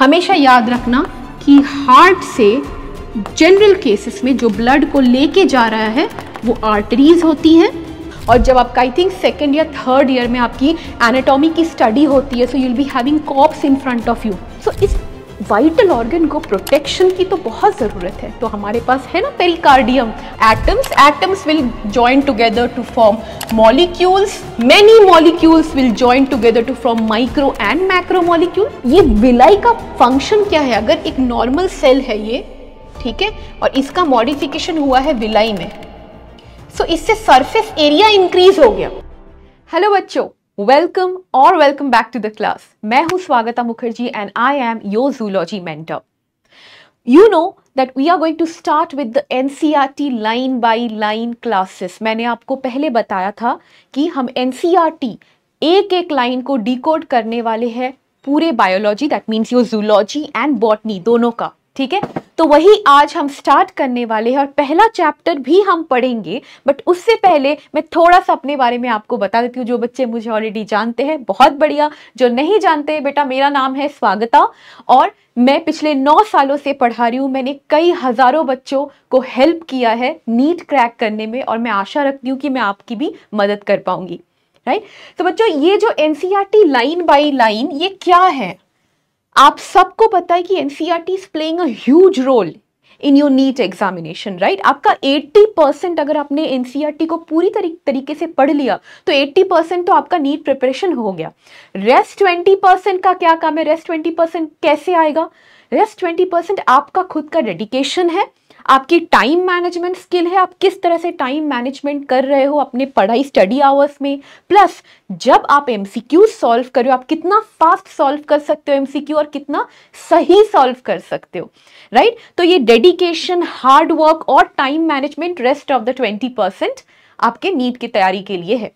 हमेशा याद रखना कि हार्ट से जनरल केसेस में जो ब्लड को लेके जा रहा है वो आर्टरीज होती हैं और जब आपका आई थिंक सेकेंड या थर्ड ईयर में आपकी एनाटॉमी की स्टडी होती है so will be having corpse in front of you so इस वाइटल ऑर्गन को प्रोटेक्शन की तो बहुत ज़रूरत है तो हमारे पास है ना pericardium atoms atoms will join together to form molecules many molecules will join together to form micro and macro molecule ये विलाई का फंक्शन क्या है अगर एक नॉर्मल सेल है ये ठीक है और इसका मॉडिफिकेशन हुआ है विलाई में सो so, इससे सरफेस एरिया इंक्रीज हो गया हेलो बच्चों वेलकम और welcome back to the class मैं हूं Swagata Mukherjee and I am your zoology mentor you know that we are going to start with the NCERT line by line classes मैंने आपको पहले बताया था कि हम एनसीईआरटी e एक एक लाइन को डिकोड करने वाले हैं पूरे biology that means your zoology and botany दोनों का ठीक है तो वही आज हम स्टार्ट करने वाले हैं और पहला चैप्टर भी हम पढ़ेंगे बट उससे पहले मैं थोड़ा सा अपने बारे में आपको बता देती हूँ जो बच्चे मुझे ऑलरेडी जानते हैं बहुत बढ़िया जो नहीं जानते बेटा मेरा नाम है स्वागता और मैं पिछले नौ सालों से पढ़ा रही हूँ मैंने कई हज़ारों बच्चों को हेल्प किया है नीट क्रैक करने में और मैं आशा रखती हूँ कि मैं आपकी भी मदद कर पाऊंगी राइट तो बच्चों ये जो एनसीआर लाइन बाई लाइन ये क्या है आप सबको पता है कि NCERT is playing a huge role in your NEET examination right आपका 80 परसेंट अगर आपने एन e को पूरी तरी, तरीके से पढ़ लिया तो 80 परसेंट तो आपका नीट प्रिपरेशन हो गया रेस्ट 20 परसेंट का क्या काम है रेस्ट 20 परसेंट कैसे आएगा रेस्ट 20 परसेंट आपका खुद का डेडिकेशन है आपकी टाइम मैनेजमेंट स्किल है आप किस तरह से टाइम मैनेजमेंट कर रहे हो अपने पढ़ाई स्टडी आवर्स में प्लस जब आप एम सी क्यू सॉल्व कर रहे हो आप कितना फास्ट सॉल्व कर सकते हो एम सी क्यू और कितना सही सॉल्व कर सकते हो राइट right? तो ये डेडिकेशन हार्डवर्क और time management rest of the twenty percent आपके नीट की तैयारी के लिए है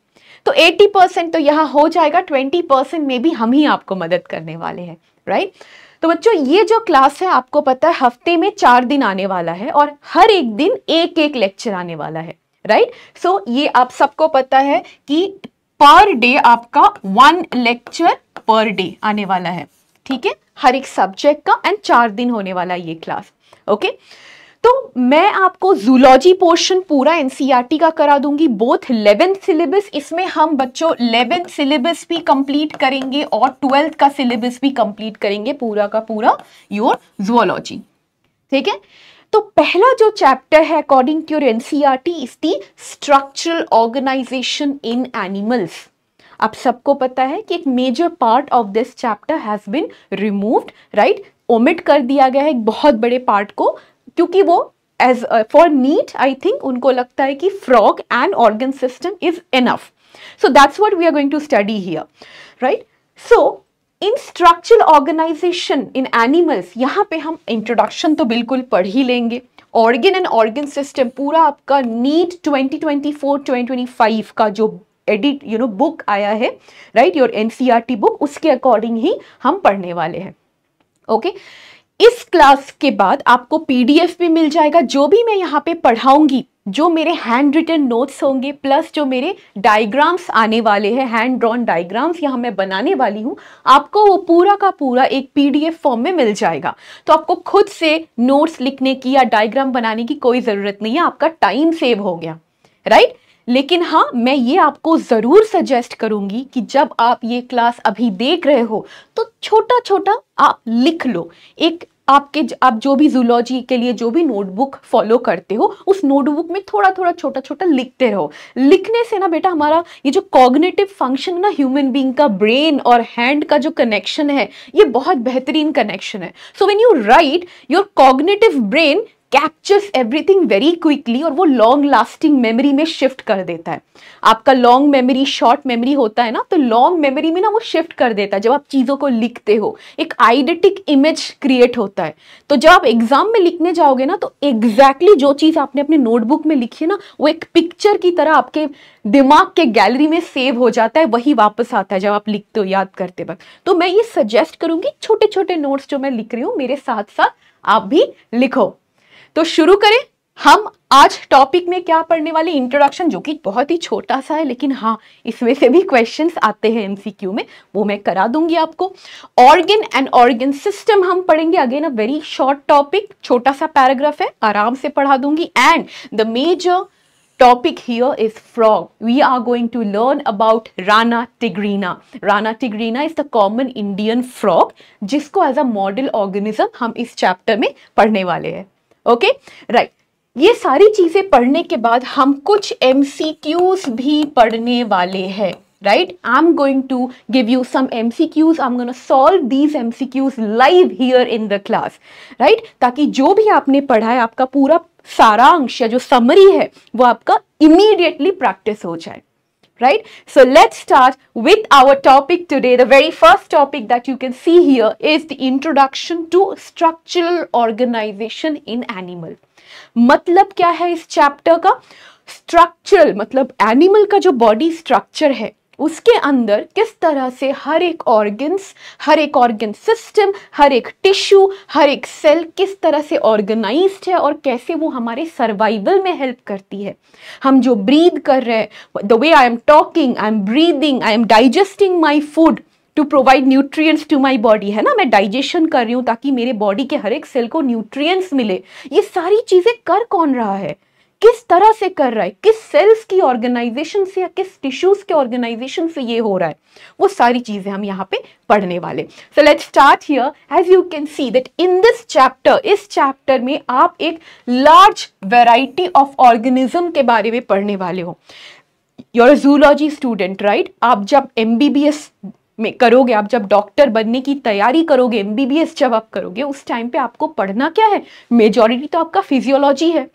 तो 80 परसेंट तो यहाँ हो जाएगा 20 परसेंट में भी हम ही आपको मदद करने वाले हैं राइट right? तो बच्चों ये जो क्लास है आपको पता है हफ्ते में चार दिन आने वाला है और हर एक दिन एक एक लेक्चर आने वाला है राइट right? सो so, ये आप सबको पता है कि पर डे आपका वन लेक्चर पर डे आने वाला है ठीक है हर एक सब्जेक्ट का एंड चार दिन होने वाला ये क्लास ओके okay? तो मैं आपको जूलॉजी पोर्शन पूरा एनसीईआरटी e का करा दूंगी बोथ इलेवेंथ सिलेबस इसमें हम बच्चों इलेवेंथ सिलेबस भी कंप्लीट करेंगे और ट्वेल्थ का सिलेबस भी कंप्लीट करेंगे पूरा का पूरा योर जूलॉजी ठीक है तो पहला जो चैप्टर है according to your NCERT is the structural organisation in animals आप सबको पता है कि एक major part of this chapter has been removed right omit कर दिया गया है एक बहुत बड़े पार्ट को क्योंकि वो as for NEET I think उनको लगता है कि frog and organ system is enough so that's what we are going to study here right so in structural organisation in animals यहाँ पे हम इंट्रोडक्शन तो बिल्कुल पढ़ ही लेंगे ऑर्गेन एंड ऑर्गेन सिस्टम पूरा आपका नीट 2024 2025 का जो एडिट यू नो बुक आया है राइट योर एनसीआरटी बुक उसके अकॉर्डिंग ही हम पढ़ने वाले हैं ओके okay? इस क्लास के बाद आपको पीडीएफ भी मिल जाएगा जो भी मैं यहाँ पे पढ़ाऊंगी जो मेरे हैंड रिटन नोट्स होंगे प्लस जो मेरे डायग्राम्स आने वाले हैं हैंड ड्रॉन डायग्राम्स यहाँ मैं बनाने वाली हूँ आपको वो पूरा का पूरा एक पीडीएफ फॉर्म में मिल जाएगा तो आपको खुद से नोट्स लिखने की या डायग्राम बनाने की कोई ज़रूरत नहीं है आपका टाइम सेव हो गया राइट लेकिन हाँ मैं ये आपको ज़रूर सजेस्ट करूँगी कि जब आप ये क्लास अभी देख रहे हो तो छोटा छोटा आप लिख लो एक आपके आप जो भी जूलॉजी के लिए जो भी नोटबुक फॉलो करते हो उस नोटबुक में थोड़ा थोड़ा छोटा छोटा लिखते रहो लिखने से ना बेटा हमारा ये जो कॉग्नेटिव फंक्शन ना ह्यूमन बीइंग का ब्रेन और हैंड का जो कनेक्शन है ये बहुत बेहतरीन कनेक्शन है so when you write your cognitive brain captures everything very quickly और वो लॉन्ग लास्टिंग मेमोरी में शिफ्ट कर देता है आपका लॉन्ग मेमोरी शॉर्ट मेमोरी होता है ना तो लॉन्ग मेमोरी में ना वो शिफ्ट कर देता है जब आप चीज़ों को लिखते हो एक आइडेटिक इमेज क्रिएट होता है तो जब आप एग्जाम में लिखने जाओगे ना तो एग्जैक्टली exactly जो चीज़ आपने अपने नोटबुक में लिखी है ना वो एक पिक्चर की तरह आपके दिमाग के गैलरी में सेव हो जाता है वही वापस आता है जब आप लिखते हो याद करते वक्त तो मैं ये सजेस्ट करूँगी छोटे छोटे नोट्स जो मैं लिख रही हूँ मेरे साथ साथ आप भी लिखो तो शुरू करें हम आज टॉपिक में क्या पढ़ने वाले इंट्रोडक्शन जो कि बहुत ही छोटा सा है लेकिन हाँ इसमें से भी क्वेश्चंस आते हैं एमसीक्यू में वो मैं करा दूंगी आपको ऑर्गन एंड ऑर्गन सिस्टम हम पढ़ेंगे again a very short topic छोटा सा पैराग्राफ है आराम से पढ़ा दूंगी and the major topic here is frog we are going to learn about Rana tigrina Rana tigrina is the common Indian frog जिसको एज अ मॉडल ऑर्गेनिज्म हम इस चैप्टर में पढ़ने वाले हैं ओके राइट ये सारी चीजें पढ़ने के बाद हम कुछ एम भी पढ़ने वाले हैं right I am going to give you some M C Qs I am gonna solve these M C Qs live here in the class right ताकि जो भी आपने पढ़ा है आपका पूरा सारा अंश या जो समरी है वो आपका इमीडिएटली प्रैक्टिस हो जाए right? So let's start with our topic today. The very first topic that you can see here is the introduction to structural organization in animal. मतलब क्या है इस चैप्टर का structural मतलब animal का जो body structure है उसके अंदर किस तरह से हर एक ऑर्गन्स हर एक ऑर्गन सिस्टम हर एक टिश्यू हर एक सेल किस तरह से ऑर्गेनाइज्ड है और कैसे वो हमारे सर्वाइवल में हेल्प करती है हम जो ब्रीद कर रहे हैं the way I am talking I am breathing I am digesting my food to provide nutrients to my body है ना मैं डाइजेशन कर रही हूँ ताकि मेरे बॉडी के हर एक सेल को न्यूट्रिएंट्स मिले ये सारी चीज़ें कर कौन रहा है किस तरह से कर रहा है किस सेल्स की ऑर्गेनाइजेशन से या किस टिश्यूज के ऑर्गेनाइजेशन से ये हो रहा है वो सारी चीजें हम यहाँ पे पढ़ने वाले so let start here as you can see that in this chapter इस चैप्टर में आप एक लार्ज वेराइटी ऑफ ऑर्गेनिज्म के बारे में पढ़ने वाले हो योर जूलॉजी स्टूडेंट राइट आप जब एम बी बी एस में करोगे आप जब डॉक्टर बनने की तैयारी करोगे एमबीबीएस जब आप करोगे उस टाइम पे आपको पढ़ना क्या है मेजॉरिटी तो आपका फिजियोलॉजी है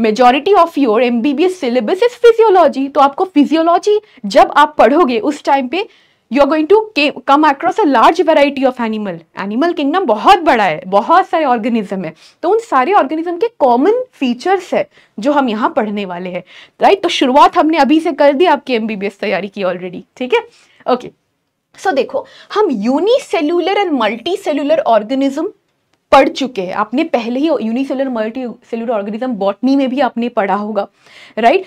majority of your MBBS syllabus is physiology तो आपको फिजियोलॉजी जब आप पढ़ोगे उस टाइम पे you are going to come across a large variety of animal animal kingdom बहुत बड़ा है बहुत सारे ऑर्गेनिज्म है तो उन सारे ऑर्गेनिज्म के कॉमन फीचर्स है जो हम यहाँ पढ़ने वाले हैं राइट तो शुरुआत हमने अभी से कर दी आपकी एमबीबीएस तैयारी की ऑलरेडी ठीक है ओके okay. सो so, देखो हम unicellular and multicellular organism पढ़ चुके हैं आपने पहले ही unicellular multicellular organism botany में भी आपने पढ़ा होगा राइट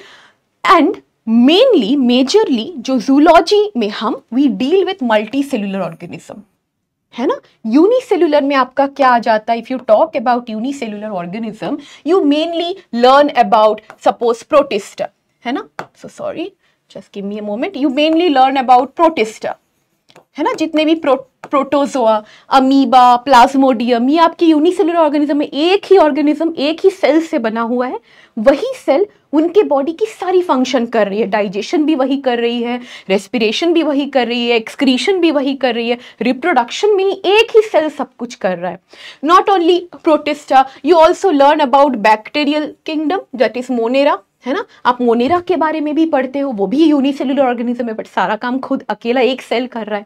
एंड मेनली मेजरली जो जूलॉजी में हम we deal with multicellular organism है ना यूनिसेलुलर में आपका क्या आ जाता है if you talk about unicellular organism you mainly learn about suppose Protista है ना so sorry just give me a moment you mainly learn about Protista है ना जितने भी प्रो, प्रोटोजोआ अमीबा प्लाज्मोडियम ये आपके यूनिसेलुलर ऑर्गेनिज्म में एक ही ऑर्गेनिज्म एक ही सेल से बना हुआ है वही सेल उनके बॉडी की सारी फंक्शन कर रही है डाइजेशन भी वही कर रही है रेस्पिरेशन भी वही कर रही है एक्सक्रीशन भी वही कर रही है रिप्रोडक्शन में एक ही सेल सब कुछ कर रहा है not only Protista you also learn about bacterial kingdom that is Monera है ना आप मोनेरा के बारे में भी पढ़ते हो वो भी यूनिसेलुलर ऑर्गेनिज्म है बट सारा काम खुद अकेला एक सेल कर रहा है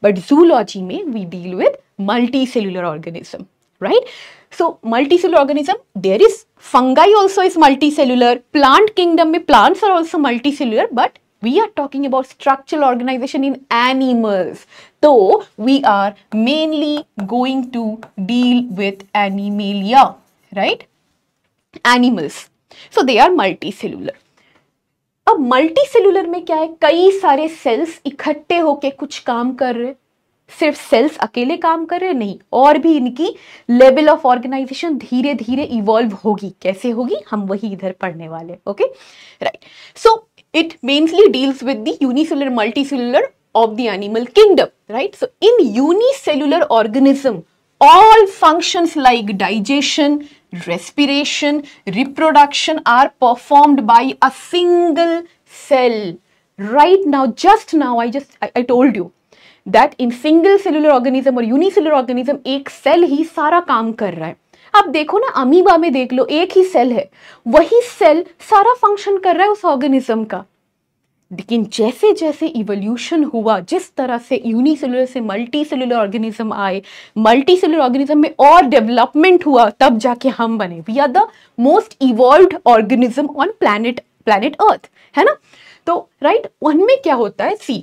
But zoology mein we deal with multicellular organism, right? So multicellular organism, there is fungi also is multicellular, plant kingdom mein plants are also multicellular, but we are talking about structural organization in animals. So we are mainly going to deal with animalia, right? Animals. So they are multicellular. अब multicellular में क्या है कई सारे sales इकट्ठे होके कुछ काम कर रहे सिर्फ सेल्स अकेले काम कर रहे नहीं और भी इनकी लेवल ऑफ ऑर्गेनाइजेशन धीरे धीरे इवॉल्व होगी कैसे होगी हम वही इधर पढ़ने वाले okay right so it mainly deals with the unicellular cellular of the animal kingdom right so in unicellular organism all functions like digestion, respiration, reproduction are performed by a single cell. Right now, just now, I just, I, I told you that in single cellular organism or unicellular organism ek cell hi sara kaam kar raha hai आप देखो ना amoeba में देख लो एक ही cell है वही cell सारा function कर रहा है उस ऑर्गेनिज्म का लेकिन जैसे जैसे इवोल्यूशन हुआ जिस तरह से यूनिसेलुलर से मल्टी सेलुलर ऑर्गेनिज्म आए मल्टी सेलुलर ऑर्गेनिज्म में और डेवलपमेंट हुआ तब जाके हम बने we are the most evolve organism on planet planet Earth है ना तो राइट right, उनमें क्या होता है see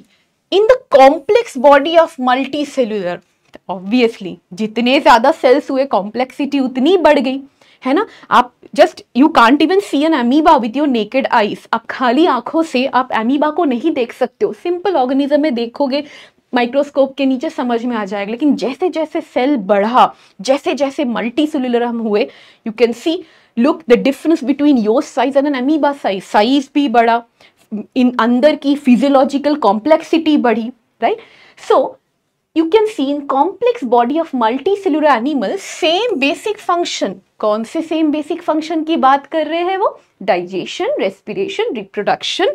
in the complex body of multicellular obviously जितने ज़्यादा सेल्स हुए कॉम्प्लेक्सिटी उतनी बढ़ गई है ना आप just you can't even see an amoeba with your naked eyes आप खाली आंखों से आप एमीबा को नहीं देख सकते हो सिंपल ऑर्गेनिज्म में देखोगे माइक्रोस्कोप के नीचे समझ में आ जाएगा लेकिन जैसे जैसे सेल बढ़ा जैसे जैसे मल्टी सेलुलर हम हुए you can see look the difference between your size and an amoeba size size भी बढ़ा इन अंदर की फिजियोलॉजिकल कॉम्प्लेक्सिटी बढ़ी right so you can see in complex body of multicellular animal same basic function कौन से सेम बेसिक फंक्शन की बात कर रहे हैं वो डाइजेशन रेस्पिरेशन रिप्रोडक्शन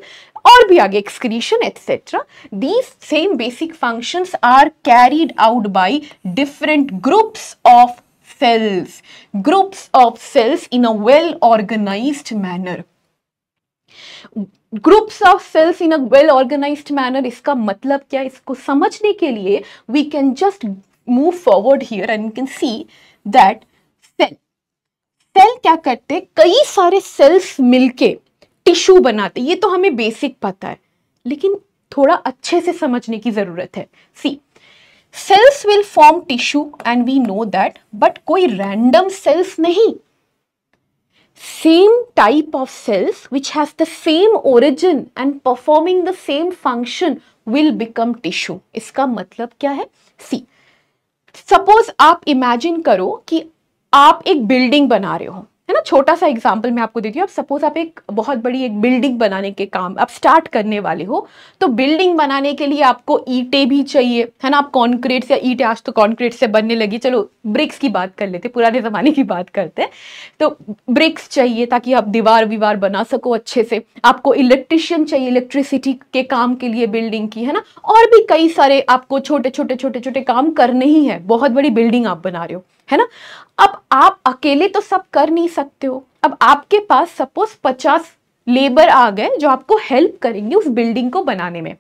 और भी आगे excretion etcetera these same basic functions are carried out by different groups of cells groups of cells in a well organise manner groups of cells in a well organise manner इसका मतलब क्या इसको समझने के लिए we can just move forward here and can see that cell cell क्या करते कई सारे सेल्स मिलके टिश्यू बनाते ये तो हमें बेसिक पता है लेकिन थोड़ा अच्छे से समझने की ज़रूरत है see cells will form tissue and we know that but कोई रैंडम सेल्स नहीं same type of cells which has the same origin and performing the same function will become tissue. iska matlab kya hai see suppose aap imagine karo ki aap ek building bana rahe ho है ना छोटा सा example मैं आपको देती हूँ अब suppose आप एक बहुत बड़ी एक बिल्डिंग बनाने के काम आप स्टार्ट करने वाले हो तो बिल्डिंग बनाने के लिए आपको ईटे भी चाहिए है ना आप कॉन्क्रीट से ईटे आज तो कॉन्क्रीट से बनने लगी चलो ब्रिक्स की बात कर लेते पुराने ज़माने की बात करते हैं तो ब्रिक्स चाहिए ताकि आप दीवार वीवार बना सको अच्छे से आपको इलेक्ट्रिशियन चाहिए इलेक्ट्रिसिटी के काम के लिए बिल्डिंग की है ना और भी कई सारे आपको छोटे छोटे छोटे छोटे काम करने ही है बहुत बड़ी बिल्डिंग आप बना रहे हो है ना अब आप अकेले तो सब कर नहीं सकते हो अब आपके पास सपोज पचास लेबर आ गए जो आपको हेल्प करेंगे उस बिल्डिंग को बनाने में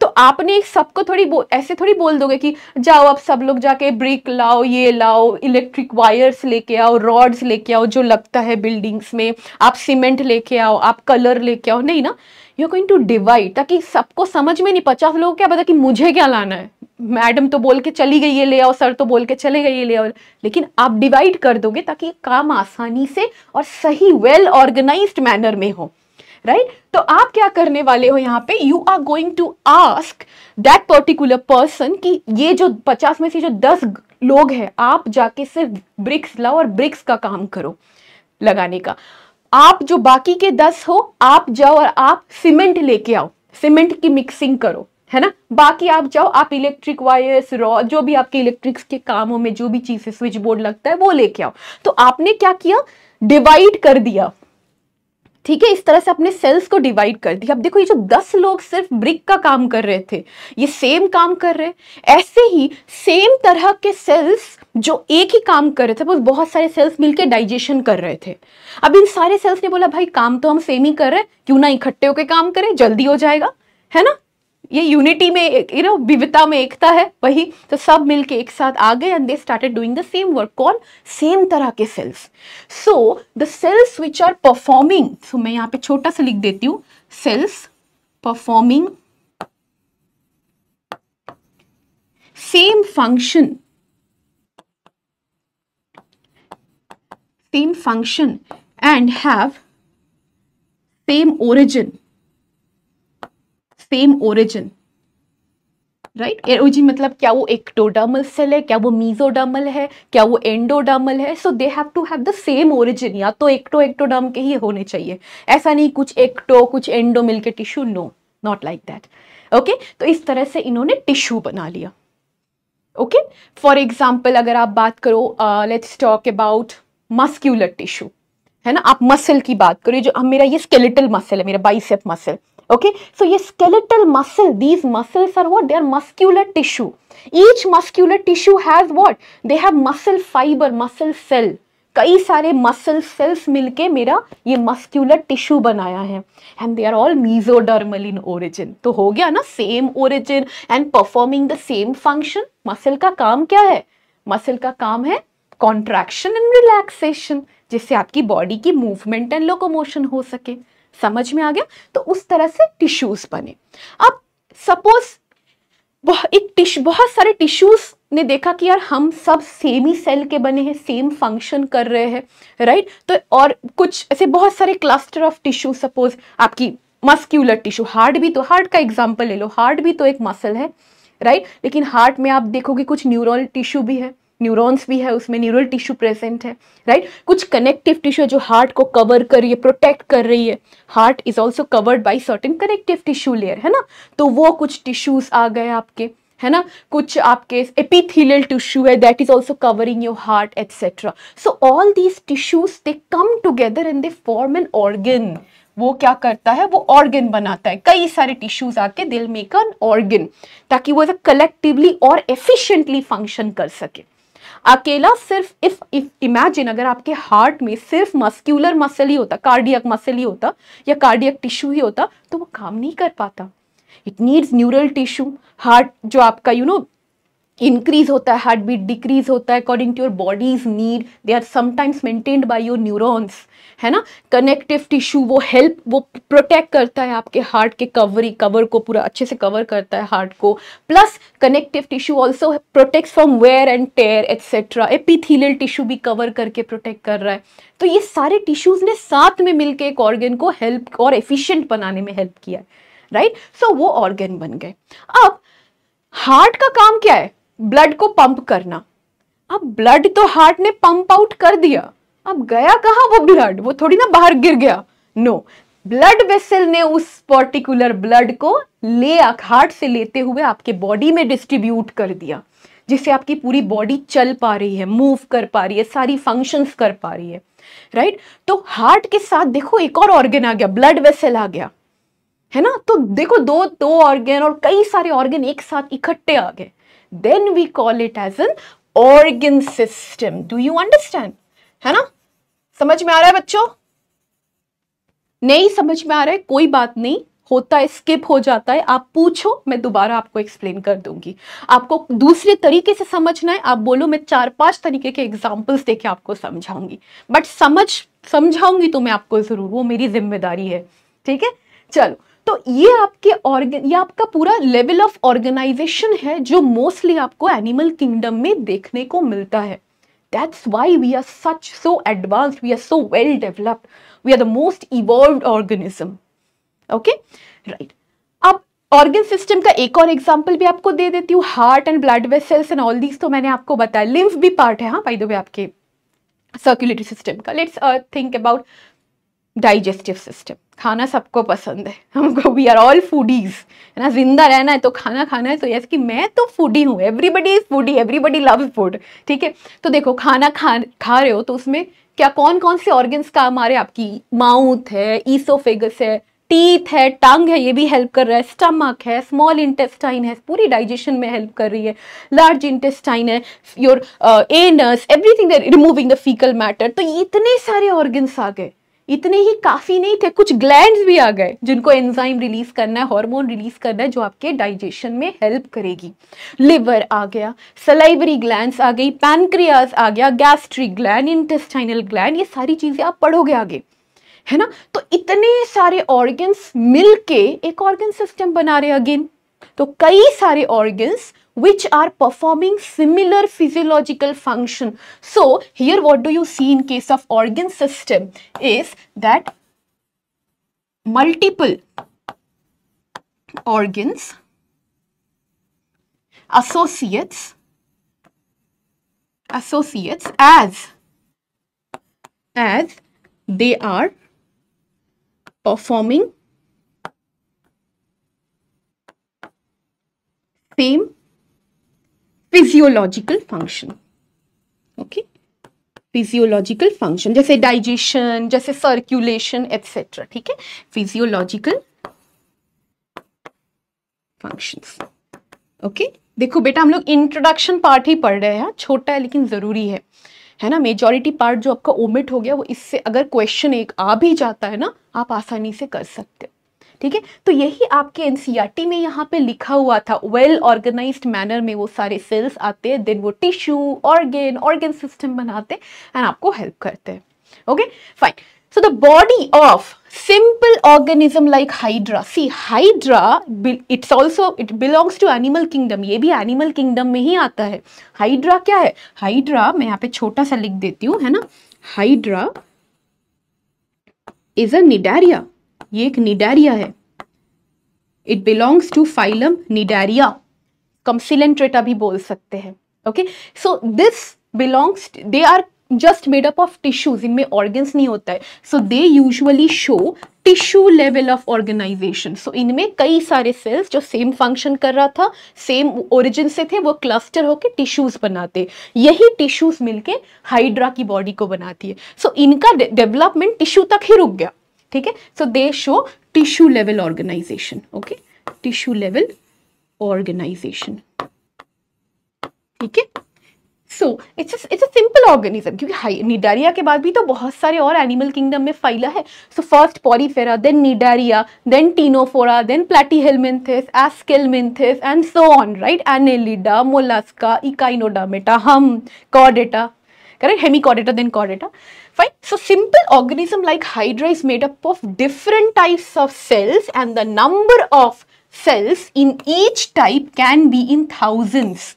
तो आपने सबको थोड़ी बो, ऐसे थोड़ी बोल दोगे कि जाओ अब सब लोग जाके ब्रिक लाओ ये लाओ इलेक्ट्रिक वायर्स लेके आओ रॉड्स लेके आओ जो लगता है बिल्डिंग्स में आप सीमेंट लेके आओ आप कलर लेके आओ नहीं ना यू गोइंग टू डिवाइड ताकि सबको समझ में नहीं पचास लोगों क्या पता कि मुझे क्या लाना है मैडम तो बोल के चली गई है ले आओ सर तो बोल के चले गई है ले आओ लेकिन आप डिवाइड कर दोगे ताकि काम आसानी से और सही वेल ऑर्गेनाइज मैनर में हो राइट right? तो आप क्या करने वाले हो यहाँ पे you are going to ask that particular person कि ये जो पचास में से जो दस लोग हैं आप जाके सिर्फ ब्रिक्स लाओ और ब्रिक्स का काम करो लगाने का आप जो बाकी के दस हो आप जाओ और आप सीमेंट लेके आओ सीमेंट की मिक्सिंग करो है ना बाकी आप जाओ आप इलेक्ट्रिक वायर्स रॉ जो भी आपके इलेक्ट्रिक्स के कामों में जो भी चीज है स्विच बोर्ड लगता है वो लेके आओ तो आपने क्या किया डिवाइड कर दिया ठीक है इस तरह से अपने सेल्स को डिवाइड कर दिया अब देखो ये जो दस लोग सिर्फ ब्रिक का काम कर रहे थे ये सेम काम कर रहे ऐसे ही सेम तरह के सेल्स जो एक ही काम कर रहे थे बस बहुत सारे सेल्स मिलकर डाइजेशन कर रहे थे अब इन सारे सेल्स ने बोला भाई काम तो हम सेम ही कर रहे हैं क्यों ना इकट्ठे होकर काम करें जल्दी हो जाएगा है ना ये यूनिटी में यू नो विविधता में एकता है वही तो सब मिलके एक साथ आ गए and they started doing the same work on same तरह के cells so the cells which are performing so मैं यहाँ पे छोटा सा लिख देती हूँ cells performing same function same function and have same origin same origin right right? एरोजी मतलब क्या वो एक्टोडामल सेल है क्या वो मीजोडामल है क्या वो एंडोडामल है so they have to have the same origin या तो एक्टो एक्टोडाम के ही होने चाहिए ऐसा नहीं कुछ एक्टो कुछ एंडो मिलके के tissue no not like that okay तो इस तरह से इन्होंने टिश्यू बना लिया ओके फॉर एग्जाम्पल अगर आप बात करो let's talk about muscular tissue है ना आप मसल की बात करो जो मेरा ये स्केलेटल मसल है मेरा bicep muscle okay so ye skeletal muscle these muscles are what they are muscular tissue each muscular tissue has what they have muscle fiber muscle cell कई सारे मसल सेल्स मिलके मेरा ये मस्क्यूलर टिश्यू बनाया है and they are all mesodermal in origin तो हो गया ना same origin and performing the same function muscle का काम क्या है मसल का काम है कॉन्ट्रैक्शन एंड रिलैक्सेशन जिससे आपकी बॉडी की मूवमेंट एंड लोकोमोशन हो सके समझ में आ गया तो उस तरह से टिश्यूज बने अब सपोज एक टिश बहुत सारे टिश्यूज ने देखा कि यार हम सब सेम ही सेल के बने हैं सेम फंक्शन कर रहे हैं राइट तो और कुछ ऐसे बहुत सारे क्लस्टर ऑफ टिश्यू सपोज आपकी मस्क्यूलर टिश्यू हार्ट भी तो हार्ट का एग्जाम्पल ले लो हार्ट भी तो एक मसल है राइट लेकिन हार्ट में आप देखोगे कुछ न्यूरल टिश्यू भी है न्यूरॉन्स भी है उसमें न्यूरल टिश्यू प्रेजेंट है राइट right? कुछ कनेक्टिव टिश्यू जो हार्ट को कवर कर रही है प्रोटेक्ट कर रही है heart is also covered by certain connective tissue layer है ना तो वो कुछ टिश्यूज आ गए आपके है ना कुछ आपके एपिथीलियल टिश्यू है that is also covering your heart etcetera so all these tissues they come together in they form an organ वो क्या करता है वो ऑर्गन बनाता है कई सारे टिश्यूज आके दिल में एन ऑर्गन ताकि वो कलेक्टिवली और एफिशिएंटली फंक्शन कर सके अकेला सिर्फ इफ इफ इमेजिन अगर आपके हार्ट में सिर्फ मस्क्यूलर मसल ही होता कार्डियक मसल ही होता या कार्डियक टिश्यू ही होता तो वो काम नहीं कर पाता it needs neural tissue heart जो आपका यू नो इंक्रीज होता है हार्ट बीट डिक्रीज होता है according to your body's need they are sometimes maintained by your neurons है ना कनेक्टिव टिश्यू वो हेल्प वो प्रोटेक्ट करता है आपके हार्ट के कवरी कवर को पूरा अच्छे से कवर करता है हार्ट को plus connective tissue also protect from wear and tear etcetera epithelial tissue भी कवर करके प्रोटेक्ट कर रहा है तो ये सारे टिश्यूज़ ने साथ में मिलकर एक ऑर्गेन को हेल्प और एफिशियंट बनाने में हेल्प किया है राइट right? सो so, वो ऑर्गेन बन गए अब हार्ट का काम क्या है ब्लड को पंप करना अब ब्लड तो हार्ट ने पंप आउट कर दिया अब गया कहा वो ब्लड वो थोड़ी ना बाहर गिर गया नो ब्लड वेसल ने उस पर्टिकुलर ब्लड को ले हार्ट से लेते हुए आपके बॉडी में डिस्ट्रीब्यूट कर दिया जिससे आपकी पूरी बॉडी चल पा रही है मूव कर पा रही है सारी फंक्शंस कर पा रही है राइट right? तो हार्ट के साथ देखो एक और ऑर्गन आ गया ब्लड वेसल आ गया है ना तो देखो दो दो ऑर्गेन और कई सारे ऑर्गेन एक साथ इकट्ठे आ गए then we call it as an organ system do you understand है ना समझ में आ रहा है बच्चों नहीं समझ में आ रहा है कोई बात नहीं होता है स्किप हो जाता है आप पूछो मैं दोबारा आपको एक्सप्लेन कर दूंगी आपको दूसरे तरीके से समझना है आप बोलो मैं चार पांच तरीके के एग्जाम्पल्स दे के आपको समझाऊंगी बट समझ समझाऊंगी तो मैं आपको ज़रूर वो मेरी जिम्मेदारी है ठीक है चलो तो ये आपके ऑर्गन ये आपका पूरा लेवल ऑफ ऑर्गेनाइजेशन है जो मोस्टली आपको एनिमल किंगडम में देखने को मिलता है That's why we are such so advanced, we are so well developed. We are the most evolved organism. Okay right अब ऑर्गन सिस्टम का एक और एग्जांपल भी आपको दे देती हूँ heart and blood vessels and all these तो मैंने आपको बताया लिम्फ भी पार्ट है हाँ बाई द वे आपके सर्कुलेटरी सिस्टम का let's think about digestive system खाना सबको पसंद है हमको वी आर ऑल फूडीज है ना जिंदा रहना है तो खाना खाना है तो यस कि मैं तो फूडी हूँ everybody is foodie everybody love food ठीक है तो देखो खाना खा खा रहे हो तो उसमें क्या कौन कौन से ऑर्गन्स का हमारे आपकी माउथ है ईसोफेगस है टीथ है टंग है ये भी हेल्प कर रहा है स्टमक है स्मॉल इंटेस्टाइन है पूरी डाइजेशन में हेल्प कर रही है लार्ज इंटेस्टाइन है your anus everything removing the faecal matter तो इतने सारे ऑर्गन्स आ गए इतने ही काफ़ी नहीं थे कुछ ग्लैंड भी आ गए जिनको एंजाइम रिलीज करना है हॉर्मोन रिलीज करना है जो आपके डाइजेशन में हेल्प करेगी लिवर आ गया सलाइवरी ग्लैंड आ गई पैनक्रियाज आ गया गैस्ट्रिक ग्लैंड इंटेस्टाइनल ग्लैंड ये सारी चीज़ें आप पढ़ोगे आगे है ना तो इतने सारे ऑर्गन्स मिलके एक ऑर्गन सिस्टम बना रहे अगेन तो कई सारे organs which are performing similar physiological function. So here what do you see in case of organ system is that multiple organs associates associates as as they are performing same physiological function okay physiological function जैसे digestion जैसे circulation etcetera ठीक है physiological functions okay देखो बेटा हम लोग introduction part ही पढ़ रहे हैं हाँ? छोटा है लेकिन ज़रूरी है है ना मेजॉरिटी पार्ट जो आपका ओमिट हो गया वो इससे अगर क्वेश्चन एक आ भी जाता है ना आप आसानी से कर सकते हो ठीक है तो यही आपके एनसीईआरटी e में यहाँ पे लिखा हुआ था वेल ऑर्गेनाइज मैनर में वो सारे सेल्स आते हैं देन वो टिश्यू ऑर्गेन ऑर्गेन सिस्टम बनाते हैं एंड आपको हेल्प करते हैं okay fine so the body of simple organism like hydra see hydra it's also it belongs to animal kingdom ये भी एनिमल किंगडम में ही आता है हाइड्रा क्या है हाइड्रा मैं यहाँ पे छोटा सा लिख देती हूँ है ना हाइड्रा इज अ ये एक निडेरिया है it belongs to phylum Cnidaria Coelenterata भी बोल सकते हैं okay so this belongs they are just made up of tissues इनमें ऑर्गन्स नहीं होता है so they usually show tissue level of organisation so इनमें कई सारे सेल्स जो सेम फंक्शन कर रहा था सेम ओरिजिन से थे वो क्लस्टर होकर टिश्यूज बनाते यही टिश्यूज मिलके हाइड्रा की बॉडी को बनाती है सो so, इनका डेवलपमेंट टिश्यू तक ही रुक गया ठीक है so they show tissue level organisation okay tissue level organisation ठीक है so it's it's a simple organism क्योंकि निडारिया के बाद भी तो बहुत सारे और एनिमल किंगडम में फाइला है so first Porifera then Cnidaria then Ctenophora then Platyhelminthes Aschelminthes and so on right Annelida Mollusca Echinodermata Hemichordata correct? Hemichordata than chordata, fine. So simple organism like Hydra is made up of different types of cells and the number of cells in each type can be in thousands.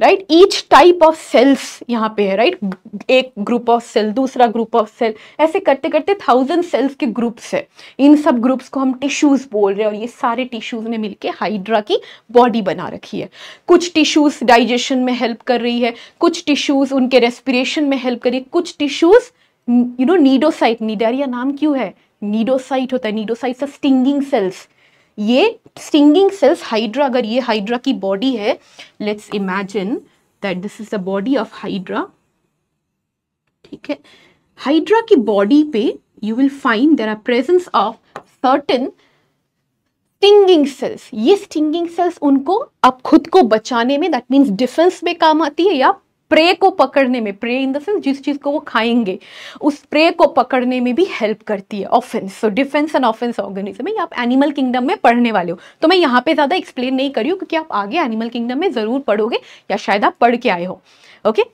Right each type of cells यहाँ पे है right right? एक group of cell दूसरा group of cell ऐसे करते करते thousand sales के groups है इन सब ग्रुप्स को हम टिश्यूज बोल रहे हैं और ये सारे टिश्यूज ने मिलके हाइड्रा की बॉडी बना रखी है कुछ टिश्यूज डाइजेशन में हेल्प कर रही है कुछ टिश्यूज उनके रेस्पिरेशन में हेल्प कर रही है कुछ tissues you know cnidocyte Cnidaria नाम क्यों है नीडोसाइट होता है नीडोसाइट स्टिंगिंग सेल्स ये स्टिंगिंग सेल्स हाइड्रा अगर ये हाइड्रा की बॉडी है let's imagine that this is the body of hydra ठीक है हाइड्रा की बॉडी पे you will find there are presence of certain stinging cells ये स्टिंगिंग सेल्स उनको अब खुद को बचाने में दैट मीन्स डिफेंस में काम आती है या प्रे को पकड़ने में प्रे इन द सेंस जिस चीज़ को वो खाएंगे उस प्रे को पकड़ने में भी हेल्प करती है offence so defence and offence organism है आप एनिमल किंगडम में पढ़ने वाले हो तो मैं यहाँ पे ज़्यादा एक्सप्लेन नहीं करी हूँ क्योंकि आप आगे एनिमल किंगडम में ज़रूर पढ़ोगे या शायद आप पढ़ के आए हो okay okay?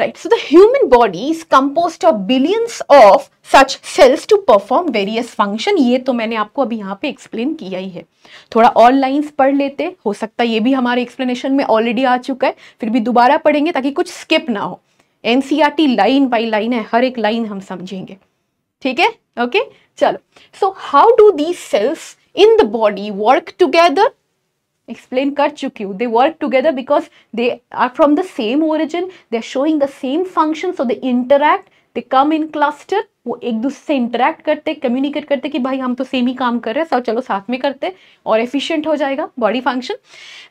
Right. So the human body is composed of billions of such cells to perform various function. ये तो मैंने आपको अभी यहाँ पे एक्सप्लेन किया ही है थोड़ा और लाइंस पढ़ लेते हो सकता है ये भी हमारे एक्सप्लेनेशन में ऑलरेडी आ चुका है फिर भी दोबारा पढ़ेंगे ताकि कुछ स्किप ना हो एन लाइन बाई लाइन है हर एक लाइन हम समझेंगे ठीक है ओके चलो so how do these cells in the body work together explain kar chuki hu. They work together because they are from the same origin, they are showing the same function, so they interact, they come in cluster, वो एक दूसरे से interact करते communicate करते कि भाई हम तो सेम ही काम कर रहे हैं सब चलो साथ में करते और एफिशिएंट हो जाएगा body function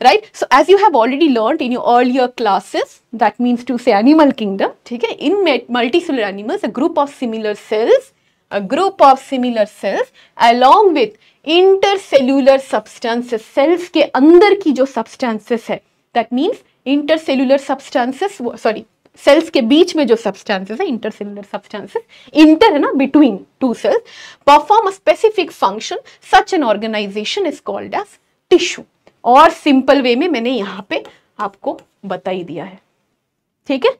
right so as you have already learn in your earlier classes that means to say animal kingdom ठीक है in multicellular animals a group of similar cells a group of similar cells along with intercellular substances cells के अंदर की जो substances है that means intercellular substances sorry cells के बीच में जो सब्सटेंसेस है इंटरसेलुलर सब्सटेंसेस इंटर है ना between two cells perform a specific function such an organisation is called as tissue और सिंपल वे में मैंने यहाँ पे आपको बता ही दिया है ठीक है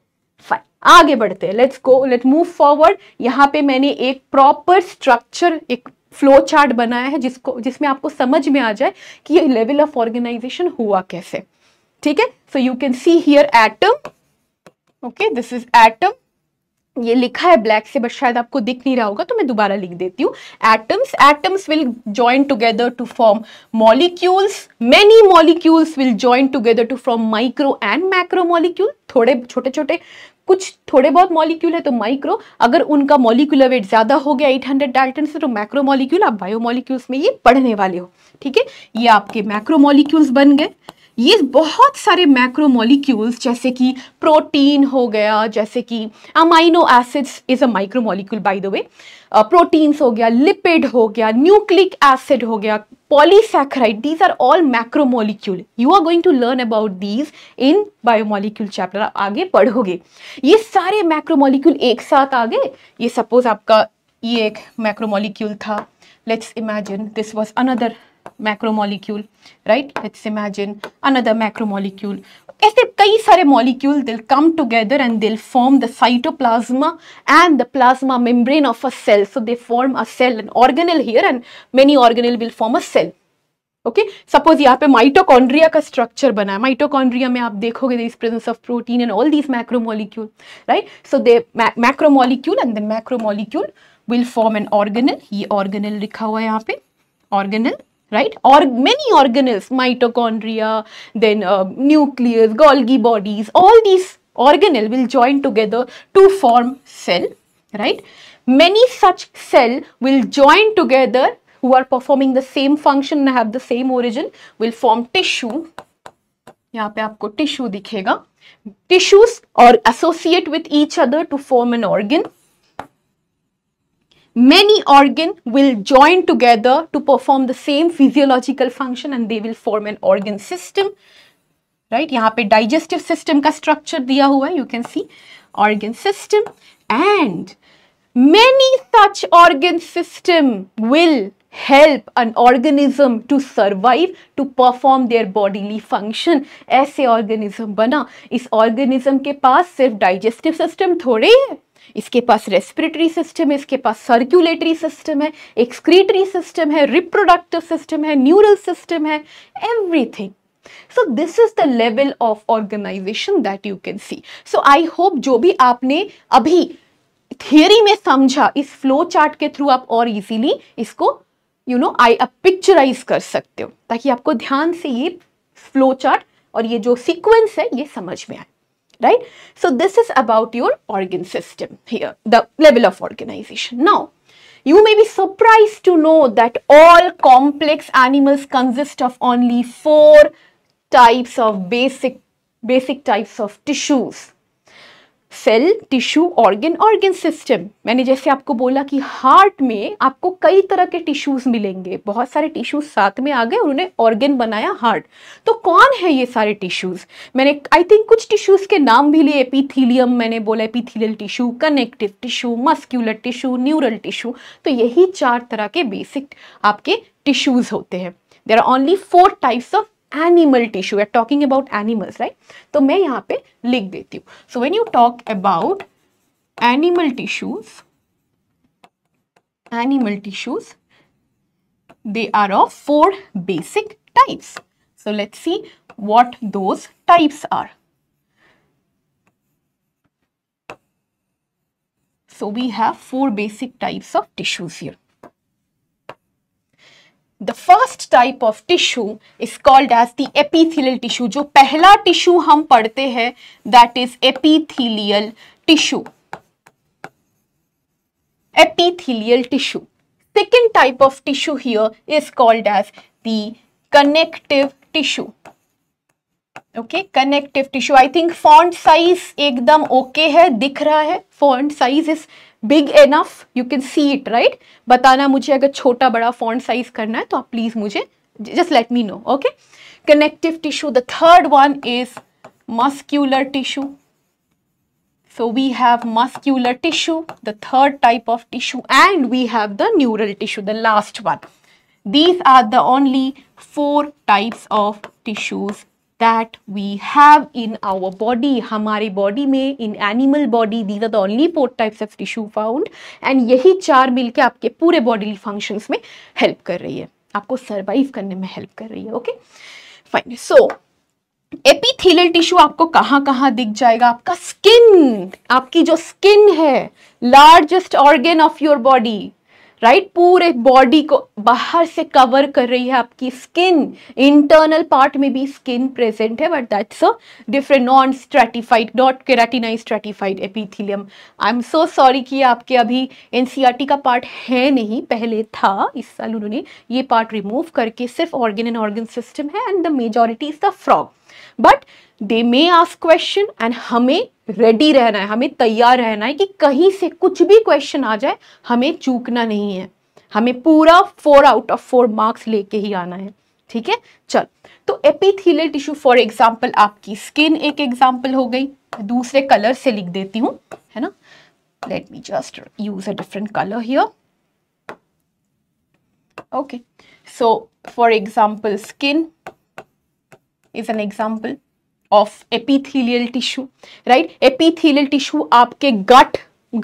फाइन आगे बढ़ते हैं let's go let move forward यहाँ पे मैंने एक प्रॉपर स्ट्रक्चर एक फ्लो चार्ट बनाया है जिसको जिसमें आपको समझ में आ जाए कि ये लेवल ऑफ ऑर्गेनाइजेशन हुआ कैसे ठीक है so you can see here atom okay this is atom ये लिखा है ब्लैक से बट शायद आपको दिख नहीं रहा होगा तो मैं दोबारा लिख देती हूँ atoms atoms will join together to form molecules many molecules will join together to form micro and macro molecule थोड़े छोटे छोटे कुछ थोड़े बहुत मॉलिक्यूल है तो माइक्रो अगर उनका मॉलिक्यूलर वेट ज़्यादा हो गया 800 हंड्रेड डाल्टन से तो मैक्रो मॉलिक्यूल आप बायो मॉलिक्यूल्स में ये पढ़ने वाले हो ठीक है ये आपके मैक्रो मॉलिक्यूल्स बन गए ये बहुत सारे मैक्रो मॉलिक्यूल्स जैसे कि प्रोटीन हो गया जैसे कि amino acids is a micro molecule by the way proteins हो गया लिपिड हो गया न्यूक्लिक एसिड हो गया polysaccharide these are all macromolecule you are going to learn about these in biomolecule chapter आप आगे पढ़ोगे ये सारे मैक्रोमोलिक्यूल एक साथ आ गए ये सपोज आपका ये एक मैक्रोमोलिक्यूल था let's imagine this was macromolecule right let's imagine another macromolecule ऐसे कई सारे molecule they'll come together and they'll form the cytoplasm and the plasma membrane of a cell so they form a cell and organelle here and many organelle will form a cell okay suppose यहाँ पे mitochondria का structure बना है mitochondria में आप देखोगे this presence of protein and all these macromolecule right so they macromolecule and then macromolecule will form an organelle ये organelle लिखा हुआ है यहाँ पे organelle right? Or many organelles, mitochondria, then uh, nucleus, Golgi bodies, all these organelle will join together to form cell, right? Many such cell will join together who are performing the same function and have the same origin will form tissue. यहाँ पे आपको tissue Tissues or associate with each other to form an organ many organ will join together to perform the same physiological function and they will form an organ system right यहाँ पे digestive system ka structure diya हुआ you can see organ system and many such organ system will help an organism to survive to perform their bodily function ऐसे organism bana is organism के पास digestive system थोड़े इसके पास respiratory system है इसके पास circulatory system है excretory system है reproductive system है न्यूरल सिस्टम है everything so this is the level of organisation that you can see so I hope जो भी आपने अभी थियरी में समझा इस फ्लो चार्ट के थ्रू आप और इजीली इसको यू नो आई आप पिक्चराइज कर सकते हो ताकि आपको ध्यान से ये फ्लो चार्ट और ये जो सीक्वेंस है ये समझ में आए right? So this is about your organ system here, the level of organization. Now, you may be surprised to know that all complex animals consist of only four types of basic, basic types of tissues. Cell tissue organ organ system मैंने जैसे आपको बोला कि heart में आपको कई तरह के टिश्यूज मिलेंगे बहुत सारे टिश्यूज साथ में आ गए उन्होंने ऑर्गेन बनाया हार्ट तो कौन है ये सारे टिश्यूज मैंने आई थिंक कुछ टिश्यूज के नाम भी लिए एपिथीलियम मैंने बोला epithelial tissue connective tissue muscular tissue neural tissue तो यही चार तरह के बेसिक आपके टिश्यूज होते हैं there are only four types of animal tissue we are talking about animals right so main yahan pe likh deti so when you talk about animal tissues animal tissues they are of four basic types so let's see what those types are so we have four basic types of tissues here the first type of tissue is called as the epithelial tissue जो पहला tissue हम पढ़ते हैं that is epithelial tissue epithelial tissue second type of tissue here is called as the connective tissue okay connective tissue I think font size एकदम okay है दिख रहा है font size is Big enough, you can see it, right? Batana, mujhe agar chota bada font size karna hai, तो आप please just let me know okay connective tissue the third one is muscular tissue so we have muscular tissue the third type of tissue and we have the neural tissue the last one these are the only four types of tissues that we have in our body हमारी body में in animal body these are the four types of tissue found and यही चार मिलकर आपके पूरे body function में help कर रही है आपको सर्वाइव करने में हेल्प कर रही है okay fine so epithelial tissue आपको कहां कहां दिख जाएगा आपका स्किन आपकी जो स्किन है largest organ of your body right पूरे बॉडी को बाहर से कवर कर रही है आपकी स्किन इंटरनल पार्ट में भी स्किन प्रेजेंट है but that's a different non stratified not keratinize stratified epithelium I am so sorry कि आपके अभी एनसीईआरटी e का पार्ट है नहीं पहले था इस साल उन्होंने ये पार्ट रिमूव करके सिर्फ ऑर्गेन एंड ऑर्गन सिस्टम है and the majority is the frog but they may ask question and हमें रेडी रहना है हमें तैयार रहना है कि कहीं से कुछ भी क्वेश्चन आ जाए हमें चूकना नहीं है हमें पूरा four out of four marks लेके ही आना है ठीक है चल तो एपिथीलियल टिश्यू फॉर एग्जाम्पल आपकी स्किन एक एग्जाम्पल हो गई दूसरे कलर से लिख देती हूँ है ना let me just use a different colour here okay so for example skin is an example of epithelial tissue, right? Epithelial tissue आपके gut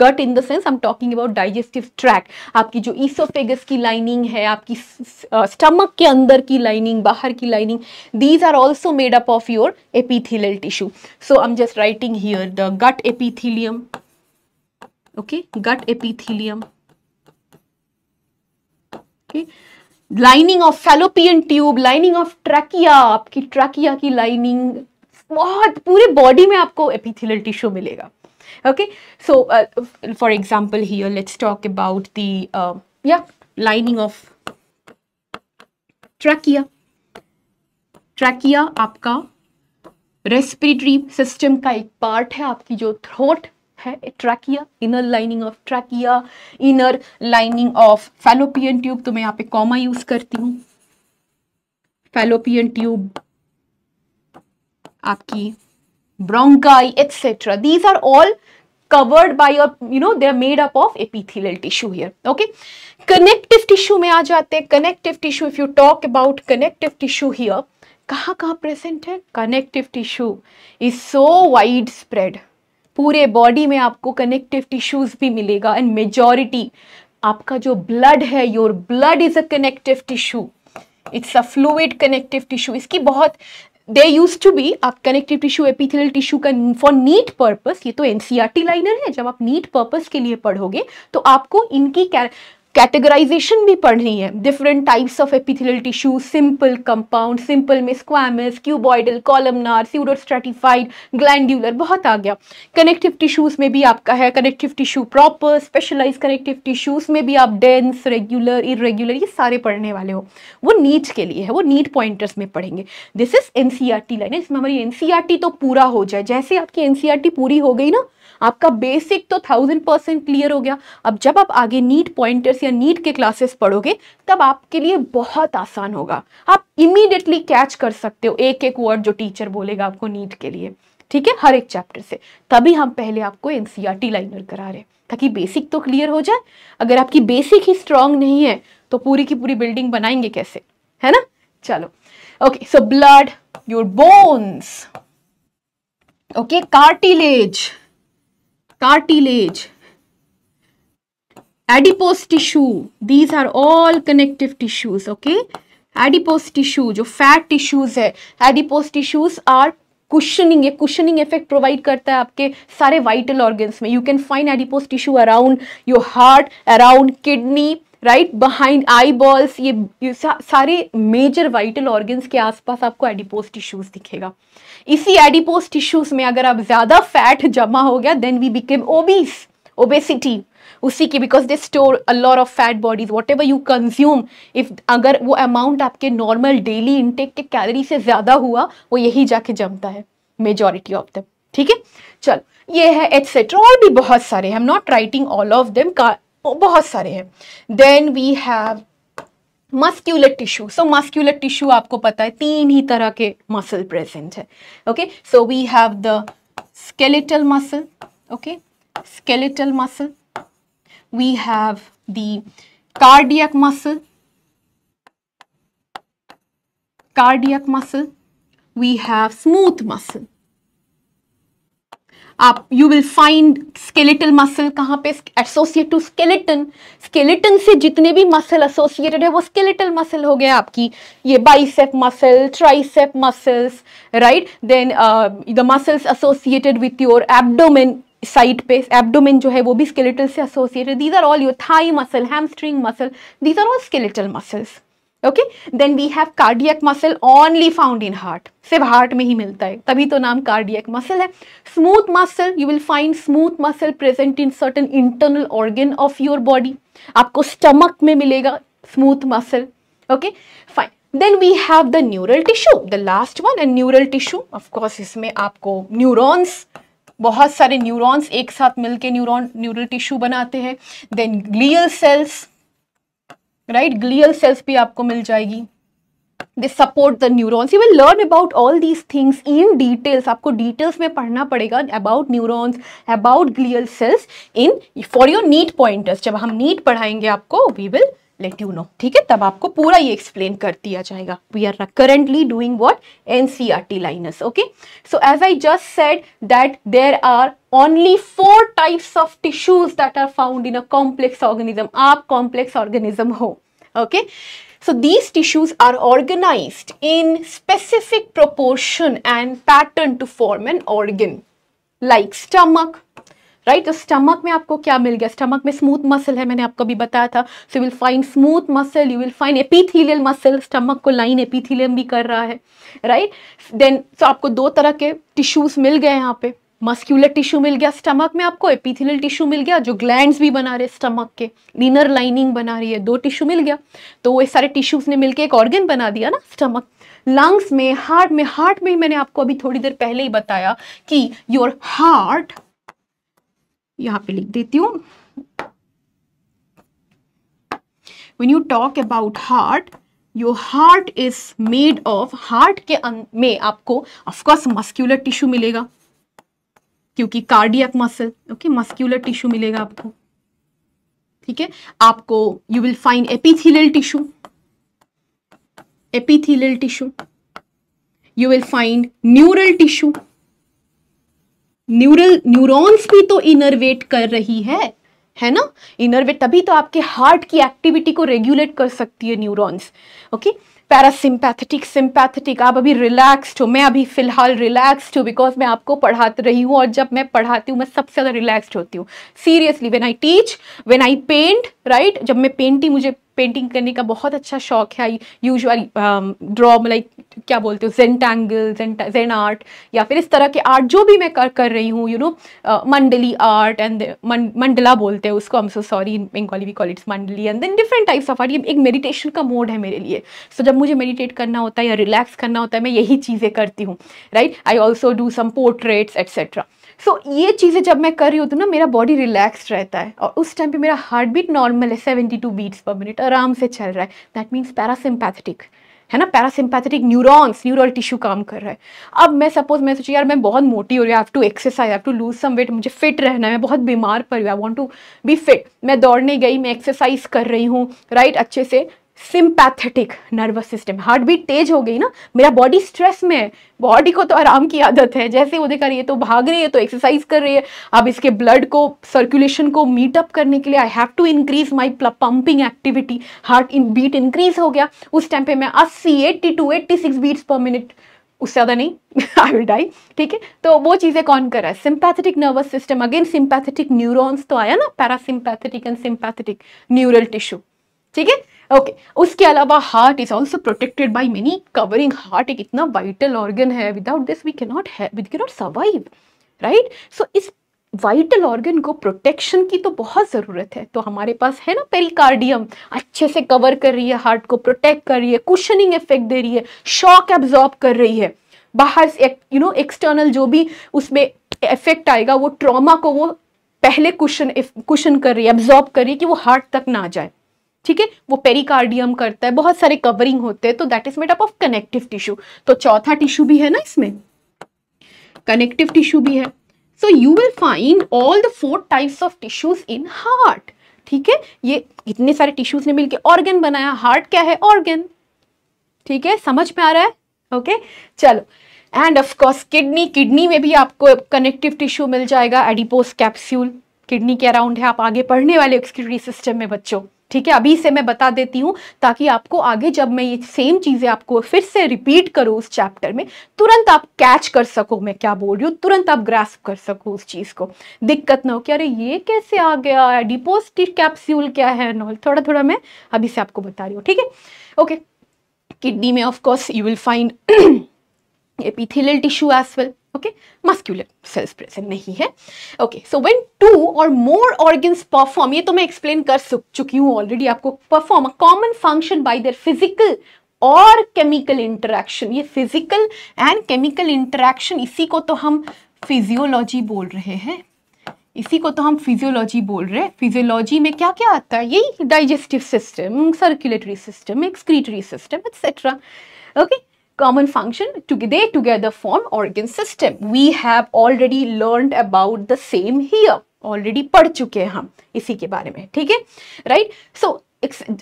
gut in the sense I am talking about digestive track आपकी जो oesophagus की lining है आपकी stomach uh, के अंदर की lining बाहर की lining these are also made up of your epithelial tissue so I am just writing here the gut epithelium okay gut epithelium okay lining of Fallopian tube lining of trachea आपकी trachea की lining बहुत पूरे body में आपको epithelial tissue मिलेगा okay so for example ही let's talk about about या lining of trachea trachea आपका रेस्पिरेटरी सिस्टम का एक पार्ट है आपकी जो थ्रोट है trachea inner lining of trachea inner lining of Fallopian tube तो मैं यहाँ पे कॉमा यूज करती हूँ फेलोपियन ट्यूब आपकी bronchi etcetera these are all covered by you know they are made up of epithelial tissue here okay connective tissue में आ जाते हैं connective tissue if you talk about connective tissue here कहाँ कहाँ present है connective tissue is so widespread पूरे body में आपको कनेक्टिव टिश्यूज भी मिलेगा एंड मेजॉरिटी आपका जो ब्लड है your blood is a connective tissue it's a fluid connective tissue इसकी बहुत दे यूज टू बी आप कनेक्टिव टिश्यू एपिथेलियल टिश्यू का फॉर नीट पर्पज ये तो एनसीईआरटी लाइनर e है जब आप नीट पर्पज के लिए पढ़ोगे तो आपको इनकी कैटेगराइजेशन भी पढ़नी है different types of epithelial tissue simple compound simple में squamous cuboidal columnar pseudo stratified glandular बहुत आ गया कनेक्टिव टिश्यूज में भी आपका है connective tissue proper specialise connective tissues में भी आप डेंस रेगुलर इरेग्युलर ये सारे पढ़ने वाले हो वो नीट के लिए है वो नीट पॉइंटर्स में पढ़ेंगे दिस इज एनसीआरटी लाइन इसमें हमारी एनसीआरटी e तो पूरा हो जाए जैसे आपकी एनसीआरटी e पूरी हो गई ना आपका बेसिक तो थाउजेंड परसेंट क्लियर हो गया अब जब आप आगे नीट पॉइंटर्स या नीट के क्लासेस पढ़ोगे तब आपके लिए बहुत आसान होगा आप इमीडिएटली कैच कर सकते हो एक एक वर्ड जो टीचर बोलेगा आपको नीट के लिए ठीक है हर एक चैप्टर से तभी हम पहले आपको एनसीआरटी लाइनर e करा रहे हैं ताकि बेसिक तो क्लियर हो जाए अगर आपकी बेसिक ही स्ट्रांग नहीं है तो पूरी की पूरी बिल्डिंग बनाएंगे कैसे है ना चलो okay so blood your bones okay cartilage cartilage adipose tissue these are all connective tissues okay adipose tissue जो फैट टिश्यूज है एडिपोस टिश्यूज आर कुशनिंग ये कुशनिंग इफेक्ट प्रोवाइड करता है आपके सारे वाइटल ऑर्गन्स में you can find adipose tissue around your heart around kidney right behind eyeballs ये सारे मेजर वाइटल ऑर्गन्स के आसपास आपको एडिपोज टिश्यूज दिखेगा इसी एडिपोज टिश्यूज में अगर आप ज़्यादा फैट जमा हो गया then we became obese obesity उसी की because they store a lot of fat bodies whatever you consume if अगर वो अमाउंट आपके नॉर्मल डेली इनटेक के कैलरी से ज़्यादा हुआ वो यही जाके जमता है मेजॉरिटी ऑफ दम ठीक है चल ये है एटसेट्रा और भी बहुत सारे I am not writing all of them बहुत सारे हैं then we have muscular tissue so muscular tissue आपको पता है तीन ही तरह के मसल प्रेजेंट है okay so we have the skeletal muscle okay skeletal muscle we have the cardiac muscle cardiac muscle we have smooth muscle आप you will find skeletal muscle कहाँ पे एसोसिएट टू स्केलेटन स्केलेटन से जितने भी muscle associated है वो skeletal muscle हो गया आपकी ये bicep muscle tricep muscles right then the muscles associated with your abdomen side पे एब्डोमेन जो है वो भी स्केलेटल से associated these are all your thigh muscle hamstring muscle these are all skeletal muscles okay then we have cardiac muscle only found in heart सिर्फ heart में ही मिलता है तभी तो नाम कार्डियक मसल है smooth muscle you will find smooth muscle present in certain internal organ of your body आपको स्टमक में मिलेगा smooth muscle okay fine then we have the neural tissue the last one and neural tissue of course इसमें आपको neurons बहुत सारे neurons एक साथ मिलकर न्यूरोन न्यूरल टिश्यू बनाते हैं then glial cells right glial cells भी आपको मिल जाएगी they support the neuro you will learn about all these things in details आपको डिटेल्स में पढ़ना पड़ेगा about neuro about glial cells in for your NEET pointers जब हम नीट पढ़ाएंगे आपको we will let you know ठीक है तब आपको पूरा ये एक्सप्लेन कर दिया जाएगा we are currently doing what N C R T lines okay so as I just said that there are only four types of tissues that are found in a complex organism aap complex organism ho okay so these tissues are organized in specific proportion and pattern to form an organ like stomach right right? तो stomach में आपको क्या मिल गया stomach में smooth muscle है मैंने आपको भी बताया था so you will find smooth muscle you will find epithelial muscle stomach को लाइन एपीथीलियम भी कर रहा है राइट right? देन so आपको दो तरह के टिश्यूज मिल गए यहाँ पे मस्क्यूलर टिश्यू मिल गया स्टमक में आपको एपिथिलियल टिश्यू मिल गया जो ग्लैंड्स भी बना रहे स्टमक के इनर लाइनिंग बना रही है दो टिश्यू मिल गया तो वो सारे टिश्यूज ने मिलके एक ऑर्गन बना दिया ना स्टमक लंग्स में हार्ट में हार्ट में मैंने आपको अभी थोड़ी देर पहले ही बताया कि योर हार्ट यहाँ पे लिख देती हूँ when you talk about heart your heart is made of heart के अं-, में आपको ऑफकोर्स मस्क्यूलर टिश्यू मिलेगा क्योंकि cardiac muscle okay muscular tissue मिलेगा आपको ठीक है आपको you will find epithelial tissue epithelial tissue you will find neural tissue neural neurons भी तो इनरवेट कर रही है है ना इनरवेट तभी तो आपके हार्ट की एक्टिविटी को रेगुलेट कर सकती है न्यूरॉन्स ओके पैरासिम्पैथेटिक सिम्पैथेटिक आप अभी रिलैक्सड हो मैं अभी फ़िलहाल रिलैक्सड हूँ बिकॉज मैं आपको पढ़ा रही हूँ और जब मैं पढ़ाती हूँ मैं सबसे ज़्यादा रिलैक्सड होती हूँ seriously when I teach when I paint right जब मैं पेंटिंग मुझे पेंटिंग करने का बहुत अच्छा शौक है आई यूजली ड्रॉ लाइक क्या बोलते हो जेंट टैंगल आर्ट या फिर इस तरह के आर्ट जो भी मैं कर कर रही हूँ यू नो मंडली आर्ट एंड मंडला बोलते हैं उसको हम so sorry in Bengali we call it's मंडली and then different types of art ये एक मेडिटेशन का मोड है मेरे लिए सो so, जब मुझे मेडिटेट करना होता है या रिलैक्स करना होता है मैं यही चीज़ें करती हूँ right I also do some portraits etcetera so so, ये चीज़ें जब मैं कर रही होती हूँ ना मेरा बॉडी रिलैक्स रहता है और उस टाइम पे मेरा हार्ट बीट नॉर्मल है seventy two beats per minute आराम से चल रहा है दैट मीन्स पैरासिम्पैथेटिक है ना पैरासिम्पैथेटिक न्यूरॉन्स न्यूरल टिश्यू काम कर रहा है अब मैं सपोज मैं सोची यार मैं बहुत मोटी हो रही have to exercise have to lose some weight मुझे फिट रहना है मैं बहुत बीमार पड़ रही I want to be fit मैं दौड़ने गई मैं एक्सरसाइज कर रही हूँ राइट अच्छे से sympathetic nervous system heartbeat तेज हो गई ना मेरा बॉडी स्ट्रेस में है बॉडी को तो आराम की आदत है जैसे वो देखा रही है तो भाग रही है तो एक्सरसाइज कर रही है अब इसके ब्लड को सर्कुलेशन को मीटअप करने के लिए I have to increase my pumping activity heart in beat increase हो गया उस टाइम पे मैं अस्सी eighty two eighty six beats per minute उससे ज़्यादा नहीं आई विल डाई ठीक है तो वो चीज़ें कौन कर रहा है sympathetic nervous system again sympathetic neurons तो आया ना parasympathetic and sympathetic neural tissue ठीक है ओके okay. उसके अलावा heart is also protected by many covering heart एक इतना वाइटल ऑर्गन है without this we cannot we cannot survive right so इस वाइटल ऑर्गन को प्रोटेक्शन की तो बहुत ज़रूरत है तो हमारे पास है ना पेरिकार्डियम अच्छे से कवर कर रही है हार्ट को प्रोटेक्ट कर रही है कुशनिंग इफेक्ट दे रही है शॉक एब्जॉर्ब कर रही है बाहर से यू नो एक्सटर्नल जो भी उसमें इफेक्ट आएगा वो ट्रॉमा को वो पहले कुशन कुशन कर रही है एब्जॉर्ब कर रही है कि वो हार्ट तक ना जाए ठीक है वो पेरिकार्डियम करता है बहुत सारे कवरिंग होते हैं तो that is made up of connective tissue तो चौथा टिश्यू भी है ना इसमें कनेक्टिव टिश्यू भी है so you will find all the four types of tissues in heart ठीक है ये इतने सारे टिश्यूज ने मिलकर ऑर्गन बनाया हार्ट क्या है ऑर्गन ठीक है समझ में आ रहा है ओके okay? चलो एंड ऑफ किडनी किडनी में भी आपको कनेक्टिव टिश्यू मिल जाएगा एडिपोस कैप्सूल किडनी के अराउंड है आप आगे पढ़ने वाले एक्सक्यूटरी सिस्टम में बच्चों ठीक है अभी से मैं बता देती हूँ ताकि आपको आगे जब मैं ये सेम चीज़ें आपको फिर से रिपीट करूँ उस चैप्टर में तुरंत आप कैच कर सको मैं क्या बोल रही हूँ तुरंत आप ग्रास्प कर सको उस चीज़ को दिक्कत ना हो कि अरे ये कैसे आ गया डिपोजिटिव कैप्स्यूल क्या है नॉल थोड़ा थोड़ा मैं अभी से आपको बता रही हूँ ठीक है ओके किडनी में of course you will find epithelial tissue as well okay muscular cells present नहीं है ओके सो व्हेन टू और मोर ऑर्गन्स परफॉर्म ये तो मैं एक्सप्लेन कर चुकी हूं ऑलरेडी आपको perform a common function by their physical और केमिकल इंटरेक्शन ये फिजिकल एंड केमिकल इंटरेक्शन इसी को तो हम फिजियोलॉजी बोल रहे हैं इसी को तो हम फिजियोलॉजी बोल रहे हैं फिजियोलॉजी में क्या क्या आता है यही digestive system circulatory system excretory system etcetera okay common function to they together form organ system we have already learned about the same here already पढ़ चुके हैं हम इसी के बारे में ठीक है राइट सो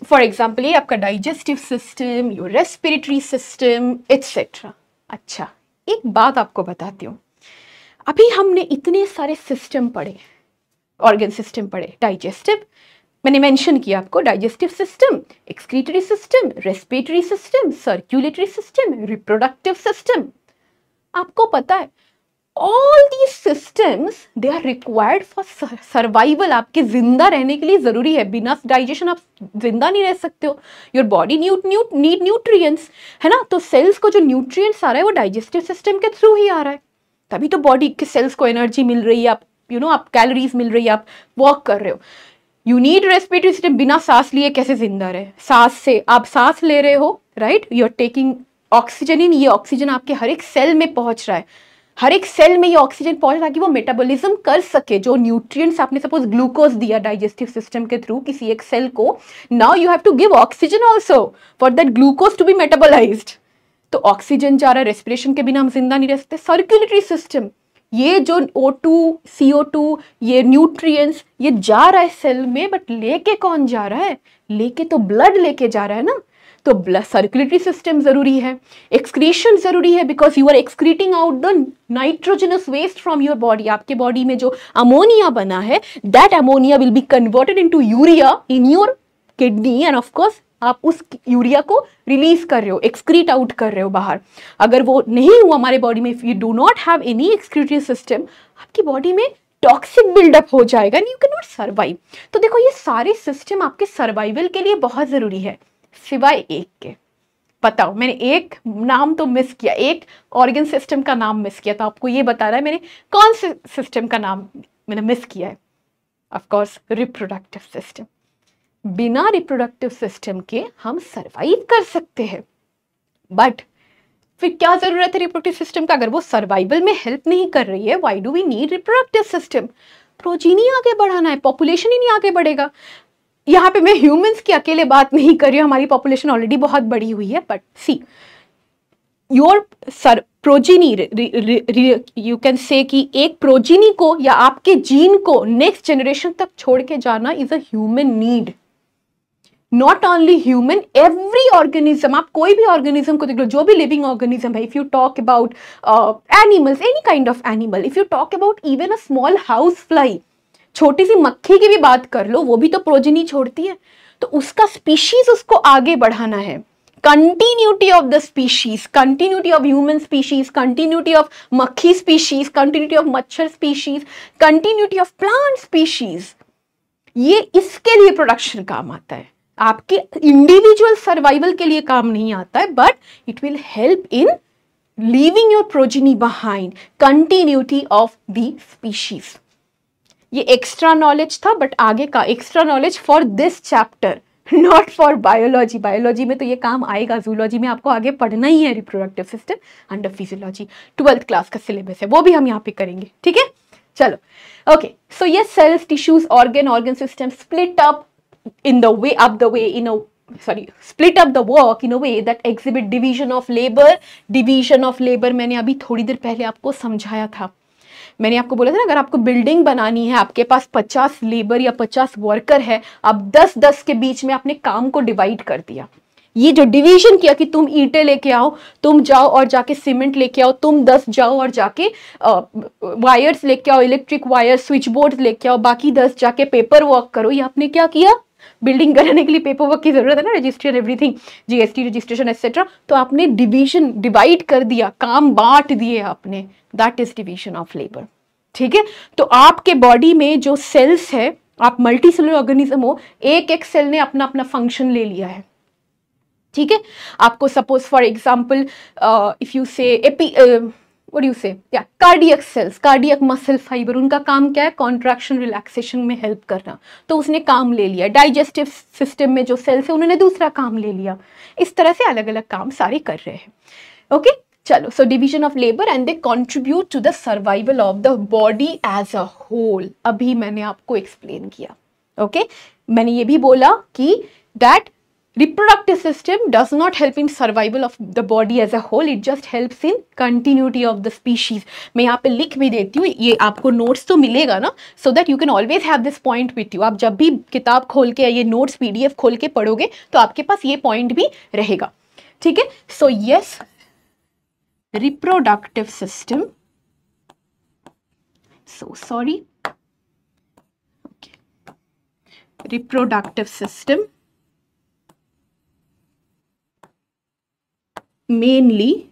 फॉर एग्जाम्पल ये आपका digestive system your respiratory system etcetera अच्छा एक बात आपको बताती हूँ अभी हमने इतने सारे सिस्टम पढ़े ऑर्गन सिस्टम पढ़े डाइजेस्टिव मैंने मेंशन किया आपको digestive system excretory system respiratory system circulatory system reproductive system आपको पता है all these systems they are required for survival आपके जिंदा रहने के लिए ज़रूरी है बिना डाइजेशन आप जिंदा नहीं रह सकते हो योर बॉडी न्यूट न्यूट नीड न्यूट्रिएंट्स है ना तो सेल्स को जो न्यूट्रिएंट्स आ रहा है वो डाइजेस्टिव सिस्टम के थ्रू ही आ रहा है तभी तो बॉडी के सेल्स को एनर्जी मिल रही है आप यू you नो know, आप कैलोरीज मिल रही है आप वॉक कर रहे हो यू नीड रेस्पिरेटरी सिस्टम बिना सांस लिए कैसे जिंदा रहे सांस से आप सांस ले रहे हो right you are taking oxygen in ये ऑक्सीजन आपके हर एक सेल में पहुंच रहा है हर एक सेल में ये ऑक्सीजन पहुंच ताकि वो मेटाबॉलिज्म कर सके जो न्यूट्रिएंट्स आपने सपोज ग्लूकोज दिया डाइजेस्टिव सिस्टम के थ्रू किसी एक सेल को now you have to give oxygen also for that glucose to be metabolise तो ऑक्सीजन जा रहा है रेस्पिरेशन के बिना हम जिंदा नहीं रह सकते सर्कुलेटरी सिस्टम ये जो O two C O two ये न्यूट्रिएंट्स ये जा रहा है सेल में बट लेके कौन जा रहा है लेके तो ब्लड लेके जा रहा है ना तो ब्लड सर्कुलेटरी सिस्टम ज़रूरी है एक्सक्रीशन ज़रूरी है because you are excreting out the nitrogenous waste from your body आपके बॉडी में जो अमोनिया बना है that ammonia will be converted to urea in your kidney and of course आप उस यूरिया को रिलीज कर रहे हो एक्सक्रीट आउट कर रहे हो बाहर अगर वो नहीं हुआ हमारे बॉडी में if you do not have any excretory system आपकी बॉडी में टॉक्सिक बिल्डअप हो जाएगा and you can not survive तो देखो ये सारे सिस्टम आपके सर्वाइवल के लिए बहुत ज़रूरी है सिवाय एक के बताओ मैंने एक नाम तो मिस किया एक ऑर्गन सिस्टम का नाम मिस किया तो आपको ये बता रहा है मैंने कौन से सिस्टम का नाम मैंने मिस किया है ऑफकोर्स रिप्रोडक्टिव सिस्टम बिना रिप्रोडक्टिव सिस्टम के हम सर्वाइव कर सकते हैं बट फिर क्या ज़रूरत है रिप्रोडक्टिव सिस्टम का अगर वो सर्वाइवल में हेल्प नहीं कर रही है why do we need reproductive system progeny आगे बढ़ाना है पॉपुलेशन ही नहीं आगे बढ़ेगा यहाँ पे मैं ह्यूमंस की अकेले बात नहीं कर रही हूँ हमारी पॉपुलेशन ऑलरेडी बहुत बड़ी हुई है but see your sir progeny you can say कि एक प्रोजीनी को या आपके जीन को नेक्स्ट जनरेशन तक छोड़ के जाना is a human need not only human every organism आप कोई भी ऑर्गेनिज्म को देख लो जो भी लिविंग ऑर्गेनिज्म है if you talk about animals any kind of animal if you talk about even a small house fly छोटी सी मक्खी की भी बात कर लो वो भी तो प्रोजनी छोड़ती है तो उसका स्पीशीज उसको आगे बढ़ाना है continuity of the species continuity of human species continuity of मक्खी स्पीशीज कंटिन्यूटी ऑफ मच्छर species continuity of plant species ये इसके लिए प्रोडक्शन काम आता है आपके इंडिविजुअल सर्वाइवल के लिए काम नहीं आता है but it will help in leaving your progeny behind continuity of the species ये एक्स्ट्रा नॉलेज था बट आगे का extra knowledge for this chapter not for biology biology में तो ये काम आएगा जूलॉजी में आपको आगे पढ़ना ही है reproductive system under physiology twelfth class का सिलेबस है वो भी हम यहाँ पे करेंगे ठीक है चलो ओके सो ये cells tissues organ organ system split up in the way up the way in a sorry split up the work in a way that exhibit division of labor division of labor maine abhi thodi der pehle aapko samjhaya tha मैंने आपको बोला था ना अगर आपको building बनानी है आपके पास 50 लेबर या 50 वर्कर है आप 10-10 के बीच में आपने काम को डिवाइड कर दिया ये जो डिवीजन किया कि तुम ईटे लेके आओ तुम जाओ और जाके सीमेंट लेके आओ तुम 10 जाओ और जाके वायर्स लेके आओ इलेक्ट्रिक वायर्स स्विच बोर्ड लेके आओ बाकी दस जाके पेपर वर्क करो ये आपने क्या किया बिल्डिंग कराने के लिए पेपर वर्क की ज़रूरत है ना registry and everything GST registration etcetera तो आपने डिवीजन डिवाइड कर दिया काम बांट दिए आपने that is division of labour ठीक है तो आपके बॉडी में जो सेल्स है आप मल्टी सेलर ऑर्गेनिज्म हो एक एक सेल ने अपना अपना फंक्शन ले लिया है ठीक है आपको suppose for example if you say AP uh, what do you say yeah cardiac cells cardiac muscle fiber उनका काम क्या है contraction relaxation में help करना तो उसने काम ले लिया digestive system में जो cells है उन्होंने दूसरा काम ले लिया इस तरह से अलग अलग काम सारे कर रहे हैं ओके okay? चलो so division of labour and they contribute to the survival of the body as a whole अभी मैंने आपको एक्सप्लेन किया ओके okay? मैंने ये भी बोला कि that reproductive system does not help in survival of the body as a whole it just help in continuity of the species मैं यहाँ पे लिख भी देती हूँ ये आपको नोट्स तो मिलेगा ना so that you can always have this point with you आप जब भी किताब खोल के ये नोट्स पीडीएफ खोल के पढ़ोगे तो आपके पास ये पॉइंट भी रहेगा ठीक है so yes reproductive system so sorry reproductive system mainly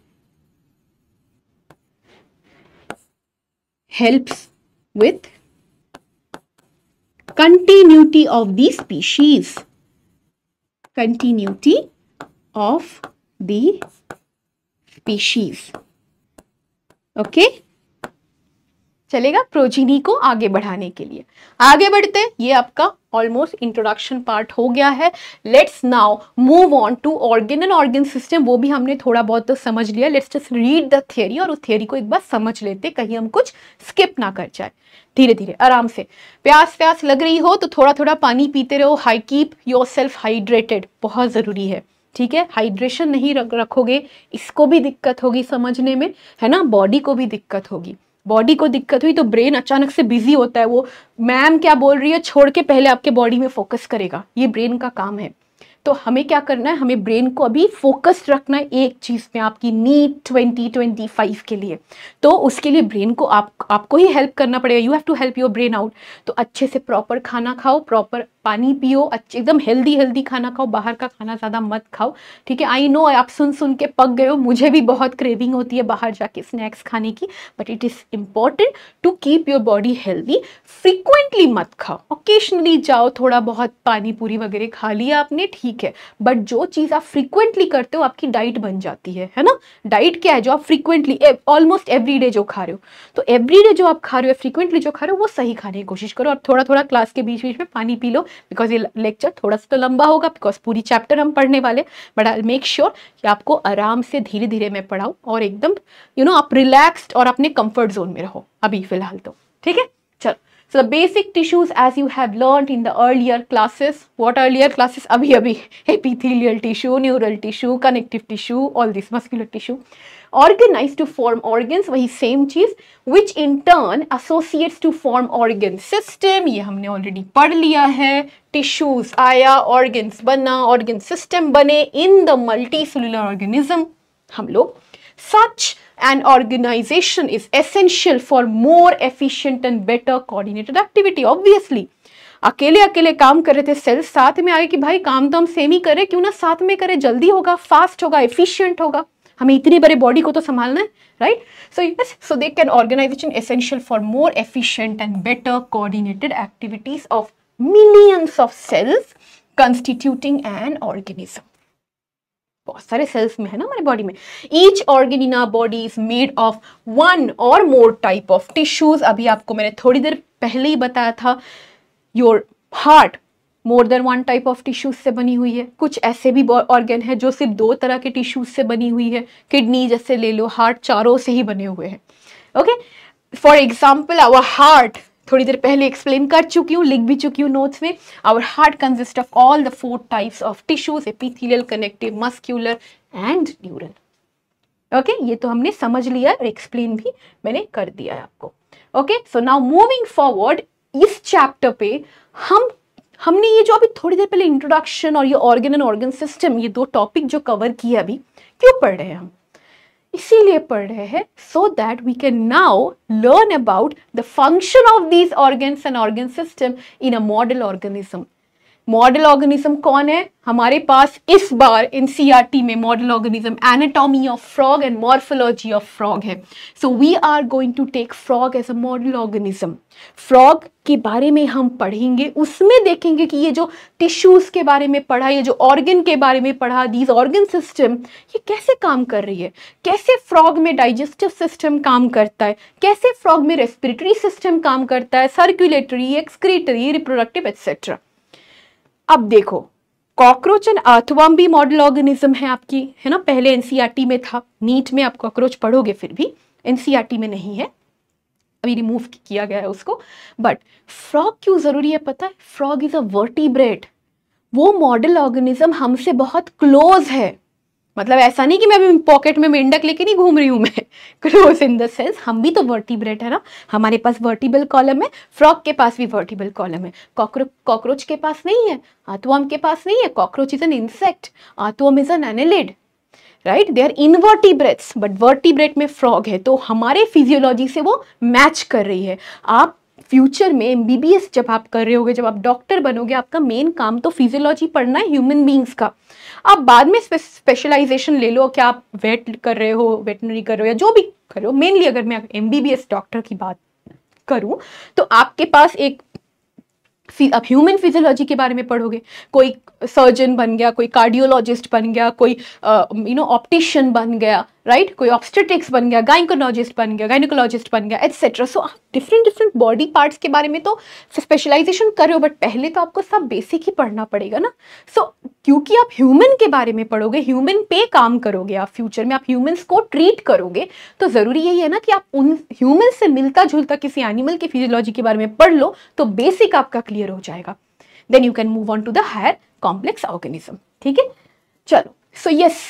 helps with continuity of the species. Continuity of the species. Okay? चलेगा प्रोजीनी को आगे बढ़ाने के लिए आगे बढ़ते ये आपका ऑलमोस्ट इंट्रोडक्शन पार्ट हो गया है let's now move on to organ and organ system वो भी हमने थोड़ा बहुत तो समझ लिया let's just read the theory और उस थियरी को एक बार समझ लेते कहीं हम कुछ स्किप ना कर जाए धीरे धीरे आराम से प्यास प्यास लग रही हो तो थोड़ा थोड़ा पानी पीते रहो हाई कीप योर सेल्फ हाइड्रेटेड बहुत ज़रूरी है ठीक है हाइड्रेशन नहीं रख रखोगे इसको भी दिक्कत होगी समझने में है ना बॉडी को भी दिक्कत होगी बॉडी को दिक्कत हुई तो ब्रेन अचानक से बिजी होता है वो मैम क्या बोल रही है छोड़ के पहले आपके बॉडी में फोकस करेगा ये ब्रेन का काम है तो हमें क्या करना है हमें ब्रेन को अभी फोकस्ड रखना है एक चीज़ में आपकी नीट ट्वेंटी ट्वेंटी फाइव के लिए तो उसके लिए ब्रेन को आप आपको ही हेल्प करना पड़ेगा you have to help your brain out तो अच्छे से प्रॉपर खाना खाओ प्रॉपर पानी पियो अच्छे एकदम हेल्दी हेल्दी खाना खाओ बाहर का खाना ज़्यादा मत खाओ ठीक है आई नो आप सुन सुन के पक गए हो मुझे भी बहुत क्रेविंग होती है बाहर जाके स्नैक्स खाने की but it is important to keep your body healthy frequently मत खाओ ओकेशनली जाओ थोड़ा बहुत पानी पूरी वगैरह खा लिया आपने ठीक है बट जो चीज़ आप फ्रिक्वेंटली करते हो आपकी डाइट बन जाती है है ना डाइट क्या है जो आप फ्रिक्वेंटली ऑलमोस्ट एवरी डे जो खा रहे हो तो एवरी डे जो आप खा रहे हो फ्रिक्वेंटली जो खा रहे हो वो सही खाने की कोशिश करो और थोड़ा थोड़ा क्लास के बीच बीच में पानी पी लो बिकॉज ये लेक्चर थोड़ा सा तो लंबा होगा बिकॉज पूरी चैप्टर हम पढ़ने वाले बट आई मेक श्योर कि आपको आराम से धीरे धीरे मैं पढ़ाऊँ और एकदम यू you नो know, आप रिलैक्स्ड और अपने कम्फर्ट जोन में रहो अभी फिलहाल तो ठीक है चलो so the basic tissues as you have learn in the earlier classes what earlier classes अभी अभी epithelial tissue neural tissue connective tissue all this muscular tissue organise to form organs वही सेम चीज़ which in turn associates to form organ system ये हमने already पढ़ लिया है tissues आया ऑर्गन्स बना ऑर्गन सिस्टम बने in the multicellular organism हम लोग such and organisation is essential for more efficient and better coordinated activity obviously अकेले अकेले काम कर रहे थे सेल्स साथ में आए कि भाई काम तो हम सेम ही करें क्यों ना साथ में करें जल्दी होगा फास्ट होगा एफिशिएंट होगा हमें इतने बड़े बॉडी को तो संभालना है right so yes so they can organisation essential for more efficient and better coordinated activities of millions of cells constituting an organism बहुत सारे सेल्स में है ना हमारे बॉडी में each organ in our body is made of one or more type of tissues अभी आपको मैंने थोड़ी देर पहले ही बताया था your heart more than one type of tissues से बनी हुई है कुछ ऐसे भी ऑर्गेन है जो सिर्फ दो तरह के टिश्यूज से बनी हुई है किडनी जैसे ले लो हार्ट चारों से ही बने हुए हैं okay for example our heart थोड़ी देर पहले एक्सप्लेन कर चुकी हूँ लिख भी चुकी हूँ नोट्स में our heart consist of all the four types of tissues epithelial connective muscular and neural okay ये तो हमने समझ लिया और एक्सप्लेन भी मैंने कर दिया है आपको okay so now moving forward इस चैप्टर पे हम हमने ये जो अभी थोड़ी देर पहले इंट्रोडक्शन और ये ऑर्गन एंड ऑर्गन सिस्टम ये दो टॉपिक जो कवर किया अभी क्यों पढ़ रहे हैं हम इसीलिए पढ़ रहे हैं so that we can now learn about the function of these organs and organ system in a model organism model organism कौन है हमारे पास इस बार इन सीआरटी में model organism anatomy of frog and morphology of frog है so we are going to take frog as a model organism frog के बारे में हम पढ़ेंगे उसमें देखेंगे कि ये जो टिश्यूज़ के बारे में पढ़ा ये जो ऑर्गन के बारे में पढ़ा दीज ऑर्गन सिस्टम ये कैसे काम कर रही है कैसे फ्रॉग में डाइजेस्टिव सिस्टम काम करता है कैसे फ्रॉग में रेस्पिरेटरी सिस्टम काम करता है सर्कुलेटरी एक्सक्रीटरी रिप्रोडक्टिव एक्सेट्रा अब देखो कॉकरोच एंड अर्थवर्म भी मॉडल ऑर्गेनिज्म है आपकी है ना पहले एनसीईआरटी e में था नीट में आप कॉकरोच पढ़ोगे फिर भी एनसीईआरटी e में नहीं है अभी रिमूव किया गया है उसको बट फ्रॉग क्यों ज़रूरी है पता है फ्रॉग इज़ अ वर्टिब्रेट वो मॉडल ऑर्गेनिज्म हमसे बहुत क्लोज है मतलब ऐसा नहीं कि मैं अभी पॉकेट में मेंढक लेके नहीं घूम रही हूँ मैं क्लोज इन द सेंस हम भी तो वर्टिब्रेट है ना हमारे पास वर्टिबल कॉलम है फ्रॉक के पास भी वर्टिबल कॉलम है कॉकरो कॉकरोच के पास नहीं है आतुआम के पास नहीं है cockroach is an insect earthworm is an annelid right they are invertebrates but vertebrate में फ्रॉग है तो हमारे फिजियोलॉजी से वो मैच कर रही है आप फ्यूचर में एम जब आप कर रहे होगे जब आप डॉक्टर बनोगे आपका मेन काम तो फिजियोलॉजी पढ़ना है ह्यूमन बींग्स का आप बाद में स्पेशलाइजेशन ले लो कि आप वेट कर रहे हो वेटनरी कर रहे हो या जो भी कर रहे हो मेनली अगर मैं एम डॉक्टर की बात करूँ तो आपके पास एक आप ह्यूमन फिजियोलॉजी के बारे में पढ़ोगे कोई सर्जन बन गया कोई कार्डियोलॉजिस्ट बन गया कोई यू नो ऑप्टिशियन बन गया राइट right? कोई ऑप्स्टेटिक्स बन गया गाइनकोलॉजिस्ट बन गया गाइनकोलॉजिस्ट बन गया एटसेट्रा सो so, आप डिफरेंट डिफरेंट बॉडी पार्ट्स के बारे में तो स्पेशलाइजेशन कर रहे हो बट पहले तो आपको सब बेसिक ही पढ़ना पड़ेगा ना सो so, क्योंकि आप ह्यूमन के बारे में पढ़ोगे ह्यूमन पे काम करोगे आप फ्यूचर में आप ह्यूमन्स को ट्रीट करोगे तो ज़रूरी यही है ना कि आप उन ह्यूमन से मिलता जुलता किसी एनिमल की फिजियोलॉजी के बारे में पढ़ लो तो बेसिक आपका क्लियर हो जाएगा then you can move on to the higher complex organism ठीक है चलो so so, yes yes,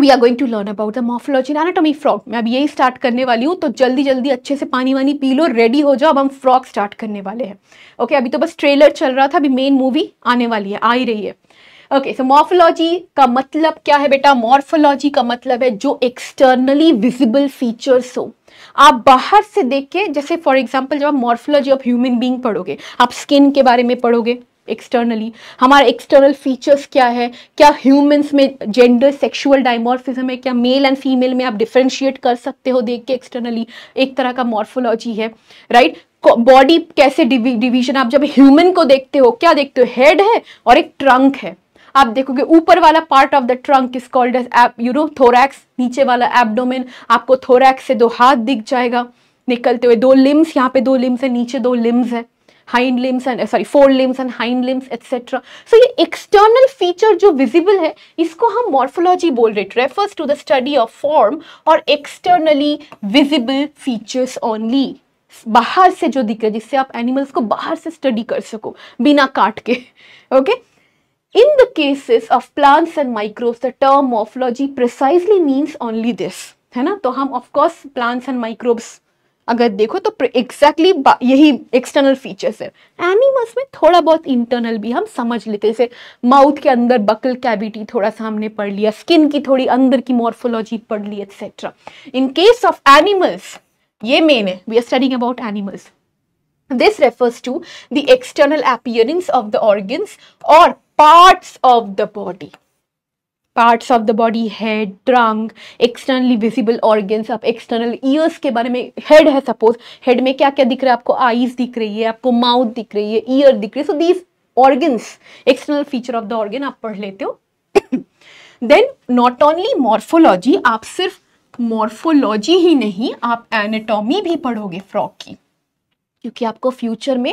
we are going to learn about the morphology anatomy frog मैं अब यही स्टार्ट करने वाली हूँ तो जल्दी जल्दी अच्छे से पानी वानी पी लो रेडी हो जाओ अब हम फ्रॉग स्टार्ट करने वाले हैं ओके okay, अभी तो बस ट्रेलर चल रहा था अभी मेन मूवी आने वाली है आ ही रही है ओके सो मॉर्फोलॉजी का मतलब क्या है बेटा मॉर्फोलॉजी का मतलब है जो एक्सटर्नली विजिबल फीचर्स हो आप बाहर से देख के जैसे फॉर एग्जाम्पल जब आप मॉर्फोलॉजी ऑफ ह्यूमन बींग पढ़ोगे आप स्किन के बारे में पढ़ोगे एक्सटर्नली हमारा एक्सटर्नल फीचर्स क्या है क्या ह्यूमंस में जेंडर सेक्सुअल डाइमॉर्फिज्म है क्या मेल एंड फीमेल में आप डिफ्रेंशिएट कर सकते हो देख के एक्सटर्नली एक तरह का मॉर्फोलॉजी है राइट right? बॉडी कैसे डिवीजन आप जब ह्यूमन को देखते हो क्या देखते हो हेड है और एक ट्रंक है आप देखोगे ऊपर वाला part of the trunk is called as you know thorax नीचे वाला एब्डोमेन आपको थोरैक्स से दो हाथ दिख जाएगा निकलते हुए दो लिम्स यहाँ पे दो लिम्स है नीचे दो लिम्स है hind limbs and sorry fore limbs and hind limbs etcetera so ये एक्सटर्नल फीचर जो विजिबल है इसको हम मॉर्फोलॉजी बोल रहे refers to the study of form और एक्सटर्नली विजिबल फीचर्स ओनली बाहर से जो दिख रहे जिससे आप एनिमल्स को बाहर से स्टडी कर सको बिना काट के okay in the cases of plants and microbes the term morphology precisely precisely only this है ना तो हम ऑफकोर्स प्लांट्स एंड माइक्रोब्स अगर देखो तो एग्जैक्टली exactly यही एक्सटर्नल फीचर्स है एनिमल्स में थोड़ा बहुत इंटरनल भी हम समझ लेते जैसे माउथ के अंदर बकल कैविटी थोड़ा सा हमने पढ़ लिया स्किन की थोड़ी अंदर की मॉर्फोलॉजी पढ़ ली etcetera in case of animals ये मेन है we are studying about animals this refers to the external appearance of the organs or parts of the body parts of the body head trunk externally visible organs आप external ears के बारे में head है suppose head में क्या क्या दिख रहा है आपको आईज दिख रही है आपको माउथ दिख रही है ईयर दिख रही है so these organs external feature of the organ आप पढ़ लेते हो देन नॉट ओनली मॉर्फोलॉजी आप सिर्फ मॉर्फोलॉजी ही नहीं आप एनेटोमी भी पढ़ोगे फ्रॉक की क्योंकि आपको फ्यूचर में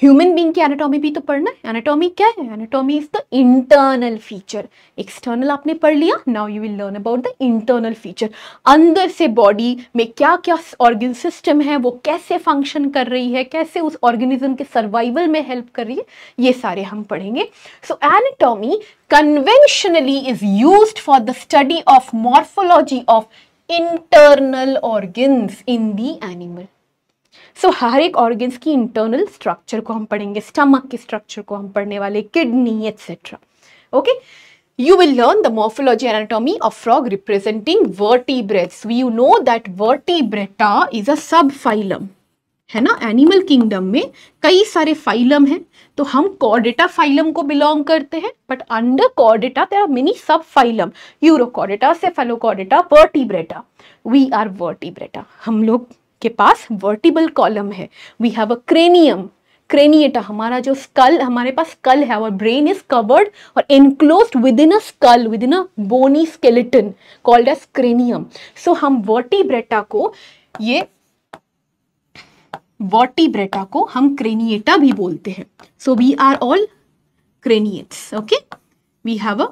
ह्यूमन बींग की एनाटॉमी भी तो पढ़ना है एनाटॉमी क्या है anatomy is the internal feature external आपने पढ़ लिया now you will learn about the internal feature अंदर से बॉडी में क्या क्या ऑर्गन सिस्टम है वो कैसे फंक्शन कर रही है कैसे उस ऑर्गेनिज्म के सर्वाइवल में हेल्प कर रही है ये सारे हम पढ़ेंगे so anatomy conventionally is use for the study of morphology of internal organ in the animal so so, हर एक ऑर्गन्स की इंटरनल स्ट्रक्चर को हम पढ़ेंगे स्टमक की स्ट्रक्चर को हम पढ़ने वाले kidney etcetera okay you will learn the morphology and anatomy of frog we you know that that vertebrata is a phylum है ना एनिमल किंगडम में कई सारे फाइलम हैं तो हम कॉर्डेटा फाइलम को बिलोंग करते हैं but under chordata there are many subphylum urochordata cephalochordata vertebrata we are vertebrata हम लोग आपके पास वर्टिबल कॉलम है we have a cranium craniata हमारा जो स्कल हमारे पास स्कल है और ब्रेन इज कवर्ड और enclose within a skull within a bony skeleton called as cranium so हम वर्टिब्रेटा को ये वर्टिब्रेटा को हम क्रेनिएटा भी बोलते हैं so we are all craniates okay we have a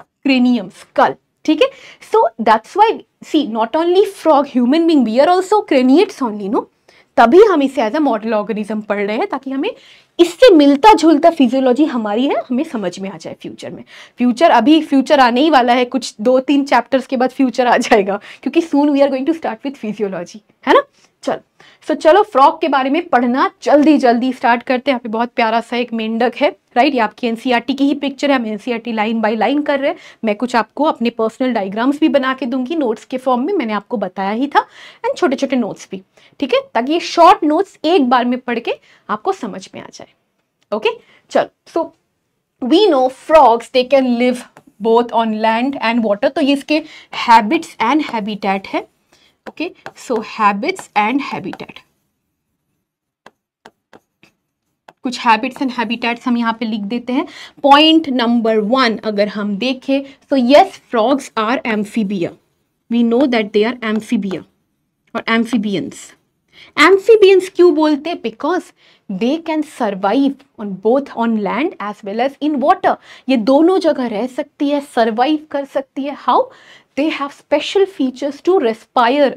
cranium skull ठीक है so that's why see not only frog human being we are also craniates only no तभी हम इसे एज अ मॉडल ऑर्गेनिज्म पढ़ रहे हैं ताकि हमें इससे मिलता जुलता फिजियोलॉजी हमारी है हमें समझ में आ जाए फ्यूचर में फ्यूचर अभी फ्यूचर आने ही वाला है कुछ दो तीन चैप्टर्स के बाद फ्यूचर आ जाएगा क्योंकि soon we are going to start with physiology है ना चल सो so, चलो फ्रॉक के बारे में पढ़ना जल्दी जल्दी स्टार्ट करते हैं यहाँ पे बहुत प्यारा सा एक मेंढक है राइट ये आपकी एनसीईआरटी e की ही पिक्चर है हम एनसीईआरटी लाइन बाय लाइन कर रहे हैं मैं कुछ आपको अपने पर्सनल डायग्राम्स भी बना के दूंगी नोट्स के फॉर्म में मैंने आपको बताया ही था एंड छोटे छोटे नोट्स भी ठीक है ताकि ये शॉर्ट नोट्स एक बार में पढ़ के आपको समझ में आ जाए ओके चल so we know frogs they can live both on land and water तो ये इसके हैबिट्स एंड हैबिटेट है okay so habits and habitat कुछ हैबिट्स एंड हैबिटेट्स हम यहाँ पे लिख देते हैं पॉइंट नंबर वन अगर हम देखें तो yes frogs are amphibia we know that they are amphibia और एम्फीबियंस एम्फीबियंस क्यों बोलते हैं because they can survive on both on land as well as in water ये दोनों जगह रह सकती है सर्वाइव कर सकती है how they have special features to respire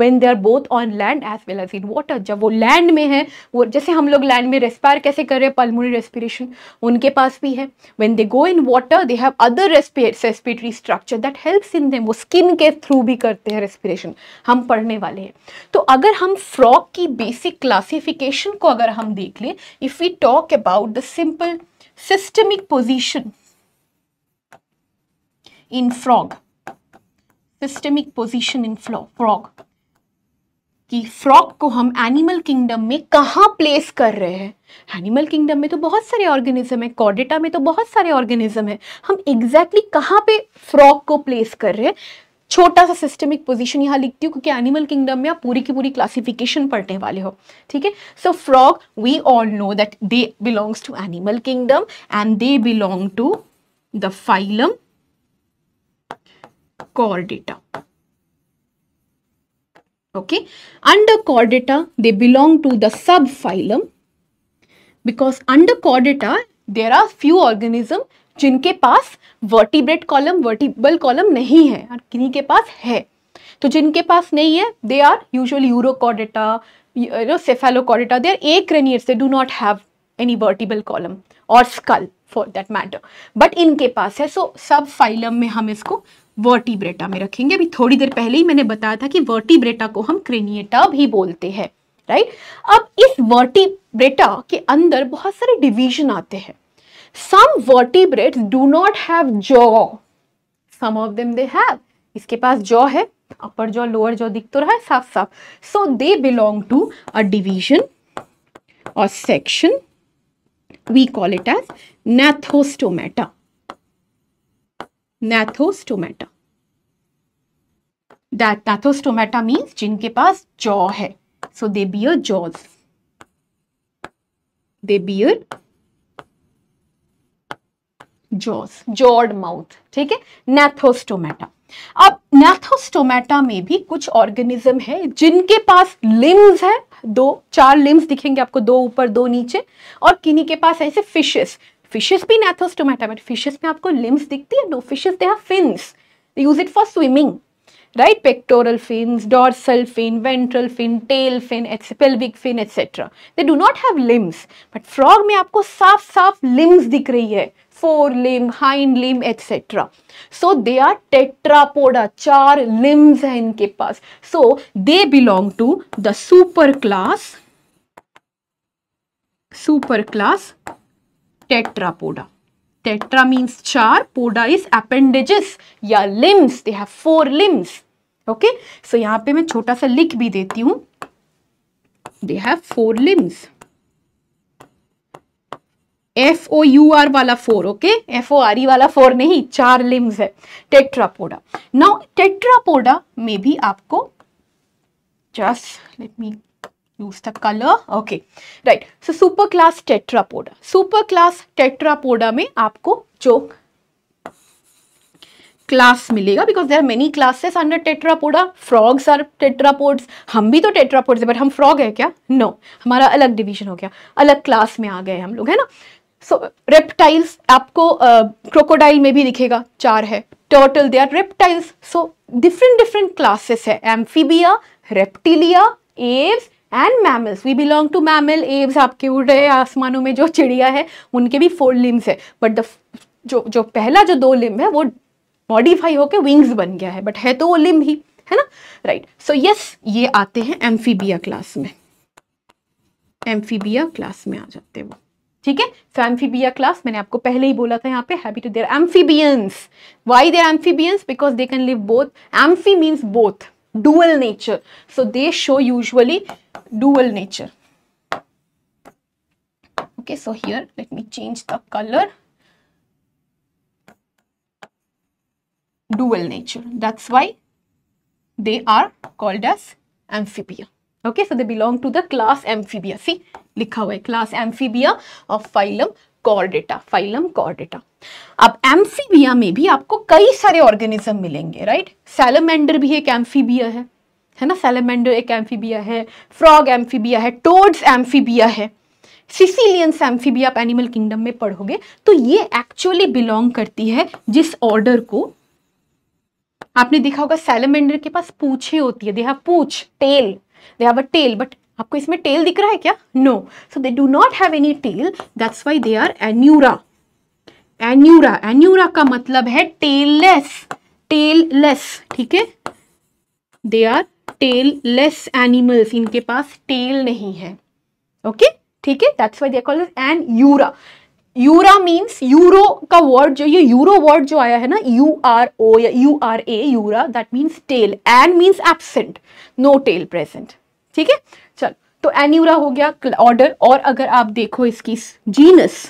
when they are both on land as well as in water जब वो लैंड में है वो जैसे हम लोग लैंड में रेस्पायर कैसे कर रहे हैं पल्मोनरी रेस्पिरेशन उनके पास भी है when they go in water they have other respiratory structure that helps in them वो स्किन के थ्रू भी करते हैं रेस्पिरेशन हम पढ़ने वाले हैं तो अगर हम फ्रॉक की बेसिक क्लासिफिकेशन को अगर हम देख लें if we talk about the simple systemic position in frog systemic position in frog कि फ्रॉग को हम एनिमल किंगडम में कहाँ प्लेस कर रहे हैं एनिमल किंगडम में तो बहुत सारे ऑर्गेनिज्म है कॉडेटा में तो बहुत सारे ऑर्गेनिज्म है हम एग्जैक्टली exactly कहाँ पे फ्रॉग को प्लेस कर रहे हैं छोटा सा सिस्टमिक पोजीशन यहाँ लिखती हूँ क्योंकि एनिमल किंगडम में आप पूरी की पूरी क्लासिफिकेशन पढ़ने वाले हो ठीक है so frog we all know that they belongs to animal kingdom and they belong to the phylum core data. Okay, under core data, they belong to the subphylum because under core data, there are few organism जिनके पास vertebrate column vertebral column नहीं है और किन्हीं के पास है तो जिनके पास नहीं है they are usually urochordata you know cephalochordata they are acraniates they do not have any vertebral column or skull for that matter but इनके पास है so subphylum में हम इसको वर्टिब्रेटा में रखेंगे अभी थोड़ी देर पहले ही मैंने बताया था कि वर्टिब्रेटा को हम क्रेनिएटा भी बोलते हैं राइट अब इस वर्टिब्रेटा के अंदर बहुत सारे डिवीजन आते हैं some vertebrate do not have jaw some of them they have इसके पास जॉ है अपर जॉ लोअर जॉ दिख तो रहा है साफ साफ so they belong to a division और section we call it as gnathostomata gnathostomata that gnathostomata means जिनके पास जॉ है so they bear jaws they bear jaws jawed mouth ठीक है नैथोस्टोमैटा अब नैथोस्टोमैटा में भी कुछ ऑर्गेनिज्म है जिनके पास लिम्स है दो चार लिम्स दिखेंगे आपको दो ऊपर दो नीचे और किन्हीं के पास ऐसे फिशेस फिशेस भी नैथोस्टोमेटा बट फिशेस में आपको लिम्स दिखती है no fishes they have fins they use it for swimming right pectoral fins dorsal fin ventral fin tail fin pelvic fin etcetera they do not have limbs but frog में आपको साफ साफ limbs दिख रही है fore limb hind limb etcetera so they are tetrapoda चार limbs हैं इनके पास so they belong to the super class super class tetrapoda. Tetra means char, poda is appendages या limbs. They have four limbs. Okay. So यहाँ पे मैं छोटा सा लिख भी देती हूँ They have four limbs. F O U R वाला four okay F O R E वाला फोर नहीं चार लिम्स है टेट्रापोडा नाउ टेट्रापोडा में भी आपको just let me use the color okay right so tetrapoda tetrapoda class tetrapoda में आपको जो क्लास मिलेगा because there are many classes under tetrapoda frogs are tetrapods हम भी तो टेट्रापोड्स हैं बट हम फ्रॉग है क्या नो no. हमारा अलग डिवीजन हो गया अलग क्लास में आ गए हम लोग है ना सो so, रेप्टाइल्स आपको क्रोकोडाइल uh, में भी दिखेगा चार है turtle they are reptiles so different different classes है amphibia reptilia aves and mammals we belong to mammal aves आपके उड़ रहे आसमानों में जो चिड़िया है उनके भी फोर लिम्स है बट द जो जो पहला जो दो लिम्ब है वो मॉडिफाई होकर विंग्स बन गया है बट है तो वो लिम्ब ही है ना राइट सो यस ये आते हैं एम्फीबिया क्लास में एम्फीबिया क्लास में आ जाते हैं वो ठीक है सो एम्फीबिया क्लास मैंने आपको पहले ही बोला था यहाँ पे heavy to they're amphibians why they're amphibians because they can live both amphi means both dual nature. So they show usually dual nature. Okay, so here let me change the color. Dual nature. That's why they are called as amphibia. Okay, so they belong to the class amphibia. See, likha hua hai, class amphibia of phylum chordata phylum chordata अब amphibia में भी आपको कई सारे organism मिलेंगे right salamander भी एक amphibia है है ना सैलमेंडर एक एम्फीबिया है फ्रॉग एम्फीबिया है टोड्स एम्फीबिया है सिसिलियन एम्फीबिया आप एनिमल किंगडम में पढ़ोगे तो ये एक्चुअली बिलोंग करती है जिस ऑर्डर को आपने देखा होगा सैलमेंडर के पास पूछे होती है दे हैव पूछ tail they have a tail but आपको इसमें टेल दिख रहा है क्या no so they do not have any tail that's why they are anura anura anura का मतलब है टेललेस टेललेस ठीक है they are tailless animals इनके पास टेल नहीं है ओके ठीक है that's why they call anura ura means uro का वर्ड जो ये यूरो वर्ड जो आया है ना यू आर ओ या U R A ura that means tail an means absent no tail present ठीक है तो एन्यूरा हो गया ऑर्डर और अगर आप देखो इसकी जीनस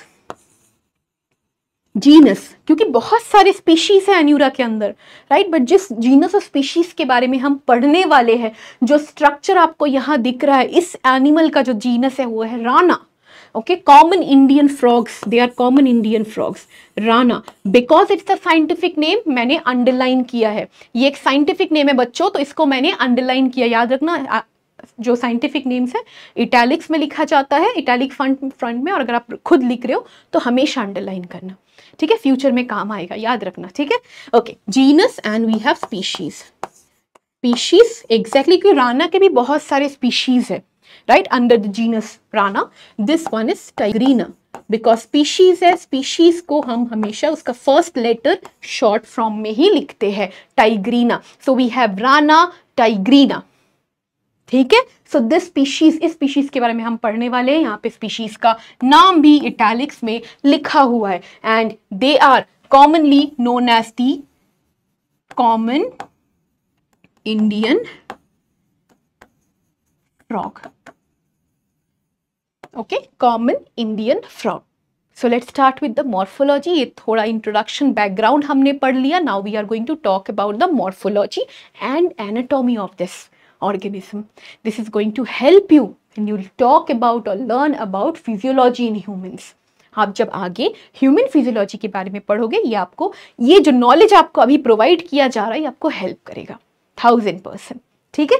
जीनस क्योंकि बहुत सारे स्पीशीज हैं एन्यूरा के अंदर राइट बट जिस जीनस और स्पीशीज के बारे में हम पढ़ने वाले हैं जो स्ट्रक्चर आपको यहां दिख रहा है इस एनिमल का जो जीनस है वो है rana okay common Indian frogs they are common Indian frogs rana because it's a scientific name मैंने अंडरलाइन किया है ये एक साइंटिफिक नेम है बच्चों तो इसको मैंने अंडरलाइन किया याद रखना जो साइंटिफिक नेम्स है इटैलिक्स में लिखा जाता है इटैलिक फ्रंट फ्रंट में और अगर आप खुद लिख रहे हो तो हमेशा अंडरलाइन करना ठीक है फ्यूचर में काम आएगा याद रखना ठीक है okay genus and we have species species exactly क्योंकि राना के भी बहुत सारे स्पीशीज है right under the genus rana this one is tigrina because species है स्पीशीज को हम हमेशा उसका फर्स्ट लेटर शॉर्ट फॉर्म में ही लिखते हैं tigrina so we have rana tigrina ठीक है सो दिस स्पीशीज इस स्पीशीज के बारे में हम पढ़ने वाले हैं यहाँ पे स्पीशीज का नाम भी इटैलिक्स में लिखा हुआ है and they are commonly known as the common Indian frog okay common Indian frog so let start with the morphology ये थोड़ा इंट्रोडक्शन बैकग्राउंड हमने पढ़ लिया now we are going to talk about the morphology and anatomy of this organism. This is going to help you and you'll talk about or learn about physiology in humans. आप जब आगे human physiology के बारे में पढ़ोगे ये आपको ये जो नॉलेज आपको अभी प्रोवाइड किया जा रहा है ये आपको हेल्प करेगा थाउजेंड परसेंट ठीक है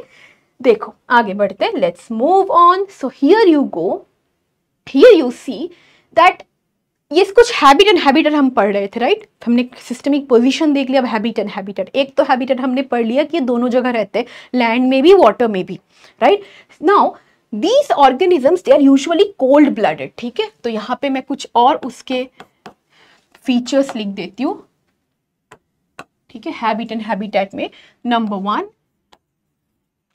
देखो आगे बढ़ते हैं let's move on so here you go here you see that ये कुछ हैबिट एंड हैबिटेट हम पढ़ रहे थे राइट हमने सिस्टमिक पोजीशन देख लिया अब हैबिट एंड हैबिटेट एक तो हैबिटेट हमने पढ़ लिया कि ये दोनों जगह रहते हैं लैंड में भी वाटर में भी right now these organisms they are usually cold blooded ठीक है तो यहाँ पे मैं कुछ और उसके फीचर्स लिख देती हूँ ठीक है हैबिट एंड हैबिटेट में नंबर वन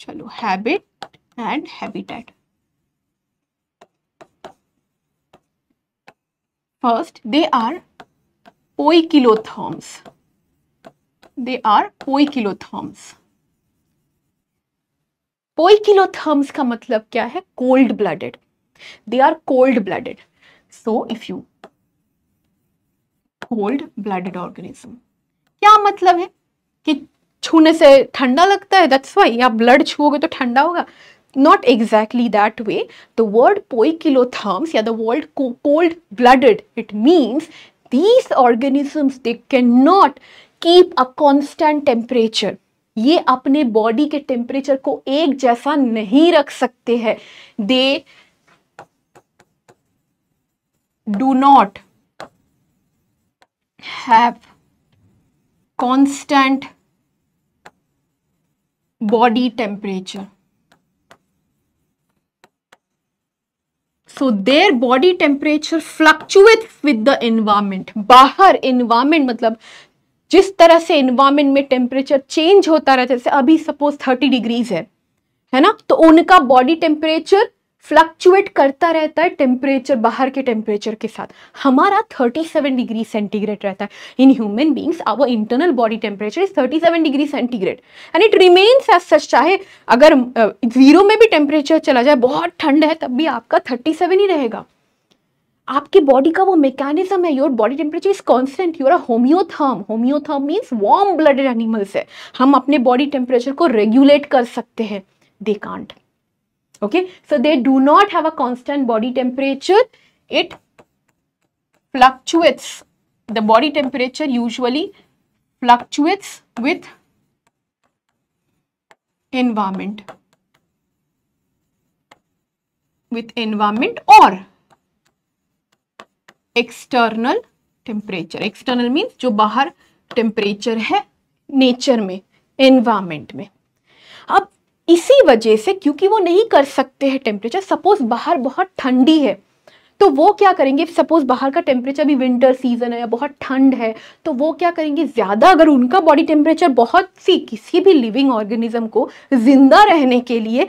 चलो habit and habitat First, they are poikilotherms. They are poikilotherms. Poikilotherms का मतलब क्या है cold blooded they are cold blooded so if you cold blooded organism क्या मतलब है कि छूने से ठंडा लगता है दैट्स वाई आप ब्लड छुओगे तो ठंडा होगा not exactly that way. The word poikilotherms, yeah, the word co cold-blooded, it means these organisms, they cannot keep a constant temperature. ये अपने बॉडी के टेम्परेचर को एक जैसा नहीं रख सकते हैं they do not have constant body temperature so their body temperature fluctuate with the environment बाहर एनवायरमेंट मतलब जिस तरह से एनवायरमेंट में टेम्परेचर चेंज होता रहता है जैसे अभी सपोज थर्टी डिग्रीज है है ना तो उनका बॉडी टेम्परेचर फ्लक्चुएट करता रहता है टेम्परेचर बाहर के टेम्परेचर के साथ हमारा 37 डिग्री सेंटीग्रेड रहता है in human beings our internal body temperature is 37 degree centigrade and it remains as such चाहे अगर जीरो में भी टेम्परेचर चला जाए बहुत ठंड है तब भी आपका 37 ही रहेगा आपके बॉडी का वो मैकेनिज्म है your body temperature is constant you're a homeotherm homeotherm means warm blooded animals है हम अपने बॉडी टेम्परेचर को रेगुलेट कर सकते हैं they can't okay so they do not have a constant body temperature it fluctuates the body temperature usually fluctuates with environment with environment or external temperature external means जो बाहर temperature है nature में environment में अब इसी वजह से क्योंकि वो नहीं कर सकते हैं टेम्परेचर सपोज बाहर बहुत ठंडी है तो वो क्या करेंगे सपोज बाहर का टेम्परेचर भी विंटर सीजन है या बहुत ठंड है तो वो क्या करेंगे ज़्यादा अगर उनका बॉडी टेम्परेचर बहुत सी किसी भी लिविंग ऑर्गेनिज्म को ज़िंदा रहने के लिए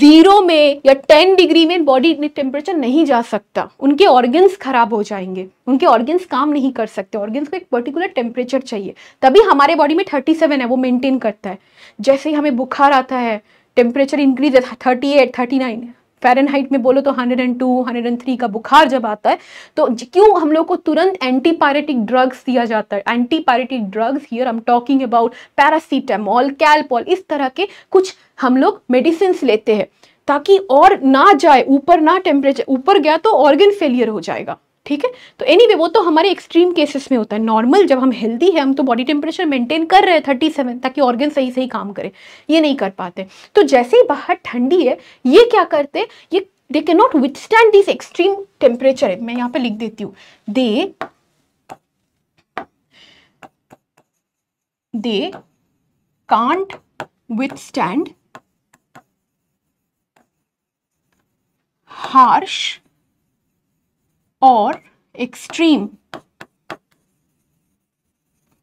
ज़ीरो में या टेन डिग्री में बॉडी टेम्परेचर नहीं जा सकता उनके ऑर्गन्स ख़राब हो जाएंगे उनके ऑर्गेन्स काम नहीं कर सकते ऑर्गेन्स को एक पर्टिकुलर टेम्परेचर चाहिए तभी हमारे बॉडी में थर्टी सेवन है वो मेनटेन करता है जैसे ही हमें बुखार आता है टेम्परेचर इंक्रीज है thirty eight thirty nine Fahrenheit में बोलो तो 102, 103 का बुखार जब आता है तो क्यों हम लोग को तुरंत एंटीपायरेटिक ड्रग्स दिया जाता है antipyretic drugs here am talking about paracetamol Calpol इस तरह के कुछ हम लोग मेडिसिन लेते हैं ताकि और ना जाए ऊपर ना टेम्परेचर ऊपर गया तो ऑर्गन फेलियर हो जाएगा ठीक है तो एनी anyway, वो तो हमारे एक्सट्रीम केसेस में होता है नॉर्मल जब हम हेल्दी है हम तो बॉडी टेम्परेचर मेंटेन कर रहे हैं थर्टी सेवन ताकि ऑर्गन सही सही काम करें ये नहीं कर पाते तो जैसे ही बाहर ठंडी है ये क्या करते ये they can not withstand this extreme temperature मैं यहां पे लिख देती हूं they they can't withstand और एक्सट्रीम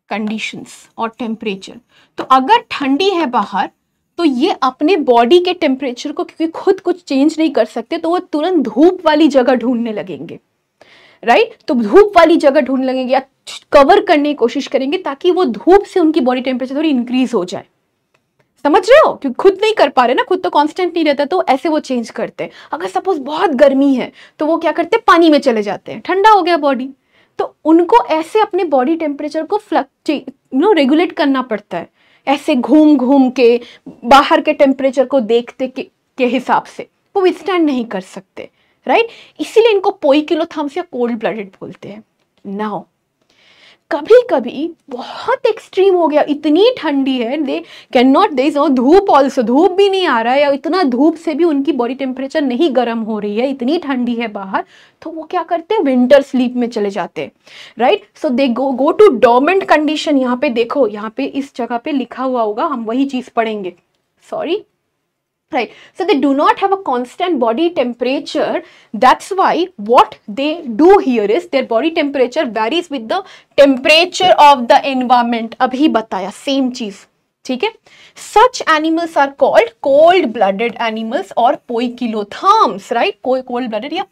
कंडीशंस और टेम्परेचर तो अगर ठंडी है बाहर तो ये अपने बॉडी के टेम्परेचर को क्योंकि खुद कुछ चेंज नहीं कर सकते तो वो तुरंत धूप वाली जगह ढूंढने लगेंगे राइट तो धूप वाली जगह ढूंढने लगेंगे या कवर करने की कोशिश करेंगे ताकि वो धूप से उनकी बॉडी टेम्परेचर थोड़ी इंक्रीज हो जाए समझ रहे हो क्योंकि खुद नहीं कर पा रहे ना खुद तो कांस्टेंट नहीं रहता तो ऐसे वो चेंज करते हैं अगर सपोज बहुत गर्मी है तो वो क्या करते हैं पानी में चले जाते हैं ठंडा हो गया बॉडी तो उनको ऐसे अपने बॉडी टेम्परेचर को फ्लक्चुए नो रेगुलेट करना पड़ता है ऐसे घूम घूम के बाहर के टेम्परेचर को देखते के, के हिसाब से वो विस्टैंड नहीं कर सकते राइट इसीलिए इनको पोई किलो थम्स या कोल्ड ब्लडेड बोलते हैं नाउ कभी कभी बहुत एक्सट्रीम हो गया इतनी ठंडी है they can not they is धूप ऑल्सो धूप भी नहीं आ रहा है या इतना धूप से भी उनकी बॉडी टेम्परेचर नहीं गर्म हो रही है इतनी ठंडी है बाहर तो वो क्या करते हैं विंटर स्लीप में चले जाते हैं right so they go go to dormant condition यहाँ पे देखो यहाँ पे इस जगह पे लिखा हुआ होगा हम वही चीज़ पढ़ेंगे sorry right so they do not have a constant body temperature that's why what they do here is their body temperature varies with the temperature of the environment abhi bataya same cheese okay such animals are called cold blooded animals or poikilotherms right cold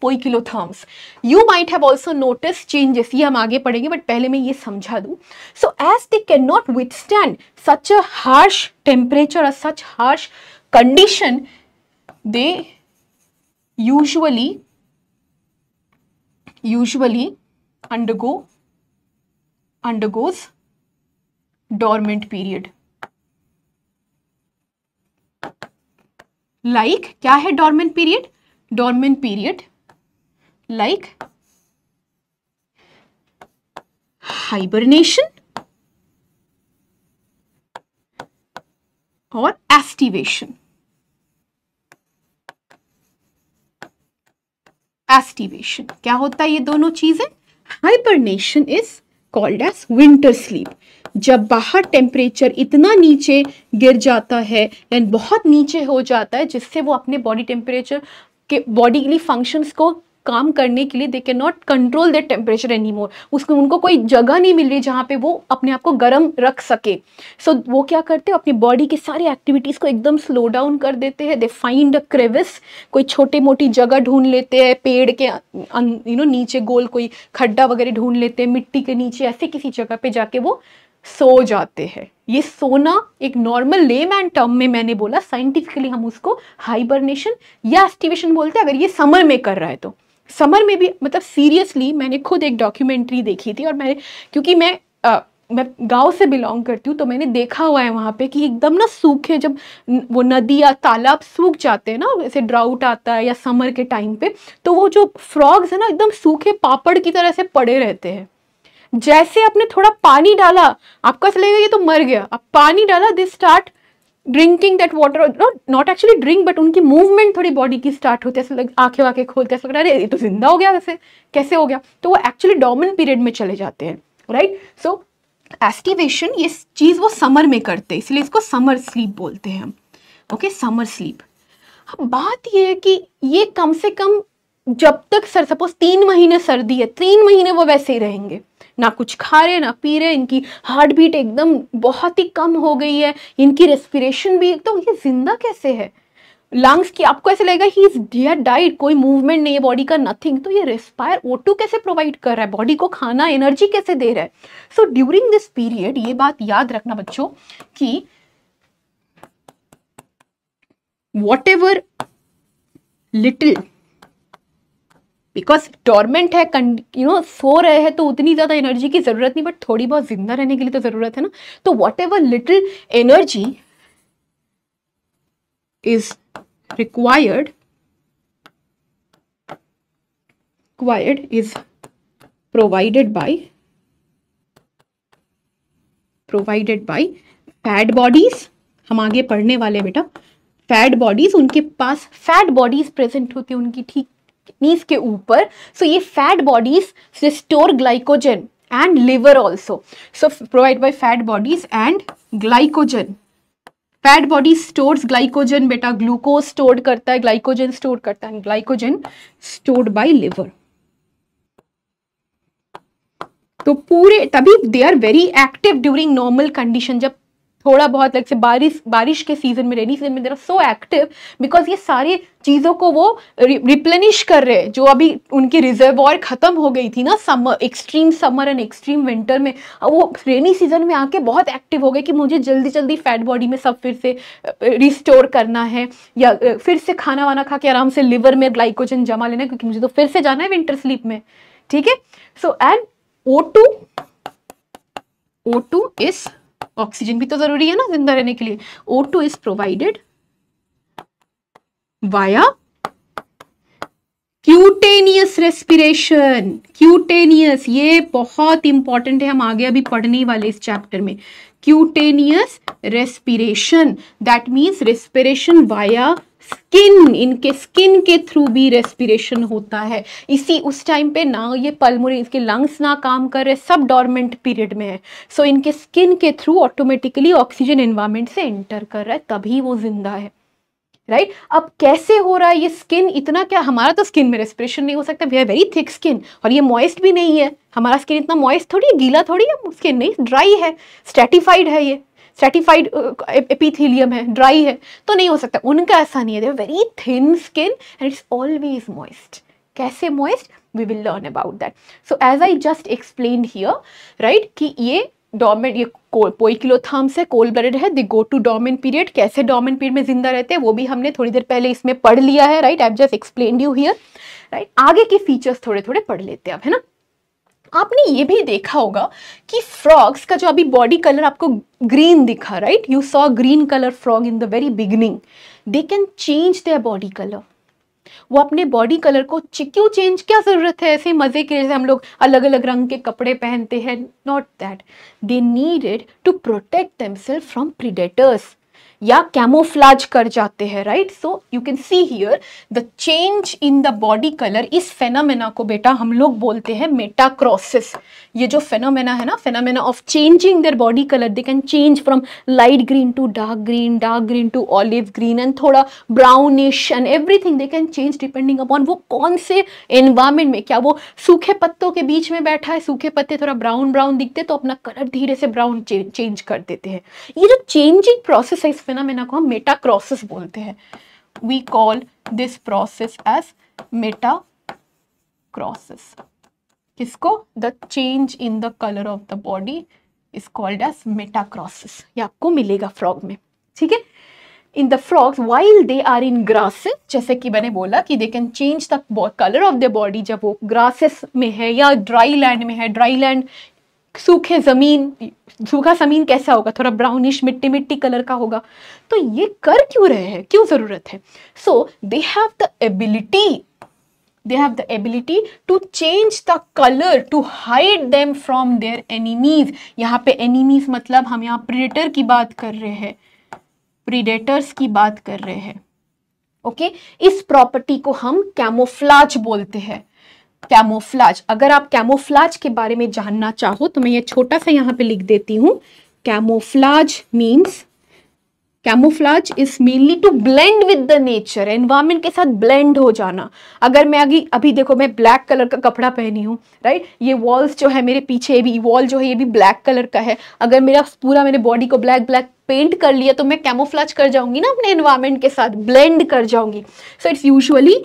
poikilotherms you might have also noticed changes ye hum aage padhenge but pehle main ye samjha so as they cannot withstand such a harsh temperature or such harsh condition they usually usually undergo undergoes dormant period like kya dormant period dormant period like hibernation or activation aestivation क्या होता है ये दोनों चीज़ें hibernation is called as winter sleep जब बाहर temperature इतना नीचे गिर जाता है एंड बहुत नीचे हो जाता है जिससे वो अपने बॉडी टेम्परेचर के लिए फंक्शंस को काम करने के लिए they can not control the temperature anymore उसको उनको कोई जगह नहीं मिल रही जहाँ पे वो अपने आप को गर्म रख सके सो so, वो क्या करते हैं अपनी बॉडी के सारे एक्टिविटीज़ को एकदम स्लो डाउन कर देते हैं दे फाइंड अ क्रेविस कोई छोटी मोटी जगह ढूंढ लेते हैं पेड़ के यू अं, नो नीचे गोल कोई खड्डा वगैरह ढूंढ लेते हैं मिट्टी के नीचे ऐसे किसी जगह पर जाके वो सो जाते हैं ये सोना एक नॉर्मल लेम एंड टर्म में मैंने बोला साइंटिफिकली हम उसको हाइबरनेशन या एस्टिवेशन बोलते हैं अगर ये समर में कर रहा है तो समर में भी मतलब सीरियसली मैंने खुद एक डॉक्यूमेंट्री देखी थी और मैंने क्योंकि मैं आ, मैं गांव से बिलोंग करती हूँ तो मैंने देखा हुआ है वहाँ पे कि एकदम ना सूखे जब वो नदी या तालाब सूख जाते हैं ना जैसे ड्राउट आता है या समर के टाइम पे तो वो जो फ्रॉग्स है ना एकदम सूखे पापड़ की तरह से पड़े रहते हैं जैसे आपने थोड़ा पानी डाला आपको ऐसा लगेगा ये तो मर गया अब पानी डाला this start drinking that water not actually drink but उनकी मूवमेंट थोड़ी बॉडी की स्टार्ट होती है ऐसे लग आँखें वाँखें खोलते ऐसा लग रहा है अरे ये तो जिंदा हो गया वैसे कैसे हो गया तो वो एक्चुअली डोमेंट पीरियड में चले जाते हैं राइट सो एस्टिवेशन ये चीज़ वो समर में करते हैं इसलिए इसको समर स्लीप बोलते हैं हम ओके समर स्लीप अब बात ये है कि ये कम से कम जब तक सर सपोज तीन महीने सर्दी है तीन महीने वो वैसे ही रहेंगे ना कुछ खा रहे ना पी रहे इनकी हार्ट बीट एकदम बहुत ही कम हो गई है इनकी रेस्पिरेशन भी एकदम तो ये जिंदा कैसे है लंग्स की आपको ऐसे लगेगा ही इज डियर डाइट कोई मूवमेंट नहीं है बॉडी का नथिंग तो ये रेस्पायर ओ टू कैसे प्रोवाइड कर रहा है बॉडी को खाना एनर्जी कैसे दे रहा है सो ड्यूरिंग दिस पीरियड ये बात याद रखना बच्चों कि whatever little because dormant है यू नो सो रहे हैं तो उतनी ज़्यादा एनर्जी की ज़रूरत नहीं बट थोड़ी बहुत जिंदा रहने के लिए तो ज़रूरत है ना तो whatever little energy is required required is provided by provided by fat bodies हम आगे पढ़ने वाले बेटा फैट बॉडीज उनके पास फैट बॉडीज प्रेजेंट होती है उनकी ठीक किडनीज के ऊपर सो so ये फैट बॉडीज से store glycogen and liver also so provide by fat bodies and glycogen fat body store glycogen बेटा ग्लूकोज स्टोर करता है ग्लाइकोजन स्टोर करता है ग्लाइकोजन स्टोर बाई लिवर तो पूरे तभी they are very active during normal condition जब थोड़ा बहुत लाइक से बारिश बारिश के सीजन में रेनी सीजन में जरा सो एक्टिव बिकॉज ये सारी चीज़ों को वो रिप्लेनिश कर रहे हैं जो अभी उनकी रिजर्व और ख़त्म हो गई थी ना summer extreme summer and extreme winter में वो रेनी सीजन में आके बहुत एक्टिव हो गए कि मुझे जल्दी जल्दी फैट बॉडी में सब फिर से रिस्टोर करना है या फिर से खाना वाना खा के आराम से लिवर में ग्लाइकोजन जमा लेना क्योंकि मुझे तो फिर से जाना है विंटर स्लीप में ठीक है so and O two O two is oxygen भी तो जरूरी है ना जिंदा रहने के लिए O two is provided via cutaneous respiration cutaneous ये बहुत इंपॉर्टेंट है हम आगे अभी पढ़ने वाले इस चैप्टर में cutaneous respiration that means respiration via skin इनके स्किन के थ्रू भी रेस्पिरेशन होता है इसी उस टाइम पे ना ये पलमोरी इसके लंग्स ना काम कर रहे सब डॉर्मेंट पीरियड में है सो so, इनके स्किन के थ्रू ऑटोमेटिकली ऑक्सीजन एनवायरमेंट से एंटर कर रहा है तभी वो जिंदा है राइट right? अब कैसे हो रहा है ये स्किन इतना क्या हमारा तो स्किन में रेस्पिरेशन नहीं हो सकता we are very thick skin और ये मॉइस्ट भी नहीं है हमारा स्किन इतना मॉइस्ट थोड़ी गीला थोड़ी है स्किन नहीं ड्राई है स्टेटिफाइड है ये सर्टिफाइड एपिथीलियम uh, है ड्राई है तो नहीं हो सकता उनका ऐसा नहीं है very thin skin and it's always moist कैसे moist we will learn about that so as I just explain here right कि ये डॉमेंट ये पोइकिलोथाम्स है कोल्ड ब्लडेड है दे गो टू डोमेंट पीरियड कैसे डोमेंट पीरियड में जिंदा रहते हैं वो भी हमने थोड़ी देर पहले इसमें पढ़ लिया है right I just explain you here right आगे के फीचर्स थोड़े थोड़े पढ़ लेते हैं अब है ना आपने ये भी देखा होगा कि फ्रॉग्स का जो अभी बॉडी कलर आपको ग्रीन दिखा right you saw green colour frog in the very beginning they can change their body colour वो अपने बॉडी कलर को क्यों चेंज क्या ज़रूरत है ऐसे मज़े के जैसे हम लोग अलग अलग रंग के कपड़े पहनते हैं not that they needed to protect themself self from predators या कैमोफ्लाज कर जाते हैं right so you can see here the change in the body colour इस फेनामेना को बेटा हम लोग बोलते हैं मेटाक्रोसिस ये जो फेनोमेना है ना phenomena of changing their body colour they can change from light green to dark green dark green to olive green and थोड़ा brownish and everything they can change depending upon वो कौन से एनवायरमेंट में क्या वो सूखे पत्तों के बीच में बैठा है सूखे पत्ते थोड़ा ब्राउन ब्राउन दिखते तो अपना कलर धीरे से ब्राउन चेंज कर देते हैं ये जो चेंजिंग प्रोसेस है इस फिनोमेना को हम मेटाक्रोसिस बोलते हैं we call this process as metachrosis किसको the change in the colour of the body is called as metachrosis ये आपको मिलेगा फ्रॉग में ठीक है in the frog while they are in grasses जैसे कि मैंने बोला कि they can change the colour of the body जब वो ग्रासेस में है या ड्राई लैंड में है ड्राई लैंड सूखे ज़मीन सूखा ज़मीन कैसा होगा थोड़ा ब्राउनिश मिट्टी मिट्टी कलर का होगा तो ये कर क्यों रहे हैं क्यों ज़रूरत है so they have the ability they have the ability to change the colour to hide them from their enemies यहाँ पे एनिमीज मतलब हम यहाँ प्रिडेटर की बात कर रहे हैं प्रीडेटर्स की बात कर रहे हैं ओके okay? इस प्रॉपर्टी को हम कैमोफ्लाज बोलते हैं कैमोफ्लाज अगर आप कैमोफ्लाज के बारे में जानना चाहो तो मैं ये छोटा सा यहाँ पे लिख देती हूँ camouflage means camouflage is mainly to blend with the nature environment के साथ ब्लेंड हो जाना अगर मैं अभी अभी देखो मैं ब्लैक कलर का कपड़ा पहनी हूँ राइट ये वॉल्स जो है मेरे पीछे भी वॉल जो है ये भी ब्लैक कलर का है अगर मेरा पूरा मेरे बॉडी को ब्लैक ब्लैक पेंट कर लिया तो मैं कैमोफ्लाज कर जाऊंगी ना अपने एनवायरमेंट के साथ ब्लेंड कर जाऊंगी so it's usually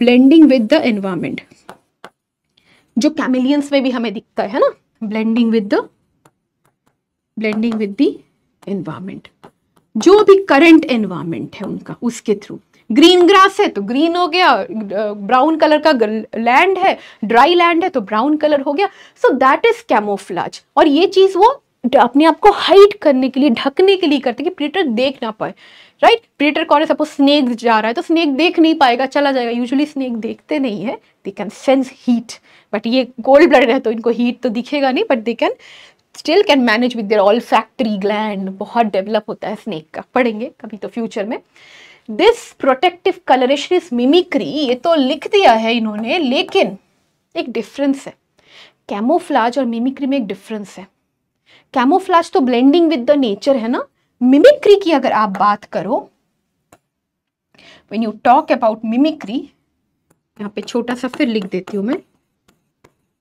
blending with the environment जो कैमिलियंस में भी हमें दिखता है ना blending with the blending with the environment जो भी करंट एनवायरमेंट है उनका उसके थ्रू ग्रीन ग्रास है तो ग्रीन हो गया ब्राउन कलर का लैंड है ड्राई लैंड है तो ब्राउन कलर हो गया सो दैट इज कैमोफ्लाज और ये चीज़ वो अपने आप को हाइड करने के लिए ढकने के लिए करते कि प्रिटर देख ना पाए राइट प्रिटर कौन है सपोज स्नेक जा रहा है तो स्नेक देख नहीं पाएगा चला जाएगा यूजुअली स्नेक देखते नहीं है they can sense heat but ये कोल्ड ब्लड है तो इनको हीट तो दिखेगा नहीं but they can still can manage with their olfactory gland बहुत डेवलप होता है स्नेक का पढ़ेंगे कभी तो फ्यूचर में this protective coloration is mimicry ये तो लिख दिया है इन्होंने लेकिन एक डिफरेंस है कैमोफ्लाज और मिमिक्री में एक डिफरेंस है कैमोफ्लाज तो ब्लेंडिंग विद द नेचर है ना मिमिक्री की अगर आप बात करो when you talk about mimicry यहाँ पे छोटा सा फिर लिख देती हूँ मैं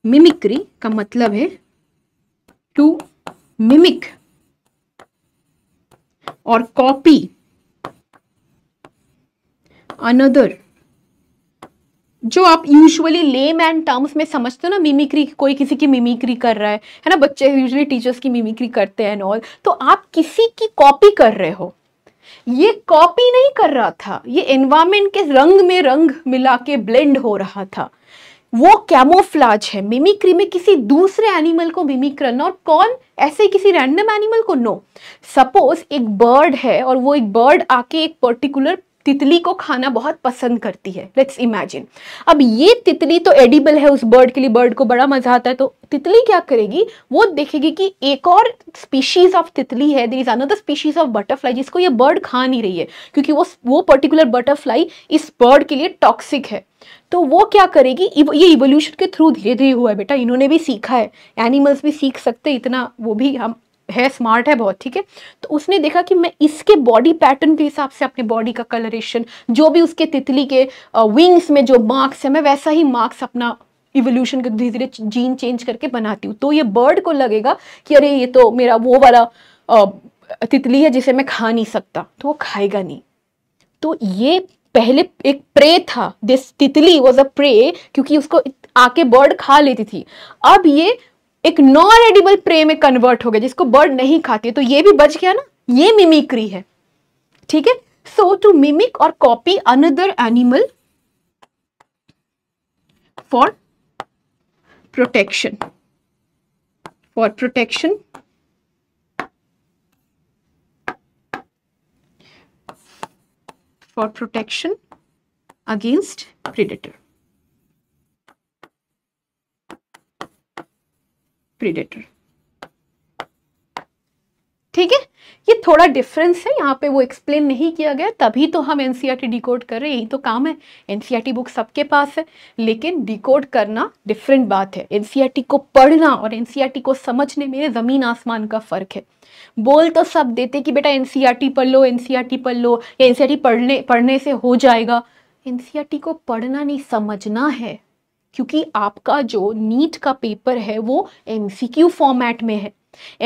मिमिक्री का मतलब है to mimic or copy another जो आप यूजुअली लेम एंड टर्म्स में समझते हो ना मिमिक्री कोई किसी की मिमिक्री कर रहा है है ना बच्चे यूजुअली टीचर्स की मिमिक्री करते हैं नॉल तो आप किसी की कॉपी कर रहे हो ये कॉपी नहीं कर रहा था ये एनवायरमेंट के रंग में रंग मिला के ब्लेंड हो रहा था वो कैमोफ्लाज है मिमिक्री में किसी दूसरे एनिमल को मिमिक करना और कौन ऐसे किसी रैंडम एनिमल को नो सपोज एक बर्ड है और वो एक बर्ड आके एक पर्टिकुलर तितली को खाना बहुत पसंद करती है लेट्स इमेजिन अब ये तितली तो एडिबल है उस बर्ड के लिए बर्ड को बड़ा मजा आता है तो तितली क्या करेगी वो देखेगी कि एक और स्पीशीज ऑफ तितली है there is another species of butterfly जिसको ये बर्ड खा नहीं रही है क्योंकि वो वो पर्टिकुलर बटरफ्लाई इस बर्ड के लिए टॉक्सिक है तो वो क्या करेगी ये इवोल्यूशन के थ्रू धीरे धीरे हुआ है बेटा इन्होंने भी सीखा है एनिमल्स भी सीख सकते इतना वो भी हम है स्मार्ट है बहुत ठीक है तो उसने देखा कि मैं इसके बॉडी पैटर्न के हिसाब से अपने बॉडी का कलरेशन जो भी उसके तितली के विंग्स में जो मार्क्स है मैं वैसा ही मार्क्स अपना इवोल्यूशन के धीरे धीरे जीन चेंज करके बनाती हूँ तो ये बर्ड को लगेगा कि अरे ये तो मेरा वो वाला तितली है जिसे मैं खा नहीं सकता तो वो खाएगा नहीं तो ये पहले एक प्रे था दिस तितली वॉज अ प्रे क्योंकि उसको आके बर्ड खा लेती थी अब ये एक नॉन एडिबल प्रे में कन्वर्ट हो गया जिसको बर्ड नहीं खाती है तो ये भी बच गया ना ये मिमिक्री है ठीक है so to mimic or copy another animal for protection for protection for protection against predator. predator. ठीक है ये थोड़ा डिफरेंस है यहाँ पे वो एक्सप्लेन नहीं किया गया तभी तो हम एनसीईआरटी डिकोड e कर रहे हैं यही तो काम है एनसीईआरटी बुक e सबके पास है लेकिन डिकोड करना डिफरेंट बात है एनसीईआरटी e को पढ़ना और एनसीईआरटी को समझने में ज़मीन आसमान का फ़र्क है बोल तो सब देते कि बेटा एन e पढ़ लो एन e पढ़ लो या एन e पढ़ने पढ़ने से हो जाएगा एन को पढ़ना नहीं समझना है क्योंकि आपका जो नीट का पेपर है वो एम फॉर्मेट में है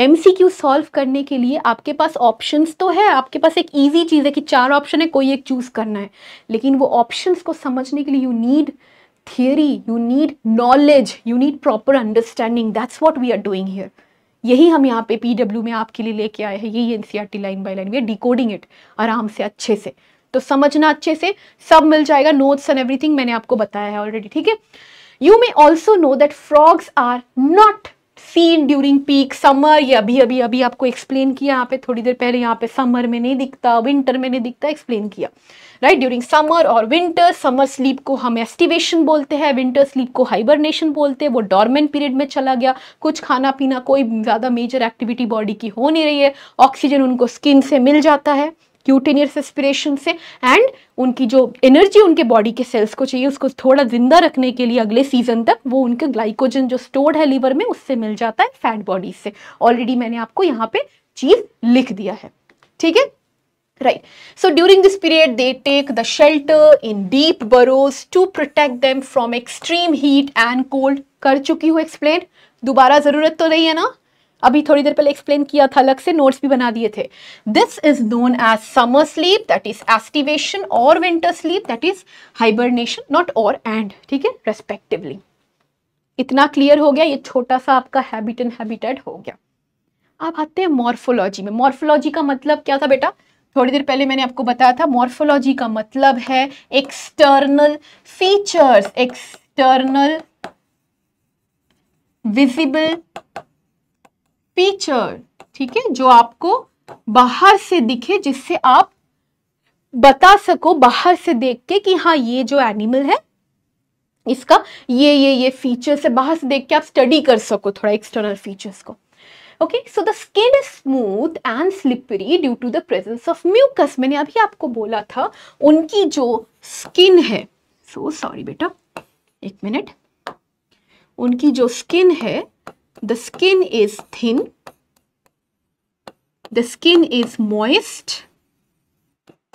एम सॉल्व करने के लिए आपके पास ऑप्शंस तो है आपके पास एक ईजी चीज़ है कि चार ऑप्शन है कोई एक चूज़ करना है लेकिन वो ऑप्शंस को समझने के लिए you need theory you need knowledge you need proper understanding that's what we are doing here यही हम यहाँ पे पीडब्ल्यू में आपके लिए लेके आए हैं यही NCERT line by line we are decoding it आराम से अच्छे से तो समझना अच्छे से सब मिल जाएगा नोट्स एंड एवरीथिंग मैंने आपको बताया है ऑलरेडी ठीक है you may also know that frogs are not seen during peak summer ये अभी अभी अभी आपको एक्सप्लेन किया यहाँ पे थोड़ी देर पहले यहाँ पे समर में नहीं दिखता विंटर में नहीं दिखता एक्सप्लेन किया राइट ड्यूरिंग समर और विंटर समर स्लीप को हम एस्टिवेशन बोलते हैं विंटर स्लीप को हाइबरनेशन बोलते हैं वो डॉर्मेंट पीरियड में चला गया कुछ खाना पीना कोई ज़्यादा मेजर एक्टिविटी बॉडी की हो नहीं रही है ऑक्सीजन उनको स्किन से मिल जाता है क्यूटेनियस एस्पिरेशन से एंड उनकी जो एनर्जी उनके बॉडी के सेल्स को चाहिए उसको थोड़ा जिंदा रखने के लिए अगले सीजन तक वो उनके ग्लाइकोजन जो स्टोर्ड है लीवर में उससे मिल जाता है फैट बॉडीज से ऑलरेडी मैंने आपको यहाँ पे चीज लिख दिया है ठीक है right so during this period they take the shelter in deep burrows to protect them from extreme heat and cold कर चुकी हूँ एक्सप्लेन दोबारा ज़रूरत तो नहीं है ना अभी थोड़ी देर पहले एक्सप्लेन किया था अलग से नोट्स भी बना दिए थे this is known as summer sleep that is aestivation और winter sleep that is hibernation not और एंड ठीक है रेस्पेक्टिवली इतना क्लियर हो गया ये छोटा सा आपका हैबिट एंड हैबिटेड हो गया अब आते हैं मॉर्फोलॉजी में मॉर्फोलॉजी का मतलब क्या था बेटा थोड़ी देर पहले मैंने आपको बताया था मॉर्फोलॉजी का मतलब है external features external visible feature ठीक है जो आपको बाहर से दिखे जिससे आप बता सको बाहर से देख के कि हाँ ये जो एनिमल है इसका ये ये ये फीचर्स है बाहर से देख के आप स्टडी कर सको थोड़ा एक्सटर्नल फीचर्स को okay so the skin is smooth and slippery due to the presence of mucus मैंने अभी आपको बोला था उनकी जो स्किन है सो so, सॉरी बेटा एक मिनट उनकी जो स्किन है the skin is thin, the skin is moist,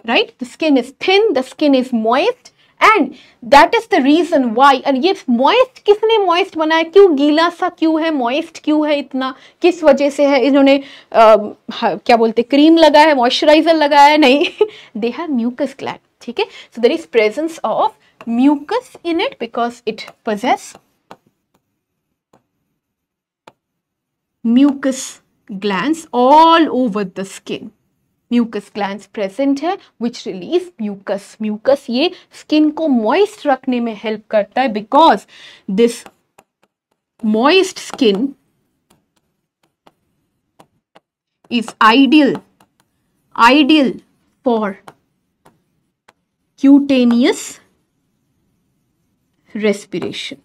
right? The skin is thin, the skin is moist and that is the reason why and if moist kisne moist bana hai kyun geela sa kyun hai moist kyun hai itna kis wajah se hai inhone uh, kya bolte cream laga hai moisturizer laga they have mucus gland Okay. so there is presence of mucus in it because it possess mucus glands all over the skin mucus gland present है which release mucus mucus ये skin को moist रखने में help करता है because this moist skin is ideal ideal for cutaneous respiration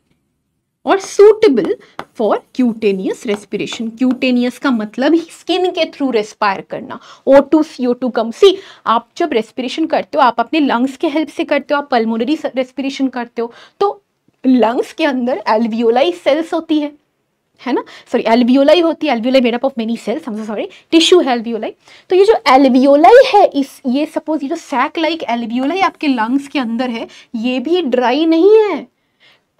और suitable for cutaneous respiration cutaneous का मतलब ही स्किन के थ्रू रेस्पायर करना O two C O to come सी आप जब रेस्पिरेशन करते हो आप अपने लंग्स के हेल्प से करते हो आप पल्मोनरी रेस्पिरेशन करते हो तो लंग्स के अंदर एल्वियोलाई सेल्स होती है है ना सॉरी एल्वियोलाई होती है alveoli made up of many cells hmm sorry tissue है एल्वियोलाई तो ये जो एल्वियोलाई है इस ये सपोज ये जो सैक लाइक एल्वियोलाई आपके लंग्स के अंदर है ये भी ड्राई नहीं है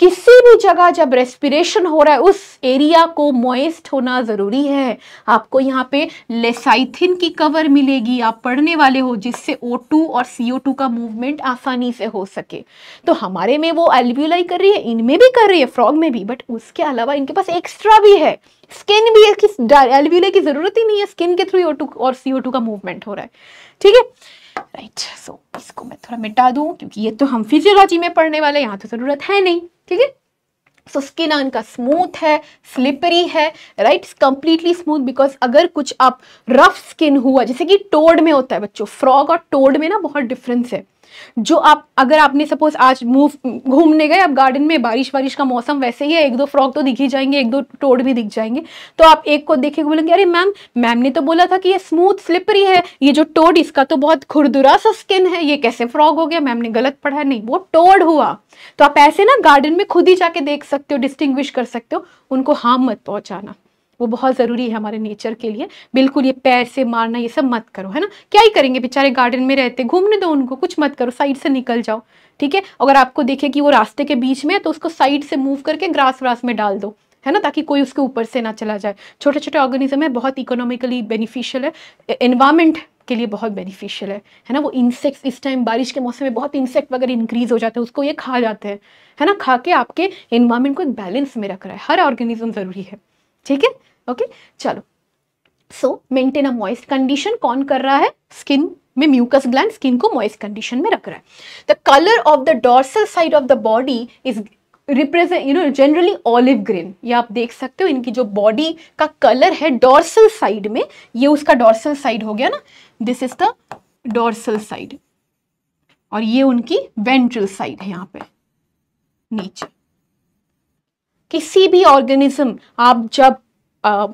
किसी भी जगह जब रेस्पिरेशन हो रहा है उस एरिया को मॉइस्ट होना ज़रूरी है आपको यहाँ पे लेसाइथिन की कवर मिलेगी आप पढ़ने वाले हो जिससे O2 और CO2 का मूवमेंट आसानी से हो सके तो हमारे में वो एल्ब्यूलाई कर रही है इनमें भी कर रही है फ्रॉग में भी बट उसके अलावा इनके पास एक्स्ट्रा भी है स्किन भी एल्ब्यूलाई की ज़रूरत ही नहीं है स्किन के थ्रू टू और टू का मूवमेंट हो रहा है ठीक है राइट सो इसको मैं थोड़ा मिटा दूँ क्योंकि ये तो हम फिजियोलॉजी में पढ़ने वाले यहाँ तो ज़रूरत है नहीं ठीक है सो स्किन इनका स्मूथ है स्लिपरी है राइट कंप्लीटली स्मूथ बिकॉज अगर कुछ आप रफ स्किन हुआ जैसे कि टोड में होता है बच्चों फ्रॉग और टोड में ना बहुत डिफरेंस है जो आप अगर आपने सपोज आज मूव घूमने गए आप गार्डन में बारिश वारिश का मौसम वैसे ही है एक दो फ्रॉक तो दिख ही जाएंगे एक दो टोड़ भी दिख जाएंगे तो आप एक को देखे बोलेंगे अरे मैम मैम ने तो बोला था कि ये स्मूथ स्लिपरी है ये जो टोड इसका तो बहुत खुरदुरा सा स्किन है ये कैसे फ्रॉक हो गया मैम ने गलत पढ़ा नहीं वो टोड हुआ तो आप ऐसे ना गार्डन में खुद ही जाके देख सकते हो डिस्टिंग्विश कर सकते हो उनको हार्म मत पहुँचाना वो बहुत ज़रूरी है हमारे नेचर के लिए बिल्कुल ये पैर से मारना ये सब मत करो है ना क्या ही करेंगे बेचारे गार्डन में रहते घूमने दो उनको कुछ मत करो साइड से निकल जाओ ठीक है अगर आपको देखे कि वो रास्ते के बीच में है तो उसको साइड से मूव करके ग्रास व्रास में डाल दो है ना ताकि कोई उसके ऊपर से ना चला जाए छोटे छोटे ऑर्गेनिज्म है बहुत इकोनॉमिकली बेनिफिशियल है एनवायरमेंट के लिए बहुत बेनिफिशियल है है ना वो इंसेक्ट्स इस टाइम बारिश के मौसम में बहुत इंसेक्ट वगैरह इंक्रीज हो जाते हैं उसको ये खा जाते हैं है ना खा के आपके एनवायरमेंट को एक बैलेंस में रख रहा है हर ऑर्गेनिज्म ज़रूरी है ठीक है ओके चलो so maintain a moist condition कौन कर रहा है स्किन में म्यूकस ग्लैंड स्किन को मॉइस्ट कंडीशन में रख रहा है the colour of the dorsal side of the body is represent you know generally olive green ये आप देख सकते हो इनकी जो बॉडी का कलर है डॉर्सल साइड में ये उसका डॉर्सल साइड हो गया ना this is the dorsal side और ये उनकी वेंट्रल साइड है यहाँ पे नीचे किसी भी ऑर्गेनिज्म आप जब आ,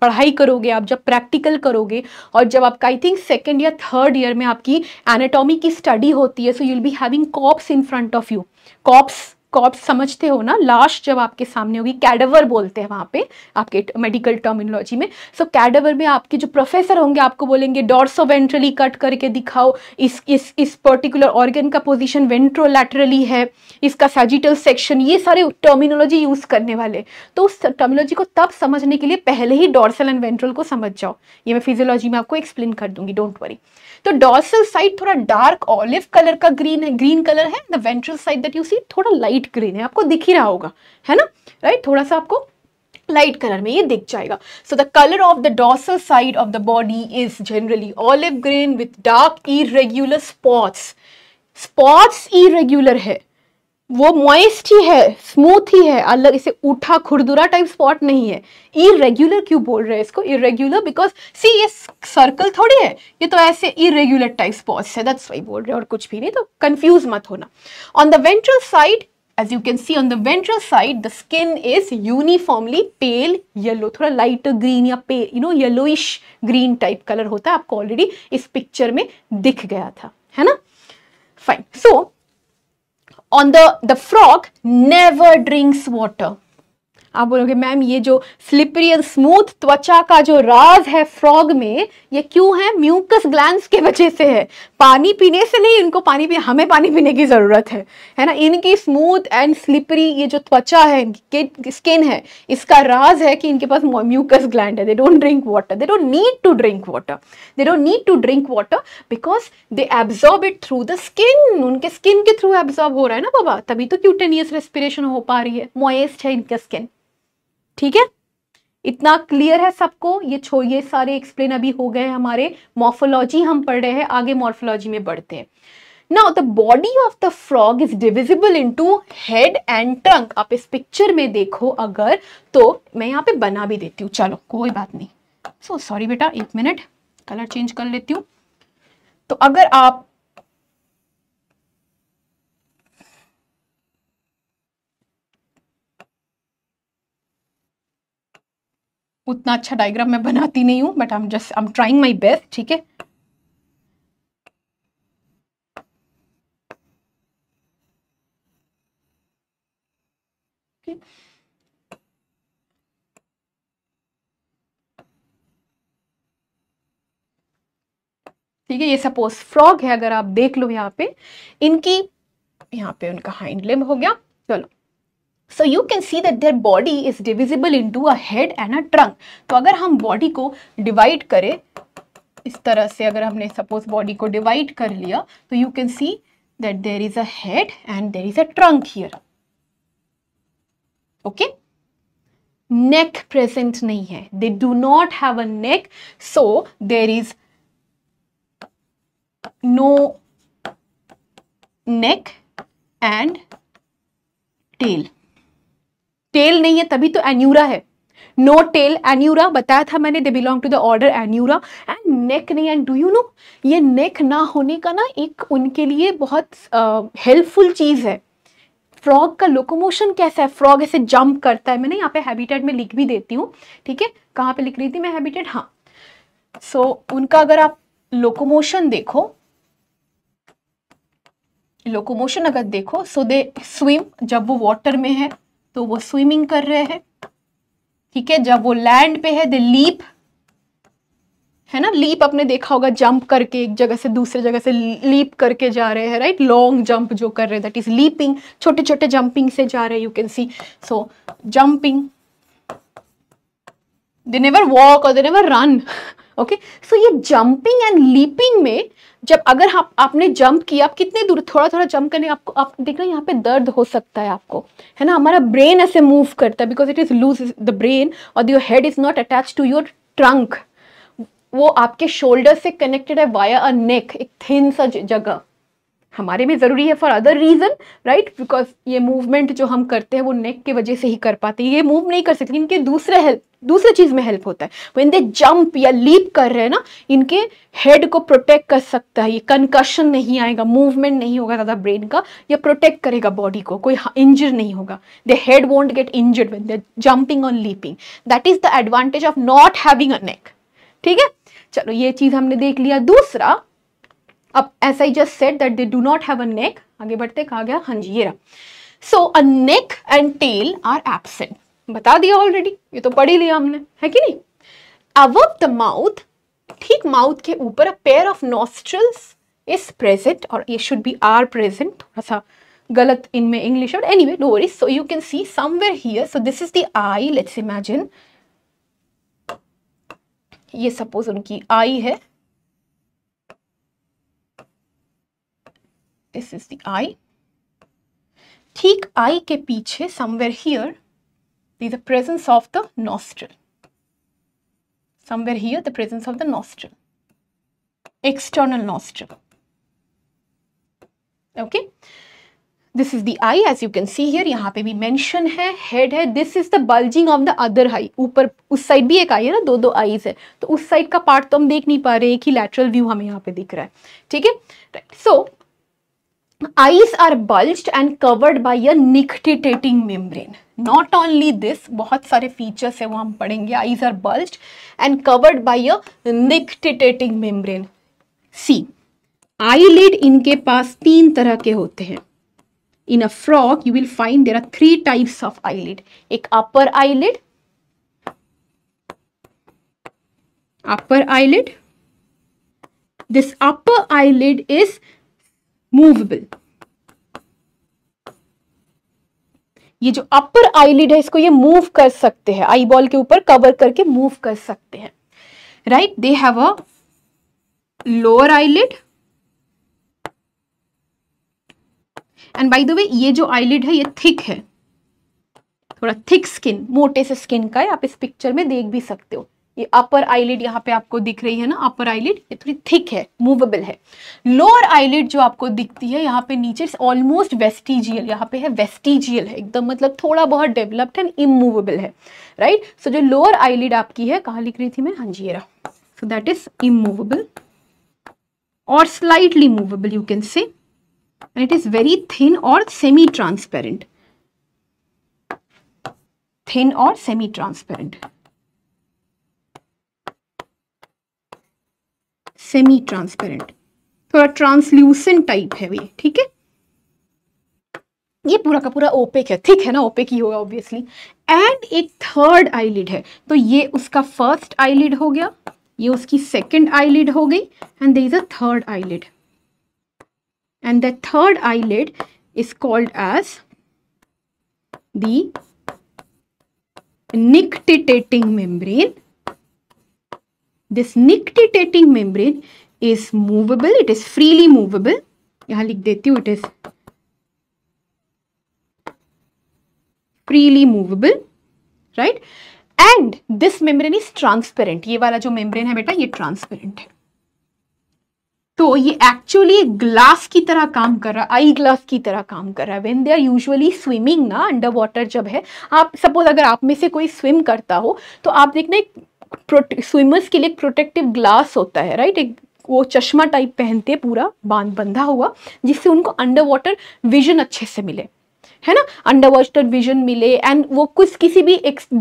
पढ़ाई करोगे आप जब प्रैक्टिकल करोगे और जब आपका आई थिंक सेकेंड या थर्ड ईयर में आपकी एनाटॉमी की स्टडी होती है so you'll be having corpse in front of you corpse corpse समझते हो ना लाश जब आपके सामने होगी कैडवर बोलते हैं वहाँ पे आपके मेडिकल टर्मिनोलॉजी में सो so, कैडवर में आपके जो प्रोफेसर होंगे आपको बोलेंगे डॉर्सो वेंट्रली कट करके दिखाओ इस इस इस पर्टिकुलर ऑर्गन का पोजिशन वेंट्रोलैटरली है इसका सैजिटल सेक्शन ये सारे टर्मिनोलॉजी यूज़ करने वाले तो उस टर्मिनोलॉजी को तब समझने के लिए पहले ही डॉर्सल एंड वेंट्रल को समझ जाओ ये मैं फिजियोलॉजी में आपको एक्सप्लेन कर दूंगी डोंट वरी तो डॉर्सल साइड थोड़ा डार्क ऑलिव कलर का ग्रीन है ग्रीन कलर है the ventral side that you see थोड़ा लाइट लाइट ग्रीन है आपको दिख ही रहा होगा है ना राइट थोड़ा सा आपको लाइट कलर में ये दिख जाएगा so the colour of the dorsal side of the body is generally olive green with dark irregular spots spots irregular है वो मॉइस्ट ही है स्मूथ ही है अलग इसे उठा खुरदुरा टाइप स्पॉट नहीं है इरेगुलर क्यों बोल रहे हैं इसको इरेगुलर बिकॉज सी ये सर्कल थोड़ी है ये तो ऐसे इरेगुलर टाइप स्पॉट्स है दैट्स वाई बोल रहे हैं और कुछ भी नहीं तो कंफ्यूज मत होना on the ventral side As you can see on the ventral side, the skin is uniformly pale yellow, थोड़ा lighter green या pale, you know, yellowish green type color होता है आपको already इस picture में दिख गया था है ना Fine. So, on the, the frog never drinks water. आप बोलोगे मैम ये जो स्लिपरी एंड स्मूथ त्वचा का जो राज है फ्रॉग में ये क्यों है म्यूकस ग्लैंड के वजह से है पानी पीने से नहीं इनको पानी पी हमें पानी पीने की ज़रूरत है है ना इनकी स्मूथ एंड स्लिपरी ये जो त्वचा है इनकी स्किन है इसका राज है कि इनके पास म्यूकस ग्लैंड है they don't drink water they don't need to drink water they don't need to drink water because they absorb it through the skin उनके स्किन के थ्रू एब्जॉर्ब हो रहा है ना बाबा तभी तो क्यूटेनियस रेस्पिरेशन हो पा रही है मोएस्ट है इनका स्किन ठीक है इतना क्लियर है सबको ये छो ये सारे एक्सप्लेन अभी हो गए हमारे मॉर्फोलॉजी हम पढ़ रहे हैं आगे मॉर्फोलॉजी में बढ़ते हैं now the body of the frog is divisible into head and trunk आप इस पिक्चर में देखो अगर तो मैं यहाँ पे बना भी देती हूँ चलो कोई बात नहीं सो so, सॉरी बेटा एक मिनट कलर चेंज कर लेती हूँ तो अगर आप उतना अच्छा डायग्राम मैं बनाती नहीं हूं but I am just I am trying my best ठीक है ठीक है ये सपोज फ्रॉग है अगर आप देख लो यहाँ पे इनकी यहाँ पे उनका हाइंड लिम हो गया चलो so you can see that their body is divisible to a head and a trunk तो अगर हम बॉडी को डिवाइड करें इस तरह से अगर हमने सपोज बॉडी को डिवाइड कर लिया तो you can see that there is a head and there is a trunk here okay neck present नहीं है they do not have a neck so there is no neck and tail tail नहीं है तभी तो Anura है no tell Anura बताया था मैंने they belong to the order Anura and neck नहीं एंड डू यू नो ये नेक ना होने का ना एक उनके लिए बहुत हेल्पफुल uh, चीज़ है फ्रॉग का लोकोमोशन कैसा है फ्रॉग ऐसे जंप करता है मैंने यहाँ पे हैबिटेट में लिख भी देती हूँ ठीक है कहाँ पे लिख रही थी मैं हैबिटेट हाँ सो so, उनका अगर आप लोकोमोशन देखो लोकोमोशन अगर देखो सो दे स्विम जब वो वाटर में है तो वो स्विमिंग कर रहे हैं ठीक है जब वो लैंड पे है दे लीप है ना लीप आपने देखा होगा जंप करके एक जगह से दूसरे जगह से लीप करके जा रहे हैं राइट लॉन्ग जंप जो कर रहे हैं दैट इज लीपिंग छोटे छोटे जंपिंग से जा रहे हैं you can see so jumping they never walk और they never run okay so ये जंपिंग एंड लीपिंग में जब अगर आप आपने जंप किया आप कितने दूर थोड़ा थोड़ा जंप करने आपको आप देख रहे हैं यहाँ पे दर्द हो सकता है आपको है ना हमारा ब्रेन ऐसे मूव करता है because it is loose the brain और your head is not attach to your trunk वो आपके शोल्डर से कनेक्टेड है वाया अ नेक एक थिन सा जगह हमारे में ज़रूरी है for other reason right because ये मूवमेंट जो हम करते हैं वो नेक की वजह से ही कर पाते हैं ये मूव नहीं कर सकते इनके दूसरे हेल्प दूसरी चीज में हेल्प होता है वेन दे जंप या लीप कर रहे हैं ना इनके हेड को प्रोटेक्ट कर सकता है ये कंकशन नहीं आएगा मूवमेंट नहीं होगा ज़्यादा ब्रेन का या प्रोटेक्ट करेगा बॉडी को कोई इंजर नहीं होगा they head won't get injured when they jumping on leaping that is the advantage of not having a neck ठीक है चलो ये चीज़ हमने देख लिया दूसरा अब as I just said that they do not have a neck आगे बढ़ते कहा गया हांजी ये रहा so a neck and tail are absent बता दिया ऑलरेडी ये तो पढ़ ही लिया हमने है कि नहीं above द माउथ ठीक माउथ के ऊपर a pair of nostrils is present और ये शुड बी आर प्रेजेंट थोड़ा सा गलत इनमें इंग्लिश और वे no worry so you can see somewhere here so this is the eye let's imagine ये सपोज उनकी आई है दिस इज द आई ठीक आई के पीछे somewhere here be the presence of the nostril. Somewhere here, the presence of the nostril. External nostril. Okay. This is the eye as you can see here यहाँ पे भी mention है head है this is the bulging of the other eye ऊपर उस side भी एक आई है ना दो दो आईज है तो उस साइड का पार्ट तो हम देख नहीं पा रहे एक ही लैटरल व्यू हमें यहाँ पे दिख रहा है ठीक है right so eyes are bulged and covered by a nictitating membrane not only this बहुत सारे फीचर्स है वो हम पढ़ेंगे eyes are bulged and covered by a nictitating see eyelid इनके पास तीन तरह के होते हैं in a frog you will find there are three types of eyelid एक upper eyelid upper eyelid this upper eyelid is movable ये जो अपर आईलिड है इसको ये मूव कर सकते हैं आई बॉल के ऊपर कवर करके मूव कर सकते हैं right they have a lower eyelid and by the way ये जो आईलिड है ये थिक है थोड़ा थिक स्किन मोटे से स्किन का है आप इस पिक्चर में देख भी सकते हो ये अपर आईलिड यहाँ पे आपको दिख रही है ना अपर आईलिड ये थोड़ी थिक है मूवेबल है लोअर आईलिड जो आपको दिखती है यहाँ पे नीचे ऑलमोस्ट वेस्टिजियल यहाँ पे है वेस्टिजियल है एकदम मतलब थोड़ा बहुत डेवलप्ड एंड इमूवेबल है राइट right? सो so, जो लोअर आईलिड आपकी है कहाँ लिख रही थी मैं हंजीरा सो दैट इज इमूवेबल और slightly movable you can say and it is very thin और सेमी ट्रांसपेरेंट थिन और सेमी ट्रांसपेरेंट सेमी ट्रांसपेरेंट थोड़ा ट्रांसल्यूसेंट टाइप है ये ठीक है ये पूरा का पूरा ओपेक है ठीक है ना ओपेक ही होगा ऑब्वियसली एंड एक थर्ड आईलिड है तो ये उसका फर्स्ट आईलिड हो गया ये उसकी सेकंड आईलिड हो गई and they is a third eyelid and the third eyelid is called as nictitating membrane this nictitating membrane is movable it is freely movable यहां लिख देती हूं it is freely movable right and this membrane is transparent ये वाला जो membrane है बेटा ये ट्रांसपेरेंट है तो ये एक्चुअली ग्लास की तरह काम कर रहा है आई ग्लास की तरह काम कर रहा है when they are usually swimming ना अंडर वाटर जब है आप सपोज अगर आप में से कोई स्विम करता हो तो आप देखना एक स्विमर्स के लिए एक प्रोटेक्टिव ग्लास होता है राइट एक वो चश्मा टाइप पहनते पूरा बांध बंधा हुआ जिससे उनको अंडर वाटर विजन अच्छे से मिले है ना अंडरवॉस्टर विजन मिले एंड वो कुछ किसी भी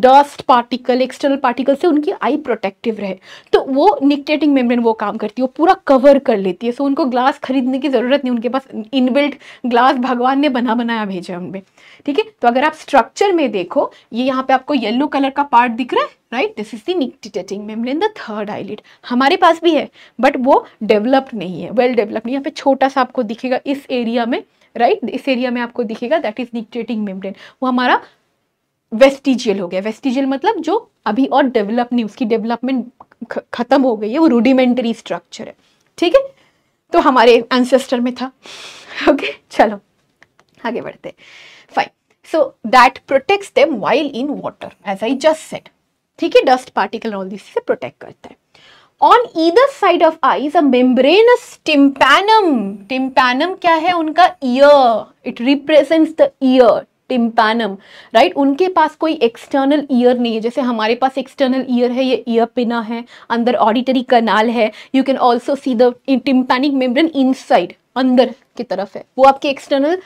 डस्ट पार्टिकल एक्सटर्नल पार्टिकल से उनकी आई प्रोटेक्टिव रहे तो वो निकटेटिंग मेम्ब्रेन वो काम करती है वो पूरा कवर कर लेती है सो उनको ग्लास खरीदने की ज़रूरत नहीं उनके पास इनबिल्ट ग्लास भगवान ने बना बनाया भेजा उनमें ठीक है तो अगर आप स्ट्रक्चर में देखो ये यहाँ पे आपको येलो कलर का पार्ट दिख रहा है right this is the nictitating membrane the third eyelid हमारे पास भी है बट वो डेवलप्ड नहीं है वेल well डेवलप्ड यहाँ पे छोटा सा आपको दिखेगा इस एरिया में राइट इस एरिया में आपको दिखेगा दैट इज निकटेटिंग मेम्ब्रेन वो हमारा वेस्टिजियल हो गया वेस्टिजियल मतलब जो अभी और डेवलप नहीं उसकी डेवलपमेंट खत्म हो गई है वो रूडिमेंटरी स्ट्रक्चर है ठीक है तो हमारे एंसेस्टर में था ओके okay? चलो आगे बढ़ते fine so that protects them while in water as I just said ठीक है डस्ट पार्टिकल ऑल दिस से प्रोटेक्ट करता है on either side of eye is membranous tympanum tympanum क्या है उनका ear it represents the ear tympanum right उनके पास कोई एक्सटर्नल ईयर नहीं है जैसे हमारे पास एक्सटर्नल ईयर है ये ईयर पिना है अंदर ऑडिटरी कनाल है you can also see the tympanic membrane side अंदर की तरफ है वो आपके एक्सटर्नल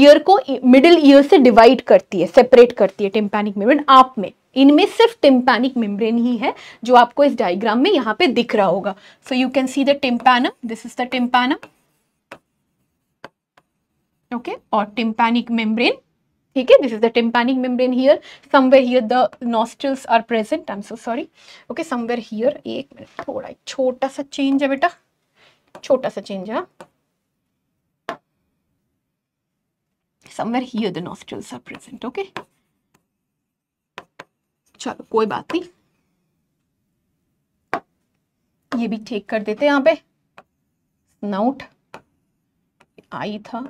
ईयर को मिडिल ईयर से डिवाइड करती है सेपरेट करती है टिम्पैनिक मेम्ब्रेन आप में इनमें सिर्फ टिम्पैनिक मेम्ब्रेन ही है जो आपको इस डायग्राम में यहाँ पे दिख रहा होगा so you can see the tympanum this is the tympanum okay और टिम्पैनिक मेम्ब्रेन ठीक है this is the tympanic membrane here somewhere here the nostrils are present I am so sorry okay somewhere here एक minute थोड़ा एक छोटा सा change है बेटा छोटा सा चेंज है हाँ। somewhere here the nostrils are present okay चलो कोई बात नहीं ये भी ठीक कर देते यहां पे स्नाउट आई था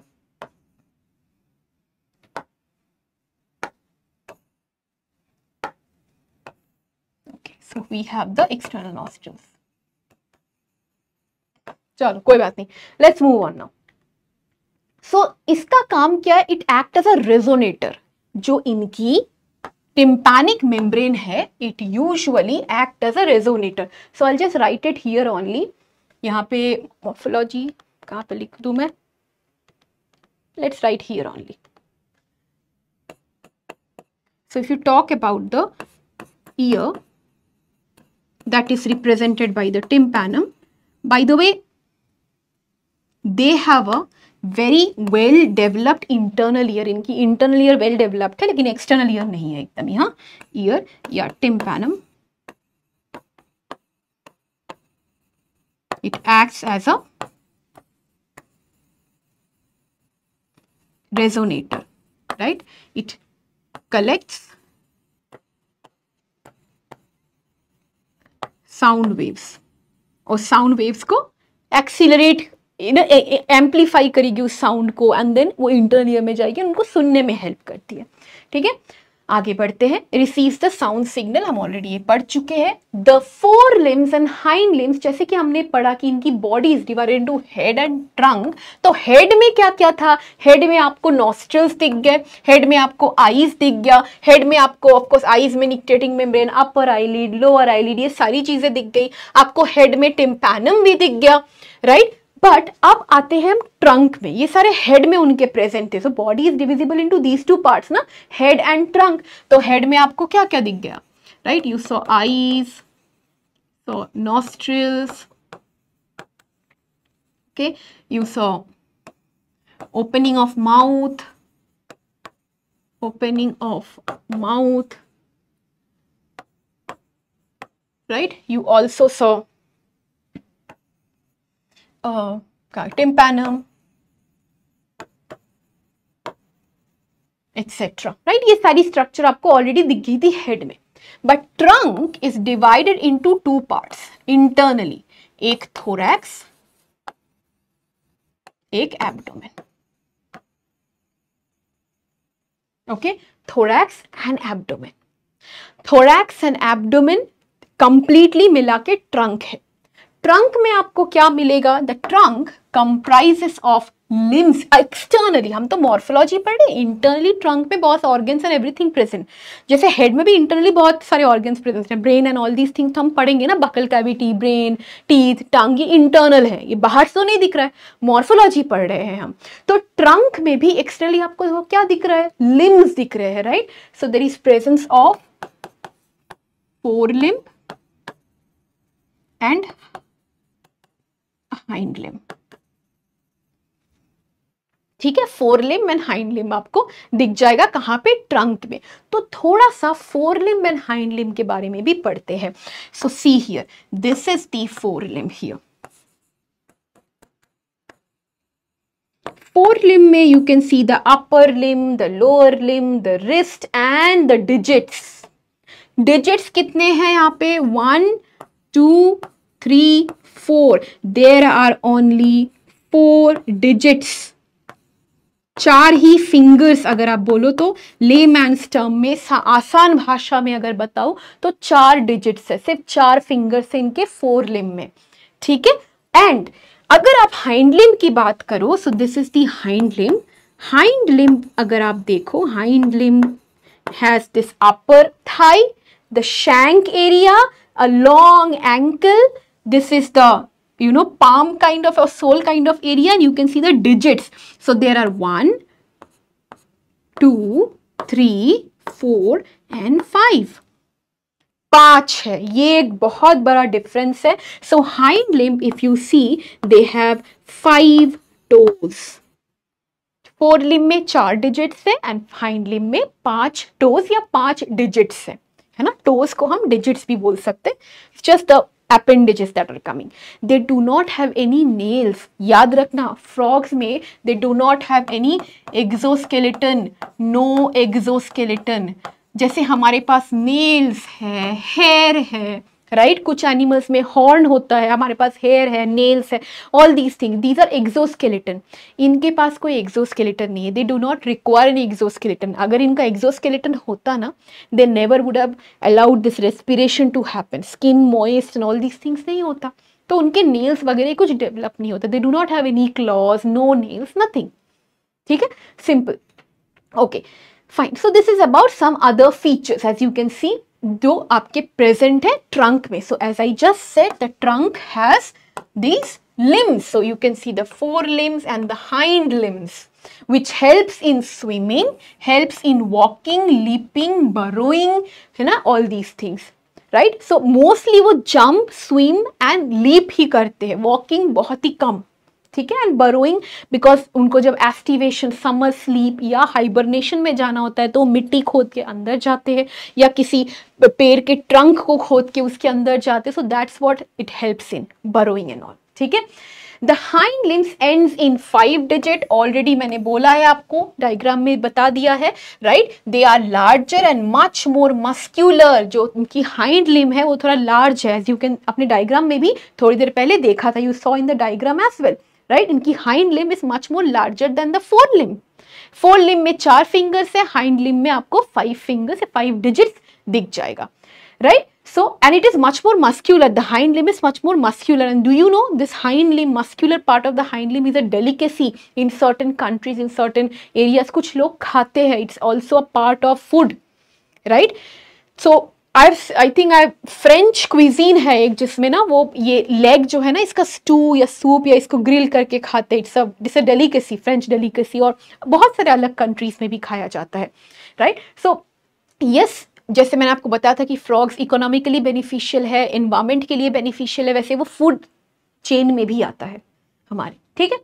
so we have the external nostrils चलो कोई बात नहीं let's move on now so इसका काम क्या है it act as a resonator जो इनकी टिम्पैनिक मेम्ब्रेन है it usually act as a resonator so I just write it here only यहाँ पे मोफोलॉजी कहाँ पे लिख दू मैं let's write here only so if you talk about the ear that is represented by the tympanum by the way they have a very well developed internal ear इनकी internal ear well developed है लेकिन external ear नहीं है एकदम यहाँ ear या tympanum it act as a resonator right it collect sound waves और sound waves को एक्सीलरेट एम्पलीफाई करेगी उस साउंड को एंड देन वो इंटरनल ईयर में जाएगी उनको सुनने में हेल्प करती है ठीक है आगे बढ़ते हैं रिसीव द साउंड सिग्नल हम ऑलरेडी ये पढ़ चुके हैं the four limbs and hind limbs जैसे कि हमने पढ़ा कि इनकी body is divided to head and trunk तो हेड में क्या क्या था हेड में आपको नॉस्ट्रल्स दिख गए हेड में आपको आईज दिख गया हेड में आपको ऑफकोर्स आईज में nictitating membrane upper eyelid lower eyelid ये सारी चीज़ें दिख गई आपको हेड में टिम्पैनम भी दिख गया राइट right? बट अब आते हैं हम ट्रंक में ये सारे हेड में उनके प्रेजेंट थे so body is divisible into these two part ना हेड एंड ट्रंक तो हेड में आपको क्या क्या दिख गया right you saw eyes saw nostrils okay you saw opening of mouth opening of mouth right you also saw का tympanum etcetera right ये सारी स्ट्रक्चर आपको ऑलरेडी दिख गई थी हेड में but trunk is divided into two part internally एक thorax एक abdomen okay thorax and abdomen thorax and abdomen completely मिला के ट्रंक है ट्रंक में आपको क्या मिलेगा the trunk comprises of limbs externally हम तो मॉर्फोलॉजी पढ़ रहे हैं इंटरनली ट्रंक में बहुत ऑर्गन्स एंड एवरीथिंग प्रेजेंट जैसे हेड में भी इंटरनली बहुत सारे ऑर्गन्स प्रेजेंट हैं brain and all these things हम पढ़ेंगे ना buccal cavity brain teeth tongue ये इंटरनल है ये बाहर से तो नहीं दिख रहा है मॉर्फोलॉजी पढ़ रहे हैं हम तो ट्रंक में भी एक्सटर्नली आपको क्या दिख रहा है लिम्स दिख रहे हैं right so there is presence of fore limb and hind limb ठीक है fore limb and hind limb आपको दिख जाएगा कहां पे ट्रंक में तो थोड़ा सा fore limb and hind limb के बारे में भी पढ़ते हैं so see here this is the fore limb here fore limb में you can see the upper limb the lower limb the wrist and the digits digits कितने हैं यहां पे one two three four there are only four digits चार ही fingers अगर आप बोलो तो ले मैंस टर्म में आसान भाषा में अगर बताओ तो चार डिजिट्स है सिर्फ चार फिंगर्स है इनके फोर लिम में ठीक है एंड अगर आप हाइंड लिम की बात करो so this is the hind limb hind limb अगर आप देखो hind limb has this upper thigh the shank area a long ankle this is the you know palm kind of a sole kind of area and you can see the digits so there are one two three four and five Paach hai. Ye ek bahut difference hai. So hind limb, if you see, they have five toes. Four limb mein char digits hai and hind limb mein paach toes ya paach digits hai. Hai na? Toes ko hum digits bhi bol sakte. It's just the appendages that are coming they do not have any nails yaad rakhna frogs mein they do not have any exoskeleton no exoskeleton जैसे हमारे पास nails है hair है right right? कुछ animals में horn होता है हमारे पास हेयर है नेल्स है all these thing these are exoskeleton इनके पास कोई एग्जोस्केलेटन नहीं है they do not require an exoskeleton अगर इनका एग्जोस्केलेटन होता ना they never would have allowed this respiration to happen skin moist and all these things नहीं होता तो उनके नेल्स वगैरह कुछ डेवलप नहीं होता they do not have any claws no nails nothing ठीक है simple okay fine so this is about some other features as you can see जो आपके प्रेजेंट है ट्रंक में so as I just said the trunk has these limbs so you can see the four limbs and the hind limbs which helps in swimming helps in walking leaping burrowing है ना all these things right so mostly वो jump swim and leap ही करते हैं walking बहुत ही कम ठीक है and burrowing because उनको जब एस्टिवेशन समर स्लीप या हाइबरनेशन में जाना होता है तो मिट्टी खोद के अंदर जाते हैं या किसी पेड़ के ट्रंक को खोद के उसके अंदर जाते so that's what it helps in burrowing and all ठीक है the hind limbs ends in five digit already मैंने बोला है आपको डायग्राम में बता दिया है right they are larger and much more muscular जो उनकी हाइंड लिम है वो थोड़ा लार्ज है एज यू कैन अपने डायग्राम में भी थोड़ी देर पहले देखा था you saw in the diagram as well right इनकी hind limb is much more larger than the fore limb fore limb में चार फिंगर्स है हाइंड लिम में आपको फाइव फिंगर्स फाइव डिजिट्स दिख जाएगा right so and it is much more muscular the hind limb is much more muscular and do you know this hind limb muscular part of the hind limb is a delicacy in certain countries in certain areas kuch log khate hai it's also a part of food right so I I think I French cuisine है एक जिसमें ना वो ये leg जो है ना इसका स्टू या सूप या इसको ग्रिल करके खाते it's a it's a delicacy French delicacy और बहुत सारे अलग कंट्रीज में भी खाया जाता है राइट सो यस जैसे मैंने आपको बताया था कि फ्रॉग्स इकोनॉमिकली बेनिफिशियल है इन्वामेंट के लिए बेनिफिशियल है वैसे वो फूड चेन में भी आता है हमारे ठीक है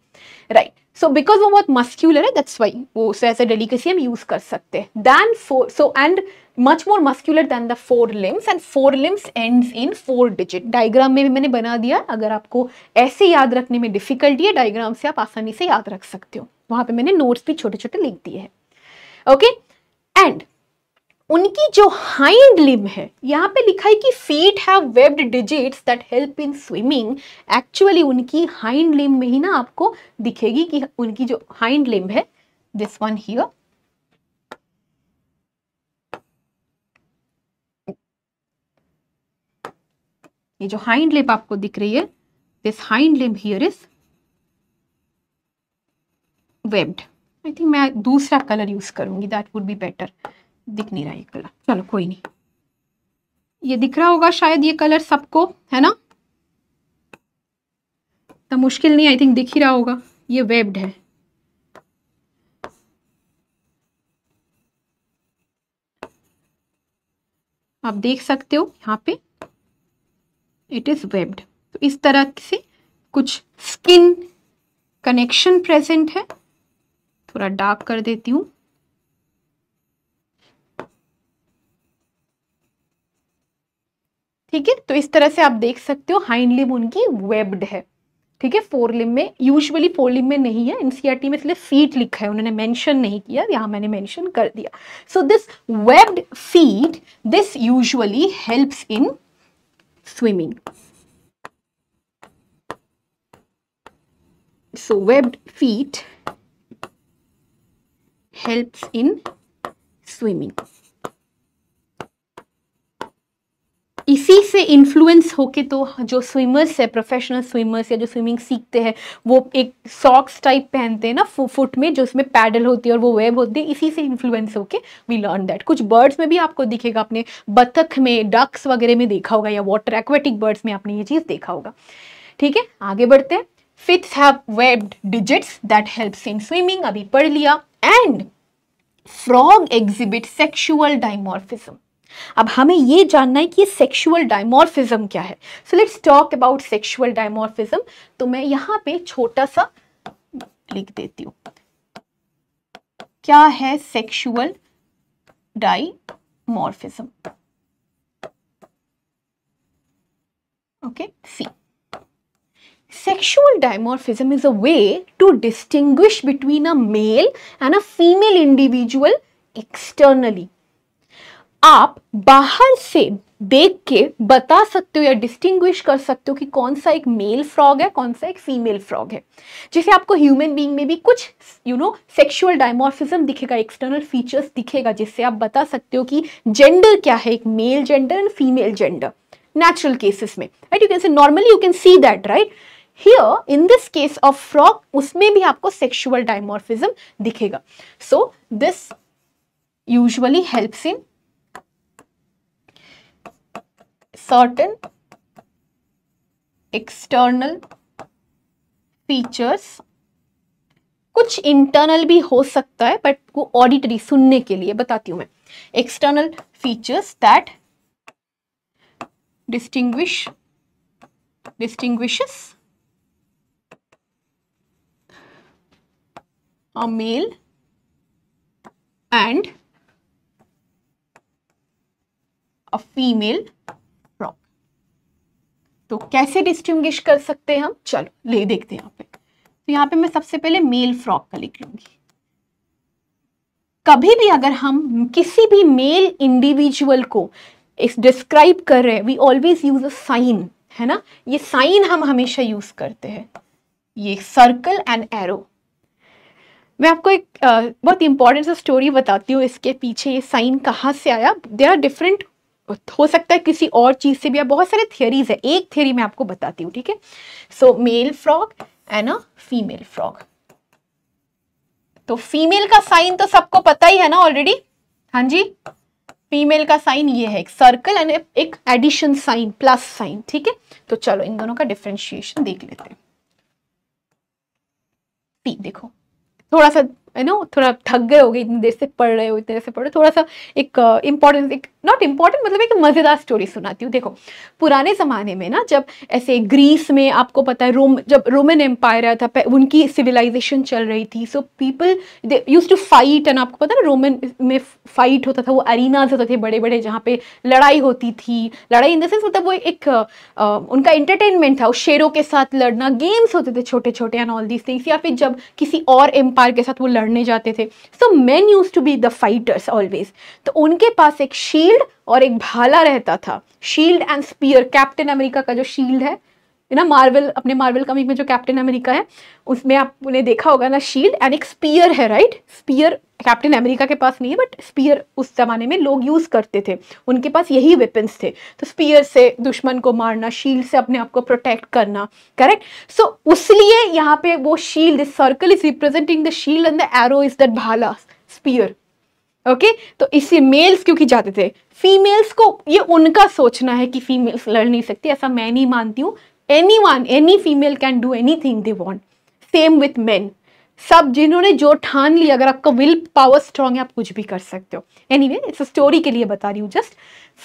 राइट सो बिकॉज वो बहुत मस्क्यूलर है दैट्स वाई वो उसे ऐसे डेलीकेसी हम यूज कर सकते हैं than fore so and much more muscular than the four limbs and fore limbs ends in four digit diagram में भी मैंने बना दिया अगर आपको ऐसे याद रखने में डिफिकल्टी है डायग्राम से आप आसानी से याद रख सकते हो वहाँ पे मैंने नोट्स भी छोटे छोटे लिख दिए हैं ओके एंड उनकी जो हाइंड लिम है यहाँ पे लिखा है कि feet have webbed digits that help in swimming actually उनकी हाइंड लिम में ही ना आपको दिखेगी कि उनकी जो हाइंड लिम है दिस वन हियर ये जो हाइंड लिप आपको दिख रही है this hind lip here is webbed I think मैं दूसरा कलर यूज करूंगी दैट वुड बी बेटर दिख नहीं रहा ये कलर चलो कोई नहीं ये दिख रहा होगा शायद ये कलर सबको है ना तो मुश्किल नहीं आई थिंक दिख ही रहा होगा ये वेब्ड है आप देख सकते हो यहाँ पे इट इज़ वेब्ड तो इस तरह से कुछ स्किन कनेक्शन प्रेजेंट है थोड़ा डार्क कर देती हूँ ठीक है तो इस तरह से आप देख सकते हो हाइंड लिम उनकी वेब्ड है ठीक है फोर लिम में यूजुअली फोर लिम में नहीं है एनसीआरटी e में इसलिए फीट लिखा है उन्होंने मेंशन नहीं किया यहां मैंने मेंशन कर दिया so this webbed feet this usually helps in swimming so webbed feet helps in swimming इसी से इन्फ्लुएंस होके तो जो स्विमर्स है प्रोफेशनल स्विमर्स या जो स्विमिंग सीखते हैं वो एक सॉक्स टाइप पहनते हैं ना फुट में जो उसमें पैडल होती है और वो वेब होती है इसी से इन्फ्लुएंस होके वी लर्न दैट कुछ बर्ड्स में भी आपको दिखेगा आपने बतख में डक्स वगैरह में देखा होगा या वाटर एक्वेटिक बर्ड्स में आपने ये चीज़ देखा होगा ठीक है आगे बढ़ते हैं feet have webbed digits that helps in swimming अभी पढ़ लिया and frog exhibit sexual dimorphism अब हमें यह जानना है कि ये सेक्शुअल डायमोरफिज्म क्या है so let's talk about sexual dimorphism तो मैं यहां पे छोटा सा लिख देती हूं क्या है sexual dimorphism okay see sexual dimorphism is a way to distinguish between a male and a female individual externally आप बाहर से देख के बता सकते हो या डिस्टिंग्विश कर सकते हो कि कौन सा एक मेल फ्रॉग है कौन सा एक फीमेल फ्रॉग है जैसे आपको ह्यूमन बीइंग में भी कुछ यू नो सेक्सुअल डायमोर्फिज्म दिखेगा एक्सटर्नल फीचर्स दिखेगा जिससे आप बता सकते हो कि जेंडर क्या है एक male gender and female gender natural cases में right you can say normally you can see that right here in this case of frog उसमें भी आपको सेक्शुअल डायमोर्फिज्म दिखेगा so this usually helps in certain external features कुछ internal भी हो सकता है बट वो ऑडिटरी सुनने के लिए बताती हूं मैं external features that distinguish distinguishes a male and a female तो कैसे डिस्टिंग्विश कर सकते हैं हम चलो ले देखते हैं यहाँ पे तो यहाँ पे मैं सबसे पहले मेल फ्रॉक का लिख लूंगी कभी भी अगर हम किसी भी मेल इंडिविजुअल को इस डिस्क्राइब कर रहे हैं we always use a sign है ना ये साइन हम हमेशा यूज करते हैं ये सर्कल एंड एरो मैं आपको एक आ, बहुत इंपॉर्टेंट सा स्टोरी बताती हूँ इसके पीछे ये साइन कहाँ से आया देर आर डिफरेंट हो सकता है किसी और चीज़ से भी आप बहुत सारे थियोरीज है एक थियोरी मैं आपको बताती हूँ ठीक है so male frog and a female frog तो फीमेल का साइन तो सबको पता ही है ना ऑलरेडी हाँ जी फीमेल का साइन ये है एक सर्कल एंड एक एडिशन साइन प्लस साइन ठीक है तो चलो इन दोनों का डिफ्रेंशिएशन देख लेते हैं पी देखो थोड़ा सा यू नो थोड़ा थक गए हो गए इतनी देर से पढ़ रहे हो इतने देर से पढ़ रहे हो थोड़ा सा एक इम्पोर्टेंस uh, एक नॉट इम्पॉर्टेंट मतलब एक मज़ेदार स्टोरी सुनाती हूँ देखो पुराने ज़माने में ना जब ऐसे ग्रीस में आपको पता है रोम जब रोमन एम्पायर था उनकी सिविलाइजेशन चल रही थी so people they use to fight and आपको पता ना रोमन में फाइट होता था वो अरिनाज होते थे बड़े बड़े जहाँ पे लड़ाई होती थी लड़ाई इन द सेंस मतलब वो एक आ, उनका एंटरटेनमेंट था उस शेरों के साथ लड़ना गेम्स होते थे छोटे छोटे एंड ऑल दीज थिंग्स या फिर जब किसी और एम्पायर के साथ वो लड़ने जाते थे so man use to be the fighters always तो उनके पास एक शील्ड शील्ड और एक भाला रहता था shield and spear Captain America का जो शील्ड है ना मार्वल अपने मार्वल कमिक में जो कैप्टन अमेरिका है उसमें आप उन्हें देखा होगा ना शील्ड एंड एक स्पीयर है राइट स्पीयर कैप्टन अमेरिका के पास नहीं है बट स्पीयर उस जमाने में लोग यूज़ करते थे उनके पास यही वेपन्स थे तो स्पीयर से दुश्मन को मारना शील्ड से अपने आप को प्रोटेक्ट करना करेक्ट सो so, उसलिए यहाँ पे वो shield circle is representing the shield and the arrow is that भाला स्पीयर ओके तो इससे मेल्स क्योंकि जाते थे फीमेल्स को ये उनका सोचना है कि फीमेल्स लड़ नहीं सकती ऐसा मैं नहीं मानती हूँ anyone any female can do anything they want same with man सब जिन्होंने जो ठान लिया अगर आपका विल पावर स्ट्रांग है आप कुछ भी कर सकते हो एनी वे इट्स स्टोरी के लिए बता रही हूँ जस्ट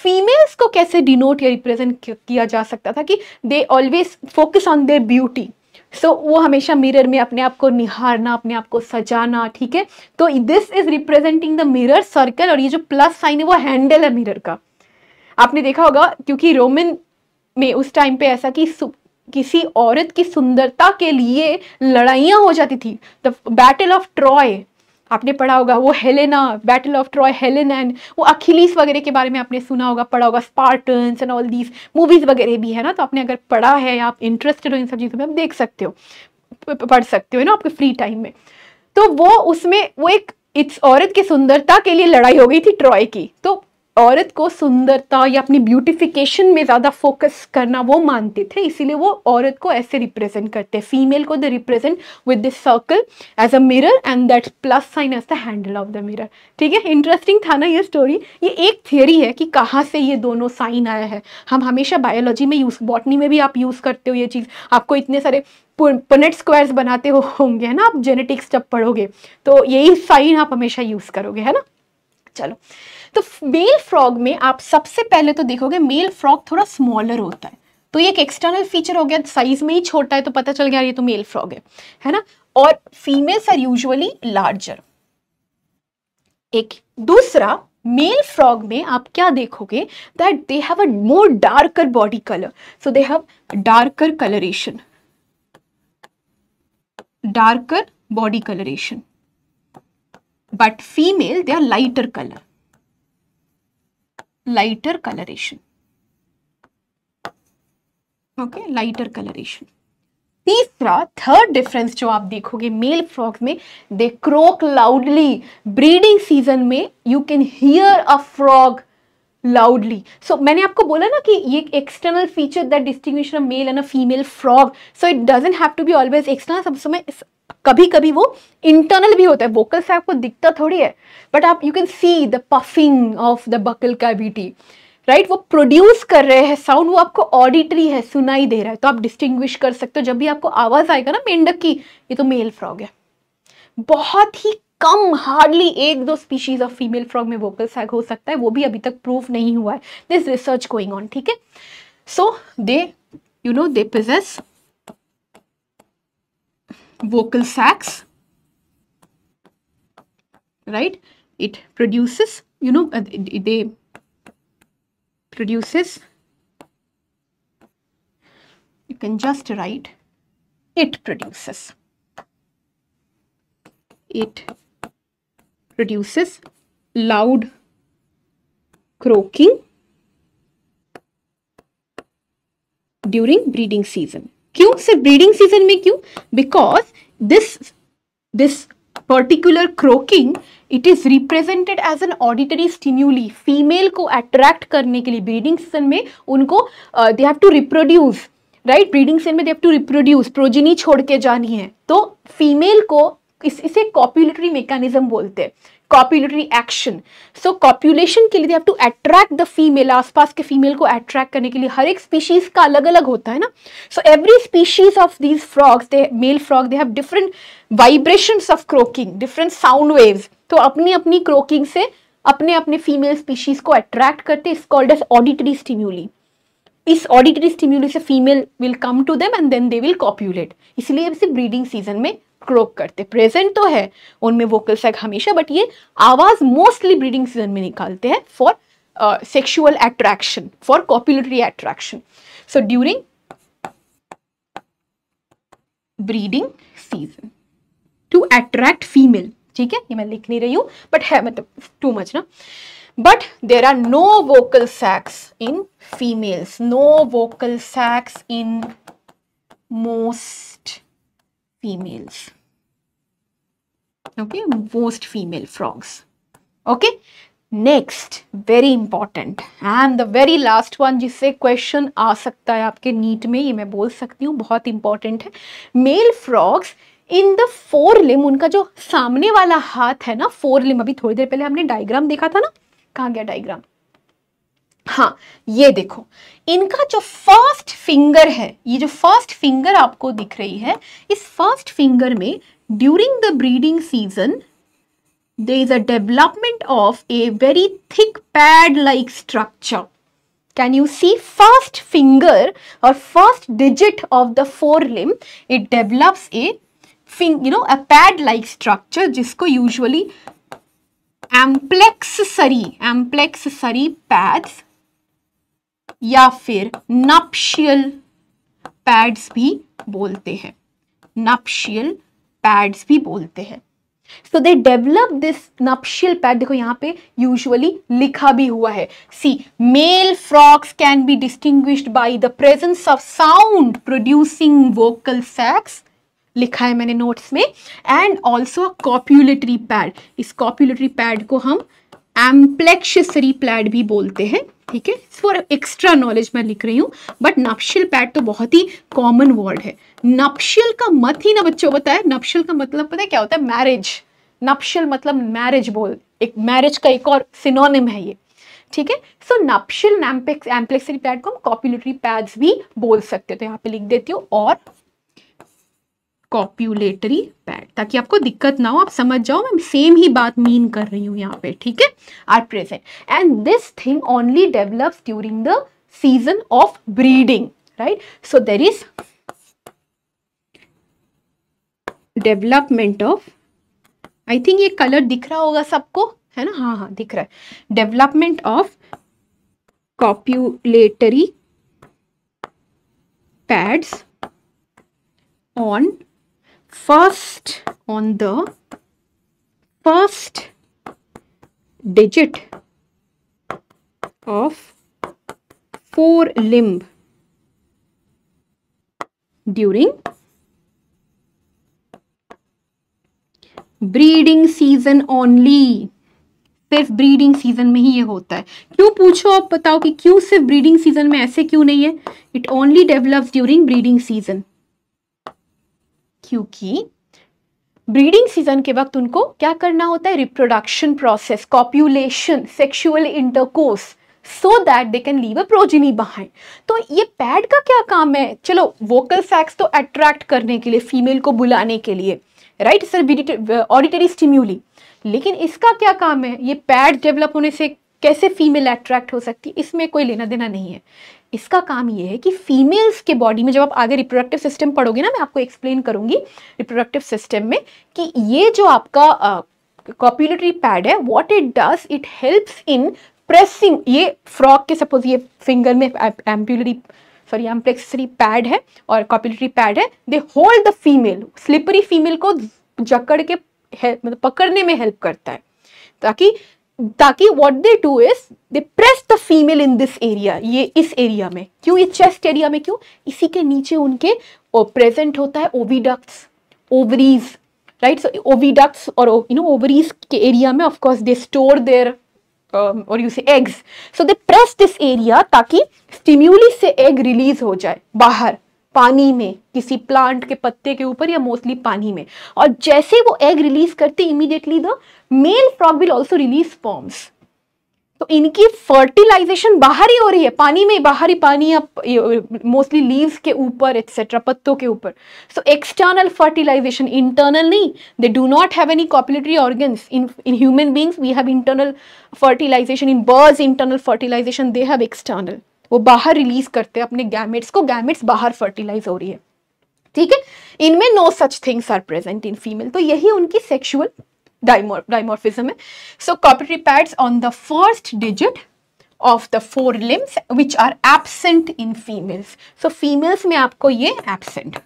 फीमेल्स को कैसे डिनोट या रिप्रेजेंट किया जा सकता था कि they always focus on their beauty so so, वो हमेशा मिरर में अपने आप को निहारना अपने आप को सजाना ठीक है तो this is representing the mirror circle और ये जो प्लस साइन है वो हैंडल है मिरर का आपने देखा होगा क्योंकि रोमन में उस टाइम पे ऐसा कि किसी औरत की सुंदरता के लिए लड़ाइयाँ हो जाती थी द बैटल ऑफ ट्रॉय आपने पढ़ा होगा वो Helena battle of Troy Helen and वो अखिलीस वगैरह के बारे में आपने सुना होगा पढ़ा होगा Spartans and all these movies वगैरह भी है ना तो आपने अगर पढ़ा है या आप इंटरेस्टेड हो इन सब चीज़ों में आप देख सकते हो पढ़ सकते हो ना आपके फ्री टाइम में तो वो उसमें वो एक इस औरत की सुंदरता के लिए लड़ाई हो गई थी ट्रॉय की तो औरत को सुंदरता या अपनी ब्यूटिफिकेशन में ज़्यादा फोकस करना वो मानते थे इसीलिए वो औरत को ऐसे रिप्रेजेंट करते हैं फीमेल को the represent with this circle as a mirror and that plus sign as the handle of the mirror ठीक है इंटरेस्टिंग था ना ये स्टोरी ये एक थियोरी है कि कहाँ से ये दोनों साइन आया है हम हमेशा बायोलॉजी में यूज़ बॉटनी में भी आप यूज़ करते हो ये चीज़ आपको इतने सारे पनेट स्क्वायर्स बनाते हो होंगे है ना आप जेनेटिक्स जब पढ़ोगे तो यही साइन आप हमेशा यूज़ करोगे है ना चलो तो मेल फ्रॉग में आप सबसे पहले तो देखोगे मेल फ्रॉग थोड़ा स्मॉलर होता है तो ये एक एक्सटर्नल फीचर हो गया साइज में ही छोटा है तो पता चल गया ये तो मेल फ्रॉग है है ना और फीमेल्स आर यूजुअली लार्जर एक दूसरा मेल फ्रॉग में आप क्या देखोगे that they have a more darker body colour so they have darker coloration darker body coloration but female they are lighter colour lighter coloration okay lighter coloration तीसरा third difference जो आप देखोगे male frog में they croak loudly breeding season में you can hear a frog loudly so मैंने आपको बोला ना कि ये external feature that distinguish in male and a female frog so it doesn't have to be always external सब समय कभी कभी वो इंटरनल भी होता है वोकल से आपको दिखता थोड़ी है बट आप you can see the puffing of the buccal cavity right वो प्रोड्यूस कर रहे हैं साउंड वो आपको ऑडिटरी है सुनाई दे रहा है तो आप डिस्टिंग्विश कर सकते हो जब भी आपको आवाज़ आएगा ना मेंढक की ये तो मेल फ्रॉग है बहुत ही कम हार्डली एक दो स्पीशीज ऑफ फीमेल फ्रॉग में वोकल सैग हो सकता है वो भी अभी तक प्रूफ नहीं हुआ है दिस रिसर्च गोइंग ऑन ठीक है so they you know they possess vocal sacs right it produces you know uh, they produces you can just write it produces it produces loud croaking during breeding season क्यों सिर्फ breeding season में क्यों because this this particular croaking it is represented as an auditory stimuli female को attract करने के लिए breeding season में उनको they have to reproduce right breeding season में they have to reproduce progeny छोड़ के जानी है तो फीमेल को इस इसे कॉप्यूलेटरी मेकानिज्म बोलते हैं कॉप्यूलेटरी एक्शन सो कॉप्यूलेशन के लिए they have to attract the female आसपास के फीमेल को अट्रैक्ट करने के लिए हर एक स्पीशीज का अलग अलग होता है ना so every species of these frogs they male frog they have different vibration of croaking different sound waves तो अपनी अपनी क्रोकिंग से अपने अपने फीमेल स्पीशीज को अट्रैक्ट करते इस कॉल्ड एज ऑडिटरी स्टिम्यूली इस ऑडिटरी स्टिम्यूली से female will come to them and then they will copulate इसलिए इसे ब्रीडिंग सीजन में क्रोक करते प्रेजेंट तो है उनमें वोकल सैक हमेशा बट ये आवाज़ मोस्टली ब्रीडिंग सीजन में निकालते हैं for sexual attraction for copulatory attraction so during breeding season to attract female ठीक है ये मैं लिख नहीं रही हूँ बट है मतलब टू मच ना but there are no vocal sacs in females no vocal sacs in most females okay most female frogs okay next very important and the very last one जिससे क्वेश्चन आ सकता है आपके NEET में ये मैं बोल सकती हूँ बहुत इंपॉर्टेंट है male frogs in the fore limb उनका जो सामने वाला हाथ है ना फोर लिम अभी थोड़ी देर पहले हमने डायग्राम देखा था ना कहाँ गया डायग्राम हाँ ये देखो इनका जो फर्स्ट फिंगर है ये जो फर्स्ट फिंगर आपको दिख रही है इस फर्स्ट फिंगर में during the breeding season there is a development of a very thick pad-like structure. Can you see first finger or first digit of the forelimb? It develops a you know a pad-like structure जिसको usually amplex sari, amplex sari pads या फिर नप्शियल pads भी बोलते हैं नप्शियल pads भी बोलते हैं so they develop this nuptial pad देखो यहाँ पे यूजुअली लिखा भी हुआ है see male frogs can be distinguished by the presence of sound producing vocal sacs लिखा है मैंने नोट्स में एंड ऑल्सो कॉप्यूलेटरी पैड इस कॉप्यूलेटरी पैड को हम एम्प्लेक्शरी पैड भी बोलते हैं ठीक है फॉर एक्स्ट्रा नॉलेज मैं लिख रही हूँ बट नप्शियल पैड तो बहुत ही कॉमन वर्ड है नप्शियल का मत ही ना बच्चों बताए नप्शियल का मतलब पता है क्या होता है मैरिज नप्शियल मतलब मैरिज बोल एक मैरिज का एक और सिनोनिम है ये ठीक है सो नप्शियल एम्प्लेक्सरी पैड को हम कॉपुलेटरी पैड्स भी बोल सकते हो तो यहाँ पे लिख देती हूँ और कॉप्यूलेटरी पैड ताकि आपको दिक्कत ना हो आप समझ जाओ मैं सेम ही बात मीन कर रही हूँ यहाँ पे ठीक है at present and this thing only develops during the season of breeding right so there is development of I think ये कलर दिख रहा होगा सबको है ना हाँ हाँ दिख रहा है development of copulatory pads on first on the first digit of four limb during breeding season only सिर्फ ब्रीडिंग सीजन में ही ये होता है क्यों पूछो आप बताओ कि क्यों सिर्फ ब्रीडिंग सीजन में ऐसे क्यों नहीं है it only develops during breeding season क्योंकि ब्रीडिंग सीजन के वक्त उनको क्या करना होता है reproduction process copulation sexual intercourse so that they can leave a progeny behind तो ये पैड का क्या काम है चलो वोकल सैक्स तो अट्रैक्ट करने के लिए फीमेल को बुलाने के लिए राइट सर ऑडिटरी स्टिम्यूली लेकिन इसका क्या काम है ये पैड डेवलप होने से कैसे फीमेल अट्रैक्ट हो सकती है इसमें कोई लेना देना नहीं है इसका काम ये है कि फीमेल्स के बॉडी में जब आप आगे रिप्रोडक्टिव सिस्टम पढ़ोगे ना मैं आपको एक्सप्लेन करूंगी रिप्रोडक्टिव सिस्टम में कि ये जो आपका कॉप्यूलेटरी पैड है what it does it helps in pressing ये फ्रॉक के सपोज ये फिंगर में एम्प्यूलरी सॉरी एम्प्लेक्सरी पैड है और कॉप्यूलेटरी पैड है they hold the female slippery female को जकड़ के मतलब पकड़ने में हेल्प करता है ताकि ताकि what they do is they press the female in this area ये इस एरिया में क्यों ये चेस्ट एरिया में क्यों इसी के नीचे उनके प्रेजेंट होता है oviducts ovaries right so oviducts और यू नो ओवरीज के एरिया में ऑफकोर्स दे स्टोर देयर और you say eggs so they press this area ताकि स्टिम्यूली से एग रिलीज हो जाए बाहर पानी में किसी प्लांट के पत्ते के ऊपर या मोस्टली पानी में और जैसे वो एग रिलीज करते immediately the male frog will also release sperms तो इनकी फर्टिलाइजेशन बाहर ही हो रही है पानी में बाहर ही पानी या मोस्टली लीव्स के ऊपर एक्सेट्रा पत्तों के ऊपर सो एक्सटर्नल फर्टिलाइजेशन इंटरनल नहीं they do not have any copulatory organs in in human beings we have internal fertilisation in birds internal fertilisation they have external वो बाहर रिलीज करते हैं अपने गैमेट्स को गैमेट्स बाहर फर्टिलाइज हो रही है ठीक है इनमें no such things are present in female तो यही उनकी सेक्शुअल डायमोर्फिज्म है so copulatory pads on the first digit of the four limbs which are absent in females so females में आपको ये एबसेंट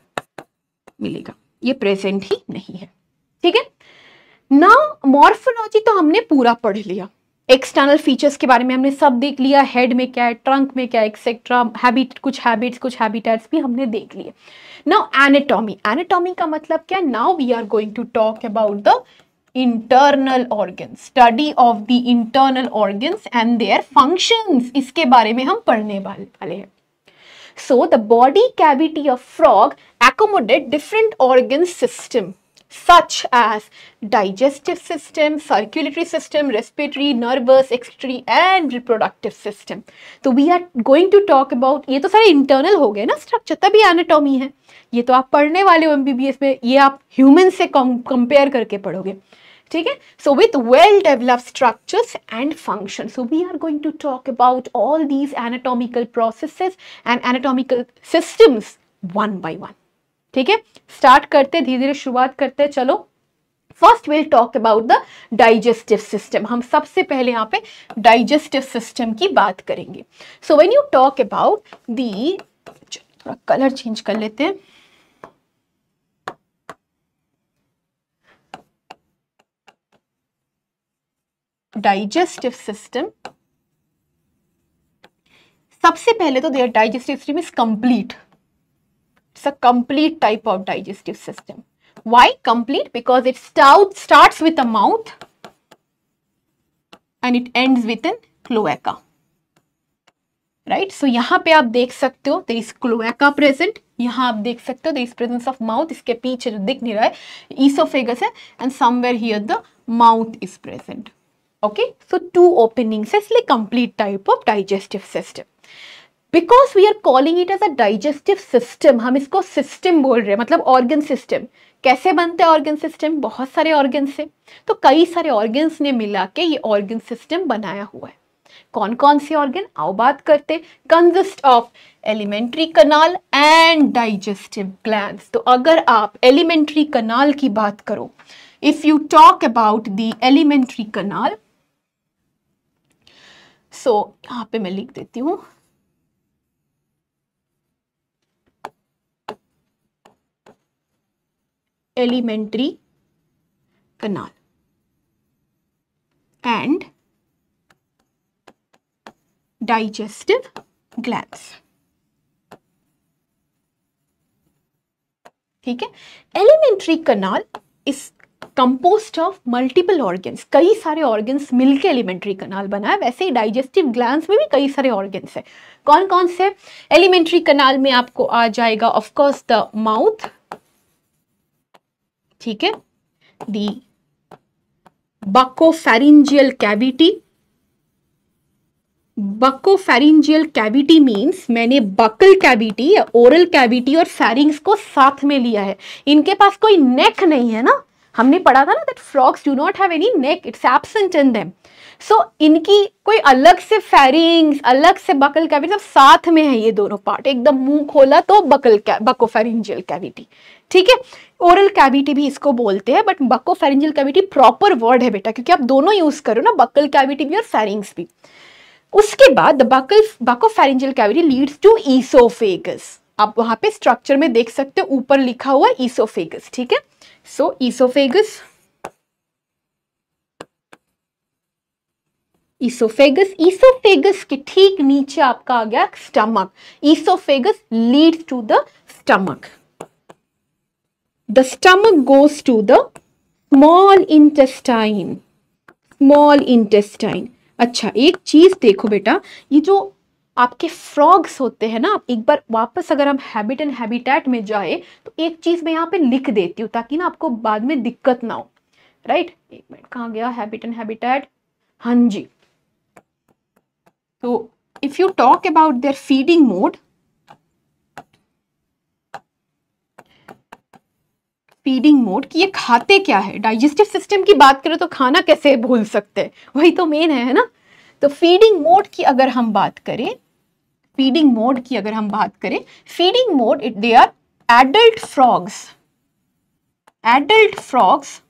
मिलेगा ये प्रेजेंट ही नहीं है ठीक है ना मॉर्फोलॉजी तो हमने पूरा पढ़ लिया एक्सटर्नल फीचर्स के बारे में हमने सब देख लिया हेड में क्या है ट्रंक में क्या है एक्सेट्रा हैबिट कुछ हैबिट्स कुछ हैबिटेट्स भी हमने देख लिए नाउ एनेटॉमी एनेटॉमी का मतलब क्या now we are going to talk about the internal organ study of the internal organs and their functions इसके बारे में हम पढ़ने वाले हैं so the body cavity of frog accommodate different organ system such as digestive system, circulatory system, respiratory, nervous, excretory and reproductive system. So we are going to talk about ये तो सारे internal हो गए ना structure तभी anatomy है ये तो आप पढ़ने वाले हो MBBS में ये आप human से compare करके पढ़ोगे ठीक है so with well developed structures and function so we are going to talk about all these anatomical processes and anatomical systems one by one ठीक है स्टार्ट करते धीरे धीरे शुरुआत करते चलो first will talk about the digestive system हम सबसे पहले यहाँ पे डाइजेस्टिव सिस्टम की बात करेंगे so when you talk about the थोड़ा कलर चेंज कर लेते हैं डाइजेस्टिव सिस्टम सबसे पहले तो their digestive system is complete it's a complete type of digestive system. Why complete? Because it starts with a mouth and it ends with a cloaca. Right? So, यहाँ पे आप देख सकते हो, there is cloaca present. यहाँ आप देख सकते हो, there is presence of mouth. इसके पीछे जो दिख नहीं esophagus and somewhere here the mouth is present. Okay? So, two openings. इसलिए complete type of digestive system. Because we are calling it as a digestive system हम इसको system बोल रहे हैं मतलब ऑर्गन सिस्टम कैसे बनते हैं ऑर्गन सिस्टम बहुत सारे ऑर्गन से तो कई सारे ऑर्गन्स ने मिला के ये ऑर्गन सिस्टम बनाया हुआ है कौन कौन से ऑर्गन आओ बात करते consist of alimentary canal and digestive gland तो अगर आप एलिमेंट्री कनाल की बात करो if you talk about the alimentary canal so यहाँ पे मैं लिख देती हूँ elementary canal and digestive glands ठीक है एलिमेंट्री कनाल इस कंपोस्ट ऑफ मल्टीपल ऑर्गन्स कई सारे ऑर्गन्स मिलके एलिमेंट्री कनाल बना है वैसे ही डाइजेस्टिव ग्लैंड में भी कई सारे ऑर्गन्स है कौन कौन से एलिमेंट्री कनाल में आपको आ जाएगा ऑफकोर्स द माउथ ठीक है the buccopharyngeal cavity buccopharyngeal cavity means मैंने बकल कैविटी या ओरल कैविटी और फेरिंग्स को साथ में लिया है इनके पास कोई नेक नहीं है ना हमने पढ़ा था ना that frogs do not have any neck it's absent in them so so, इनकी कोई अलग से फेरिंग्स अलग से बकल कैविटी सब साथ में है ये दोनों पार्ट एकदम मुंह खोला तो बकल बकोफेरिंजियल कैविटी ठीक है ओरल कैविटी भी इसको बोलते हैं but buccopharyngeal cavity proper word है बेटा क्योंकि आप दोनों यूज करो ना बकल कैविटी भी और फेरिंग्स भी उसके बाद buccal buccopharyngeal cavity leads to oesophagus आप वहां पे स्ट्रक्चर में देख सकते हो ऊपर लिखा हुआ ईसोफेगस ठीक है सो ईसोफेगस इसोफेगस इसोफेगस के ठीक नीचे आपका आ गया stomach oesophagus leads to the stomach the stomach goes to the small intestine small intestine अच्छा एक चीज देखो बेटा ये जो आपके फ्रॉग्स होते हैं ना एक बार वापस अगर हम हैबिट एंड हैबिटेट में जाए तो एक चीज मैं यहाँ पे लिख देती हूँ ताकि ना आपको बाद में दिक्कत ना हो राइट एक मिनट कहाँ गया हैबिट एंड हैबिटेट हाँ जी So if you talk about their feeding mode, feeding mode कि ये खाते क्या है डाइजेस्टिव सिस्टम की बात करें तो खाना कैसे भूल सकते हैं वही तो मेन है ना तो फीडिंग मोड की अगर हम बात करें फीडिंग मोड की अगर हम बात करें feeding mode it they are adult frogs adult frogs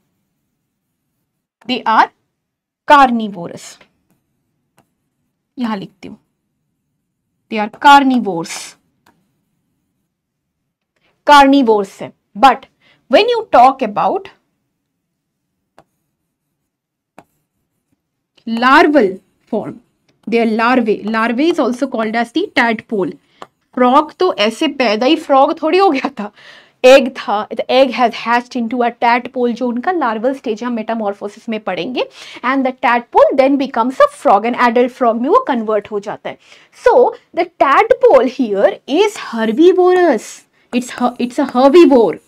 they are carnivorous यहां लिखती हूं दे आर कार्निवोर्स कार्निवोर्स है but when you talk about larval form they are larvae larvae is also called as the tad frog तो ऐसे पैदा ही frog थोड़ी हो गया था एग था the egg has hatched into a tadpole जो उनका लार्वल स्टेज हम मेटामॉर्फोसिस में पढ़ेंगे and the tadpole then becomes a frog an adult frog में वो कन्वर्ट हो जाता है so the tadpole here is herbivorous it's it's a herbivore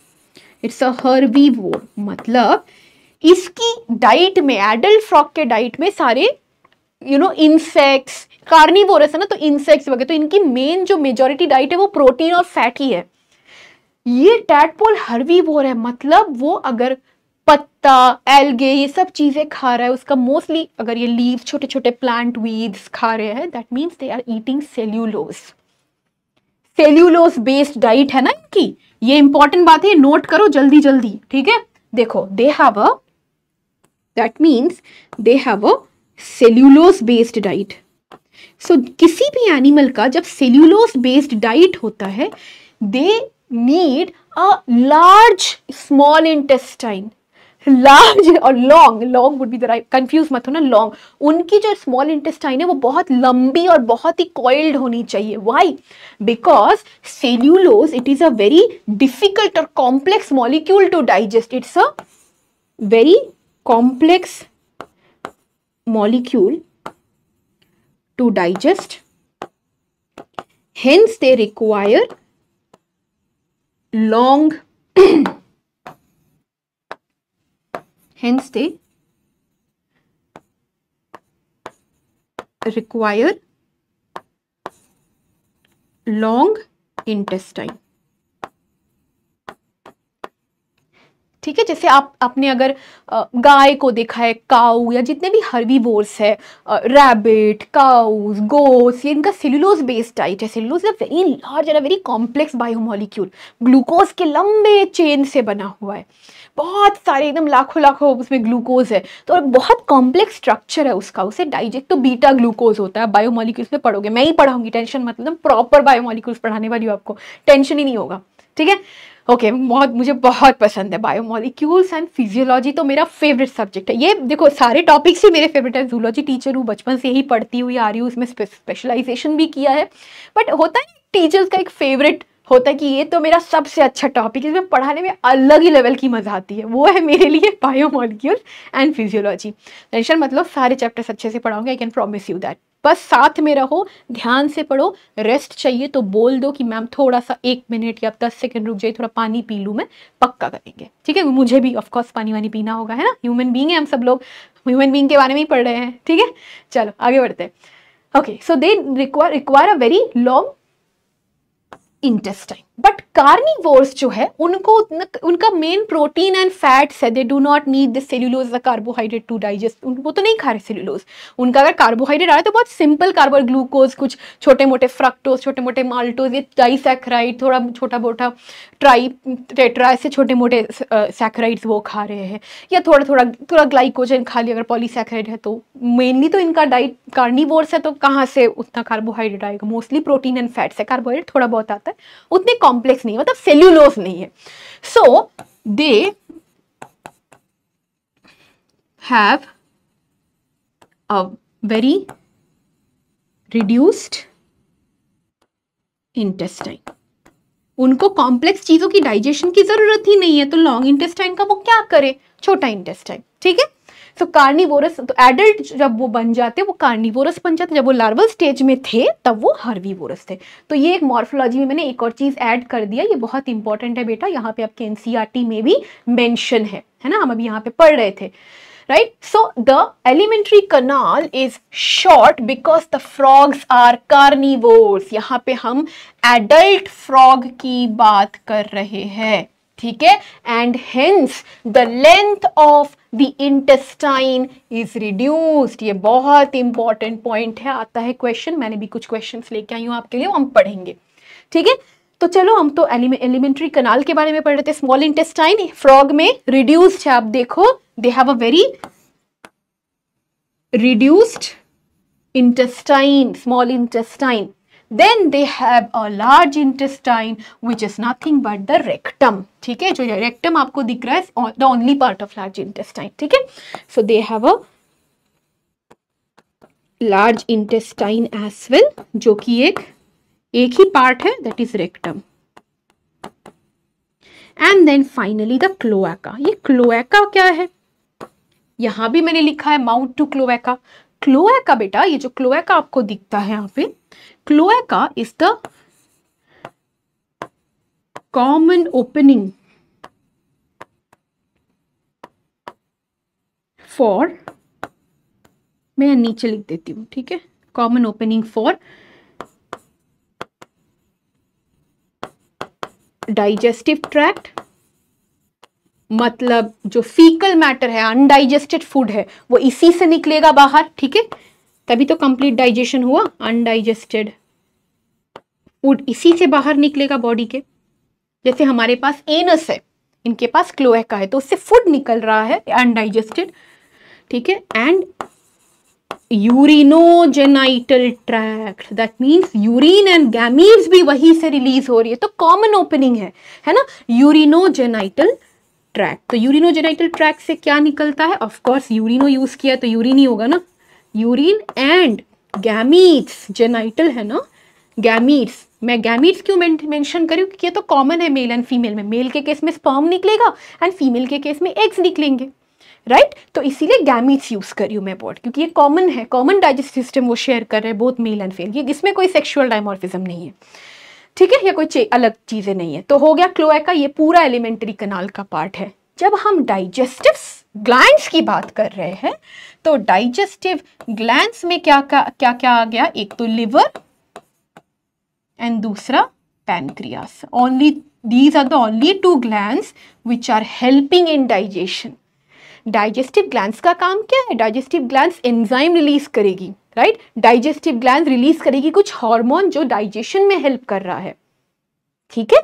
it's a herbivore मतलब इसकी डाइट में एडल्ट फ्रॉग के डाइट में सारे यू नो इंसेक्ट्स कार्निवोरस है ना तो इंसेक्ट्स वगैरह तो इनकी मेन जो मेजोरिटी डाइट है वो प्रोटीन और फैट ही है ये टैटपोल बोर है मतलब वो अगर पत्ता एल्गे ये सब चीज़ें खा रहा है उसका मोस्टली अगर ये लीव छोटे छोटे प्लांट वीड्स खा रहे हैं that means they are eating cellulose cellulose based diet है ना इनकी ये इंपॉर्टेंट बात है नोट करो जल्दी जल्दी ठीक है देखो they have a that means they have a cellulose based diet so किसी भी एनिमल का जब सेल्यूलोज बेस्ड डाइट होता है they need a large small intestine large और long long would be the right confuse मत हो ना लॉन्ग उनकी जो स्मॉल इंटेस्टाइन है वो बहुत लंबी और बहुत ही कॉइल्ड होनी चाहिए why because cellulose it is a very difficult और complex molecule to digest it's a very complex molecule to digest hence they require long hence they require long intestine ठीक है जैसे आप आपने अगर गाय को देखा है काऊ या जितने भी हर्वी वोर्स है रैबिट काउस गोस ये इनका सेल्यूलोज बेस्ड डाइट है cellulose is very large and very complex biomolecule glucose के लंबे चेन से बना हुआ है बहुत सारे एकदम लाखों लाखों उसमें ग्लूकोज है तो बहुत कॉम्प्लेक्स स्ट्रक्चर है उसका उसे डाइजेक्ट तो बीटा ग्लूकोज होता है बायोमोलिक्यूल्स में पढ़ोगे मैं ही पढ़ाऊंगी टेंशन मतलब प्रॉपर बायोमोलिक्यूल्स पढ़ाने वाली हूँ आपको टेंशन ही नहीं होगा ठीक है ओके okay, बहुत मुझे बहुत पसंद है बायोमोलिक्यूल्स एंड फिजियोलॉजी तो मेरा फेवरेट सब्जेक्ट है ये देखो सारे टॉपिक्स ही मेरे फेवरेट है जूलॉजी टीचर हूँ बचपन से ही पढ़ती हुई आ रही हूँ उसमें स्पेशलाइजेशन भी किया है बट होता है टीचर्स का एक फेवरेट होता है कि ये तो मेरा सबसे अच्छा टॉपिक है इसमें पढ़ाने में अलग ही लेवल की मज़ा आती है वो है मेरे लिए बायोमोलिक्यूल एंड फिजियोलॉजी टेंशन मतलब सारे चैप्टर्स अच्छे से पढ़ाऊंगे I can promise you that बस साथ में रहो ध्यान से पढ़ो रेस्ट चाहिए तो बोल दो कि मैम थोड़ा सा एक मिनट या दस सेकेंड रुक जाइए थोड़ा पानी पी लूँ मैं पक्का करेंगे ठीक है मुझे भी ऑफकोर्स पानी वानी पीना होगा है ना ह्यूमन बींग है हम सब लोग ह्यूमन बींग के बारे में ही पढ़ रहे हैं ठीक है चलो आगे बढ़ते हैं okay so they require a very long intestine but carnivores जो है उनको उनका मेन प्रोटीन एंड फैट्स है they do not need the cellulose the carbohydrate to digest वो तो नहीं खा रहे सेल्यूलोज उनका अगर कार्बोहाइड्रेट आ रहा है तो बहुत सिंपल कार्बो ग्लूकोज कुछ छोटे मोटे फ्रक्टोज छोटे मोटे माल्टोज ये डाइसैक्राइड थोड़ा छोटा मोटा ट्राई टेट्रा ऐसे छोटे मोटे सेक्राइड्स वो खा रहे हैं या थोड़ा थोड़ा थोड़ा ग्लाइकोजन खा लिया अगर पॉलीसेक्राइड है तो मेनली तो इनका डाइट कार्निवोर्स है तो कहाँ से उतना कार्बोहाइड्रेट आएगा मोस्टली प्रोटीन एंड फैट्स है कार्बोहाइड्रेट थोड़ा बहुत आता है सकता है उतने कॉम्प्लेक्स नहीं है मतलब सेल्यूलोस नहीं है so they have a very reduced intestine उनको कॉम्प्लेक्स चीज़ों की डाइजेशन की ज़रूरत ही नहीं है तो लॉन्ग इंटेस्टाइन का वो क्या करे छोटा इंटेस्टाइन ठीक है तो कार्निवोरस तो एडल्ट जब वो बन जाते वो कार्निवोरस बन जाते जब वो लार्वल स्टेज में थे तब वो हर्वी थे तो ये एक मॉर्फोलॉजी में मैंने एक और चीज़ ऐड कर दिया ये बहुत इंपॉर्टेंट है बेटा यहाँ पे आपके एनसीआरटी e में भी मैंशन है है ना हम अभी यहाँ पे पढ़ रहे थे right so the alimentary canal is short because the frogs are carnivores यहाँ पे हम एडल्ट फ्रॉग की बात कर रहे हैं ठीक है and hence the length of the intestine is reduced ये बहुत इंपॉर्टेंट पॉइंट है आता है क्वेश्चन मैंने भी कुछ क्वेश्चन लेके आई हूँ आपके लिए हम पढ़ेंगे ठीक है तो चलो हम तो एलिमेंट्री कनाल के बारे में पढ़ रहे थे स्मॉल इंटेस्टाइन फ्रॉग में रिड्यूस्ड है आप देखो they have a very reduced intestine small intestine then they have a large intestine which is nothing but the rectum ठीक है जो रेक्टम आपको दिख रहा है the only part of large intestine ठीक है so they have a large intestine as well जो कि एक एक ही पार्ट है that is rectum and then finally the cloaca ये क्लोएका क्या है यहां भी मैंने लिखा है माउंट टू क्लोएका क्लोएका बेटा ये जो क्लोएका आपको दिखता है यहां पे Cloaca is the common opening for मैं नीचे लिख देती हूँ ठीक है common opening for digestive tract मतलब जो फीकल मैटर है अनडाइजेस्टेड फूड है वो इसी से निकलेगा बाहर ठीक है तभी तो कंप्लीट डाइजेशन हुआ अनडाइजेस्टेड फूड इसी से बाहर निकलेगा बॉडी के जैसे हमारे पास एनस है इनके पास क्लोएका है तो उससे फूड निकल रहा है अनडाइजेस्टेड ठीक है and urinogenital tract that means urine and gametes भी वहीं से रिलीज हो रही है तो कॉमन ओपनिंग है है ना यूरिनोजेनाइटल ट्रैक्ट तो यूरिनोजेनाइटल ट्रैक्ट से क्या निकलता है ऑफकोर्स यूरिनो यूज किया तो यूरिन ही होगा ना यूरिन एंड गैमीट्स जेनाइटल है ना गैमीट्स मैं गैमीट्स क्यों मेंशन करूँ क्योंकि ये तो कॉमन है मेल एंड फीमेल में मेल के केस में स्पर्म निकलेगा एंड फीमेल के केस में एग्स निकलेंगे राइट right? तो इसीलिए गैमीट्स यूज़ करी हूँ मैं बॉड क्योंकि ये कॉमन है कॉमन डाइजेस्टिव सिस्टम वो शेयर कर रहे हैं बहुत मेल एंड फीमेल ये इसमें कोई सेक्शुअल डायमोर्फिज्म नहीं है ठीक है या कोई अलग चीज़ें नहीं है तो हो गया क्लोए का ये पूरा एलिमेंट्री कनाल का पार्ट है जब हम डाइजेस्टिव ग्लैंड्स की बात कर रहे हैं तो डाइजेस्टिव ग्लैंड में क्या क्या क्या आ गया एक तो लिवर एंड दूसरा pancreas only these are the only two gland which are helping in digestion digestive gland का काम क्या है डाइजेस्टिव ग्लैंड एंजाइम रिलीज करेगी राइट डाइजेस्टिव ग्लैंड रिलीज करेगी कुछ हार्मोन जो डाइजेशन में हेल्प कर रहा है ठीक है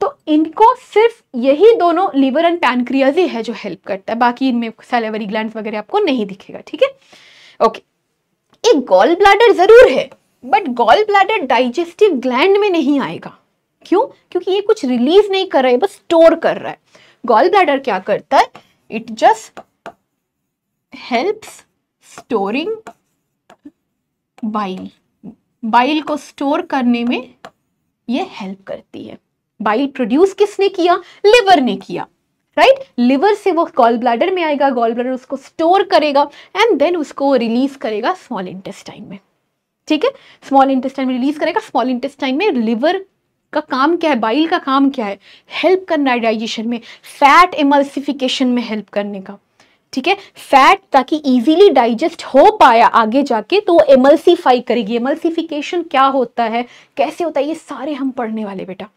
तो इनको सिर्फ यही दोनों लीवर एंड पैनक्रियाज ही है जो हेल्प करता है बाकी इनमें सेलेवरी ग्लैंड वगैरह आपको नहीं दिखेगा ठीक है ओके एक गॉल ब्लैडर ज़रूर है but gall bladder digestive gland में नहीं आएगा क्यों क्योंकि ये कुछ रिलीज नहीं कर रहा है बस स्टोर कर रहा है गॉल ब्लैडर क्या करता है it just helps storing bile bile को स्टोर करने में ये हेल्प करती है बाइल प्रोड्यूस किसने किया लिवर ने किया राइट right? लिवर से वो गॉल ब्लैडर में आएगा गॉल ब्लैडर उसको स्टोर करेगा एंड देन उसको रिलीज करेगा स्मॉल इंटेस्टाइन में ठीक है स्मॉल इंटेस्टाइन में रिलीज करेगा स्मॉल इंटेस्टाइन में लिवर का काम क्या है बाइल का काम क्या है हेल्प करना है डाइजेशन में फैट इमल्सिफिकेशन में हेल्प करने का ठीक है फैट ताकि इजीली डाइजेस्ट हो पाया आगे जाके तो एमल्सीफाई करेगी एमल्सिफिकेशन क्या होता है कैसे होता है ये सारे हम पढ़ने वाले बेटा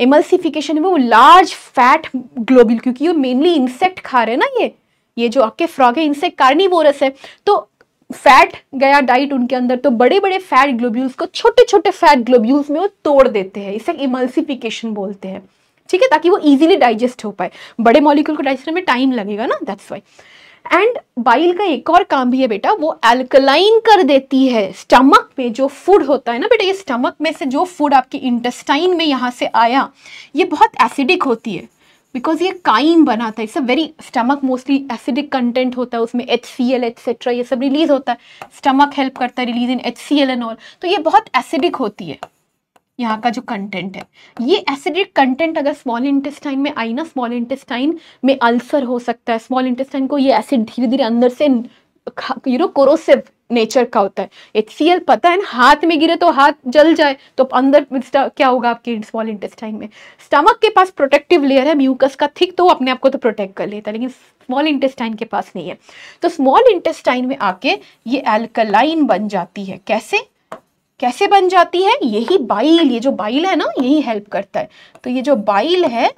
इमल्सिफिकेशन है वो लार्ज फैट ग्लोबिल क्योंकि ये मेनली इंसेक्ट खा रहे हैं ना ये ये जो आपके फ्रॉग है इंसेक्ट कार्निवोरस है तो फैट गया डाइट उनके अंदर तो बड़े बड़े फैट ग्लोब्यूल्स को छोटे छोटे फैट ग्लोब्यूल्स में वो तोड़ देते हैं इसे इमल्सिफिकेशन बोलते हैं ठीक है ताकि वो इजीली डाइजेस्ट हो पाए बड़े मॉलिक्यूल को डाइजेस्ट में टाइम लगेगा ना दैट्स वाई एंड बाइल का एक और काम भी है बेटा वो एल्कलाइन कर देती है स्टमक में जो फूड होता है ना बेटा ये स्टमक में से जो फूड आपके इंटेस्टाइन में यहाँ से आया ये बहुत एसिडिक होती है बिकॉज ये काइम बनाता है it's a very stomach mostly acidic content होता है उसमें एच सी एल एक्सेट्रा ये सब रिलीज होता है स्टमक हेल्प करता है release in H C L and all तो ये बहुत एसिडिक होती है यहाँ का जो कंटेंट है ये एसिडिक कंटेंट अगर स्मॉल इंटेस्टाइन में आई ना स्मॉल इंटेस्टाइन में अल्सर हो सकता है स्मॉल इंटेस्टाइन को ये एसिड धीरे धीरे अंदर से यू नो कोरोसिव नेचर का होता है एच पता है ना हाथ में गिरे तो हाथ जल जाए तो अंदर क्या होगा आपके स्मॉल इंटेस्टाइन में स्टमक के पास प्रोटेक्टिव लेयर है म्यूकस का थिक तो अपने आप को तो प्रोटेक्ट कर लेता है लेकिन स्मॉल इंटेस्टाइन के पास नहीं है तो स्मॉल इंटेस्टाइन में आके ये एल्कलाइन बन जाती है कैसे कैसे बन जाती है यही बाइल ये जो बाइल है ना यही हेल्प करता है तो ये जो बाइल है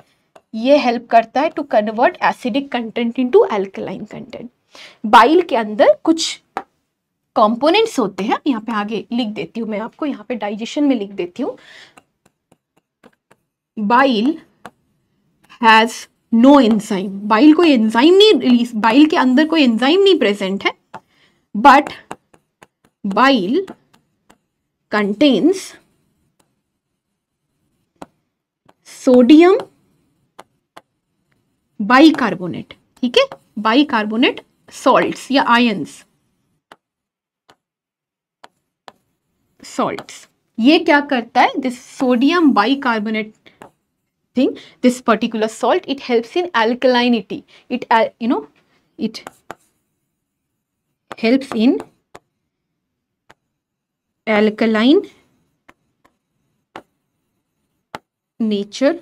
ये हेल्प करता है to convert acidic content into alkaline content bile के अंदर कुछ कंपोनेंट्स होते हैं यहाँ पे आगे लिख देती हूँ मैं आपको यहाँ पे डाइजेशन में लिख देती हूँ bile has no enzyme bile कोई एंजाइम नहीं रिलीज बाइल के अंदर कोई एंजाइम नहीं प्रेजेंट है but bile contains sodium bicarbonate ठीक है bicarbonate salts या ions सॉल्ट ये क्या करता है this sodium bicarbonate thing this particular salt it helps in alkalinity it you know it helps in alkaline nature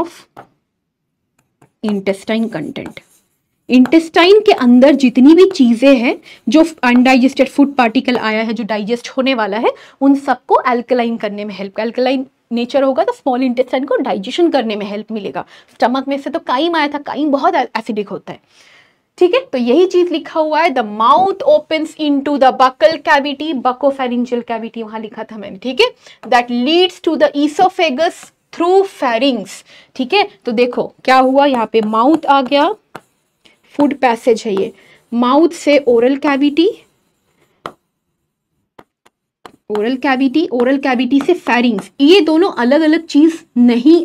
of intestine content intestine के अंदर जितनी भी चीज़ें हैं जो अनडाइजेस्टेड फूड पार्टिकल आया है जो डाइजेस्ट होने वाला है उन सबको एल्कलाइन करने में हेल्प एल्कलाइन नेचर होगा तो स्मॉल इंटेस्टाइन को डाइजेशन करने में हेल्प मिलेगा स्टमक में से तो काइम आया था काइम बहुत एसिडिक होता है ठीक है तो यही चीज लिखा हुआ है the mouth open into the buccal cavity buccopharyngeal cavity वहां लिखा था मैंने ठीक है that leads to the oesophagus through pharynx ठीक है तो देखो क्या हुआ यहाँ पे माउथ आ गया फूड पैसेज है ये माउथ से oral cavity oral cavity oral cavity से फेरिंग्स ये दोनों अलग अलग चीज नहीं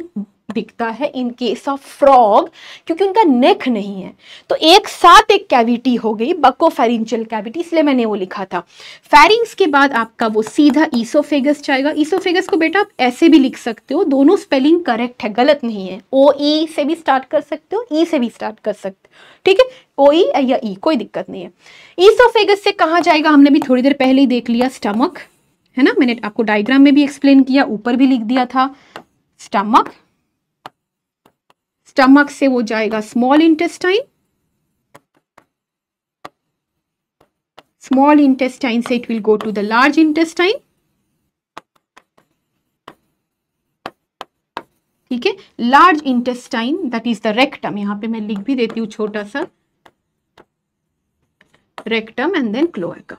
दिखता है इन केस ऑफ फ्रॉग क्योंकि उनका नेक नहीं है तो एक साथ एक कैविटी हो गई बको फेरिंचल कैविटी इसलिए मैंने वो लिखा था फेरिंग्स के बाद आपका वो सीधा ईसोफेगस जाएगा ईसोफेगस को बेटा आप ऐसे भी लिख सकते हो दोनों स्पेलिंग करेक्ट है गलत नहीं है ओ ई -E से भी स्टार्ट कर सकते हो ई e से भी स्टार्ट कर सकते हो ठीक है ओ ई -E या ई e, कोई दिक्कत नहीं है ईसोफेगस से कहाँ जाएगा हमने भी थोड़ी देर पहले ही देख लिया स्टमक है ना मैंने आपको डायग्राम में भी एक्सप्लेन किया ऊपर भी लिख दिया था स्टमक स्टमक से वो जाएगा स्मॉल इंटेस्टाइन स्मॉल इंटेस्टाइन से it will go to the large intestine ठीक है large intestine that is the rectum यहां पे मैं लिख भी देती हूँ छोटा सा rectum and then cloaca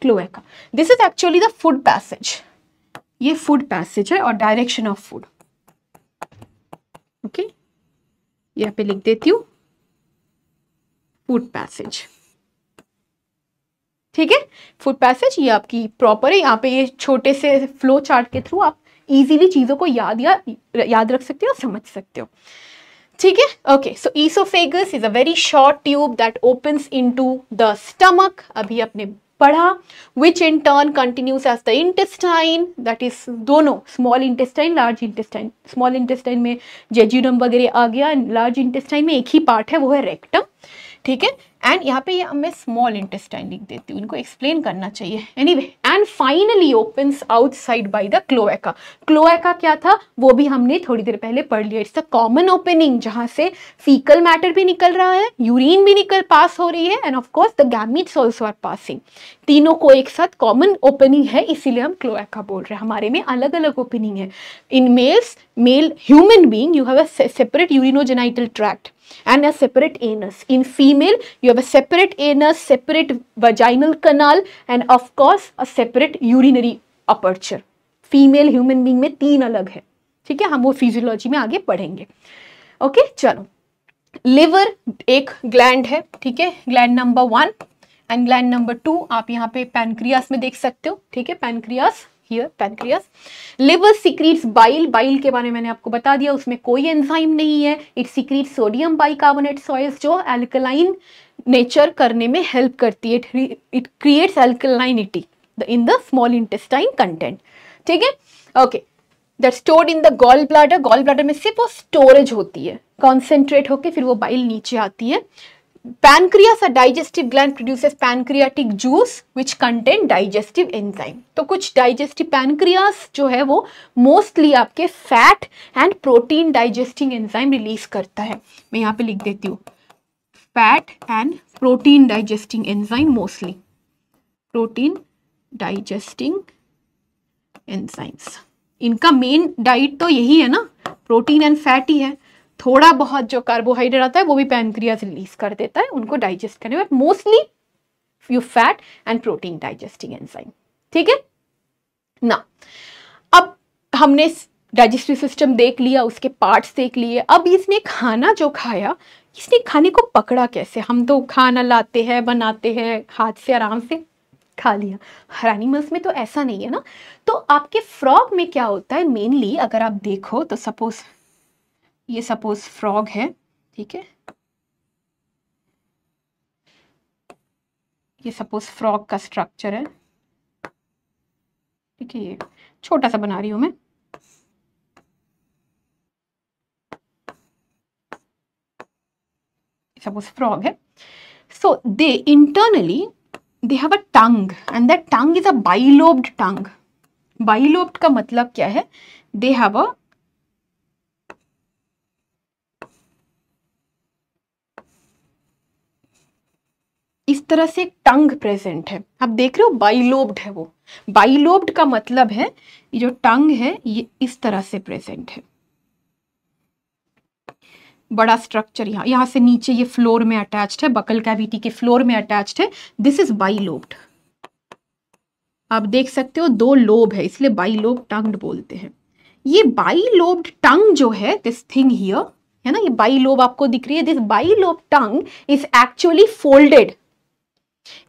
cloaca this is actually the food passage ये फूड पैसेज है और डायरेक्शन ऑफ फूड ओके यहाँ पे लिख देती हूँ फूड पैसेज ठीक है फूड पैसेज ये आपकी प्रॉपर है यहाँ पे ये छोटे से फ्लो चार्ट के थ्रू आप इजीली चीज़ों को याद या याद रख सकते हो समझ सकते हो ठीक है okay so oesophagus is a very short tube that opens into the stomach अभी अपने पढ़ा which in turn continues as the intestine that is दोनों small intestine large intestine small intestine में जेज्यूडम वगैरह आ गया लार्ज इंटेस्टाइन में एक ही पार्ट है वो है रेक्टम ठीक है एंड यहाँ पे ये मैं स्मॉल इंटेस्टाइन लिख देती हूँ इनको एक्सप्लेन करना चाहिए anyway and finally out outside by the cloaca cloaca क्या था वो भी हमने थोड़ी देर पहले पढ़ लिया इट्स अ कॉमन ओपनिंग जहाँ से फीकल मैटर भी निकल रहा है यूरिन भी निकल पास हो रही है and of course the gametes also are passing तीनों को एक साथ कॉमन ओपनिंग है इसीलिए हम क्लोएका बोल रहे हैं हमारे में अलग अलग ओपनिंग है in males male human being you have a separate urinogenital tract and a separate anus. In female, you have a separate anus, separate vaginal canal and of course a separate urinary aperture. female human being mein teen alag hai theek hai hum wo physiology mein aage padhenge okay chalo liver ek gland hai theek hai gland number 1 and gland number two आप यहाँ पे pancreas में देख सकते हो ठीक है pancreas here pancreas liver secretes bile bile के बारे में मैंने आपको बता दिया उसमें कोई एंजाइम नहीं है it secrete sodium bicarbonate salts जो एल्कलाइन नेचर करने में हेल्प करती है it creates alkalinity in the small intestine content ठीक है okay that stored in the gall bladder gall bladder में सिर्फ वो स्टोरेज होती है कॉन्सेंट्रेट होकर फिर वो बाइल नीचे आती है pancreas a digestive gland produces pancreatic juice which contain digestive enzyme तो कुछ digestive pancreas जो है वो mostly आपके fat and protein digesting enzyme release करता है मैं यहाँ पे लिख देती हूँ fat and protein digesting enzyme mostly protein digesting enzymes इनका मेन डाइट तो यही है ना प्रोटीन एंड फैट ही है थोड़ा बहुत जो कार्बोहाइड्रेट आता है वो भी पैंक्रियाज रिलीज कर देता है उनको डाइजेस्ट करने में mostly you fat and protein digesting enzyme ठीक है ना अब हमने डाइजेस्टिव सिस्टम देख लिया उसके पार्ट्स देख लिए अब इसने खाना जो खाया इसने खाने को पकड़ा कैसे हम तो खाना लाते हैं बनाते हैं हाथ से आराम से खा लिया हर एनिमल्स में तो ऐसा नहीं है ना तो आपके फ्रॉग में क्या होता है मेनली अगर आप देखो तो सपोज ये सपोज फ्रॉग है ठीक है ये सपोज फ्रॉग का स्ट्रक्चर है ठीक है ये छोटा सा बना रही हूं मैं सपोज फ्रॉग है so they internally they have a tongue and that tongue is a bilobed tongue bilobed का मतलब क्या है दे हैव अ इस तरह से टंग प्रेजेंट है आप देख रहे हो बाइलोब्ड है वो बाइलोब्ड का मतलब है ये जो टंग है ये इस तरह से प्रेजेंट है बड़ा स्ट्रक्चर यहां यहां से नीचे ये फ्लोर में अटैच्ड है बकल कैविटी के फ्लोर में अटैच्ड है दिस इज बाइलोब्ड आप देख सकते हो दो लोब है इसलिए बाइलोब टंग्ड बोलते हैं ये बाइलोब्ड टंग जो है दिस थिंग हियर है ना ये बाइलोब आपको दिख रही है this bilobed tongue is actually folded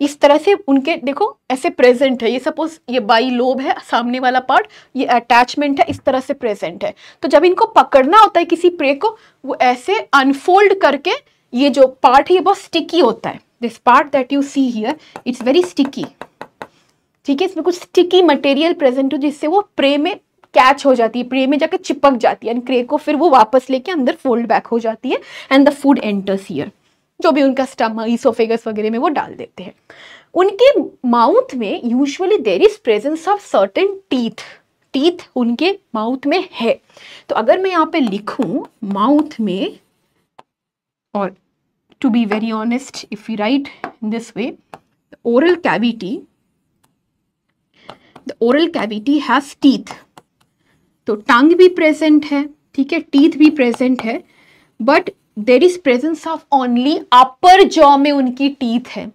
इस तरह से उनके देखो ऐसे प्रेजेंट है ये सपोज ये बाई लोब है सामने वाला पार्ट ये अटैचमेंट है इस तरह से प्रेजेंट है तो जब इनको पकड़ना होता है किसी प्रे को वो ऐसे अनफोल्ड करके ये जो पार्ट है ये बहुत स्टिकी होता है this part that you see here it's very sticky ठीक है इसमें कुछ स्टिकी मटेरियल प्रेजेंट हो जिससे वो प्रे में कैच हो जाती है प्रे में जाकर चिपक जाती है एंड क्रे को फिर वो वापस लेके अंदर फोल्ड बैक हो जाती है and the food enters here जो भी उनका स्टमा ईसोफेगस वगैरह में वो डाल देते हैं उनके माउथ में usually there is presence of certain teeth teeth उनके माउथ में है तो अगर मैं यहाँ पे लिखूं माउथ में और to be very honest if you write this way oral cavity the oral cavity has teeth तो टंग भी प्रेजेंट है ठीक है टीथ भी प्रेजेंट है but there is presence of only upper jaw में उनकी टीथ है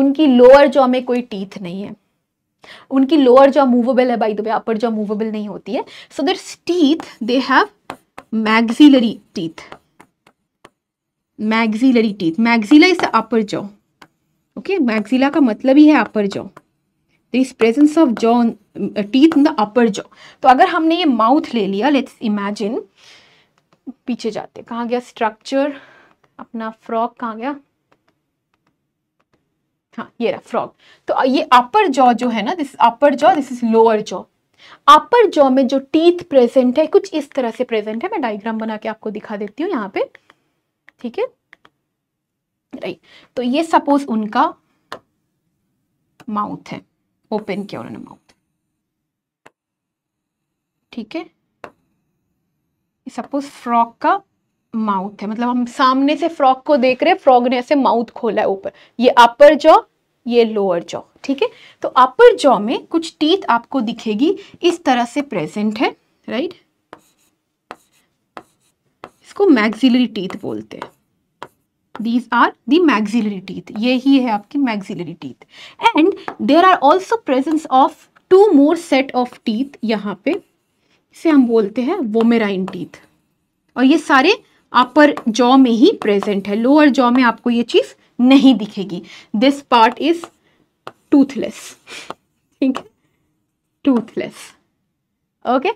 उनकी लोअर जॉ में कोई टीथ नहीं है उनकी लोअर जॉ मूवेबल है by the way upper jaw movable नहीं होती है so there teeth they have maxillary teeth maxillary teeth maxilla is upper jaw okay maxilla का मतलब ही है upper jaw there is presence of jaw teeth in the upper jaw तो अगर हमने ये माउथ ले लिया लेट्स इमेजिन पीछे जाते कहाँ गया स्ट्रक्चर अपना फ्रॉक कहाँ गया हाँ ये रहा फ्रॉक तो ये अपर जॉ जो है ना this upper jaw this is lower jaw upper jaw में जो टीथ प्रेजेंट है कुछ इस तरह से प्रेजेंट है मैं डायग्राम बना के आपको दिखा देती हूँ यहाँ पे ठीक है राइट तो ये सपोज उनका माउथ है ओपन किया उन्होंने माउथ ठीक है सपोज फ्रॉक का माउथ है मतलब हम सामने से फ्रॉक को देख रहे हैं फ्रॉक ने ऐसे माउथ खोला है ऊपर ये अपर जॉ ये लोअर जॉ ठीक है तो अपर जॉ में कुछ टीथ आपको दिखेगी इस तरह से प्रेजेंट है राइट इसको मैग्जिलरी टीथ बोलते हैं these are the maxillary teeth ये ही है आपकी maxillary teeth and there are also presence of two more set of teeth यहाँ पे इसे हम बोलते हैं वोमेराइन टीथ और ये सारे अपर जॉ में ही प्रेजेंट है लोअर जॉ में आपको ये चीज़ नहीं दिखेगी दिस पार्ट इज टूथलेस ठीक है टूथलेस ओके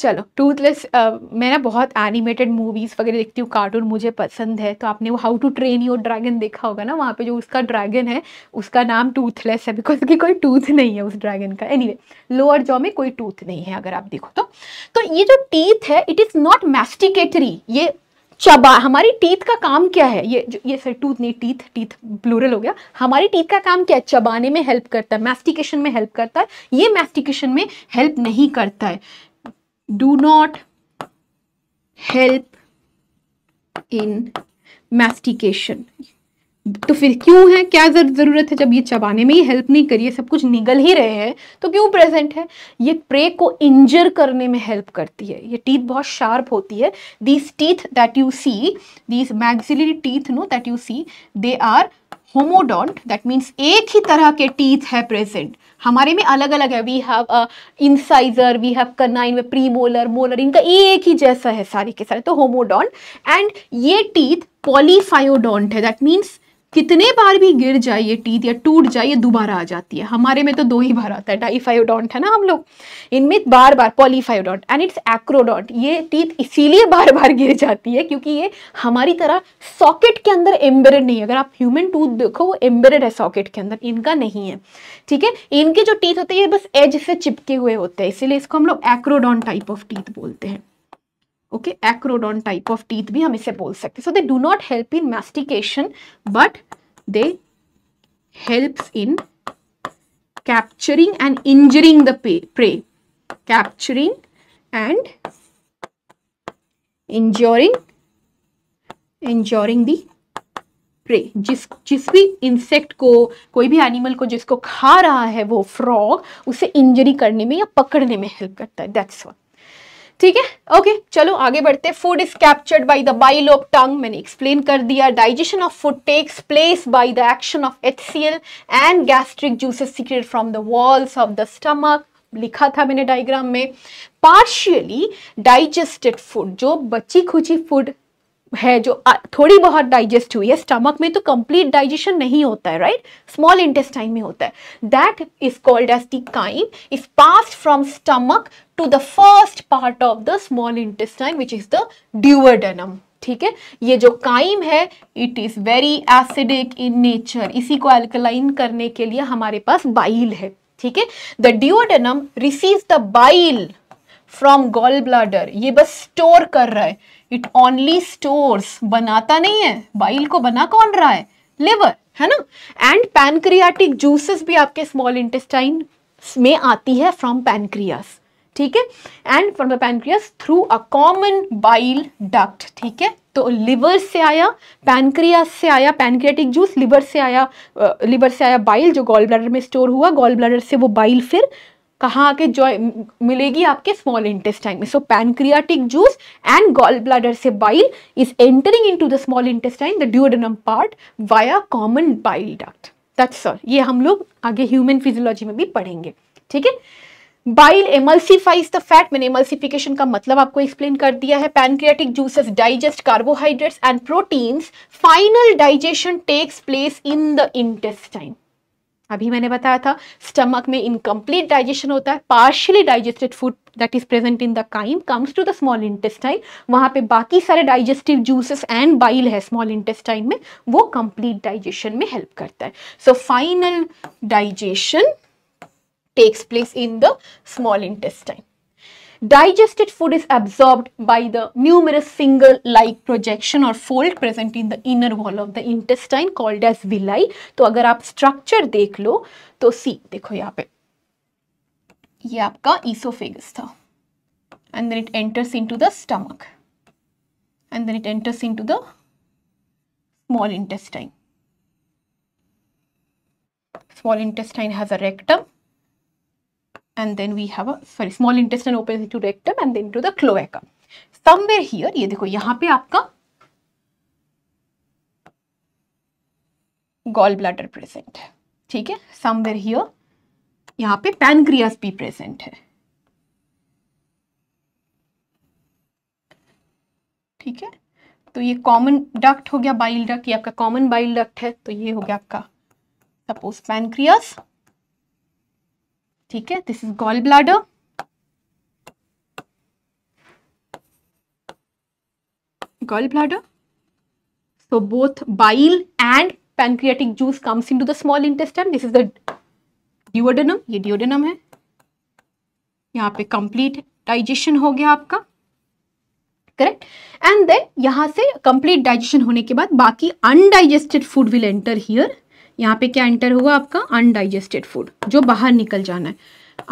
चलो टूथलेस मैं ना बहुत एनिमेटेड मूवीज़ वगैरह देखती हूँ कार्टून मुझे पसंद है तो आपने वो how to train your dragon देखा होगा ना वहाँ पे जो उसका ड्रैगन है उसका नाम टूथलेस है बिकॉज की कोई टूथ नहीं है उस ड्रैगन का एनीवे लोअर जॉ में कोई टूथ नहीं है अगर आप देखो तो तो ये जो टीथ है इट इज़ नॉट मैस्टिकेटरी ये चबा हमारी टीथ का काम क्या है ये ये सर टूथ नहीं टीथ टीथ ब्लूरल हो गया हमारी टीथ का काम क्या है चबाने में हेल्प करता है मैस्टिकेशन में हेल्प करता है ये मैस्टिकेशन में हेल्प नहीं करता है do not help in mastication. तो फिर क्यों है क्या ज़रूरत है जब ये चबाने में ही हेल्प नहीं करिए सब कुछ निगल ही रहे हैं तो क्यों प्रेजेंट है ये प्रे को इंजर करने में हेल्प करती है ये टीथ बहुत शार्प होती है these teeth that you see these maxillary teeth no that you see they are homodont that means एक ही तरह के टीथ है प्रेजेंट हमारे में अलग अलग है we have incisor we have canine में प्री मोलर मोलर इनका एक ही जैसा है सारे के सारे तो होमोडोंट एंड ये टीथ पॉलीफायोडोंट है दैट मीन्स कितने बार भी गिर जाए ये टीथ या टूट जाए ये दोबारा आ जाती है हमारे में तो दो ही बार आता है डाइफायोडोंट है ना हम लोग इनमें बार बार पॉलीफायोडोंट एंड इट्स एक्रोडोंट ये टीथ इसीलिए बार बार गिर जाती है क्योंकि ये हमारी तरह सॉकेट के अंदर एम्बेरेड नहीं है अगर आप ह्यूमन टूथ देखो वो एम्बेरेड है सॉकेट के अंदर इनका नहीं है ठीक है इनके जो टीथ होते हैं ये बस एज से चिपके हुए होते हैं इसीलिए इसको हम लोग एक्रोडॉन टाइप ऑफ टीथ बोलते हैं okay acrodont type of teeth भी हम इसे बोल सकते so they do not help in mastication but they help in capturing and ingesting the prey capturing and ingesting ingesting the prey जिस जिस भी इंसेक्ट को कोई भी एनिमल को जिसको खा रहा है वो फ्रॉग उसे इंजरी करने में या पकड़ने में हेल्प करता है दैट्स वॉट ठीक है ओके चलो आगे बढ़ते food is captured by the bile of tongue मैंने एक्सप्लेन कर दिया digestion of food takes place by the action of HCL and gastric juices secrete from the walls of the stomach लिखा था मैंने डायग्राम में पार्शियली डाइजेस्टेड फूड जो बची खुची food है जो थोड़ी बहुत डाइजेस्ट हुई है स्टमक में तो कंप्लीट डाइजेशन नहीं होता है राइट स्मॉल इंटेस्टाइन में होता है that is called as the chyme is pass from stomach to the first part of the small intestine which is the duodenum ठीक है ये जो काइम है it is very acidic in nature इसी को एल्कलाइन करने के लिए हमारे पास बाइल है ठीक है the duodenum receive the bile from gall bladder ये बस स्टोर कर रहा है इट ओनली स्टोर्स बनाता नहीं है बाइल को बना कौन रहा है लिवर है ना एंड पैनक्रियाटिक जूसेस भी आपके स्मॉल इंटेस्टाइन में आती है फ्रॉम पैनक्रियास ठीक है and from the pancreas through a common bile duct ठीक है तो लिवर से आया पैनक्रियास से आया पैनक्रियाटिक जूस लिवर से आया लिवर से आया बाइल जो गॉल ब्लैडर में स्टोर हुआ गॉल ब्लैडर से वो बाइल फिर कहाँ आके जॉय मिलेगी आपके स्मॉल इंटेस्टाइन में so pancreatic juice and gall bladder से bile is entering into the small intestine the duodenum part via common bile duct that's all ये हम लोग आगे ह्यूमन फिजियोलॉजी में भी पढ़ेंगे ठीक है बाइल एमल्सिफाइज द फैट मैंने एमल्सिफिकेशन का मतलब आपको एक्सप्लेन कर दिया है pancreatic juices digest carbohydrates and proteins final digestion takes place in the intestine अभी मैंने बताया था स्टमक में इनकम्प्लीट डाइजेशन होता है partially digested food that is present in the chyme comes to the small intestine वहाँ पे बाकी सारे डाइजेस्टिव जूसेस एंड बाइल है स्मॉल इंटेस्टाइन में वो कंप्लीट डाइजेशन में हेल्प करता है so final digestion takes place in the small intestine digested food is absorbed by the numerous finger-like projection or fold present in the inner wall of the intestine called as villi. to agar आप structure देख लो तो सी देखो यहाँ पे ये esophagus था and then it enters into the stomach and then it enters into the small intestine. Small intestine has a rectum and then we have a sorry small intestine opens into rectum and then to the cloaca somewhere here ये देखो यहाँ पे आपका gall bladder present है ठीक है somewhere here यहाँ पे पैनक्रियास भी प्रेजेंट है ठीक है तो ये कॉमन डक्ट हो गया बाइल डक्ट ये आपका कॉमन बाइल डक्ट है तो ये हो गया आपका सपोज पैनक्रियास ठीक है this is gall bladder gall bladder so both bile and pancreatic juice comes into the small intestine this is the duodenum ये डिओडेनम है यहां पे कंप्लीट डाइजेशन हो गया आपका करेक्ट एंड देन यहां से कंप्लीट डाइजेशन होने के बाद बाकी undigested food will enter here यहाँ पे क्या एंटर हुआ आपका अनडाइजेस्टेड फूड जो बाहर निकल जाना है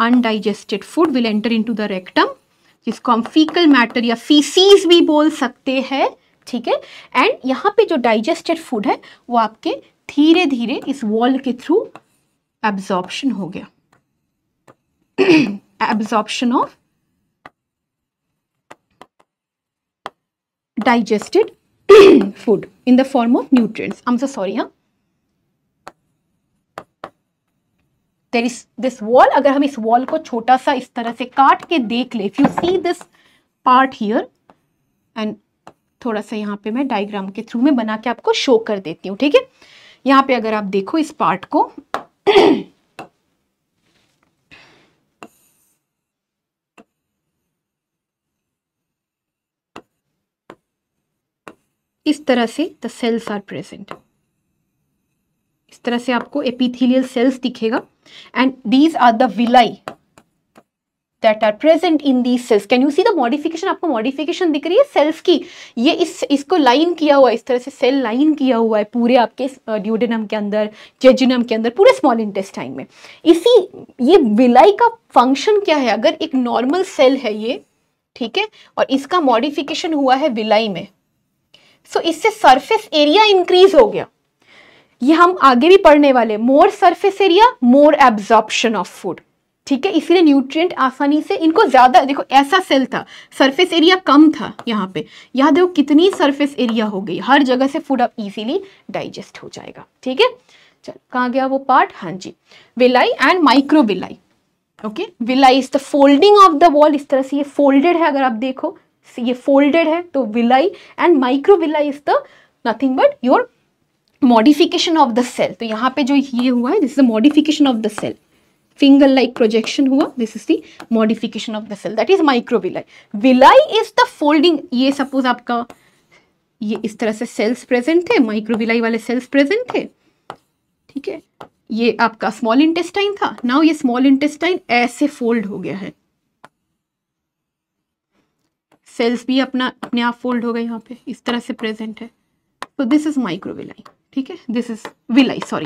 undigested food will enter into the rectum जिसको हम फीकल मैटर या फीसीज भी बोल सकते हैं ठीक है एंड यहाँ पे जो डाइजेस्टेड फूड है वो आपके धीरे धीरे इस वॉल के थ्रू एब्जॉर्प्शन हो गया absorption of digested food in the form of nutrient I am so sorry हाँ देर इज दिस वॉल अगर हम इस वॉल को छोटा सा इस तरह से काट के देख ले if you see this part here and थोड़ा सा यहाँ पे मैं डायग्राम के थ्रू में बना के आपको शो कर देती हूँ ठीक है यहाँ पे अगर आप देखो इस पार्ट को इस तरह से द सेल्स आर प्रेजेंट इस तरह से आपको एपिथेलियल सेल्स दिखेगा and these are the villi that are present in these cells can you see the modification आपको मॉडिफिकेशन दिख रही है सेल्स की ये इस इसको लाइन किया हुआ है इस तरह से सेल लाइन किया हुआ है पूरे आपके ड्यूडेनम के अंदर जेजुनम के अंदर पूरे स्मॉल इंटेस्टाइन में इसी ये विलाई का फंक्शन क्या है अगर एक नॉर्मल सेल है ये ठीक है और इसका मॉडिफिकेशन हुआ है विलाई में सो so, इससे सरफेस एरिया इंक्रीज हो गया ये हम आगे भी पढ़ने वाले more surface area more absorption of food ठीक है इसीलिए न्यूट्रिएंट आसानी से इनको ज़्यादा देखो ऐसा सेल था सरफेस एरिया कम था यहाँ पे यहाँ देखो कितनी सरफेस एरिया हो गई हर जगह से फूड अब इजीली डाइजेस्ट हो जाएगा ठीक है चल कहाँ गया वो पार्ट हाँ जी villi and microvilli okay villi is the folding of the wall इस तरह से ये फोल्डेड है अगर आप देखो ये फोल्डेड है तो villi and microvilli is the nothing but your modification of the cell तो यहाँ पे जो ये हुआ है this is the modification of the cell finger like projection हुआ this is the modification of the cell that is microvilli villi is the folding ये suppose आपका ये इस तरह से सेल्स प्रेजेंट थे माइक्रोविलाई वाले सेल्स प्रेजेंट थे ठीक है ये आपका स्मॉल इंटेस्टाइन था नाउ ये स्मॉल इंटेस्टाइन ऐसे फोल्ड हो गया है सेल्स भी अपना अपने आप फोल्ड हो गए यहाँ पे इस तरह से प्रेजेंट है तो दिस इज माइक्रोविलाई ठीक है this is villi sorry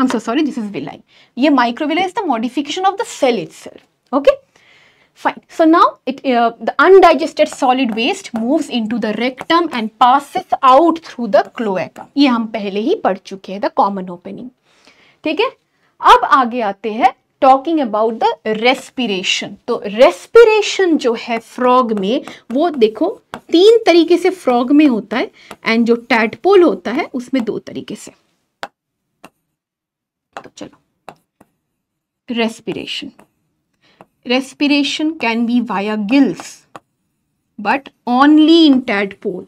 I so sorry this is villi ये microvilli is the modification of the cell it okay fine so now it the undigested solid waste moves into the rectum and passes out through the cloaca ये हम पहले ही पढ़ चुके हैं the common opening ठीक है अब आगे आते हैं टॉकिंग अबाउट द रेस्पिरेशन तो रेस्पिरेशन जो है फ्रॉग में वो देखो तीन तरीके से फ्रॉग में होता है एंड जो टैटपोल होता है उसमें दो तरीके से तो चलो respiration respiration can be via gills but only in tadpole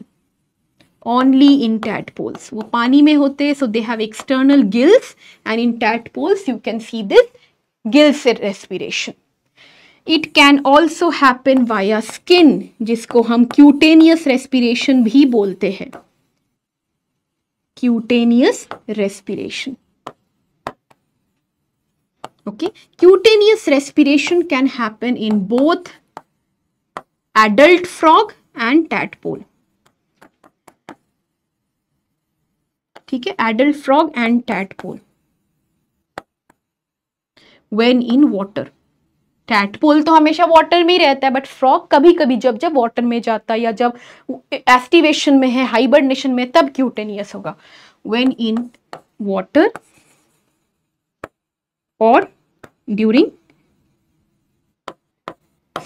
only in tadpoles. वो पानी में होते हैं they have external gills and in in tadpoles you can see this gills respiration it can also happen via skin जिसको हम cutaneous respiration भी बोलते हैं cutaneous respiration okay cutaneous respiration can happen in both adult frog and tadpole ठीक है adult frog and tadpole when in water tadpole तो हमेशा water में ही रहता है बट फ्रॉग कभी कभी जब जब वाटर में जाता है या जब एस्टिवेशन में है हाइबरनेशन में तब क्यूटेनियस होगा वेन इन वॉटर और during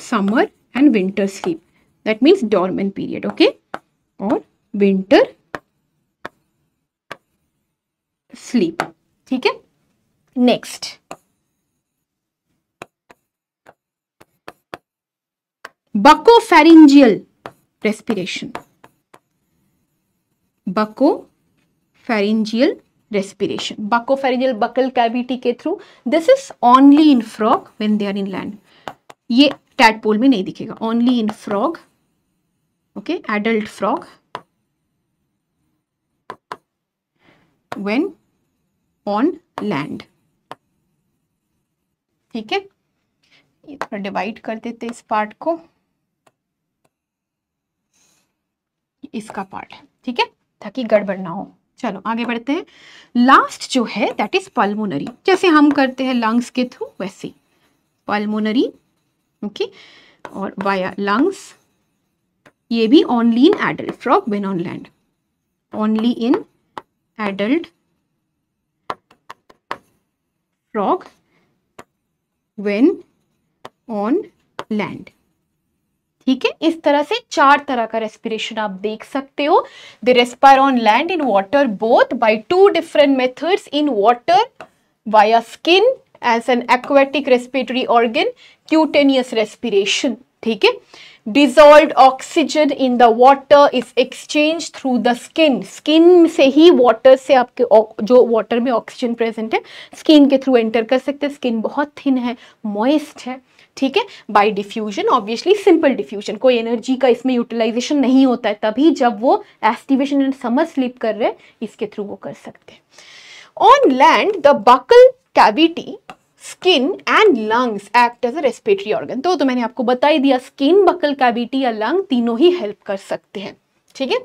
summer and winter sleep that means dormant period okay और विंटर स्लीप ठीक है next buccopharyngeal respiration bucco buccopharyngeal buccal cavity के through this is only in frog when they are in land ये tadpole में नहीं दिखेगा only in frog okay adult frog when on land ठीक है ये थोड़ा डिवाइड कर देते इस पार्ट को इसका पार्ट है ठीक है ताकि गड़बड़ ना हो चलो आगे बढ़ते हैं लास्ट जो है दैट इज पल्मोनरी जैसे हम करते हैं लंग्स के थ्रू वैसे पल्मोनरी ओके और वाया लंग्स ये भी only in adult frog when on land only in adult frog when on land ठीक है इस तरह से चार तरह का रेस्पिरेशन आप देख सकते हो they respire on land in water both by two different methods in water via skin as an aquatic respiratory organ cutaneous respiration ठीक है dissolve oxygen in the water is exchange through the skin skin से ही water से आपके जो water में oxygen present है skin के थ्रू एंटर कर सकते हैं स्किन बहुत थिन है मॉइस्ट है ठीक है by diffusion obviously simple diffusion कोई एनर्जी का इसमें यूटिलाइजेशन नहीं होता है तभी जब वो एस्टिवेशन एंड समर स्लिप कर रहे हैं इसके थ्रू वो कर सकते हैं on land the buccal cavity skin and lungs act as a respiratory organ तो तो मैंने आपको बता ही दिया स्किन बकल कैविटी या लंग तीनों ही हेल्प कर सकते हैं ठीक है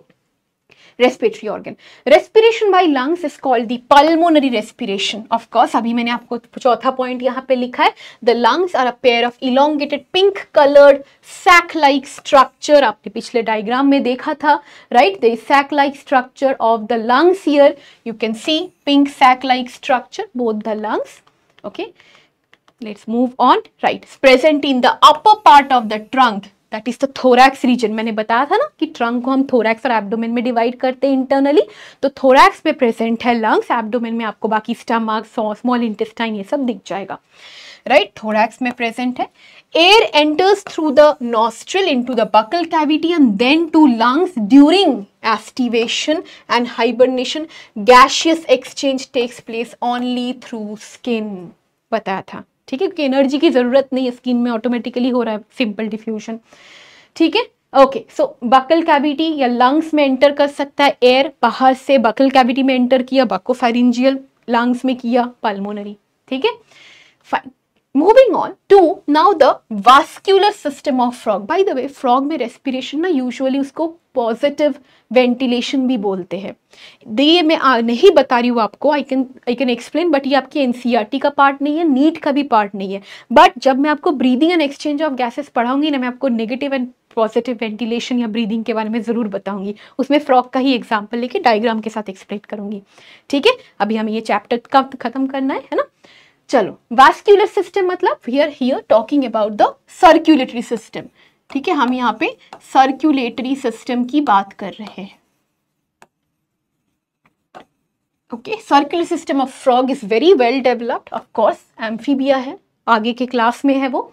respiratory organ respiration by lungs is called the pulmonary respiration of course अभी मैंने आपको चौथा पॉइंट यहाँ पे लिखा है the lungs are a pair of elongated pink coloured sac like structure आपने पिछले डायग्राम में देखा था right the sac like structure of the lungs here you can see pink sac like structure both the lungs okay let's move on right it's present in the upper part of the trunk that is the thorax region मैंने बताया था ना कि trunk को हम thorax और abdomen में divide करते हैं इंटरनली तो थोरैक्स पे प्रेजेंट है लंग्स एब्डोमेन में आपको बाकी स्टमक स्मॉल इंटेस्टाइन ये सब दिख जाएगा राइट right? थोरैक्स में प्रेजेंट है air enters through the nostril to the buccal cavity and then to lungs during aestivation and hibernation gaseous exchange takes place only through skin बताया था ठीक है क्योंकि एनर्जी की ज़रूरत नहीं है स्किन में ऑटोमेटिकली हो रहा है सिंपल डिफ्यूजन ठीक है ओके सो बकल कैविटी या लंग्स में एंटर कर सकता है एयर बाहर से बकल कैविटी में एंटर किया बाको लंग्स में किया पल्मोनरी ठीक है fine moving on to now the vascular system of frog by the way frog में रेस्पिरेशन ना यूजुअली उसको पॉजिटिव वेंटिलेशन भी बोलते हैं ये मैं आ, नहीं बता रही हूँ आपको I can I can explain but ये आपकी एन सी आर टी का पार्ट नहीं है नीट का भी पार्ट नहीं है बट जब मैं आपको breathing and exchange of gases पढ़ाऊंगी ना मैं आपको नेगेटिव एंड पॉजिटिव वेंटिलेशन या ब्रीदिंग के बारे में ज़रूर बताऊंगी उसमें फ्रॉक का ही एग्जाम्पल लेके डायग्राम के साथ एक्सप्लेन करूंगी ठीक है अभी हमें ये चैप्टर कब खत्म करना है है ना चलो वैस्क्यूलर सिस्टम मतलब we are here talking about the circulatory system ठीक है हम यहाँ पे सर्क्यूलेटरी सिस्टम की बात कर रहे हैं okay circular system of frog is very well developed of course amphibia है आगे के क्लास में है वो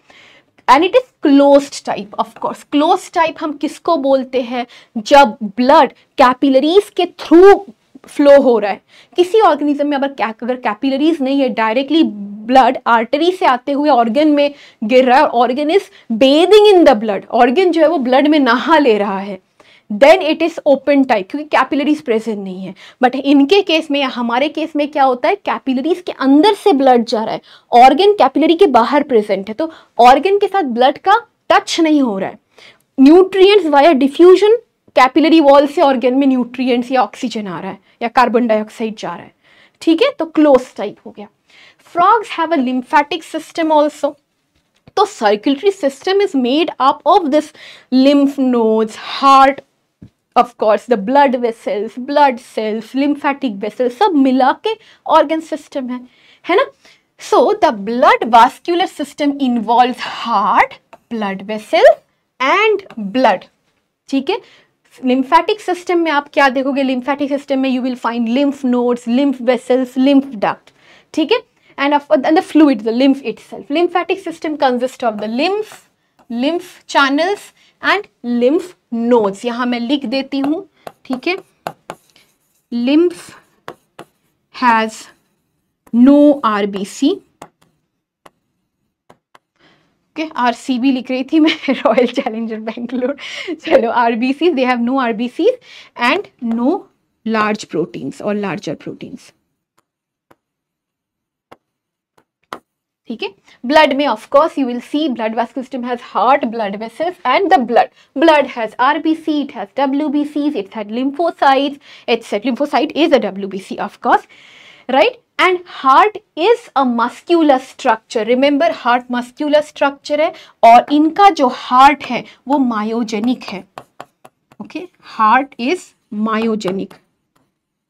and it is close type of course close type हम किसको बोलते हैं जब ब्लड कैपिलरीज के थ्रू फ्लो हो रहा है किसी ऑर्गेनिज्म में अगर क्या अगर कैपिलरीज नहीं है डायरेक्टली ब्लड आर्टरी से आते हुए ऑर्गन में गिर रहा है organ is bathing in the blood organ जो है वो ब्लड में नहा ले रहा है then it is open type क्योंकि कैपिलरीज प्रेजेंट नहीं है बट इनके केस में या हमारे केस में क्या होता है कैपिलरीज के अंदर से ब्लड जा रहा है ऑर्गन कैपिलरी के बाहर प्रेजेंट है तो ऑर्गन के साथ ब्लड का टच नहीं हो रहा है nutrients via diffusion capillary wall से ऑर्गेन में न्यूट्रिएंट्स या ऑक्सीजन आ रहा है या कार्बन डाइऑक्साइड जा रहा है ठीक है तो क्लोज टाइप हो गया frogs have a lymphatic system also तो circulatory system is made up of this lymph nodes heart of course the blood vessels blood cells lymphatic vessels सब मिला के ऑर्गेन सिस्टम है है ना so the blood vascular system involve heart blood vessel and blood ठीक है lymphatic system में आप क्या देखोगे लिम्फैटिक सिस्टम में you will find lymph nodes lymph vessels lymph duct ठीक है and and the fluid the lymph itself lymphatic system consist of the lymph lymph channels and lymph nodes यहां मैं लिख देती हूं ठीक है lymph has no R B C okay R C B लिख रही थी मैं रॉयल चैलेंजर बेंगलोर चलो R B Cs they have no R B Cs and no large proteins और लार्जर प्रोटीन्स ठीक है ब्लड में of course you will C blood vascular system has heart blood vessels and the blood blood has RBC it has डब्ल्यूबीसीज it's had lymphocytes it's lymphocyte is a WBC of course right and heart is a muscular structure remember heart muscular structure है और इनका जो heart है वो myogenic है okay heart is myogenic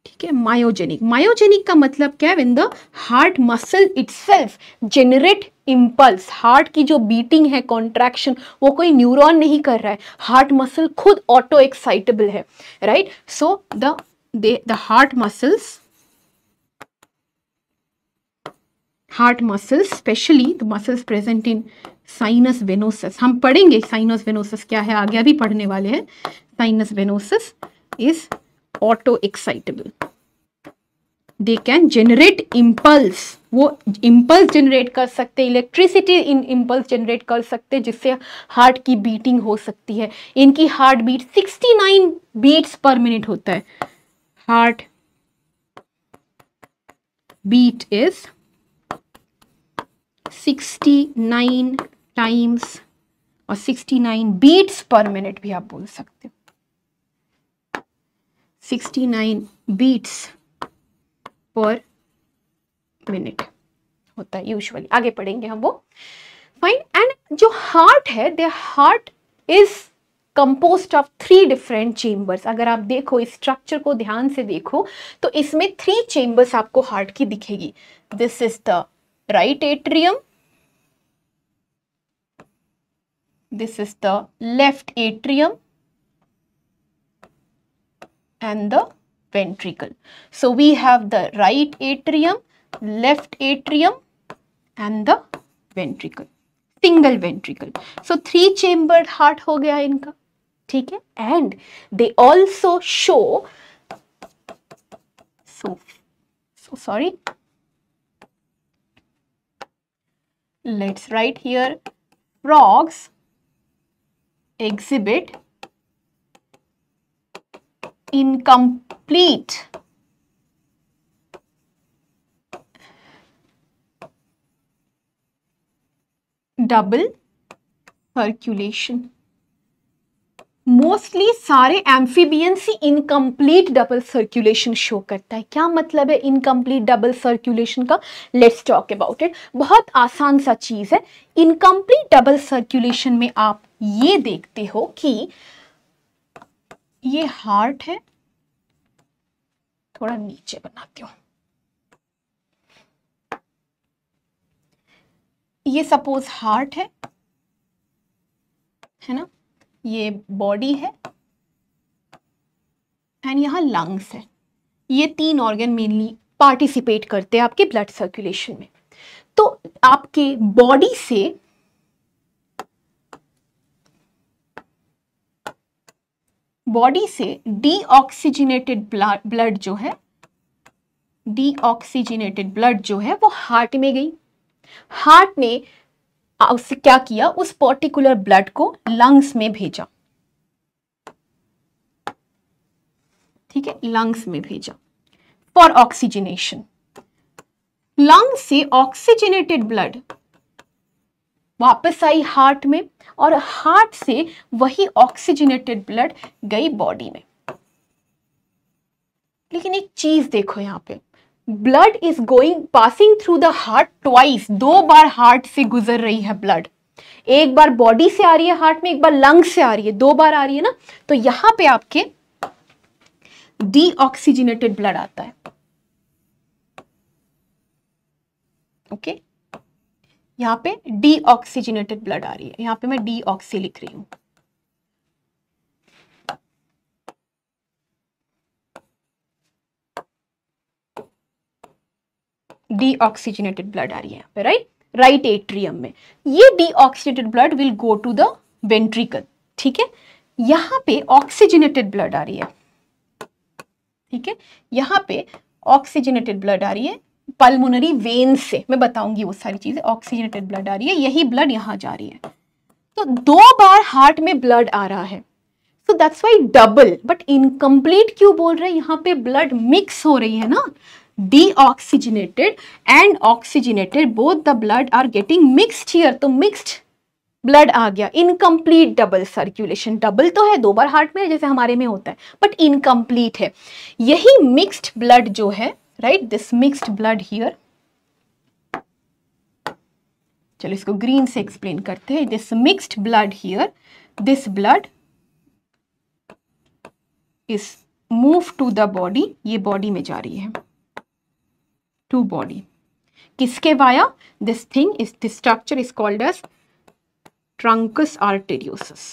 ठीक है मायोजेनिक मायोजेनिक का मतलब क्या है in the heart muscle itself generate impulse heart की जो बीटिंग है कॉन्ट्रैक्शन वो कोई न्यूरॉन नहीं कर रहा है हार्ट मसल खुद ऑटो एक्साइटेबल है right so the heart muscles heart muscles specially the muscles present in sinus venosus हम पढ़ेंगे साइनस वेनोसस क्या है आगे अभी पढ़ने वाले हैं sinus venosus is auto excitable they can generate impulse वो इम्पल्स जनरेट कर सकते इलेक्ट्रिसिटी इन इम्पल्स जनरेट कर सकते जिससे हार्ट की बीटिंग हो सकती है इनकी heart beat sixty nine beats per minute होता है हार्ट बीट इज 69 टाइम्स और 69 बीट्स पर मिनट भी आप बोल सकते हो 69 बीट्स पर मिनट होता है यूजुअली आगे पढ़ेंगे हम वो फाइन एंड जो हार्ट है the heart is composed of three different chambers अगर आप देखो इस स्ट्रक्चर को ध्यान से देखो तो इसमें थ्री चेंबर्स आपको हार्ट की दिखेगी this is the right atrium. This is the left atrium and the ventricle. So we have the right atrium, left atrium and the ventricle. Single ventricle. So three chambered heart ho gaya inka. ठीक है they also show, so, So, sorry, let's write here frogs exhibit incomplete double circulation. Mostly सारे amphibians ही incomplete double circulation show करता है क्या मतलब है incomplete double circulation का लेट्स टॉक अबाउट इट बहुत आसान सा चीज़ है इनकम्प्लीट डबल सर्कुलेशन में आप ये देखते हो कि ये हार्ट है थोड़ा नीचे बनाती हूँ ये सपोज हार्ट है है ना ये बॉडी है एंड यहाँ लंग्स है ये तीन ऑर्गन मेनली पार्टिसिपेट करते हैं आपके ब्लड सर्कुलेशन में तो आपके बॉडी से बॉडी से डीऑक्सीजनेटेड ब्लड जो है डीऑक्सीजनेटेड ब्लड जो है वो हार्ट में गई हार्ट ने उससे क्या किया उस पर्टिकुलर ब्लड को लंग्स में भेजा ठीक है लंग्स में भेजा फॉर ऑक्सीजनेशन लंग से ऑक्सीजनेटेड ब्लड वापस आई हार्ट में और हार्ट से वही ऑक्सीजनेटेड ब्लड गई बॉडी में लेकिन एक चीज देखो यहां पे blood is going passing through the heart twice दो बार हार्ट से गुजर रही है ब्लड एक बार बॉडी से आ रही है हार्ट में एक बार लंग्स से आ रही है दो बार आ रही है ना तो यहां पे आपके डीऑक्सीजनेटेड ब्लड आता है ओके okay? यहां पे डीऑक्सीजनेटेड ब्लड आ रही है यहां पे मैं डीऑक्सी लिख रही हूं डीऑक्सीजनेटेड ब्लड आ रही है यहाँ पे राइट राइट एट्रियम में ये deoxygenated blood will go to the ventricle ठीक है यहाँ पे ऑक्सीजनेटेड ब्लड आ रही है ठीक है यहाँ पे ऑक्सीजनेटेड ब्लड आ रही है पल्मोनरी वेन से मैं बताऊंगी वो सारी चीज़ें ऑक्सीजनेटेड ब्लड आ रही है यही ब्लड यहाँ जा रही है तो दो बार हार्ट में ब्लड आ रहा है so that's why double but incomplete क्यों बोल रहे हैं यहाँ पे ब्लड मिक्स हो रही है ना deoxygenated and oxygenated both the blood are getting mixed here तो mixed ब्लड आ गया इनकम्प्लीट डबल सर्कुलेशन डबल तो है दो बार हार्ट में जैसे हमारे में होता है बट इनकम्प्लीट है यही मिक्स्ड ब्लड जो है right this mixed blood here चलो इसको ग्रीन से एक्सप्लेन करते हैं this mixed blood here this blood is move to the body ये बॉडी में जा रही है टू बॉडी किसके via this thing is this structure is called as truncus arteriosus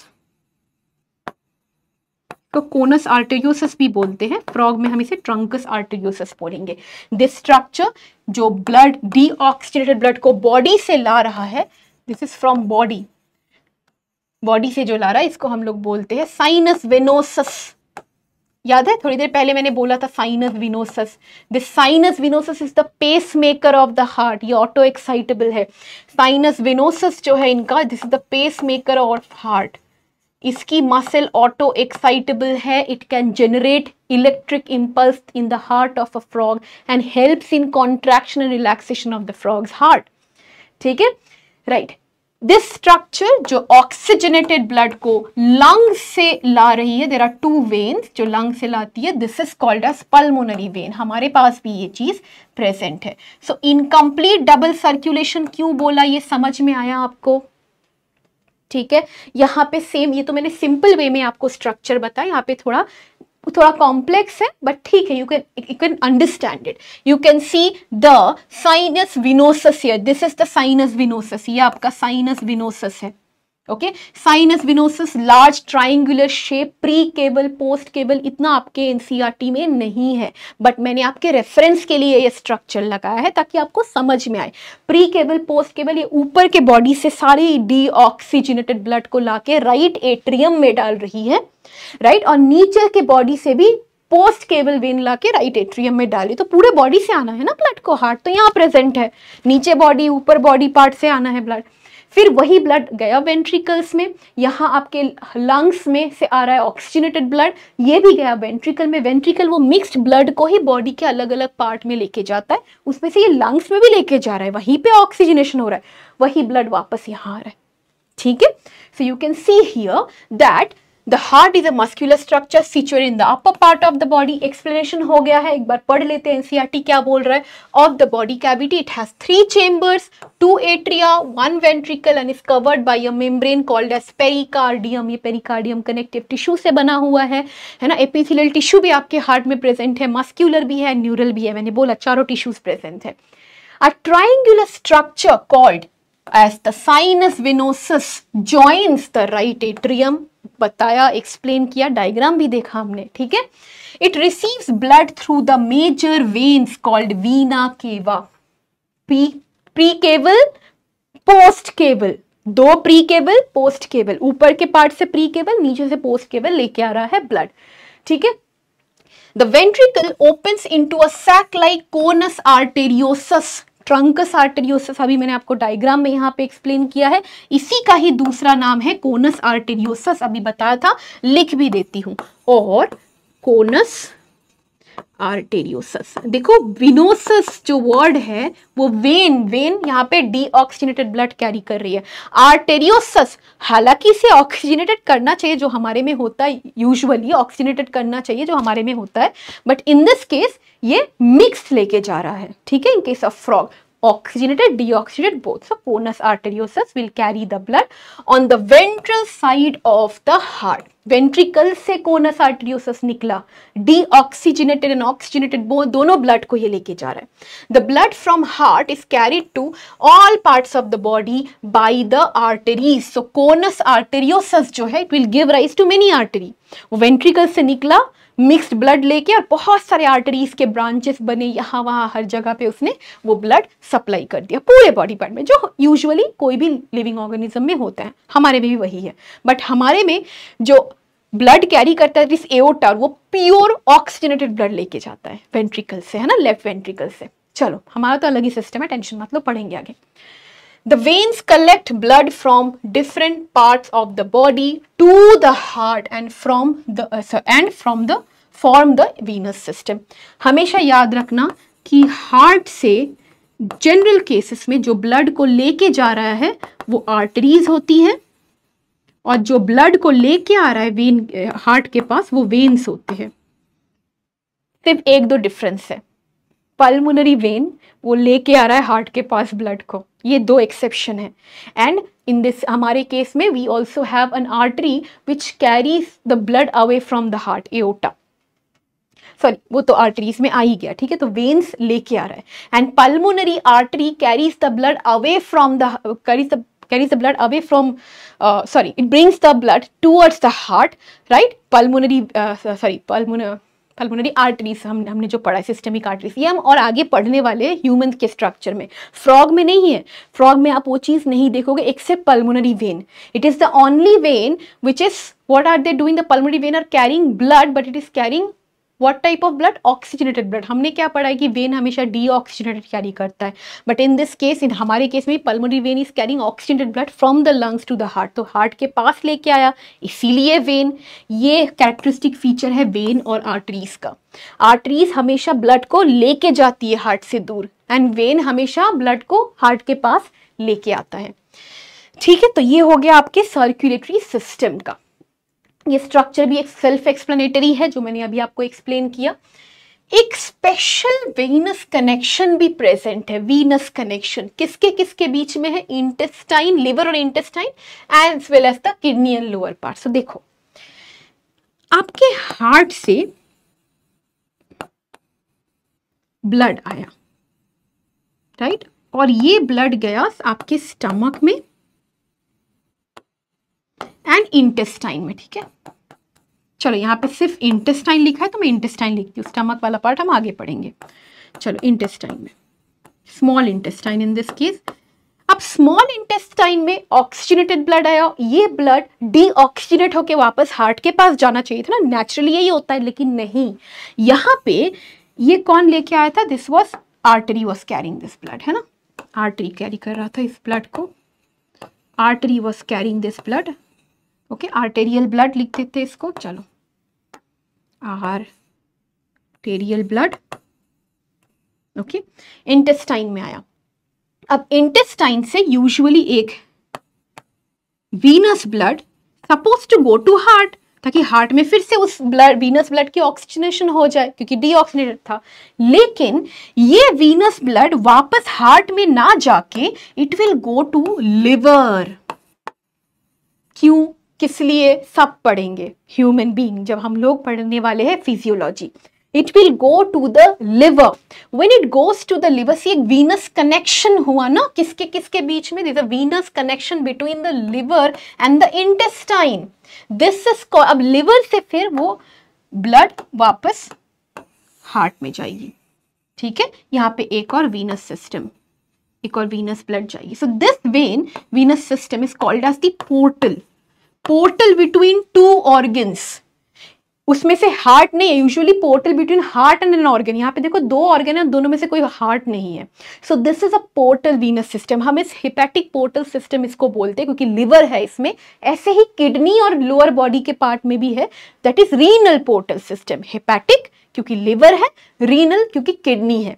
तो कोनस आर्टेरियोसिस भी बोलते हैं फ्रॉग में हम इसे ट्रंकस आर्टेरियोसिस बोलेंगे दिस स्ट्रक्चर जो ब्लड डीऑक्सीडेटेड ब्लड को बॉडी से ला रहा है this is from body body से जो ला रहा है इसको हम लोग बोलते हैं साइनस वेनोसस याद है थोड़ी देर पहले मैंने बोला था sinus venosus this sinus venosus is the pacemaker of the heart ये ऑटो एक्साइटेबल है साइनस विनोसस जो है इनका this is the pacemaker of heart इसकी मसल ऑटो एक्साइटेबल है it can generate electric impulse in the heart of a frog and helps in contraction and relaxation of the frog's heart ठीक है right this structure जो oxygenated blood को lung से ला रही है there are two veins जो lung से लाती है this is called as pulmonary vein हमारे पास भी ये चीज़ प्रेजेंट है सो इनकम्प्लीट डबल सर्क्यूलेशन क्यों बोला ये समझ में आया आपको ठीक है यहाँ पे सेम ये तो मैंने सिंपल वे में आपको स्ट्रक्चर बताया यहाँ पे थोड़ा थोड़ा कॉम्प्लेक्स है बट ठीक है you can you can understand it you can see the sinus venosus this is the sinus venosus ये आपका साइनस विनोसस है okay sinus venosis large triangular shape pre caval post caval इतना आपके NCERT e में नहीं है but मैंने आपके रेफरेंस के लिए ये स्ट्रक्चर लगाया है ताकि आपको समझ में आए प्री केबल पोस्ट केबल ये ऊपर के बॉडी से सारे डीऑक्सीजनेटेड ब्लड को लाके राइट एट्रियम में डाल रही है राइट और नीचे के बॉडी से भी पोस्ट केबल वेन ला के राइट एट्रियम में डाली तो पूरे बॉडी से आना है ना ब्लड को हार्ट तो यहाँ प्रेजेंट है नीचे बॉडी ऊपर बॉडी पार्ट से आना है ब्लड फिर वही ब्लड गया वेंट्रिकल्स में यहाँ आपके लंग्स में से आ रहा है ऑक्सीजनेटेड ब्लड ये भी गया वेंट्रिकल में वेंट्रिकल वो मिक्स्ड ब्लड को ही बॉडी के अलग अलग पार्ट में लेके जाता है उसमें से ये लंग्स में भी लेके जा रहा है वहीं पे ऑक्सीजनेशन हो रहा है वही ब्लड वापस यहाँ आ रहा है ठीक है so you can see here that the heart is a muscular structure situate in the upper part of the body explanation हो गया है एक बार पढ़ लेते हैं एनसीईआरटी क्या बोल रहा है of the body cavity it has three chambers two atria one ventricle and is covered by a membrane called as pericardium ये पेरिकार्डियम कनेक्टिव टिश्यू से बना हुआ है है ना एपिथिलियल टिश्यू भी आपके हार्ट में प्रेजेंट है मस्क्यूलर भी है न्यूरल भी है मैंने बोला चारों टिश्यूज प्रेजेंट है a triangular structure called as the sinus venosus joins the right atrium बताया एक्सप्लेन किया डायग्राम भी देखा हमने ठीक है it receives blood through the major veins called vena cava pre pre caval post caval दो pre caval post caval ऊपर के पार्ट से प्री केबल नीचे से पोस्ट केबल लेके आ रहा है ब्लड ठीक है the ventricle opens into a sac like conus arteriosus truncus arteriosus अभी मैंने आपको डायग्राम में यहाँ पे एक्सप्लेन किया है इसी का ही दूसरा नाम है कोनस आर्टेरियोसस अभी बताया था लिख भी देती हूँ और कोनस आर्टेरियोसस देखो विनोसस जो वर्ड है वो वेन वेन यहाँ पे डीऑक्सीजनेटेड ब्लड कैरी कर रही है आर्टेरियोसस हालांकि इसे ऑक्सीजनेटेड करना चाहिए जो हमारे में होता है यूजुअली ऑक्सीजनेटेड करना चाहिए जो हमारे में होता है बट इन दिस केस ये मिक्स लेके जा रहा है ठीक है in case of frog oxygenated deoxygenated both so pons arteriosus will carry the blood on the ventral side of the heart ventricle से कोनस आर्टेरियोसस निकला डीऑक्सीजनेटेड एंड ऑक्सीजनेटेड बोथ दोनों ब्लड को ये लेके जा रहा है the blood from heart is carried to all part of the body by the arteries so conus arteriosus जो है it will give rise to many artery वो वेंट्रिकल से निकला मिक्स्ड ब्लड लेके और बहुत सारे आर्टरीज के ब्रांचेस बने यहाँ वहाँ हर जगह पे उसने वो ब्लड सप्लाई कर दिया पूरे बॉडी पार्ट में जो यूजुअली कोई भी लिविंग ऑर्गेनिज्म में होता है हमारे में भी वही है बट हमारे में जो ब्लड कैरी करता है दिस एओटा वो प्योर ऑक्सीजनेटेड ब्लड लेके जाता है वेंट्रिकल से है ना लेफ्ट वेंट्रिकल से चलो हमारा तो अलग ही सिस्टम है टेंशन मतलब पढ़ेंगे आगे The veins collect blood from different parts of the body to the heart and from the uh, and from the form the venous system हमेशा याद रखना कि heart से general cases में जो blood को लेके जा रहा है वो arteries होती हैं और जो blood को लेके आ रहा है vein heart के पास वो veins होते हैं सिर्फ एक दो difference है pulmonary vein वो लेके आ रहा है हार्ट के पास ब्लड को ये दो एक्सेप्शन है एंड इन दिस हमारे केस में we also have an artery which carries the blood away from the heart aorta sorry वो तो आर्टरीज में आ ही गया ठीक है तो वेन्स लेके आ रहा है and pulmonary artery carries the blood away from the carries the carries the blood away from sorry it brings the blood towards the heart right pulmonary sorry pulmonary pulmonary arteries हम हमने जो पढ़ा है systemic arteries ये हम और आगे पढ़ने वाले ह्यूमन के स्ट्रक्चर में फ्रॉग में नहीं है फ्रॉग में आप वो चीज़ नहीं देखोगे except pulmonary vein it is the only vein which is what are they doing the pulmonary vein are carrying blood but it is carrying what type of blood oxygenated blood हमने क्या पढ़ा है कि वेन हमेशा D oxygenated carry करता है but in this case in हमारे case में pulmonary vein is carrying oxygenated blood from the lungs to the heart तो हार्ट के पास लेके आया इसीलिए वेन ये कैरेक्टरिस्टिक फीचर है वेन और आर्टरीज का आर्टरीज हमेशा ब्लड को लेके जाती है हार्ट से दूर एंड वेन हमेशा ब्लड को हार्ट के पास लेके आता है ठीक है तो ये हो गया आपके सर्क्यूलेटरी सिस्टम का ये स्ट्रक्चर भी एक सेल्फ एक्सप्लेनेटरी है जो मैंने अभी आपको एक्सप्लेन किया एक स्पेशल वेनस कनेक्शन भी प्रेजेंट है वीनस कनेक्शन किसके किसके बीच में है इंटेस्टाइन लिवर और intestine as well as the kidney and lower part so देखो आपके हार्ट से ब्लड आया राइट right? और ये ब्लड गया आपके स्टमक में एंड इंटेस्टाइन में ठीक है चलो यहाँ पे सिर्फ इंटेस्टाइन लिखा है तो मैं इंटेस्टाइन लिखती हूँ स्टमक वाला पार्ट हम आगे पढ़ेंगे चलो इंटेस्टाइन में small intestine in this case अब स्मॉल इंटेस्टाइन में ऑक्सीजनेटेड ब्लड आया ये ब्लड डीऑक्सीजनेट होके वापस हार्ट के पास जाना चाहिए था ना नेचुरली यही होता है लेकिन नहीं यहाँ पे ये कौन लेके आया था this was artery was carrying this blood है ना आर्टरी कैरी कर रहा था इस ब्लड को artery was carrying this blood okay arterial blood लिख देते हैं इसको चलो आर्टेरियल ब्लड ओके इंटेस्टाइन में आया अब इंटेस्टाइन से यूजुअली एक venous blood suppose to go to heart ताकि हार्ट में फिर से उस ब्लड वीनस ब्लड की ऑक्सीजनेशन हो जाए क्योंकि डीऑक्सीनेटेड था लेकिन ये वीनस ब्लड वापस हार्ट में ना जाके it will go to liver क्यों किस लिए सब पढ़ेंगे ह्यूमन बींग जब हम लोग पढ़ने वाले हैं physiology it will go to the liver when it goes to the liver see एक वीनस कनेक्शन हुआ ना किसके किसके बीच में this a venous connection between the liver and the intestine this is अब लिवर से फिर वो ब्लड वापस हार्ट में जाएगी ठीक है यहाँ पे एक और वीनस सिस्टम एक और वीनस ब्लड जाएगी so this vein venous system is called as portal portal portal between two organs उसमें से हार्ट नहीं है usually portal between heart and an organ यहाँ पे देखो दो ऑर्गन है दोनों में से कोई हार्ट नहीं है so this is a portal venous system हम इस हिपैटिक पोर्टल सिस्टम इसको बोलते हैं क्योंकि लिवर है इसमें ऐसे ही किडनी और लोअर बॉडी के पार्ट में भी है that is renal portal system hepatic क्योंकि लिवर है रीनल क्योंकि किडनी है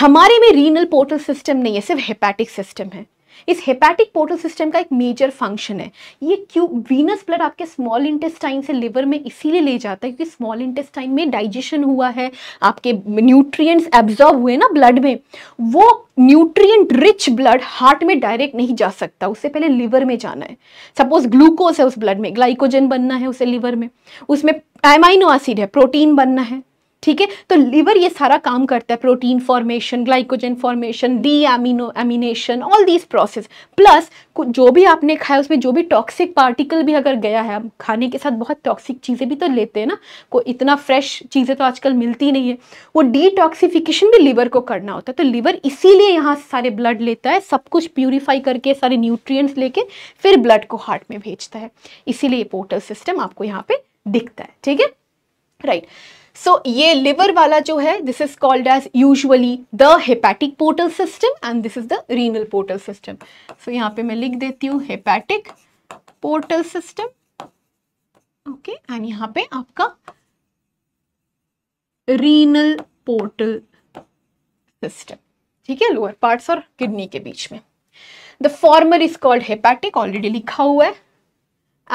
हमारे में रीनल पोर्टल सिस्टम नहीं है सिर्फ हेपैटिक सिस्टम है इस हेपेटिक पोर्टल सिस्टम का एक मेजर फंक्शन है ये क्यों वीनस ब्लड आपके स्मॉल इंटेस्टाइन से लिवर में इसीलिए ले जाता है क्योंकि स्मॉल इंटेस्टाइन में डाइजेशन हुआ है आपके न्यूट्रिएंट्स एब्जॉर्ब हुए ना ब्लड में वो न्यूट्रिएंट रिच ब्लड हार्ट में डायरेक्ट नहीं जा सकता उससे पहले लिवर में जाना है सपोज ग्लूकोज है उस ब्लड में ग्लाइकोजन बनना है उसे लिवर में उसमें एमाइनो एसिड है प्रोटीन बनना है ठीक है तो लीवर ये सारा काम करता है protein formation glycogen formation de amino amination all these process plus जो भी आपने खाया उसमें जो भी टॉक्सिक पार्टिकल भी अगर गया है हम खाने के साथ बहुत टॉक्सिक चीज़ें भी तो लेते हैं ना को इतना फ्रेश चीज़ें तो आजकल मिलती नहीं है वो डिटॉक्सिफिकेशन भी लीवर को करना होता है तो लीवर इसीलिए यहाँ सारे ब्लड लेता है सब कुछ प्योरीफाई करके सारे न्यूट्रिय लेके फिर ब्लड को हार्ट में भेजता है इसीलिए पोर्टल सिस्टम आपको यहाँ पे दिखता है ठीक है राइट right. सो so, ये लिवर वाला जो है this is called as usually the hepatic portal system and this is the renal portal system so यहाँ पे मैं लिख देती हूँ hepatic portal system okay and यहाँ पे आपका रीनल पोर्टल सिस्टम ठीक है लोअर पार्ट्स और किडनी के बीच में the former is called hepatic already लिखा हुआ है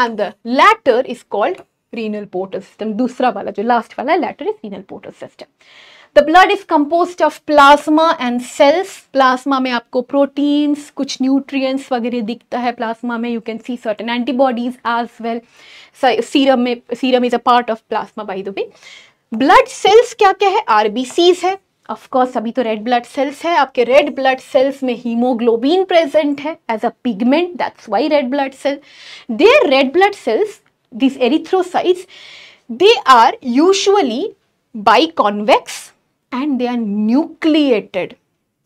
and the latter is called renal portal system दूसरा वाला जो लास्ट वाला lateral renal portal system the blood is compose of plasma and cells plasma में आपको प्रोटीन्स कुछ न्यूट्रिएंट्स वगैरह दिखता है प्लाज्मा में you can see certain antibodies as well serum में serum is a part of plasma by the blood cells क्या क्या है आरबीसीज है ऑफकोर्स अभी तो रेड ब्लड सेल्स है आपके रेड ब्लड सेल्स में हीमोग्लोबिन प्रेजेंट है as a pigment that's why red blood cell there red blood cells these erythrocytes, they are usually biconvex and they are nucleated.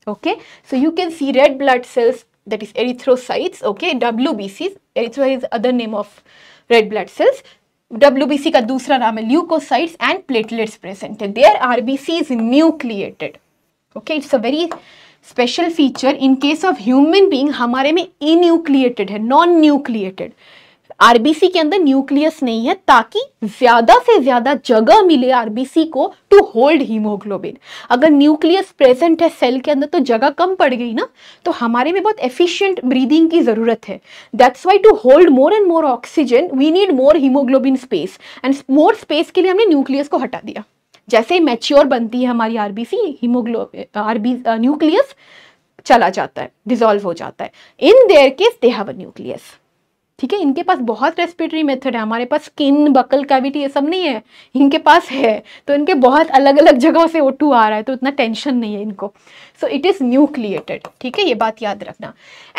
Okay, so you can see red blood cells that is erythrocytes, okay, WBCs, erythrocytes is other name of red blood cells. WBC का दूसरा नाम है leukocytes and platelets present है. Their RBC is nucleated. Okay, it's a very special feature. In case of human being, हमारे में enucleated है, non-nucleated. RBC के अंदर न्यूक्लियस नहीं है ताकि ज्यादा से ज्यादा जगह मिले आरबीसी को टू होल्ड हीमोग्लोबिन अगर न्यूक्लियस प्रेजेंट है सेल के अंदर तो जगह कम पड़ गई ना तो हमारे में बहुत एफिशिएंट ब्रीदिंग की जरूरत है that's why to hold more and more oxygen we need more haemoglobin space and more space के लिए हमने न्यूक्लियस को हटा दिया जैसे मैच्योर बनती है हमारी आरबीसी हीमोग्लोबिन आरबी न्यूक्लियस चला जाता है डिजोल्व हो जाता है in their case they have a nucleus ठीक है इनके पास बहुत रेस्पिरेटरी मेथड है हमारे पास स्किन बकल कैविटी ये सब नहीं है इनके पास है तो इनके बहुत अलग अलग जगहों से ओटू आ रहा है तो इतना टेंशन नहीं है इनको सो इट इज़ न्यूक्लिएटेड ठीक है ये बात याद रखना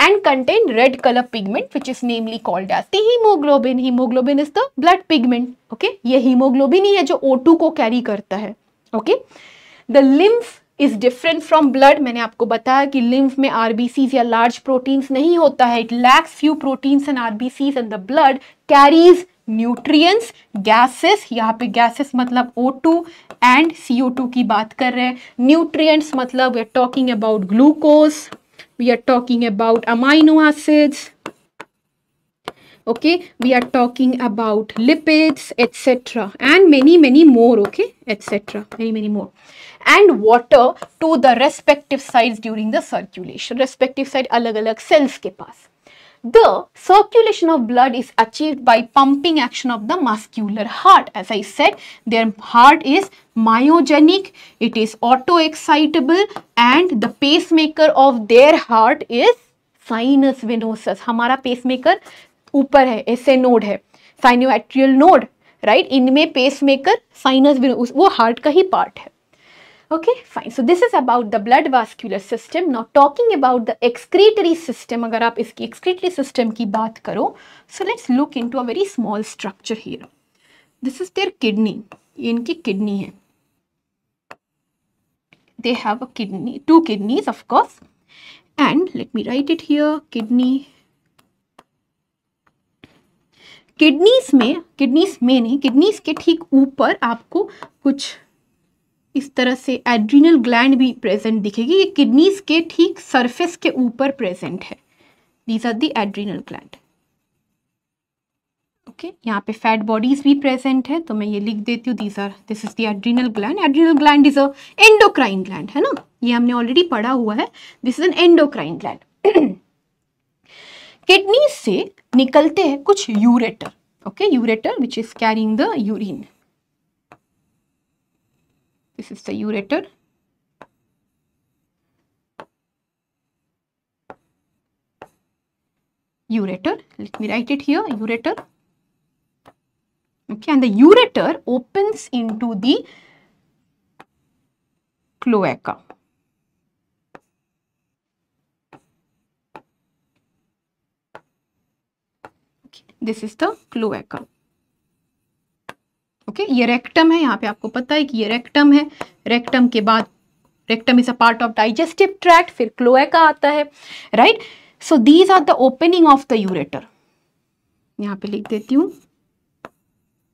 and contain red colour pigment which is namely called as the haemoglobin haemoglobin is the blood pigment okay ये हीमोग्लोबिन ही है जो ओटू को कैरी करता है okay the lymph is different from blood मैंने आपको बताया कि लिम्फ में आरबीसी या लार्ज प्रोटीन्स नहीं होता है it lacks few proteins and are and the blood carries nutrients gases यहाँ पे गैसेस मतलब O2 एंड CO2 की बात कर रहे हैं न्यूट्रिय मतलब we are talking about glucose we are talking about amino acids okay we are talking about lipids etcetera and many many more okay etcetera many many more and water to the respective sides during the circulation, respective side alag-alag cells ke paas. The circulation of blood is achieved by pumping action of the muscular heart. As I said, their heart is myogenic, it is auto-excitable and the pacemaker of their heart is sinus venosus. हमारा pacemaker ऊपर है, ऐसे node है, sinoatrial node, right? In इनमें pacemaker, sinus venosus, वो heart का ही part है. okay fine so this is about the blood vascular system now talking about the excretory system agar aap iski excretory system ki baat karo so let's look into a very small structure here this is their kidney ye inki kidney hai they have a kidney two kidneys of course and let me write it here kidney kidneys में kidneys में नहीं kidneys के ठीक ऊपर आपको कुछ इस तरह से एड्रीनल ग्लैंड भी प्रेजेंट दिखेगी ये किडनीज के ठीक सरफेस के ऊपर प्रेजेंट है these are the adrenal gland okay यहाँ पे फैट बॉडीज भी प्रेजेंट है तो मैं ये लिख देती हूँ these are this is the adrenal gland adrenal gland is a endocrine gland है ना ये हमने ऑलरेडी पढ़ा हुआ है this is an endocrine gland kidney से निकलते हैं कुछ ureter okay ureter which is carrying the urine This is the ureter. Ureter. Let me write it here. Ureter. Okay, and the ureter opens into the cloaca. Okay, this is the cloaca. ओके ये rectum है यहाँ पे आपको पता है कि ये रेक्टम है रेक्टम के बाद rectum is a part of digestive tract फिर क्लोएका आता है right so these are the opening of the ureter यहाँ पे लिख देती हूँ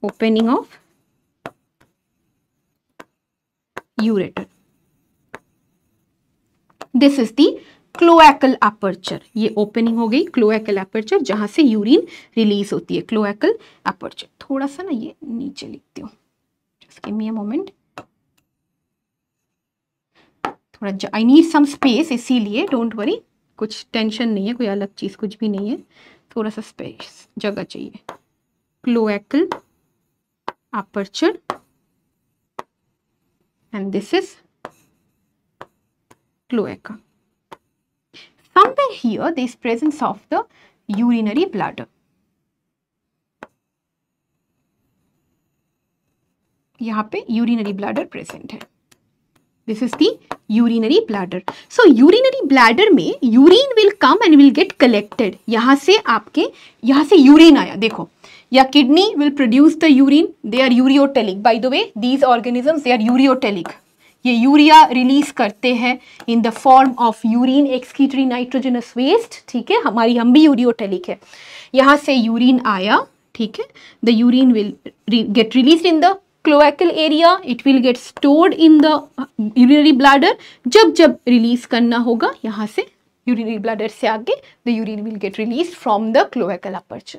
opening of ureter this is the cloacal aperture ये ओपनिंग हो गई क्लोएकल अपर्चर जहाँ से यूरिन रिलीज होती है क्लोएकल अपर्चर थोड़ा सा ना ये नीचे लिखती हूँ मोमेंट थोड़ा आई नीड सम स्पेस इसीलिए डोंट वरी कुछ टेंशन नहीं है कोई अलग चीज़ कुछ भी नहीं है थोड़ा सा स्पेस जगह चाहिए cloacal aperture and this is cloaca Somewhere here, there is presence of the urinary bladder. यहाँ पे यूरिनरी ब्लैडर प्रेजेंट है this is the urinary bladder so urinary bladder में urine will come and will get collected यहां से आपके यहां से urine आया देखो या kidney will produce the urine they are ureotelic by the way these organisms they are ureotelic ये यूरिया रिलीज करते हैं in the form of urine excretory nitrogenous waste ठीक है हमारी हम भी यूरियोटेलिक है यहाँ से यूरिन आया ठीक है the urine will get release in the cloacal area it will get stored in the urinary bladder जब जब रिलीज करना होगा यहाँ से यूरिनरी ब्लैडर से आगे the urine will get release from the cloacal aperture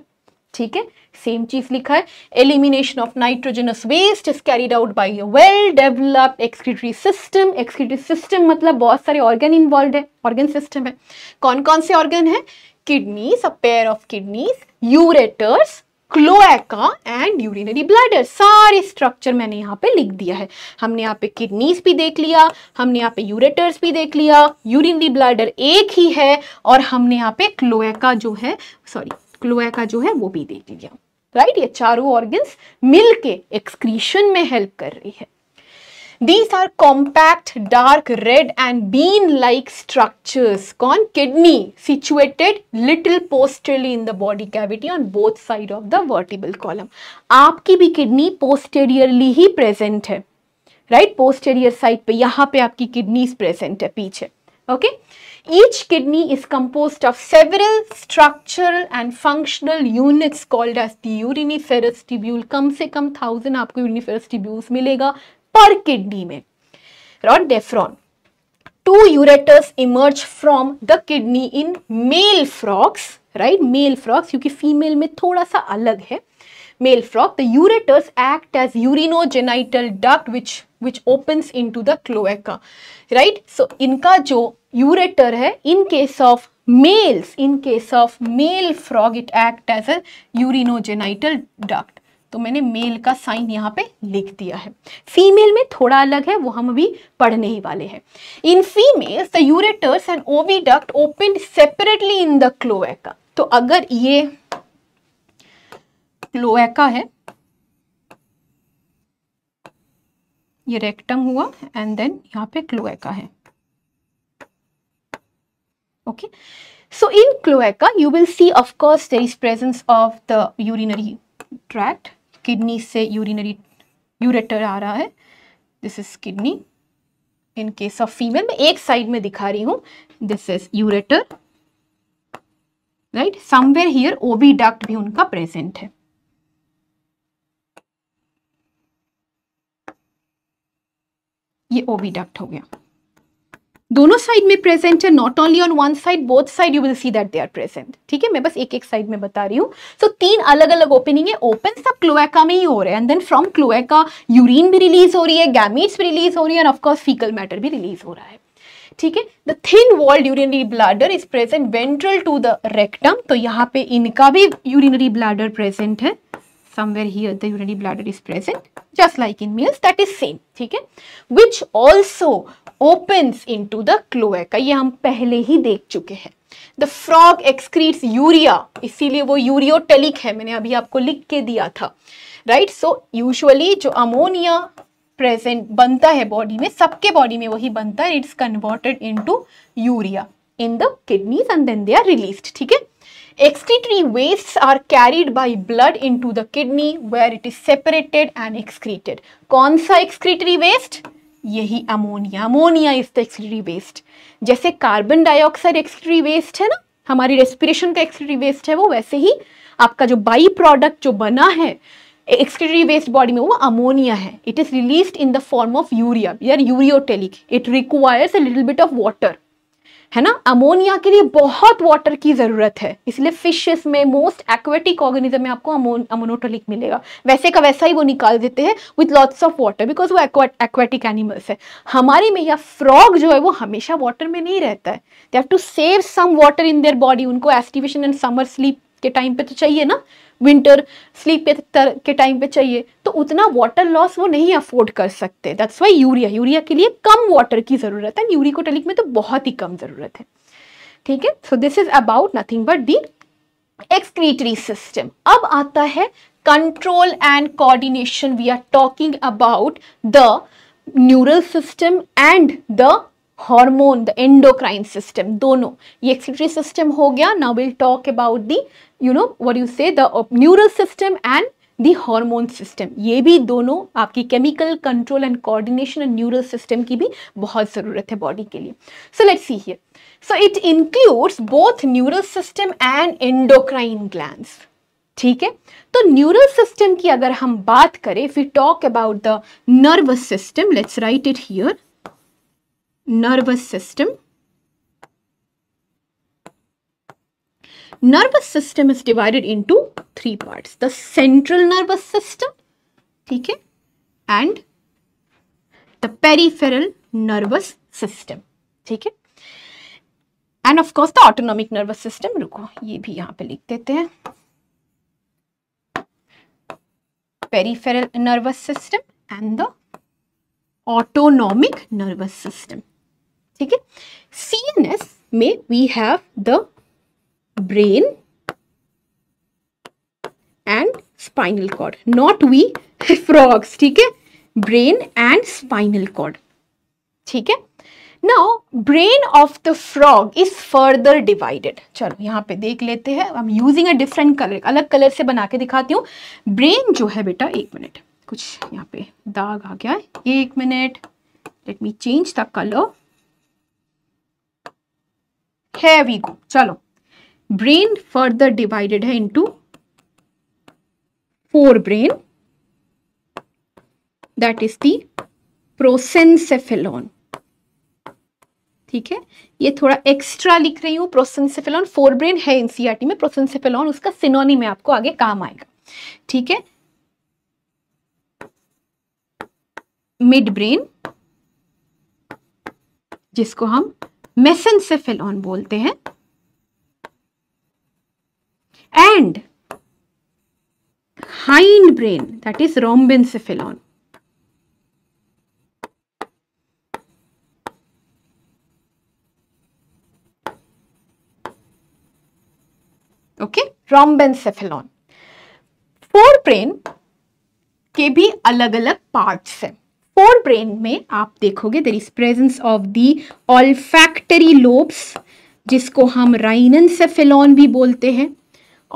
ठीक है सेम चीज लिखा है elimination of nitrogenous waste is carried out by a well developed excretory system excretory system मतलब बहुत सारे ऑर्गन इन्वॉल्व है ऑर्गन सिस्टम है कौन कौन से ऑर्गन है kidneys a pair of kidneys ureters cloaca and urinary bladder सारे स्ट्रक्चर मैंने यहाँ पे लिख दिया है हमने यहाँ पे किडनीज भी देख लिया हमने यहाँ पे यूरेटर्स भी देख लिया यूरिनरी ब्लैडर एक ही है और हमने यहाँ पे क्लोएका जो है सॉरी क्लोए का जो है वो भी दे दीजिए राइट ये चारों ऑर्गन्स मिलके एक्सक्रीशन में हेल्प कर रही है these are compact dark red and bean like structures कॉन kidney situated little posteriorly in the body cavity on both side of the vertebral column आपकी भी किडनी पोस्टेरियरली ही प्रेजेंट है राइट पोस्टेरियर साइड पे यहां पे आपकी किडनीज प्रेजेंट है पीछे okay okay? Each kidney is composed of several structural and functional units called as the uriniferous tubule. कम से कम थाउजेंड आपको यूनिफेरस ट्यूब्यूल्स मिलेगा पर किडनी में रॉड डेफ्रॉन two ureters emerge from the kidney in male frogs right male frogs क्योंकि फीमेल में थोड़ा सा अलग है male frog, the ureters act as urinogenital duct which which opens into the cloaca, right? So inka jo ureter hai in case of males, in case of male frog it act as a urinogenital duct. तो मैंने mail का sign यहाँ पे लिख दिया है female में थोड़ा अलग है वो हम अभी पढ़ने ही वाले हैं in females the ureters and oviduct open separately in the cloaca तो अगर ये क्लोएका है ये रेक्टम हुआ एंड देन यहां पे क्लोएका है okay so in cloaca you will see of course there is presence of the urinary tract kidney से यूरिनरी यूरेटर आ रहा है this is kidney in case of female मैं एक साइड में दिखा रही हूं this is ureter right somewhere here oviduct भी उनका प्रेजेंट है ये ओविडक्ट हो गया दोनों साइड में प्रेजेंट है not only on one side both side you will see that they are present ठीक है मैं बस एक एक साइड में बता रही हूँ सो so, तीन अलग अलग ओपनिंग है ओपन सब क्लोएका में ही हो रहे हैं and then from cloaca urine भी रिलीज हो रही है गैमेट्स भी रिलीज हो रही है एंड ऑफकोर्स फीकल मैटर भी रिलीज हो रहा है ठीक है the thin walled urinary bladder is present ventral to the rectum तो यहाँ पे इनका भी यूरिनरी ब्लाडर प्रेजेंट है somewhere here the urinary bladder is present just like in males that is same ठीक है which also opens into the cloaca ये हम पहले ही देख चुके हैं the frog excretes urea इसीलिए वो यूरियोटेलिक है मैंने अभी आपको लिख के दिया था राइट सो यूजुअली जो अमोनिया प्रेजेंट बनता है बॉडी में सबके बॉडी में वही बनता है it's converted into urea in the kidneys and then they are released ठीक है Excretory wastes are carried by blood into the kidney where it is separated and excreted. कौन सा excretory waste? यही ammonia ammonia is the excretory waste जैसे carbon dioxide excretory waste है ना हमारी respiration का एक्सक्रीटरी वेस्ट है वो वैसे ही आपका जो बाई प्रोडक्ट जो बना है एक्सक्रीटरी वेस्ट बॉडी में वो अमोनिया है it is release in the form of urea यार ureotelic it requires a little bit of water है ना अमोनिया के लिए बहुत वाटर की ज़रूरत है इसलिए फिशेस में मोस्ट एक्वेटिक ऑर्गेनिज्म में आपको अमोनोटोलिक मिलेगा वैसे का वैसा ही वो निकाल देते हैं with lots of water because वो एक्वेटिक एनिमल्स है हमारे में या फ्रॉग जो है वो हमेशा वाटर में नहीं रहता है they have to save some water in their body उनको एस्टिवेशन एंड समर स्लीप के टाइम पे तो चाहिए ना विंटर स्लीप के तर, के टाइम पे चाहिए तो उतना वाटर लॉस वो नहीं अफोर्ड कर सकते दैट्स वाई यूरिया यूरिया के लिए कम वाटर की ज़रूरत है यूरिकोटेलिक में तो बहुत ही कम ज़रूरत है ठीक है so this is about nothing but the excretory system अब आता है control and coordination we are talking about the neural system and the hormone the endocrine system दोनों ये एक्सिटरी सिस्टम हो गया now will talk about the you know what you say the neural system and the hormone system ये भी दोनों आपकी chemical control and coordination and neural system की भी बहुत ज़रूरत है बॉडी के लिए so let's see here so it includes both neural system and endocrine glands ठीक है तो न्यूरल सिस्टम की अगर हम बात करें if you talk about the nervous system let's write it here nervous system. Nervous system is divided into three parts. The central nervous system, theek hai and the peripheral nervous system, theek hai and of course the autonomic nervous system ruko ye bhi yahan pe likh dete hain peripheral nervous system and the autonomic nervous system ठीक है एस में we have the brain and spinal cord not we frogs ठीक है brain and spinal cord ठीक है now brain of the frog is further divided चलो यहाँ पे देख लेते हैं I am using a different colour अलग कलर से बना के दिखाती हूँ ब्रेन जो है बेटा एक मिनट कुछ यहाँ पे दाग आ गया है एक minute let me change the colour है वी गो चलो ब्रेन फर्दर डिवाइडेड है into forebrain that is the prosencephalon ठीक है ये थोड़ा एक्स्ट्रा लिख रही हूं प्रोसेंसेफेलॉन फोर ब्रेन है एनसीईआरटी में प्रोसेंसेफेलॉन उसका सिनोनी में आपको आगे काम आएगा ठीक है मिड ब्रेन जिसको हम मेसेंसेफेलॉन बोलते हैं and hindbrain that is rhombencephalon okay rhombencephalon forebrain के भी अलग अलग पार्ट्स हैं फोर ब्रेन में आप देखोगे there is presence of the olfactory lobes जिसको हम राइनन सेफेलॉन भी बोलते हैं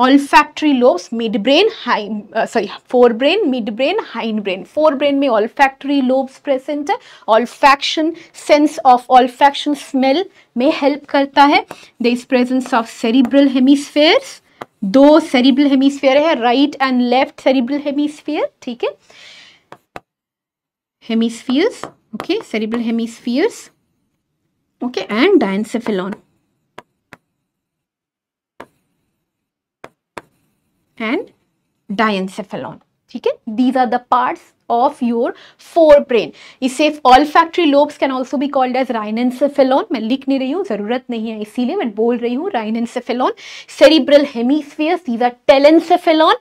ऑल्फैक्टरी लोब्स मिड ब्रेन हाई sorry forebrain midbrain hindbrain forebrain में ऑल्फैक्टरी लोब्स प्रेजेंट है olfaction sense of olfaction smell में हेल्प करता है the is presence of cerebral hemisphere दो सेरिब्रल हेमिसफेयर है right and left cerebral hemisphere ठीक है hemispheres okay cerebral hemispheres okay and diencephalon and diencephalon ठीक है these are the of your forebrain इसे olfactory lobes can also भी called as rhinencephalon मैं लिख नहीं रही हूँ ज़रूरत नहीं है इसीलिए मैं बोल रही हूँ rhinencephalon cerebral hemispheres these are telencephalon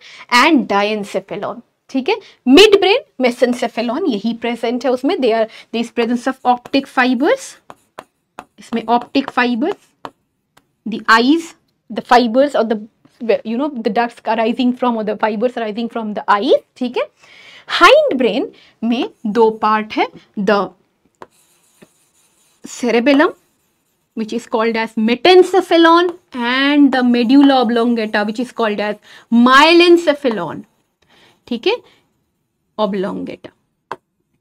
and diencephalon ठीक है मिड ब्रेन मेसेंसेफेलॉन यही प्रेजेंट है उसमें they are this presence of optic fibres इसमें optic fibres the eyes the fibres और the you know the dusk arising from और the fibres arising from the eye ठीक है हाइंड ब्रेन में दो पार्ट है the cerebellum which is called as metencephalon and the medulla oblongata which is called as myelencephalon ठीक है ओबलोंगेटा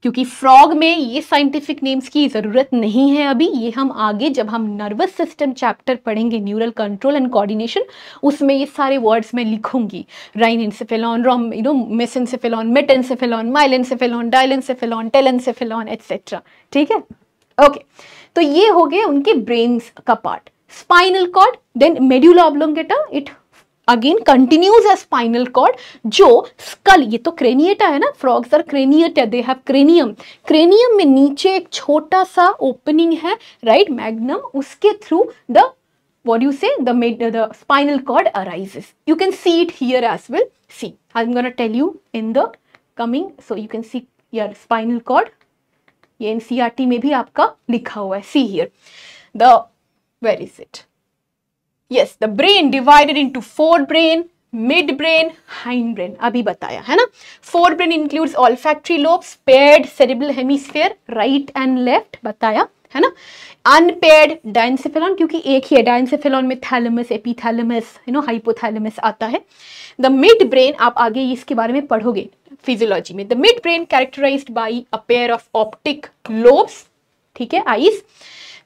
क्योंकि frog में ये साइंटिफिक नेम्स की ज़रूरत नहीं है अभी ये हम आगे जब हम नर्वस सिस्टम चैप्टर पढ़ेंगे न्यूरल कंट्रोल एंड कोऑर्डिनेशन उसमें ये सारे वर्ड्स मैं लिखूंगी राइन इंसेफेलॉन रोम you know mesencephalon metencephalon myelencephalon diencephalon telencephalon etcetera ठीक है ओके okay. तो ये हो गए उनके ब्रेन्स का part spinal cord then medulla oblongata it again continues है स्पाइनल कॉर्ड जो स्कल ये तो क्रेनिएटा है ना frogs are craniata they have cranium cranium में नीचे एक छोटा सा ओपनिंग है राइट right? मैग्नम उसके through the what do you say the mid the spinal cord arises you can see it here as well see i'm going to tell you in the coming so you can see your spinal cord ये NCERT में भी आपका लिखा हुआ है see here the where is it yes the brain divided into forebrain midbrain hindbrain अभी बताया है ना forebrain includes olfactory lobes paired cerebral hemisphere right and left बताया है ना अनपेड डायनसेफेलॉन क्योंकि एक ही है डायनसेफेलॉन में thalamus epithalamus you know hypothalamus आता है द मिड ब्रेन आप आगे इसके बारे में पढ़ोगे फिजियोलॉजी में the midbrain characterised by a pair of optic lobes ठीक है eyes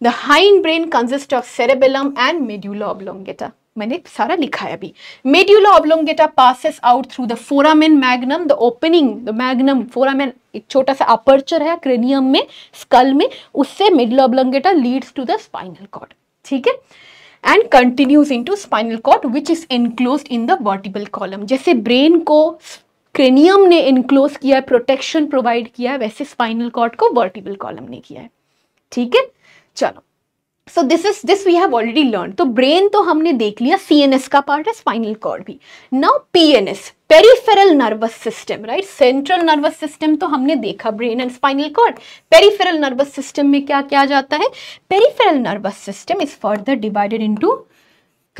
the hindbrain consist of cerebellum and medulla oblongata मैंने सारा लिखा है अभी medulla oblongata passes out through the foramen magnum the opening the magnum foramen एक छोटा सा अपर्चर है क्रेनियम में स्कल में उससे medulla oblongata leads to the spinal cord ठीक है and continues into spinal cord which is enclose in the vertebral column जैसे ब्रेन को क्रेनियम ने इनक्लोज किया है प्रोटेक्शन प्रोवाइड किया है वैसे स्पाइनल कॉर्ड को वर्टिबल कॉलम ने किया है ठीक है चलो so this is this we have already learn तो ब्रेन तो हमने देख लिया सी एन एस का पार्ट है स्पाइनल कॉर्ड भी now as peripheral nervous system right central nervous system तो हमने देखा brain and spinal cord peripheral nervous system में क्या क्या जाता है peripheral nervous system is further divided to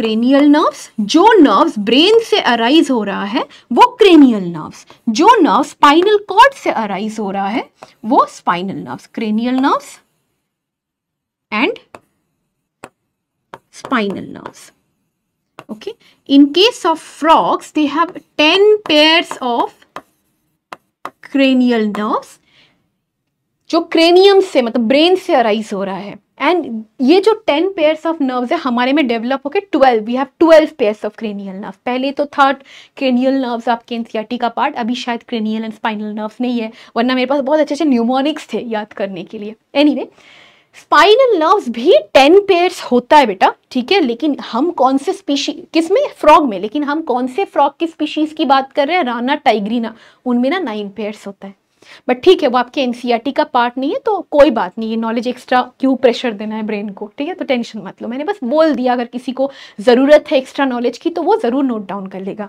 cranial nerves जो नर्व्स ब्रेन से अराइज हो रहा है वो क्रेनियल नर्व्स जो नर्व स्पाइनल कॉर्ड से अराइज हो रहा है वो spinal nerves cranial nerves and spinal nerves. Okay. In case of frogs, they have 10 pairs of cranial nerves जो क्रेनियम से मतलब ब्रेन से अराइज हो रहा है एंड ये जो टेन पेयर्स ऑफ नर्व्स है हमारे में डेवलप होकर twelve we have twelve pairs of cranial nerve पहले तो थर्ड क्रेनियल नर्व्स आपके एनसीआरटी का पार्ट अभी शायद क्रेनियल एंड स्पाइनल नर्व्स नहीं है वरना मेरे पास बहुत अच्छे अच्छे न्यूमोनिक्स थे याद करने के लिए एनी anyway, स्पाइनल नर्व्स भी टेन पेयर्स होता है बेटा ठीक है लेकिन हम कौन से स्पीशी किस में फ्रॉग में लेकिन हम कौन से फ्रॉग की स्पीशीज की बात कर रहे हैं राना टाइग्रीना उनमें ना नाइन पेयर्स होता है बट ठीक है वो आपके एनसीईआरटी e का पार्ट नहीं है तो कोई बात नहीं है नॉलेज एक्स्ट्रा क्यों प्रेशर देना है ब्रेन को ठीक है तो टेंशन मत लो मैंने बस बोल दिया अगर किसी को ज़रूरत है एक्स्ट्रा नॉलेज की तो वो ज़रूर नोट डाउन कर लेगा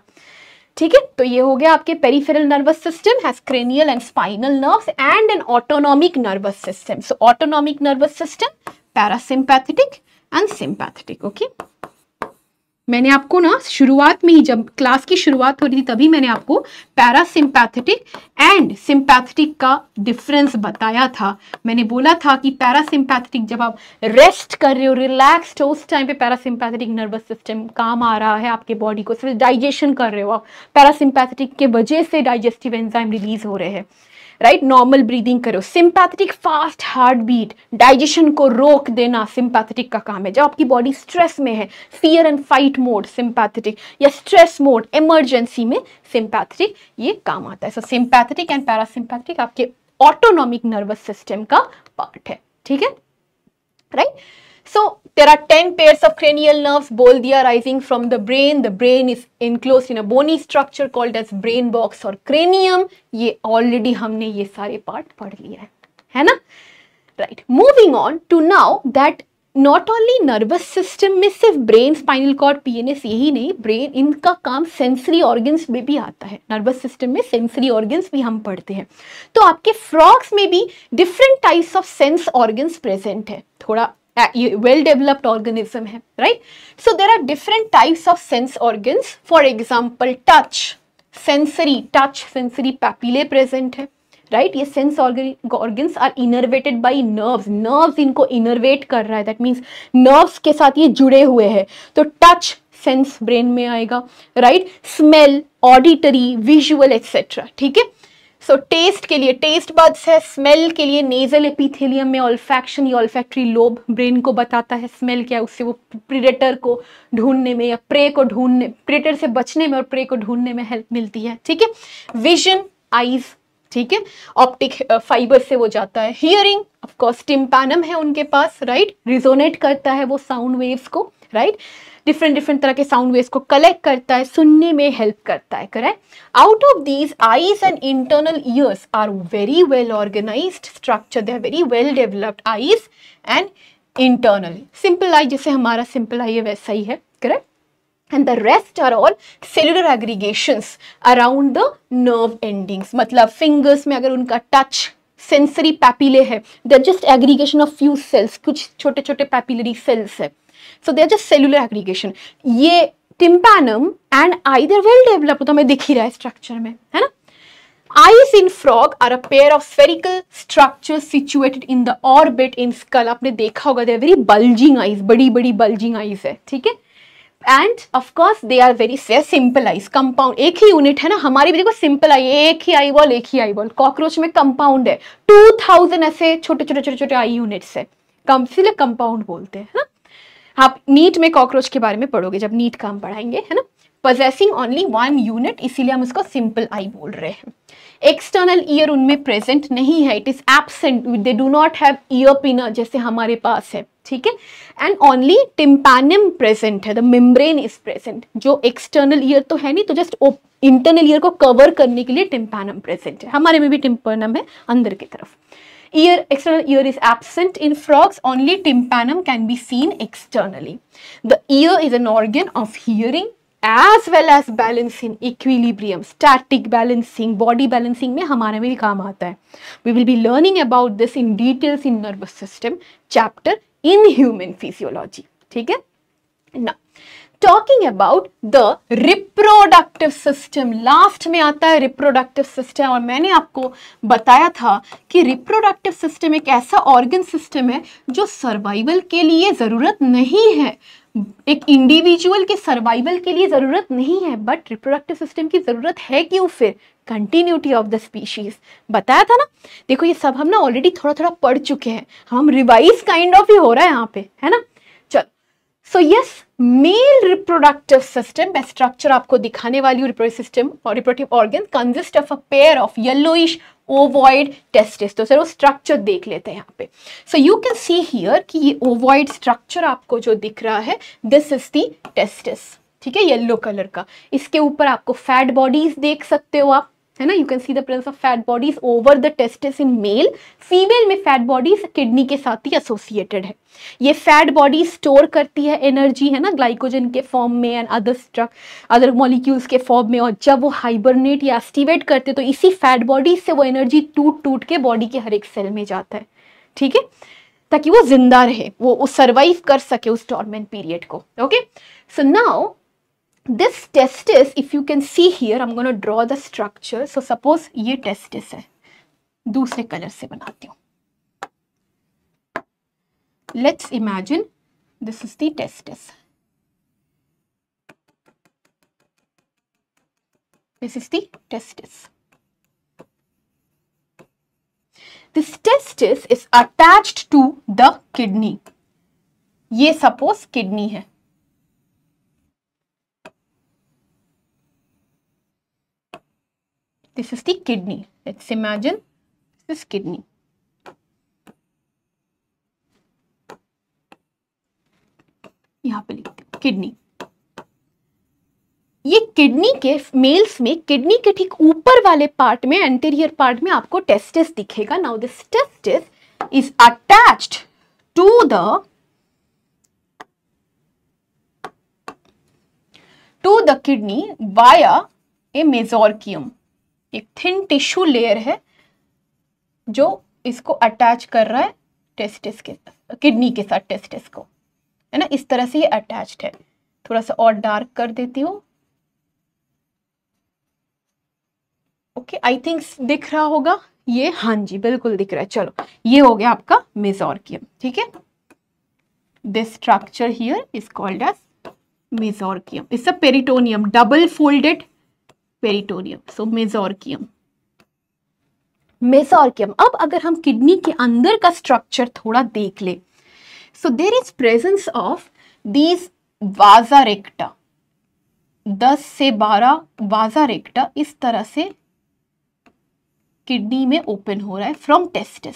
ठीक है तो ये हो गया आपके peripheral nervous system has cranial and spinal nerve and an autonomic nervous system so autonomic nervous system parasympathetic and sympathetic okay मैंने आपको ना शुरुआत में ही जब क्लास की शुरुआत हो रही थी तभी मैंने आपको पैरासिम्पैथेटिक एंड सिंपैथेटिक का डिफरेंस बताया था मैंने बोला था कि पैरासिम्पैथेटिक जब आप रेस्ट कर रहे हो रिलैक्स्ड हो उस टाइम पे पैरासिम्पैथेटिक नर्वस सिस्टम काम आ रहा है आपके बॉडी को सिर्फ डाइजेशन कर रहे हो आप पैरासिम्पैथेटिक के वजह से डाइजेस्टिव एंजाइम रिलीज हो रहे हैं राइट नॉर्मल ब्रीदिंग करो sympathetic fast heart beat digestion को रोक देना सिंपैथेटिक का काम है जब आपकी बॉडी स्ट्रेस में है fear and fight mode sympathetic या स्ट्रेस मोड इमरजेंसी में सिंपैथेटिक ये काम आता है सो सिंपैथेटिक एंड पैरासिम्पैथेटिक आपके ऑटोनॉमिक नर्वस सिस्टम का पार्ट है ठीक है right right? So there are 10 pairs of cranial nerves, both they are rising from the brain. The brain is enclosed in a bony structure called as brain box or cranium. ये already हमने ये सारे part पढ़ लिया है, है ना? Right. Moving on to now that not only nervous system में सिर्फ ब्रेन स्पाइनल कॉर्ड पीएनएस यही नहीं ब्रेन इनका काम सेंसरी ऑर्गन्स में भी आता है नर्वस सिस्टम में सेंसरी ऑर्गन्स भी हम पढ़ते हैं तो आपके फ्रॉग्स में भी different types of sense organs present है थोड़ा ये वेल डेवलप्ड ऑर्गेनिज्म है right so there are different types of sense organs for example touch sensory touch sensory papillae present है राइट right? ये sense organs are innervated by nerves nerves इनको innervate कर रहा है दैट मीन्स नर्व्स के साथ ये जुड़े हुए हैं तो टच सेंस ब्रेन में आएगा right smell auditory visual et cetera ठीक है सो so, टेस्ट के लिए टेस्ट बर्ड्स है स्मेल के लिए नेजल एपिथेलियम में ऑल्फैक्शन या ऑल्फैक्ट्री लोब ब्रेन को बताता है स्मेल क्या है उससे वो प्रिडेटर को ढूंढने में या प्रे को ढूंढने प्रिडेटर से बचने में और प्रे को ढूंढने में हेल्प मिलती है ठीक है विजन आईज ठीक है ऑप्टिक फाइबर से वो जाता है हियरिंग ऑफकोर्स टिम्पैनम है उनके पास राइट right? रिजोनेट करता है वो साउंड वेव्स को राइट right? डिफरेंट डिफरेंट तरह के साउंड वेव्स को कलेक्ट करता है सुनने में हेल्प करता है correct out of these eyes and internal ears are very well organise structure they are very well developed eyes and internal simple eye जैसे हमारा सिंपल आई है वैसा ही है correct and the rest are all cellular aggregations around the nerve endings मतलब fingers में अगर उनका टच सेंसरी पैपिले है the just aggregation of few cells कुछ छोटे छोटे papillary सेल्स है so they are just cellular aggregation ये tympanum and eye there well develop तो हमें दिख ही रहा है स्ट्रक्चर में है ना eyes in frog are a pair of spherical structure situated in the orbit in skull आपने देखा होगा they are very bulging eyes बड़ी बड़ी बल्जिंग आईज है ठीक है and of course they are very से सिंपल आइज कंपाउंड एक ही यूनिट है ना हमारी भी देखो सिंपल आई एक ही आई बॉल एक ही आई बॉल कॉकरोच में कंपाउंड है टू थाउजेंड ऐसे छोटे छोटे छोटे छोटे आई यूनिट्स है कम कंपाउंड बोलते हैं आप नीट में कॉकरोच के बारे में पढ़ोगे जब नीट का हम पढ़ाएंगे है ना पोजेसिंग ओनली वन यूनिट इसीलिए हम उसको सिंपल आई बोल रहे हैं एक्सटर्नल ईयर उनमें प्रेजेंट नहीं है it is absent they do not have ear pinna जैसे हमारे पास है ठीक है एंड ओनली टिम्पैनियम प्रेजेंट है द मेम्ब्रेन इज प्रेजेंट जो एक्सटर्नल ईयर तो है नहीं तो जस्ट इंटरनल ईयर को कवर करने के लिए टिम्पैनम प्रेजेंट है हमारे में भी टिम्पैनम है अंदर की तरफ Ear, external ear is absent in frogs, only tympanum can be seen externally. The ear is an organ of hearing as well as balancing, equilibrium, static balancing, body balancing में हमारे में भी काम आता है We will be learning about this in details in nervous system chapter in human physiology. ठीक है? Now, talking about the reproductive system last में आता है रिप्रोडक्टिव सिस्टम और मैंने आपको बताया था कि रिप्रोडक्टिव सिस्टम एक ऐसा ऑर्गन सिस्टम है जो सर्वाइवल के लिए ज़रूरत नहीं है एक इंडिविजुअल के सर्वाइवल के लिए ज़रूरत नहीं है बट रिप्रोडक्टिव सिस्टम की ज़रूरत है क्यों फिर कंटिन्यूटी ऑफ द स्पीशीज बताया था ना देखो ये सब हम ना ऑलरेडी थोड़ा थोड़ा पढ़ चुके हैं हम रिवाइज काइंड ऑफ ही हो रहा है यहाँ पे है ना so yes male reproductive system मैं स्ट्रक्चर आपको दिखाने वाली रिप्रोडक्टिव सिस्टम और reproductive organ consist of a pair of yellowish ovoid testis तो सर वो स्ट्रक्चर देख लेते हैं यहाँ पे so you can see here कि ये ओवॉइड स्ट्रक्चर आपको जो दिख रहा है दिस इज दी टेस्टिस ठीक है येलो कलर का इसके ऊपर आपको फैट बॉडीज देख सकते हो आप है ना you can see the presence of fat bodies over the testis in male female में फैट बॉडीज किडनी के साथ ही एसोसिएटेड है ये फैट बॉडी स्टोर करती है एनर्जी है ना ग्लाइकोजन के फॉर्म में and other struck other molecules के फॉर्म में और जब वो हाइबरनेट या एस्टिवेट करते तो इसी फैट बॉडीज से वो एनर्जी टूट टूट के बॉडी के हर एक सेल में जाता है ठीक है ताकि वो जिंदा रहे वो सर्वाइव कर सके उस टॉर्मेंट पीरियड को okay so now this testis if you can see here I am gonna draw the structure so suppose ये टेस्टिस है दूसरे कलर से बनाती हूँ let's imagine this is the testis this is the testis this testis is attached to the kidney ye suppose kidney hai this is the kidney let's imagine this kidney यहाँ पे लिखते kidney ये kidney के mails में kidney के ठीक ऊपर वाले पार्ट में एंटीरियर पार्ट में आपको टेस्टिस दिखेगा now this testis is attached to the to the kidney via a mesorchium एक थिन टिश्यू लेयर है जो इसको अटैच कर रहा है टेस्टिस के किडनी के साथ टेस्टिस को है ना इस तरह से ये अटैच्ड है थोड़ा सा और डार्क कर देती हूँ ओके आई थिंक दिख रहा होगा ये हाँ जी बिल्कुल दिख रहा है चलो ये हो गया आपका मेजोरकियम ठीक है this structure here is called as mesorchium it's a peritoneum double folded peritoneum so mesorchium mesorchium अब अगर हम किडनी के अंदर का स्ट्रक्चर थोड़ा देख ले so there is presence of these vasa recta दस से बारह वाजा रेक्टा इस तरह से किडनी में ओपन हो रहा है फ्रॉम टेस्टिस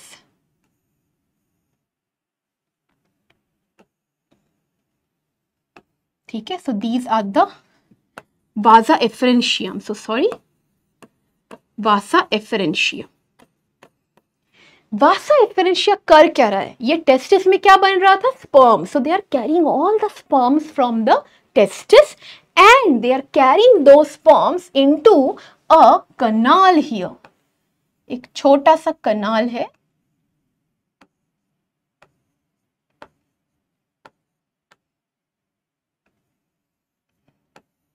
ठीक है so these are the Vasa efferentium So sorry, Vasa efferentium. Vasa efferentia कर क्या रहा है ये टेस्टिस में क्या बन रहा था sperm so they are carrying all the sperms from the testis and they are carrying दो sperms into a canal here एक छोटा सा कनाल है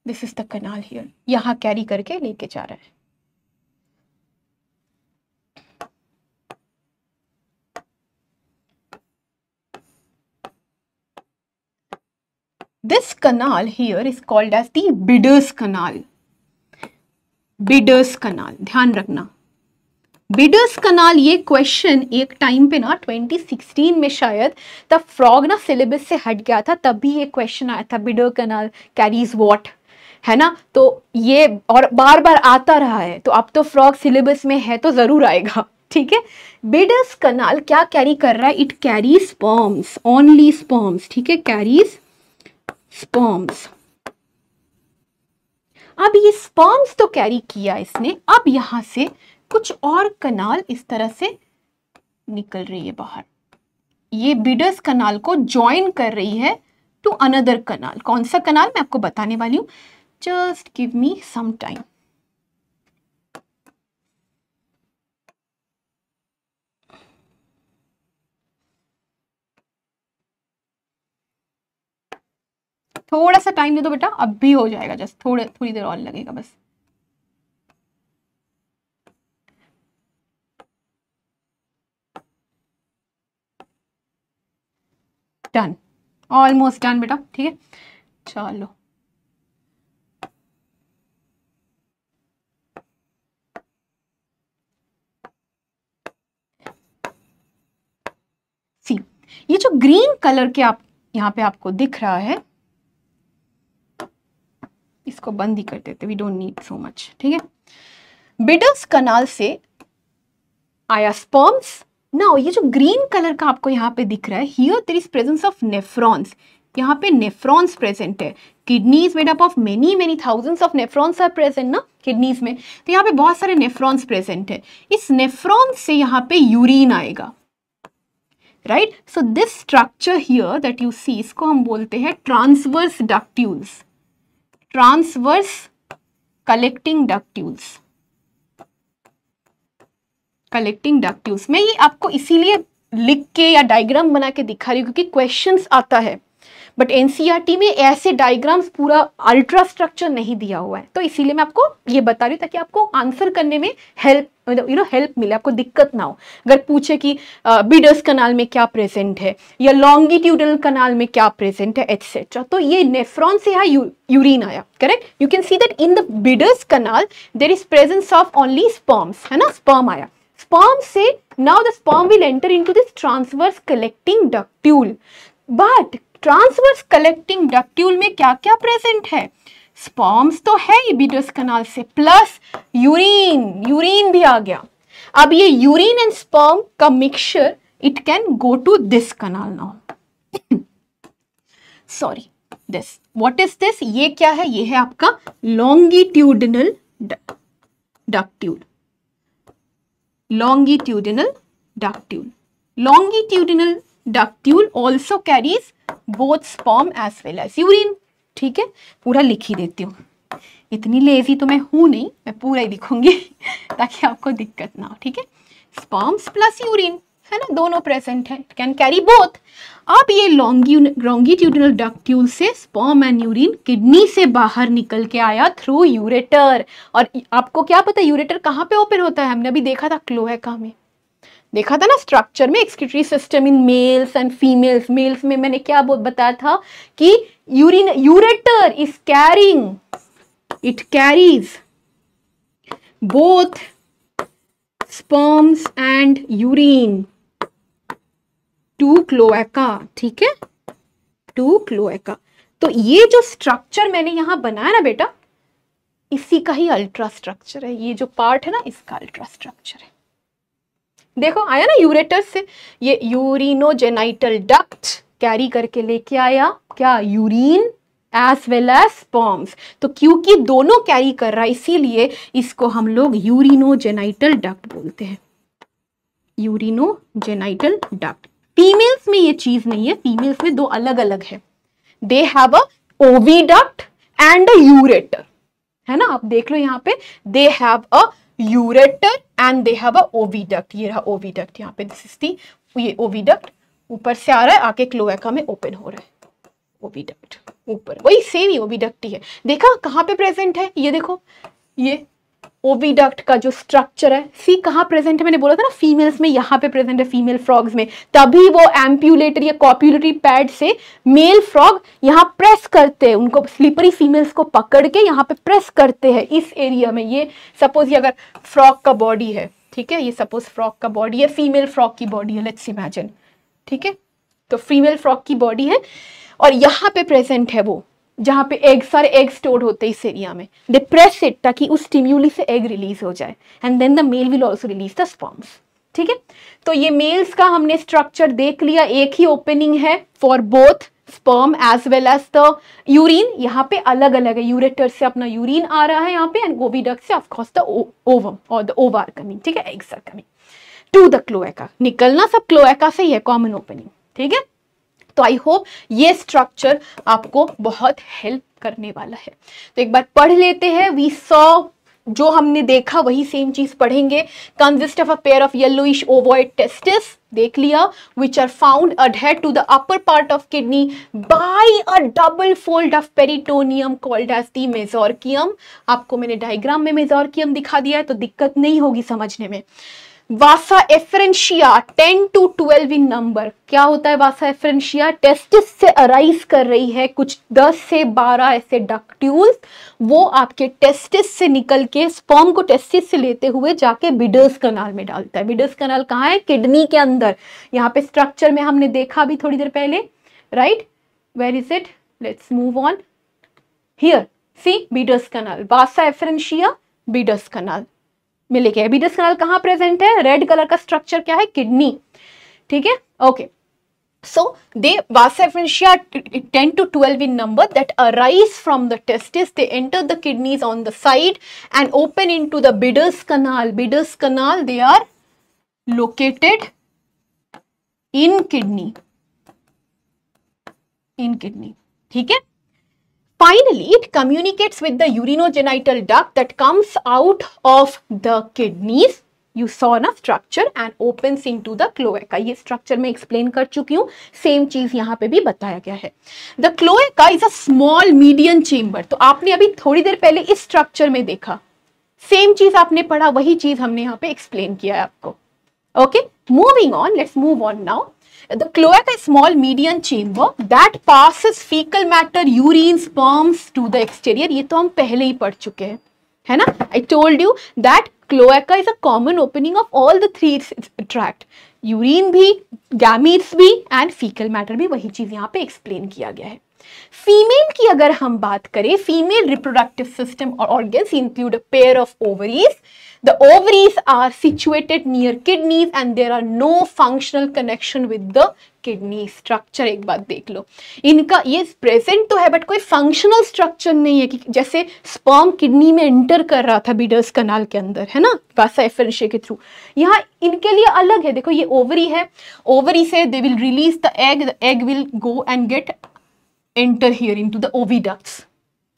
this is the canal here यहां कैरी करके लेके जा रहा है this canal here is called as the Bidder's canal Bidder's canal ध्यान रखना बिडर्स कनाल ये क्वेश्चन एक टाइम पे ना 2016 में शायद तब फ्रॉग ना सिलेबस से हट गया था तब भी ये क्वेश्चन आया था बिडर कनाल कैरीज वॉट है ना तो ये और बार बार आता रहा है तो अब तो फ्रॉग सिलेबस में है तो ज़रूर आएगा ठीक है बिडस कनाल क्या कैरी कर रहा है it carry sperms only sperms ठीक है कैरीज स्पॉम्स अब ये स्पॉम्स तो कैरी किया इसने अब यहां से कुछ और कनाल इस तरह से निकल रही है बाहर ये बिडस कनाल को ज्वाइन कर रही है टू अनदर कनाल कौन सा कनाल मैं आपको बताने वाली हूँ Just give me some time. थोड़ा सा टाइम दे दो बेटा अब भी हो जाएगा जस्ट थोड़े थोड़ी देर और लगेगा बस डन ऑलमोस्ट डन बेटा ठीक है चलो ये जो ग्रीन कलर के आप यहाँ पे आपको दिख रहा है इसको बंद ही कर देते we don't need so much ठीक है बिडल्स कनाल से आया स्पर्म्स ना ये जो ग्रीन कलर का आपको यहाँ पे दिख रहा है here there is presence of nephrons यहाँ पे नेफ्रॉन्स प्रेजेंट है kidneys made up of many many thousands of nephrons are present ना किडनीज में तो यहाँ पे बहुत सारे नेफ्रॉन्स प्रेजेंट है इस नेफ्रॉन्स से यहाँ पे यूरिन आएगा right so this structure here that you see इसको हम बोलते हैं transverse ductules transverse collecting ductules collecting ductules मैं ये आपको इसीलिए लिख के या डायग्राम बना के दिखा रही हूँ क्योंकि क्वेश्चंस आता है बट एनसीईआरटी e में ऐसे डायग्राम्स पूरा अल्ट्रा स्ट्रक्चर नहीं दिया हुआ है तो इसीलिए मैं आपको ये बता रही हूँ ताकि आपको आंसर करने में हेल्प मतलब यू नो हेल्प मिले आपको दिक्कत ना हो अगर पूछे कि बीडर्स कनाल में क्या प्रेजेंट है या लॉन्गिट्यूडनल कनाल में क्या प्रेजेंट है एटसेट्रा तो ये नेफ्रॉन से यहाँ यूरिन आया correct you can see that in the Bidder's canal there is presence of only sperms है ना स्पर्म आया sperm say now the sperm will enter into this transverse collecting ductule but transverse collecting ductule में क्या क्या present है sperms तो है ये बीटस कनाल से प्लस यूरिन यूरिन भी आ गया अब ये यूरिन एंड स्पॉम का mixture it can go to this canal now sorry this what is this ये क्या है ये है आपका longitudinal ductule longitudinal ductule. Longitudinal ductule also carries both sperm as well as urine ठीक है पूरा लिख ही देती हूँ इतनी लेजी तो मैं हूँ नहीं मैं पूरा ही लिखूंगी ताकि आपको दिक्कत ना हो ठीक है स्पॉम्स प्लस यूरिन है ना दोनों प्रेजेंट है कैन कैरी बोथ अब ये लॉन्गिट्यूडनल डक्ट्यूल से स्पॉम एंड यूरिन किडनी से बाहर निकल के आया थ्रू यूरेटर और आपको क्या पता यूरेटर कहाँ पे ओपन होता है हमने अभी देखा था क्लोएका में देखा था ना स्ट्रक्चर में excretory system in males and females males में मैंने क्या बताया था कि urine ureter is carrying it carries both sperms and urine to cloaca ठीक है to cloaca तो ये जो स्ट्रक्चर मैंने यहां बनाया ना बेटा इसी का ही अल्ट्रा स्ट्रक्चर है ये जो पार्ट है ना इसका अल्ट्रा स्ट्रक्चर है देखो आया ना यूरेटर से ये यूरिनोजेनाइटल डक्ट कैरी करके लेके आया क्या urine as well as sperms तो क्योंकि दोनों कैरी कर रहा है इसीलिए इसको हम लोग यूरिनोजेनाइटल डक्ट बोलते हैं यूरिनोजेनाइटल डक्ट फीमेल्स में ये चीज नहीं है फीमेल्स में दो अलग अलग है दे हैव अ ओवी डक्ट एंड अ यूरेटर है ना आप देख लो यहाँ पे they have a ureter and they have a oviduct ये रहा ओवीडक्ट यहाँ पे दिस इज दी ये ओवीडक्ट ऊपर से आ रहा है आके क्लोएका में ओपन हो रहा है ओबीडक्ट ऊपर वही सेम ही ओबीडक्ट ही है देखा कहाँ पे प्रेजेंट है ये देखो ये ओबीडक्ट का जो स्ट्रक्चर है सी कहाँ प्रेजेंट है मैंने बोला था ना फीमेल्स में यहाँ पे प्रेजेंट है फीमेल फ्रॉग्स में तभी वो एम्प्यूलेटरी या कॉप्यूलेटरी पैड से मेल फ्रॉग यहाँ प्रेस करते हैं उनको स्लीपरी फीमेल्स को पकड़ के यहाँ पे प्रेस करते हैं इस एरिया में ये सपोज ये अगर फ्रॉग का बॉडी है ठीक है ये सपोज फ्रॉक का बॉडी है फीमेल फ्रॉक की बॉडी है लेट्स इमेजिन ठीक है तो फीमेल फ्रॉक की बॉडी है और यहाँ पे प्रेजेंट है वो जहाँ पे एग सारे एग स्टोर होते हैं इस एरिया में दे प्रेस इट ताकि उस स्टिम्यूली से एग रिलीज हो जाए and then the male will also release the sperms ठीक है तो ये मेल्स का हमने स्ट्रक्चर देख लिया एक ही ओपनिंग है for both sperm as well as the urine यहाँ पे अलग अलग है यूरेटर से अपना यूरिन आ रहा है यहाँ पे एंड गोबी डक से ऑफकोर्स द ओवम और द ओवर कमिंग ठीक है eggs are coming to the cloaca निकलना सब क्लोएका से ही है कॉमन ओपनिंग ठीक है तो आई होप ये स्ट्रक्चर आपको बहुत हेल्प करने वाला है तो एक बार पढ़ लेते हैं वी सॉ जो हमने देखा वही सेम चीज पढ़ेंगे consist of a pair of yellowish ovoid testis देख लिया विच आर फाउंड अडहेड to the upper part of kidney by a double fold of peritoneum called as the mesorchium आपको मैंने डायग्राम में मेजोरकियम दिखा दिया है तो दिक्कत नहीं होगी समझने में vasa efferentia 10 to 12 in number क्या होता है वासा एफरेंशिया टेस्टिस से अराइज कर रही है कुछ 10 से 12 ऐसे डक्ट्यूल्स वो आपके टेस्टिस से निकल के स्पॉम को टेस्टिस से लेते हुए जाके बिडर्स कनाल में डालता है बिडर्स कनाल कहाँ है किडनी के अंदर यहाँ पे स्ट्रक्चर में हमने देखा भी थोड़ी देर पहले right where is it let's move on here see Bidder's canal vasa efferentia Bidder's canal मिलेगी एबिडस कनाल कहाँ प्रेजेंट है रेड कलर का स्ट्रक्चर क्या है किडनी ठीक है okay So they Vasafinchia ten to twelve in number that arise from the testis. They enter the kidneys on the side and open into the Bidder's canal. Bidder's canal they are located in kidney. In kidney, ठीक है? Finally, it communicates with the urinogenital duct that comes out of the kidneys you saw ना structure and opens into the cloaca ये structure मैं explain कर चुकी हूँ same चीज यहाँ पे भी बताया गया है the cloaca is a small medium chamber तो आपने अभी थोड़ी देर पहले इस स्ट्रक्चर में देखा सेम चीज आपने पढ़ा वही चीज हमने यहाँ पे एक्सप्लेन किया है आपको okay moving on let's move on now The cloaca is small median chamber that passes fecal matter, urine, sperms to the exterior. ये तो हम पहले ही पढ़ चुके हैं है ना I told you that cloaca is a common opening of all the three tract urine भी गैमीट्स भी एंड फीकल मैटर भी वही चीज़ यहाँ पे एक्सप्लेन किया गया है फीमेल की अगर हम बात करें फीमेल रिप्रोडक्टिव सिस्टम और organs include a pair of ovaries the ovaries are situated near kidneys and there are no functional connection with the kidney structure एक बात देख लो इनका ये प्रेजेंट तो है बट कोई फंक्शनल स्ट्रक्चर नहीं है कि जैसे स्पर्म किडनी में एंटर कर रहा था बीडर्स कनाल के अंदर है ना वासा एफरेंशे के थ्रू यहाँ इनके लिए अलग है देखो ये ओवरी है ओवरी से they will release the egg the egg will go and get enter here into the oviducts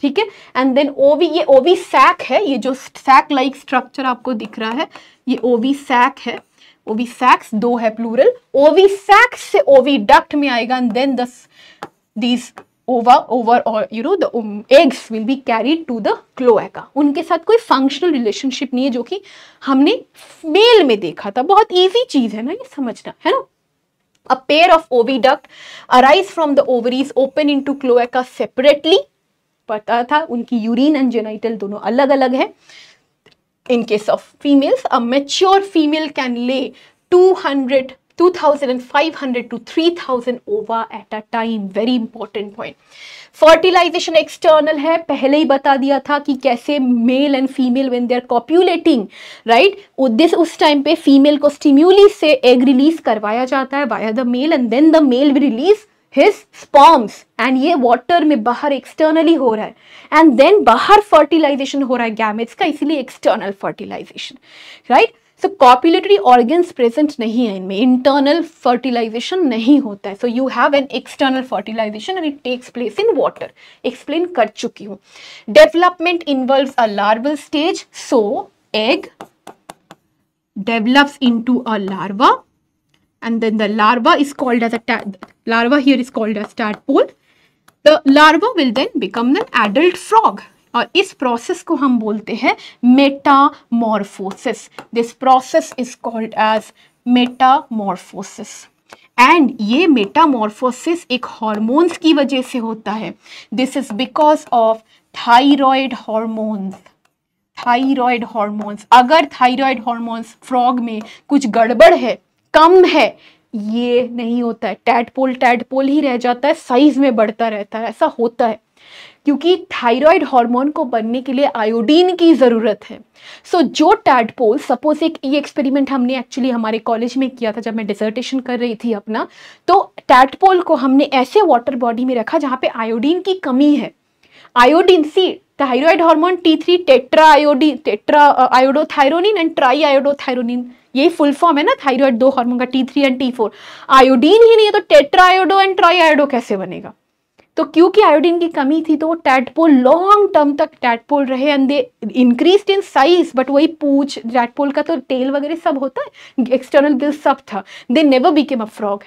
ठीक है एंड देन ओवी ये ओवी सैक है ये जो सैक लाइक स्ट्रक्चर आपको दिख रहा है ये ओवी सैक है ओवी सैक्स दो है प्लूरल ओवी सैक्स से ओवी डक्ट में आएगा and then this these ova ova और you know the eggs will be carried to the cloaca उनके साथ कोई फंक्शनल रिलेशनशिप नहीं है जो कि हमने मेल में देखा था बहुत ईजी चीज़ है ना ये समझना है ना a pair of oviduct arise from the ovaries open into cloaca separately पता था उनकी यूरिन एंड जेनाइटल दोनों अलग अलग है in case of females a mature female can lay 200 2500 to 3000 ova at a time very important point fertilisation external है पहले ही बता दिया था कि कैसे male and female when they are copulating right this उस टाइम पे फीमेल को स्टिम्यूली से एग रिलीज करवाया जाता है via the male and then the male release his sperms and ये वॉटर में बाहर एक्सटर्नली हो रहा है एंड देन बाहर फर्टिलाइजेशन हो रहा है गैमेट्स का इसलिए external fertilisation right so copulatory organs present नहीं है इनमें इंटरनल फर्टिलाइजेशन नहीं होता है so you have an external fertilisation and it takes place in water explain कर चुकी हूँ development involve a larval stage so egg develops into a larva and then the larva is called as a larva here is called as tadpole the larva will then become an adult frog और इस process को हम बोलते हैं metamorphosis this process is called as metamorphosis and ये metamorphosis एक hormones की वजह से होता है this is because of thyroid hormones thyroid hormones अगर थाइरॉयड हॉर्मोन्स फ्रॉग में कुछ गड़बड़ है कम है ये नहीं होता है टैडपोल टैडपोल ही रह जाता है साइज में बढ़ता रहता है ऐसा होता है क्योंकि थायराइड हार्मोन को बनने के लिए आयोडीन की ज़रूरत है सो so, जो टैडपोल सपोज एक ये एक्सपेरिमेंट हमने एक्चुअली हमारे कॉलेज में किया था जब मैं डिसर्टेशन कर रही थी अपना तो टैडपोल को हमने ऐसे वाटर बॉडी में रखा जहाँ पे आयोडीन की कमी है आयोडीन सी thyroid hormone T three tetra iodine tetra iodothyronine and tri iodothyronine यही फुल फॉर्म है ना थायरॉयड दो हार्मोन का T three and T four iodine ही नहीं है तो tetra iodo and tri iodo कैसे बनेगा तो क्योंकि आयोडीन की कमी थी तो वो टैटपोल लॉन्ग टर्म तक टैटपोल रहे अंदे इंक्रीज इन साइज बट वही पूछ टैटपोल का तो टेल वगैरह सब होता है एक्सटर्नल गिल सब था they never became a frog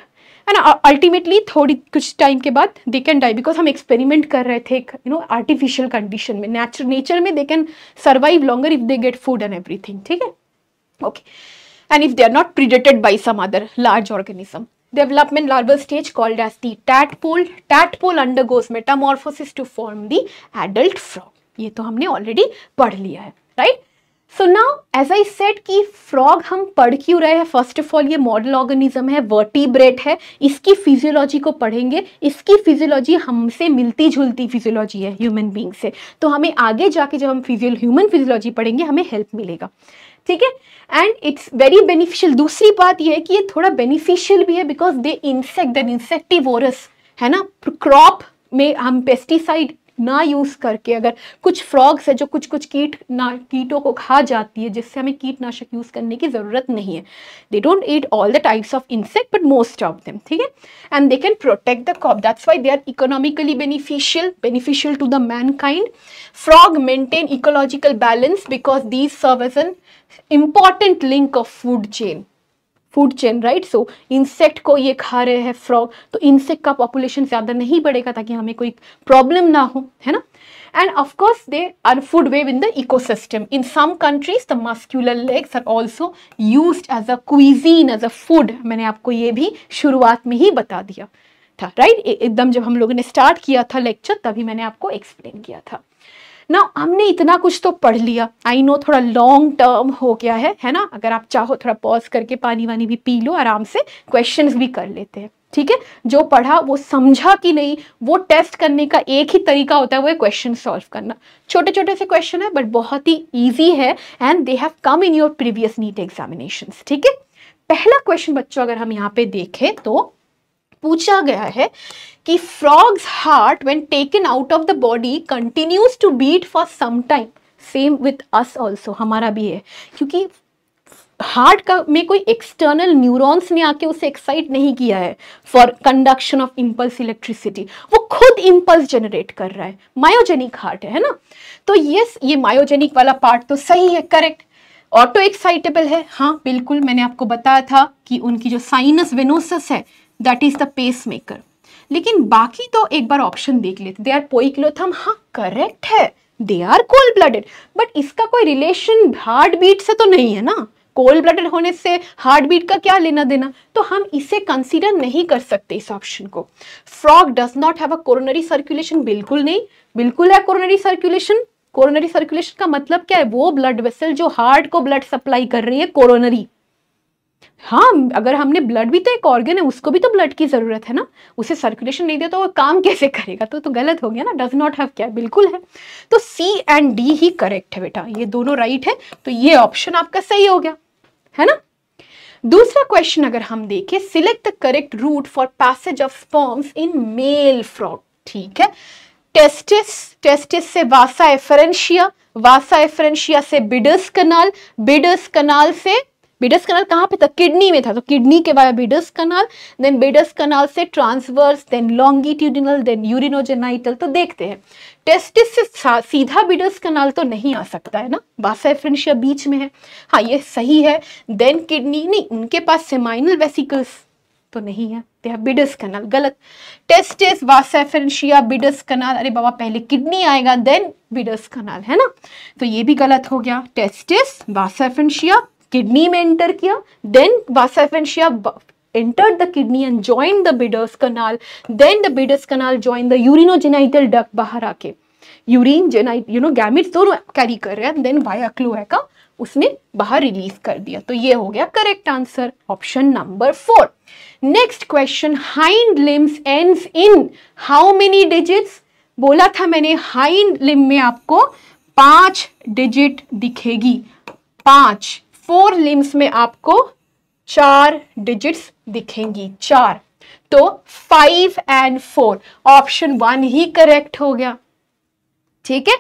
है ना अल्टीमेटली थोड़ी कुछ टाइम के बाद दे कैन डाई बिकॉज हम एक्सपेरिमेंट कर रहे थे यू नो आर्टिफिशियल कंडीशन में नेचर नेचर में they can survive longer if they get food and everything ठीक है okay and if they are not predated by some other large organism development larval stage called as the tadpole. Tadpole undergoes metamorphosis to form the adult frog. ये तो हमने already पढ़ लिया है right so ना as I said कि frog हम पढ़ क्यों रहे हैं फर्स्ट ऑफ ऑल ये मॉडल ऑर्गेनिज्म है वर्टिब्रेट है इसकी फिजियोलॉजी को पढ़ेंगे इसकी फिजियोलॉजी हमसे मिलती जुलती फिजियोलॉजी है ह्यूमन बींग से तो हमें आगे जाके जब हम फिजियो ह्यूमन फिजियोलॉजी पढ़ेंगे हमें हेल्प मिलेगा ठीक है एंड इट्स वेरी बेनिफिशियल दूसरी बात यह है कि ये थोड़ा बेनिफिशियल भी है because they insect then insectivorous है ना क्रॉप में हम पेस्टिसाइड ना यूज़ करके अगर कुछ फ्रॉग्स है जो कुछ कुछ कीट ना कीटों को खा जाती है जिससे हमें कीटनाशक यूज़ करने की ज़रूरत नहीं है they don't eat all the types of insect but most of them ठीक है and they can protect the crop that's why they are economically beneficial beneficial to the mankind frog maintain ecological balance because these serve as an important link of food chain food chain right so insect को ये खा रहे हैं frog तो insect का population ज़्यादा नहीं बढ़ेगा ताकि हमें कोई प्रॉब्लम ना हो है ना and of course they are food food in the the ecosystem in some countries the muscular legs are also used as a cuisine as a मैंने आपको ये भी शुरुआत में ही बता दिया था राइट right? एकदम जब हम लोगों ने स्टार्ट किया था लेक्चर तभी मैंने आपको एक्सप्लेन किया था ना हमने इतना कुछ तो पढ़ लिया आई नो थोड़ा लॉन्ग टर्म हो गया है है ना अगर आप चाहो थोड़ा पॉज करके पानी वानी भी पी लो आराम से क्वेश्चन भी कर लेते हैं ठीक है जो पढ़ा वो समझा कि नहीं वो टेस्ट करने का एक ही तरीका होता है वो है क्वेश्चन सॉल्व करना छोटे छोटे से क्वेश्चन है बट बहुत ही ईजी है and they have come in your previous NEET examination ठीक है पहला क्वेश्चन बच्चों अगर हम यहाँ पे देखें तो पूछा गया है कि frog's heart when taken out of the body continues to beat for some time same with us also हमारा भी है क्योंकि हार्ट का में कोई एक्सटर्नल न्यूरॉन्स ने आके उसे एक्साइट नहीं किया है for conduction of impulse electricity वो खुद इम्पल्स जनरेट कर रहा है मायोजेनिक हार्ट है ना तो यस ये मायोजेनिक वाला पार्ट तो सही है करेक्ट ऑटो एक्साइटेबल है हाँ बिल्कुल मैंने आपको बताया था कि उनकी जो साइनस वेनोसस है that is the pacemaker लेकिन बाकी तो एक बार ऑप्शन देख लेते दे आर पोइक्लोथम हाँ करेक्ट है they are cold blooded but इसका कोई रिलेशन हार्ट बीट से तो नहीं है ना कोल्ड ब्लडेड होने से हार्ट बीट का क्या लेना देना तो हम इसे कंसीडर नहीं कर सकते इस ऑप्शन को frog does not have a coronary circulation बिल्कुल नहीं बिल्कुल है कोरोनरी सर्कुलेशन कोरोनरी सर्कुलेशन का मतलब क्या है वो ब्लड वेसल जो हार्ट को ब्लड सप्लाई कर रही है कोरोनरी हाँ अगर हमने ब्लड भी तो एक ऑर्गन है उसको भी तो ब्लड की ज़रूरत है ना उसे सर्कुलेशन नहीं दिया तो वो काम कैसे करेगा तो तो गलत हो गया ना डज नॉट हैव क्या बिल्कुल है तो सी एंड डी ही करेक्ट है बेटा ये दोनों राइट है तो ये ऑप्शन आपका सही हो गया है ना दूसरा क्वेश्चन अगर हम देखें select the correct route for passage of sperms in male frog ठीक है टेस्टिस टेस्टिस से वासा एफरेंशिया वासा एफरेंशिया से बिडस कनाल बिडस कनाल से बीडस कनाल कहाँ पे था किडनी में था तो किडनी के बाद Bidder's canal then Bidder's canal से transverse then longitudinal then urinogenital तो देखते हैं टेस्टिस से सीधा बीडस कनाल तो नहीं आ सकता है ना बासाफ्रेंशिया बीच में है हाँ ये सही है देन किडनी नहीं उनके पास सेमाइनल वेसिकल्स तो नहीं है दे हैव बिडस कनाल गलत टेस्टिस वासेफ्रेंशिया बिडस कनाल अरे बाबा पहले किडनी आएगा देन बिडस कनाल है ना तो ये भी गलत हो गया टेस्टिस वासेफेंशिया किडनी में एंटर किया then vasa efferentia enter the kidney and join the Bidder's canal then the Bidder's canal join the urinogenital duct बाहर आके urinogenital you know gamete दोनों कैरी कर रहे हैं देन वाया क्लोएका उसने बाहर रिलीज कर दिया तो ये हो गया correct answer option number four next question hind limbs ends in how many digits बोला था मैंने हाइंड लिम में आपको पांच डिजिट दिखेगी पांच फोर लिम्स में आपको चार डिजिट्स दिखेंगी चार तो five and four option one ही करेक्ट हो गया ठीक है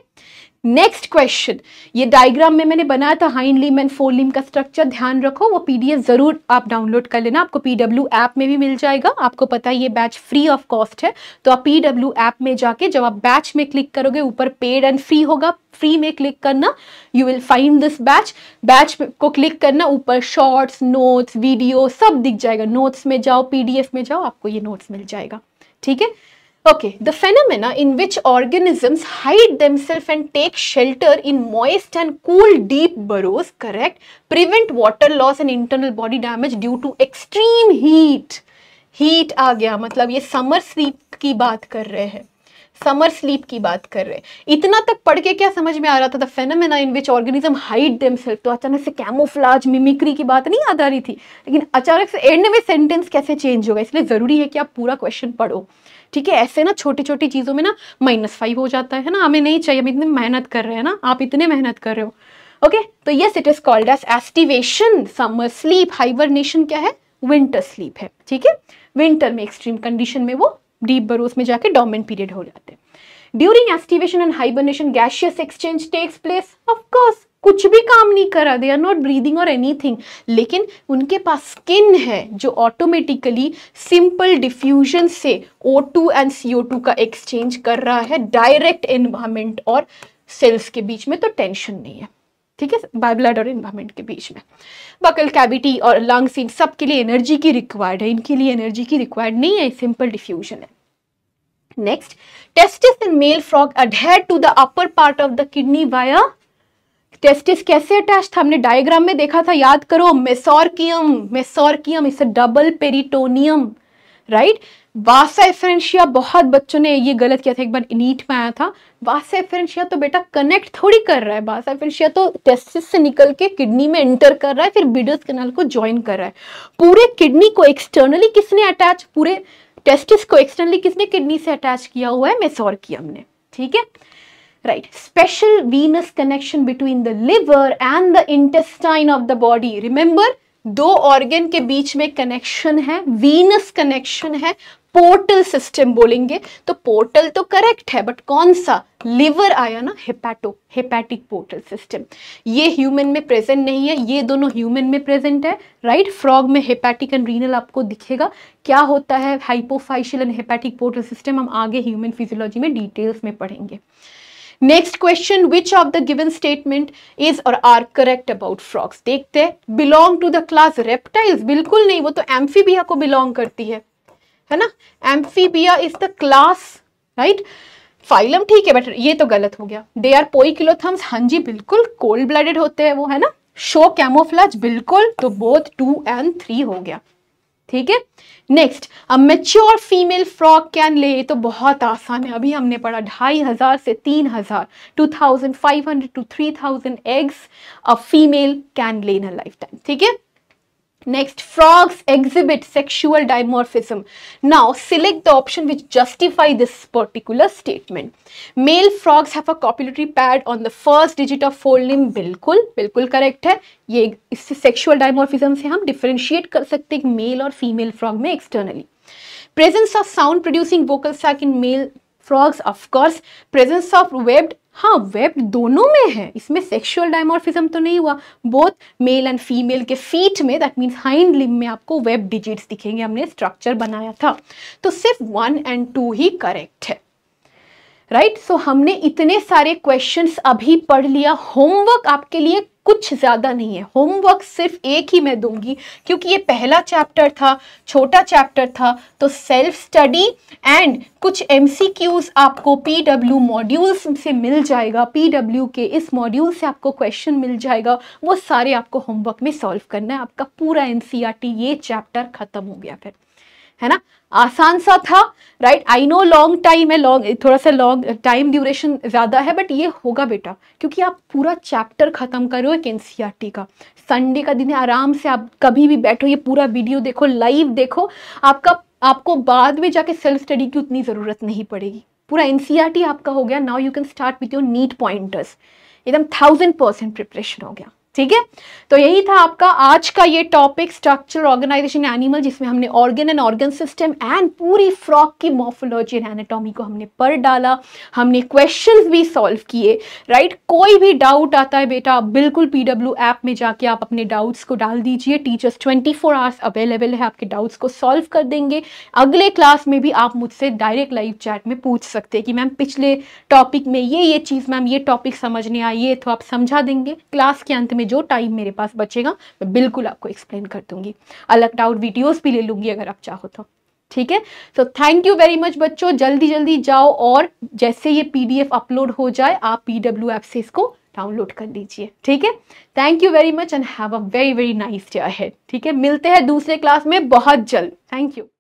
नेक्स्ट क्वेश्चन ये डायग्राम में मैंने बनाया था hind limb and fore limb का स्ट्रक्चर ध्यान रखो वो पीडीएफ जरूर आप डाउनलोड कर लेना आपको पीडब्ल्यू ऐप में भी मिल जाएगा आपको पता है ये बैच फ्री ऑफ कॉस्ट है तो आप पीडब्ल्यू ऐप में जाके जब आप बैच में क्लिक करोगे ऊपर पेड एंड फ्री होगा फ्री में क्लिक करना you will find this batch batch को क्लिक करना ऊपर शॉर्ट्स नोट्स वीडियो सब दिख जाएगा नोट्स में जाओ पीडीएफ में जाओ आपको ये नोट्स मिल जाएगा ठीक है Okay, the phenomena in which organisms hide themselves and take shelter in moist and cool deep burrows, correct, prevent water loss and internal body damage due to extreme heat. Heat आ गया मतलब ये summer sleep की बात कर रहे हैं summer sleep की बात कर रहे हैं इतना तक पढ़ के क्या समझ में आ रहा था the phenomena in which organism hide them तो अचानक से कैमोफ्लाज मिमिक्री की बात नहीं याद आ रही थी लेकिन अचानक से एंड में सेंटेंस कैसे चेंज होगा इसलिए ज़रूरी है कि आप पूरा क्वेश्चन पढ़ो ठीक है ऐसे ना छोटी छोटी चीज़ों में ना माइनस फाइव हो जाता है ना हमें नहीं चाहिए हम इतनी मेहनत कर रहे हैं ना आप इतने मेहनत कर रहे हो ओके तो yes it is called as aestivation summer sleep hibernation क्या है विंटर स्लीप है ठीक है विंटर में एक्सट्रीम कंडीशन में वो डीप बरोस में जाके डोमेंट पीरियड हो जाते हैं during aestivation and hibernation gaseous exchange takes place of course कुछ भी काम नहीं करा दे आर नॉट ब्रीदिंग और एनीथिंग लेकिन उनके पास स्किन है जो ऑटोमेटिकली सिंपल डिफ्यूजन से O2 एंड CO2 का एक्सचेंज कर रहा है डायरेक्ट इन्वामेंट और सेल्स के बीच में तो टेंशन नहीं है ठीक है ब्लड और इन्वायरमेंट के बीच में बकल कैविटी और लंग्स इन सब के लिए एनर्जी की रिक्वायर्ड है इनके लिए एनर्जी की रिक्वायर्ड नहीं है सिंपल डिफ्यूजन है next testis in male frog adhere to the upper part of the kidney via testis कैसे अटैच था हमने डायग्राम में देखा था याद करो मेसोर्कियम मेसोर्कियम इसे double peritoneum right vasa efferentia बहुत बच्चों ने ये गलत किया था एक बार नीट में आया था वासा एफरेंशिया तो बेटा कनेक्ट थोड़ी कर रहा है वासा एफरेंशिया तो टेस्टिस से निकल के किडनी में एंटर कर रहा है फिर बिडस कैनाल को ज्वाइन कर रहा है पूरे किडनी को एक्सटर्नली किसने अटैच पूरे टेस्टिस को एक्सटर्नली किसने किडनी से अटैच किया हुआ है मेसोर्कियम ने ठीक है right special venous connection between the liver and the intestine of the body remember दो ऑर्गन के बीच में कनेक्शन है वीनस कनेक्शन है पोर्टल सिस्टम बोलेंगे तो पोर्टल तो करेक्ट है बट कौन सा लिवर आया ना हिपैटो हिपैटिक पोर्टल सिस्टम ये ह्यूमन में प्रेजेंट नहीं है ये दोनों ह्यूमन में प्रेजेंट है राइट फ्रॉग में हिपैटिक एंड रीनल आपको दिखेगा क्या होता है hypophyseal and hepatic portal system हम आगे ह्यूमन फिजियोलॉजी में डिटेल्स में पढ़ेंगे next question which of the given statement is और आर करेक्ट अबाउट फ्रॉक्स देखते हैं belong to the class reptiles बिल्कुल नहीं वो तो एम्फीबिया को बिलोंग करती है है ना Amphibia is the class right phylum ठीक है बट ये तो गलत हो गया दे आर पोई किलोथम्स जी बिल्कुल कोल्ड ब्लडेड होते हैं वो है ना शो कैमोफ्लाज बिल्कुल तो बोथ टू एंड थ्री हो गया ठीक है नेक्स्ट अब मेच्योर फीमेल फ्रॉक कैन ले तो बहुत आसान है अभी हमने पढ़ा ढाई हज़ार से तीन हज़ार two thousand five hundred to three thousand eggs a female can lay in a life time ठीक है Next, frogs exhibit sexual dimorphism. Now, select the option which justify this particular statement. Male frogs have a copulatory pad on the first digit of forelimb. बिल्कुल बिल्कुल correct है ये इससे sexual dimorphism से हम differentiate कर सकते हैं male और female frog में externally. Presence of sound producing vocal sac in male frogs of course presence of webbed हाँ वेब दोनों में है इसमें सेक्सुअल डायमोर्फिज्म तो नहीं हुआ बोथ मेल एंड फीमेल के फीट में दैट मीन्स हाइंड लिम में आपको वेब डिजिट्स दिखेंगे हमने स्ट्रक्चर बनाया था तो सिर्फ वन एंड टू ही करेक्ट है राइट right? सो so, हमने इतने सारे क्वेश्चंस अभी पढ़ लिया होमवर्क आपके लिए कुछ ज़्यादा नहीं है होमवर्क सिर्फ एक ही मैं दूंगी क्योंकि ये पहला चैप्टर था छोटा चैप्टर था तो सेल्फ स्टडी एंड कुछ एम आपको पी डब्ल्यू मॉड्यूल्स से मिल जाएगा पी डब्ल्यू के इस मॉड्यूल से आपको क्वेश्चन मिल जाएगा वो सारे आपको होमवर्क में सॉल्व करना है आपका पूरा एन e ये चैप्टर ख़त्म हो गया फिर है ना आसान सा था right I know long time है लॉन्ग थोड़ा सा लॉन्ग टाइम ड्यूरेशन ज़्यादा है बट ये होगा बेटा क्योंकि आप पूरा चैप्टर ख़त्म करो एक एन e का संडे का दिन है आराम से आप कभी भी बैठो ये पूरा वीडियो देखो लाइव देखो आपका आपको बाद में जाके सेल्फ स्टडी की उतनी ज़रूरत नहीं पड़ेगी पूरा एन e आपका हो गया now you can start with your NEET pointers एकदम थाउजेंड परसेंट प्रिपरेशन हो गया ठीक है तो यही था आपका आज का ये टॉपिक स्ट्रक्चर ऑर्गेनाइजेशन एनिमल जिसमें हमने organ and organ system and पूरी फ्रॉक की मॉर्फोलॉजी एंड एनाटॉमी को हमने पढ़ डाला हमने क्वेश्चंस भी सॉल्व किए राइट कोई भी डाउट आता है बेटा बिल्कुल पी ऐप में जाके आप अपने डाउट्स को डाल दीजिए teachers twenty four hours available है आपके डाउट्स को सॉल्व कर देंगे अगले क्लास में भी आप मुझसे डायरेक्ट लाइव चैट में पूछ सकते हैं कि मैम पिछले टॉपिक में ये ये चीज़ मैम ये टॉपिक समझने आई है तो आप समझा देंगे क्लास के अंत में में जो टाइम मेरे पास बचेगा मैं बिल्कुल आपको एक्सप्लेन कर दूंगी अलग डाउट वीडियोस भी ले लूंगी अगर आप चाहो तो ठीक है so thank you very much बच्चों जल्दी जल्दी जाओ और जैसे ये पीडीएफ अपलोड हो जाए आप पी डब्ल्यू से इसको डाउनलोड कर लीजिए ठीक है thank you very much and have a very very nice day ahead ठीक है मिलते हैं दूसरे क्लास में बहुत जल्द थैंक यू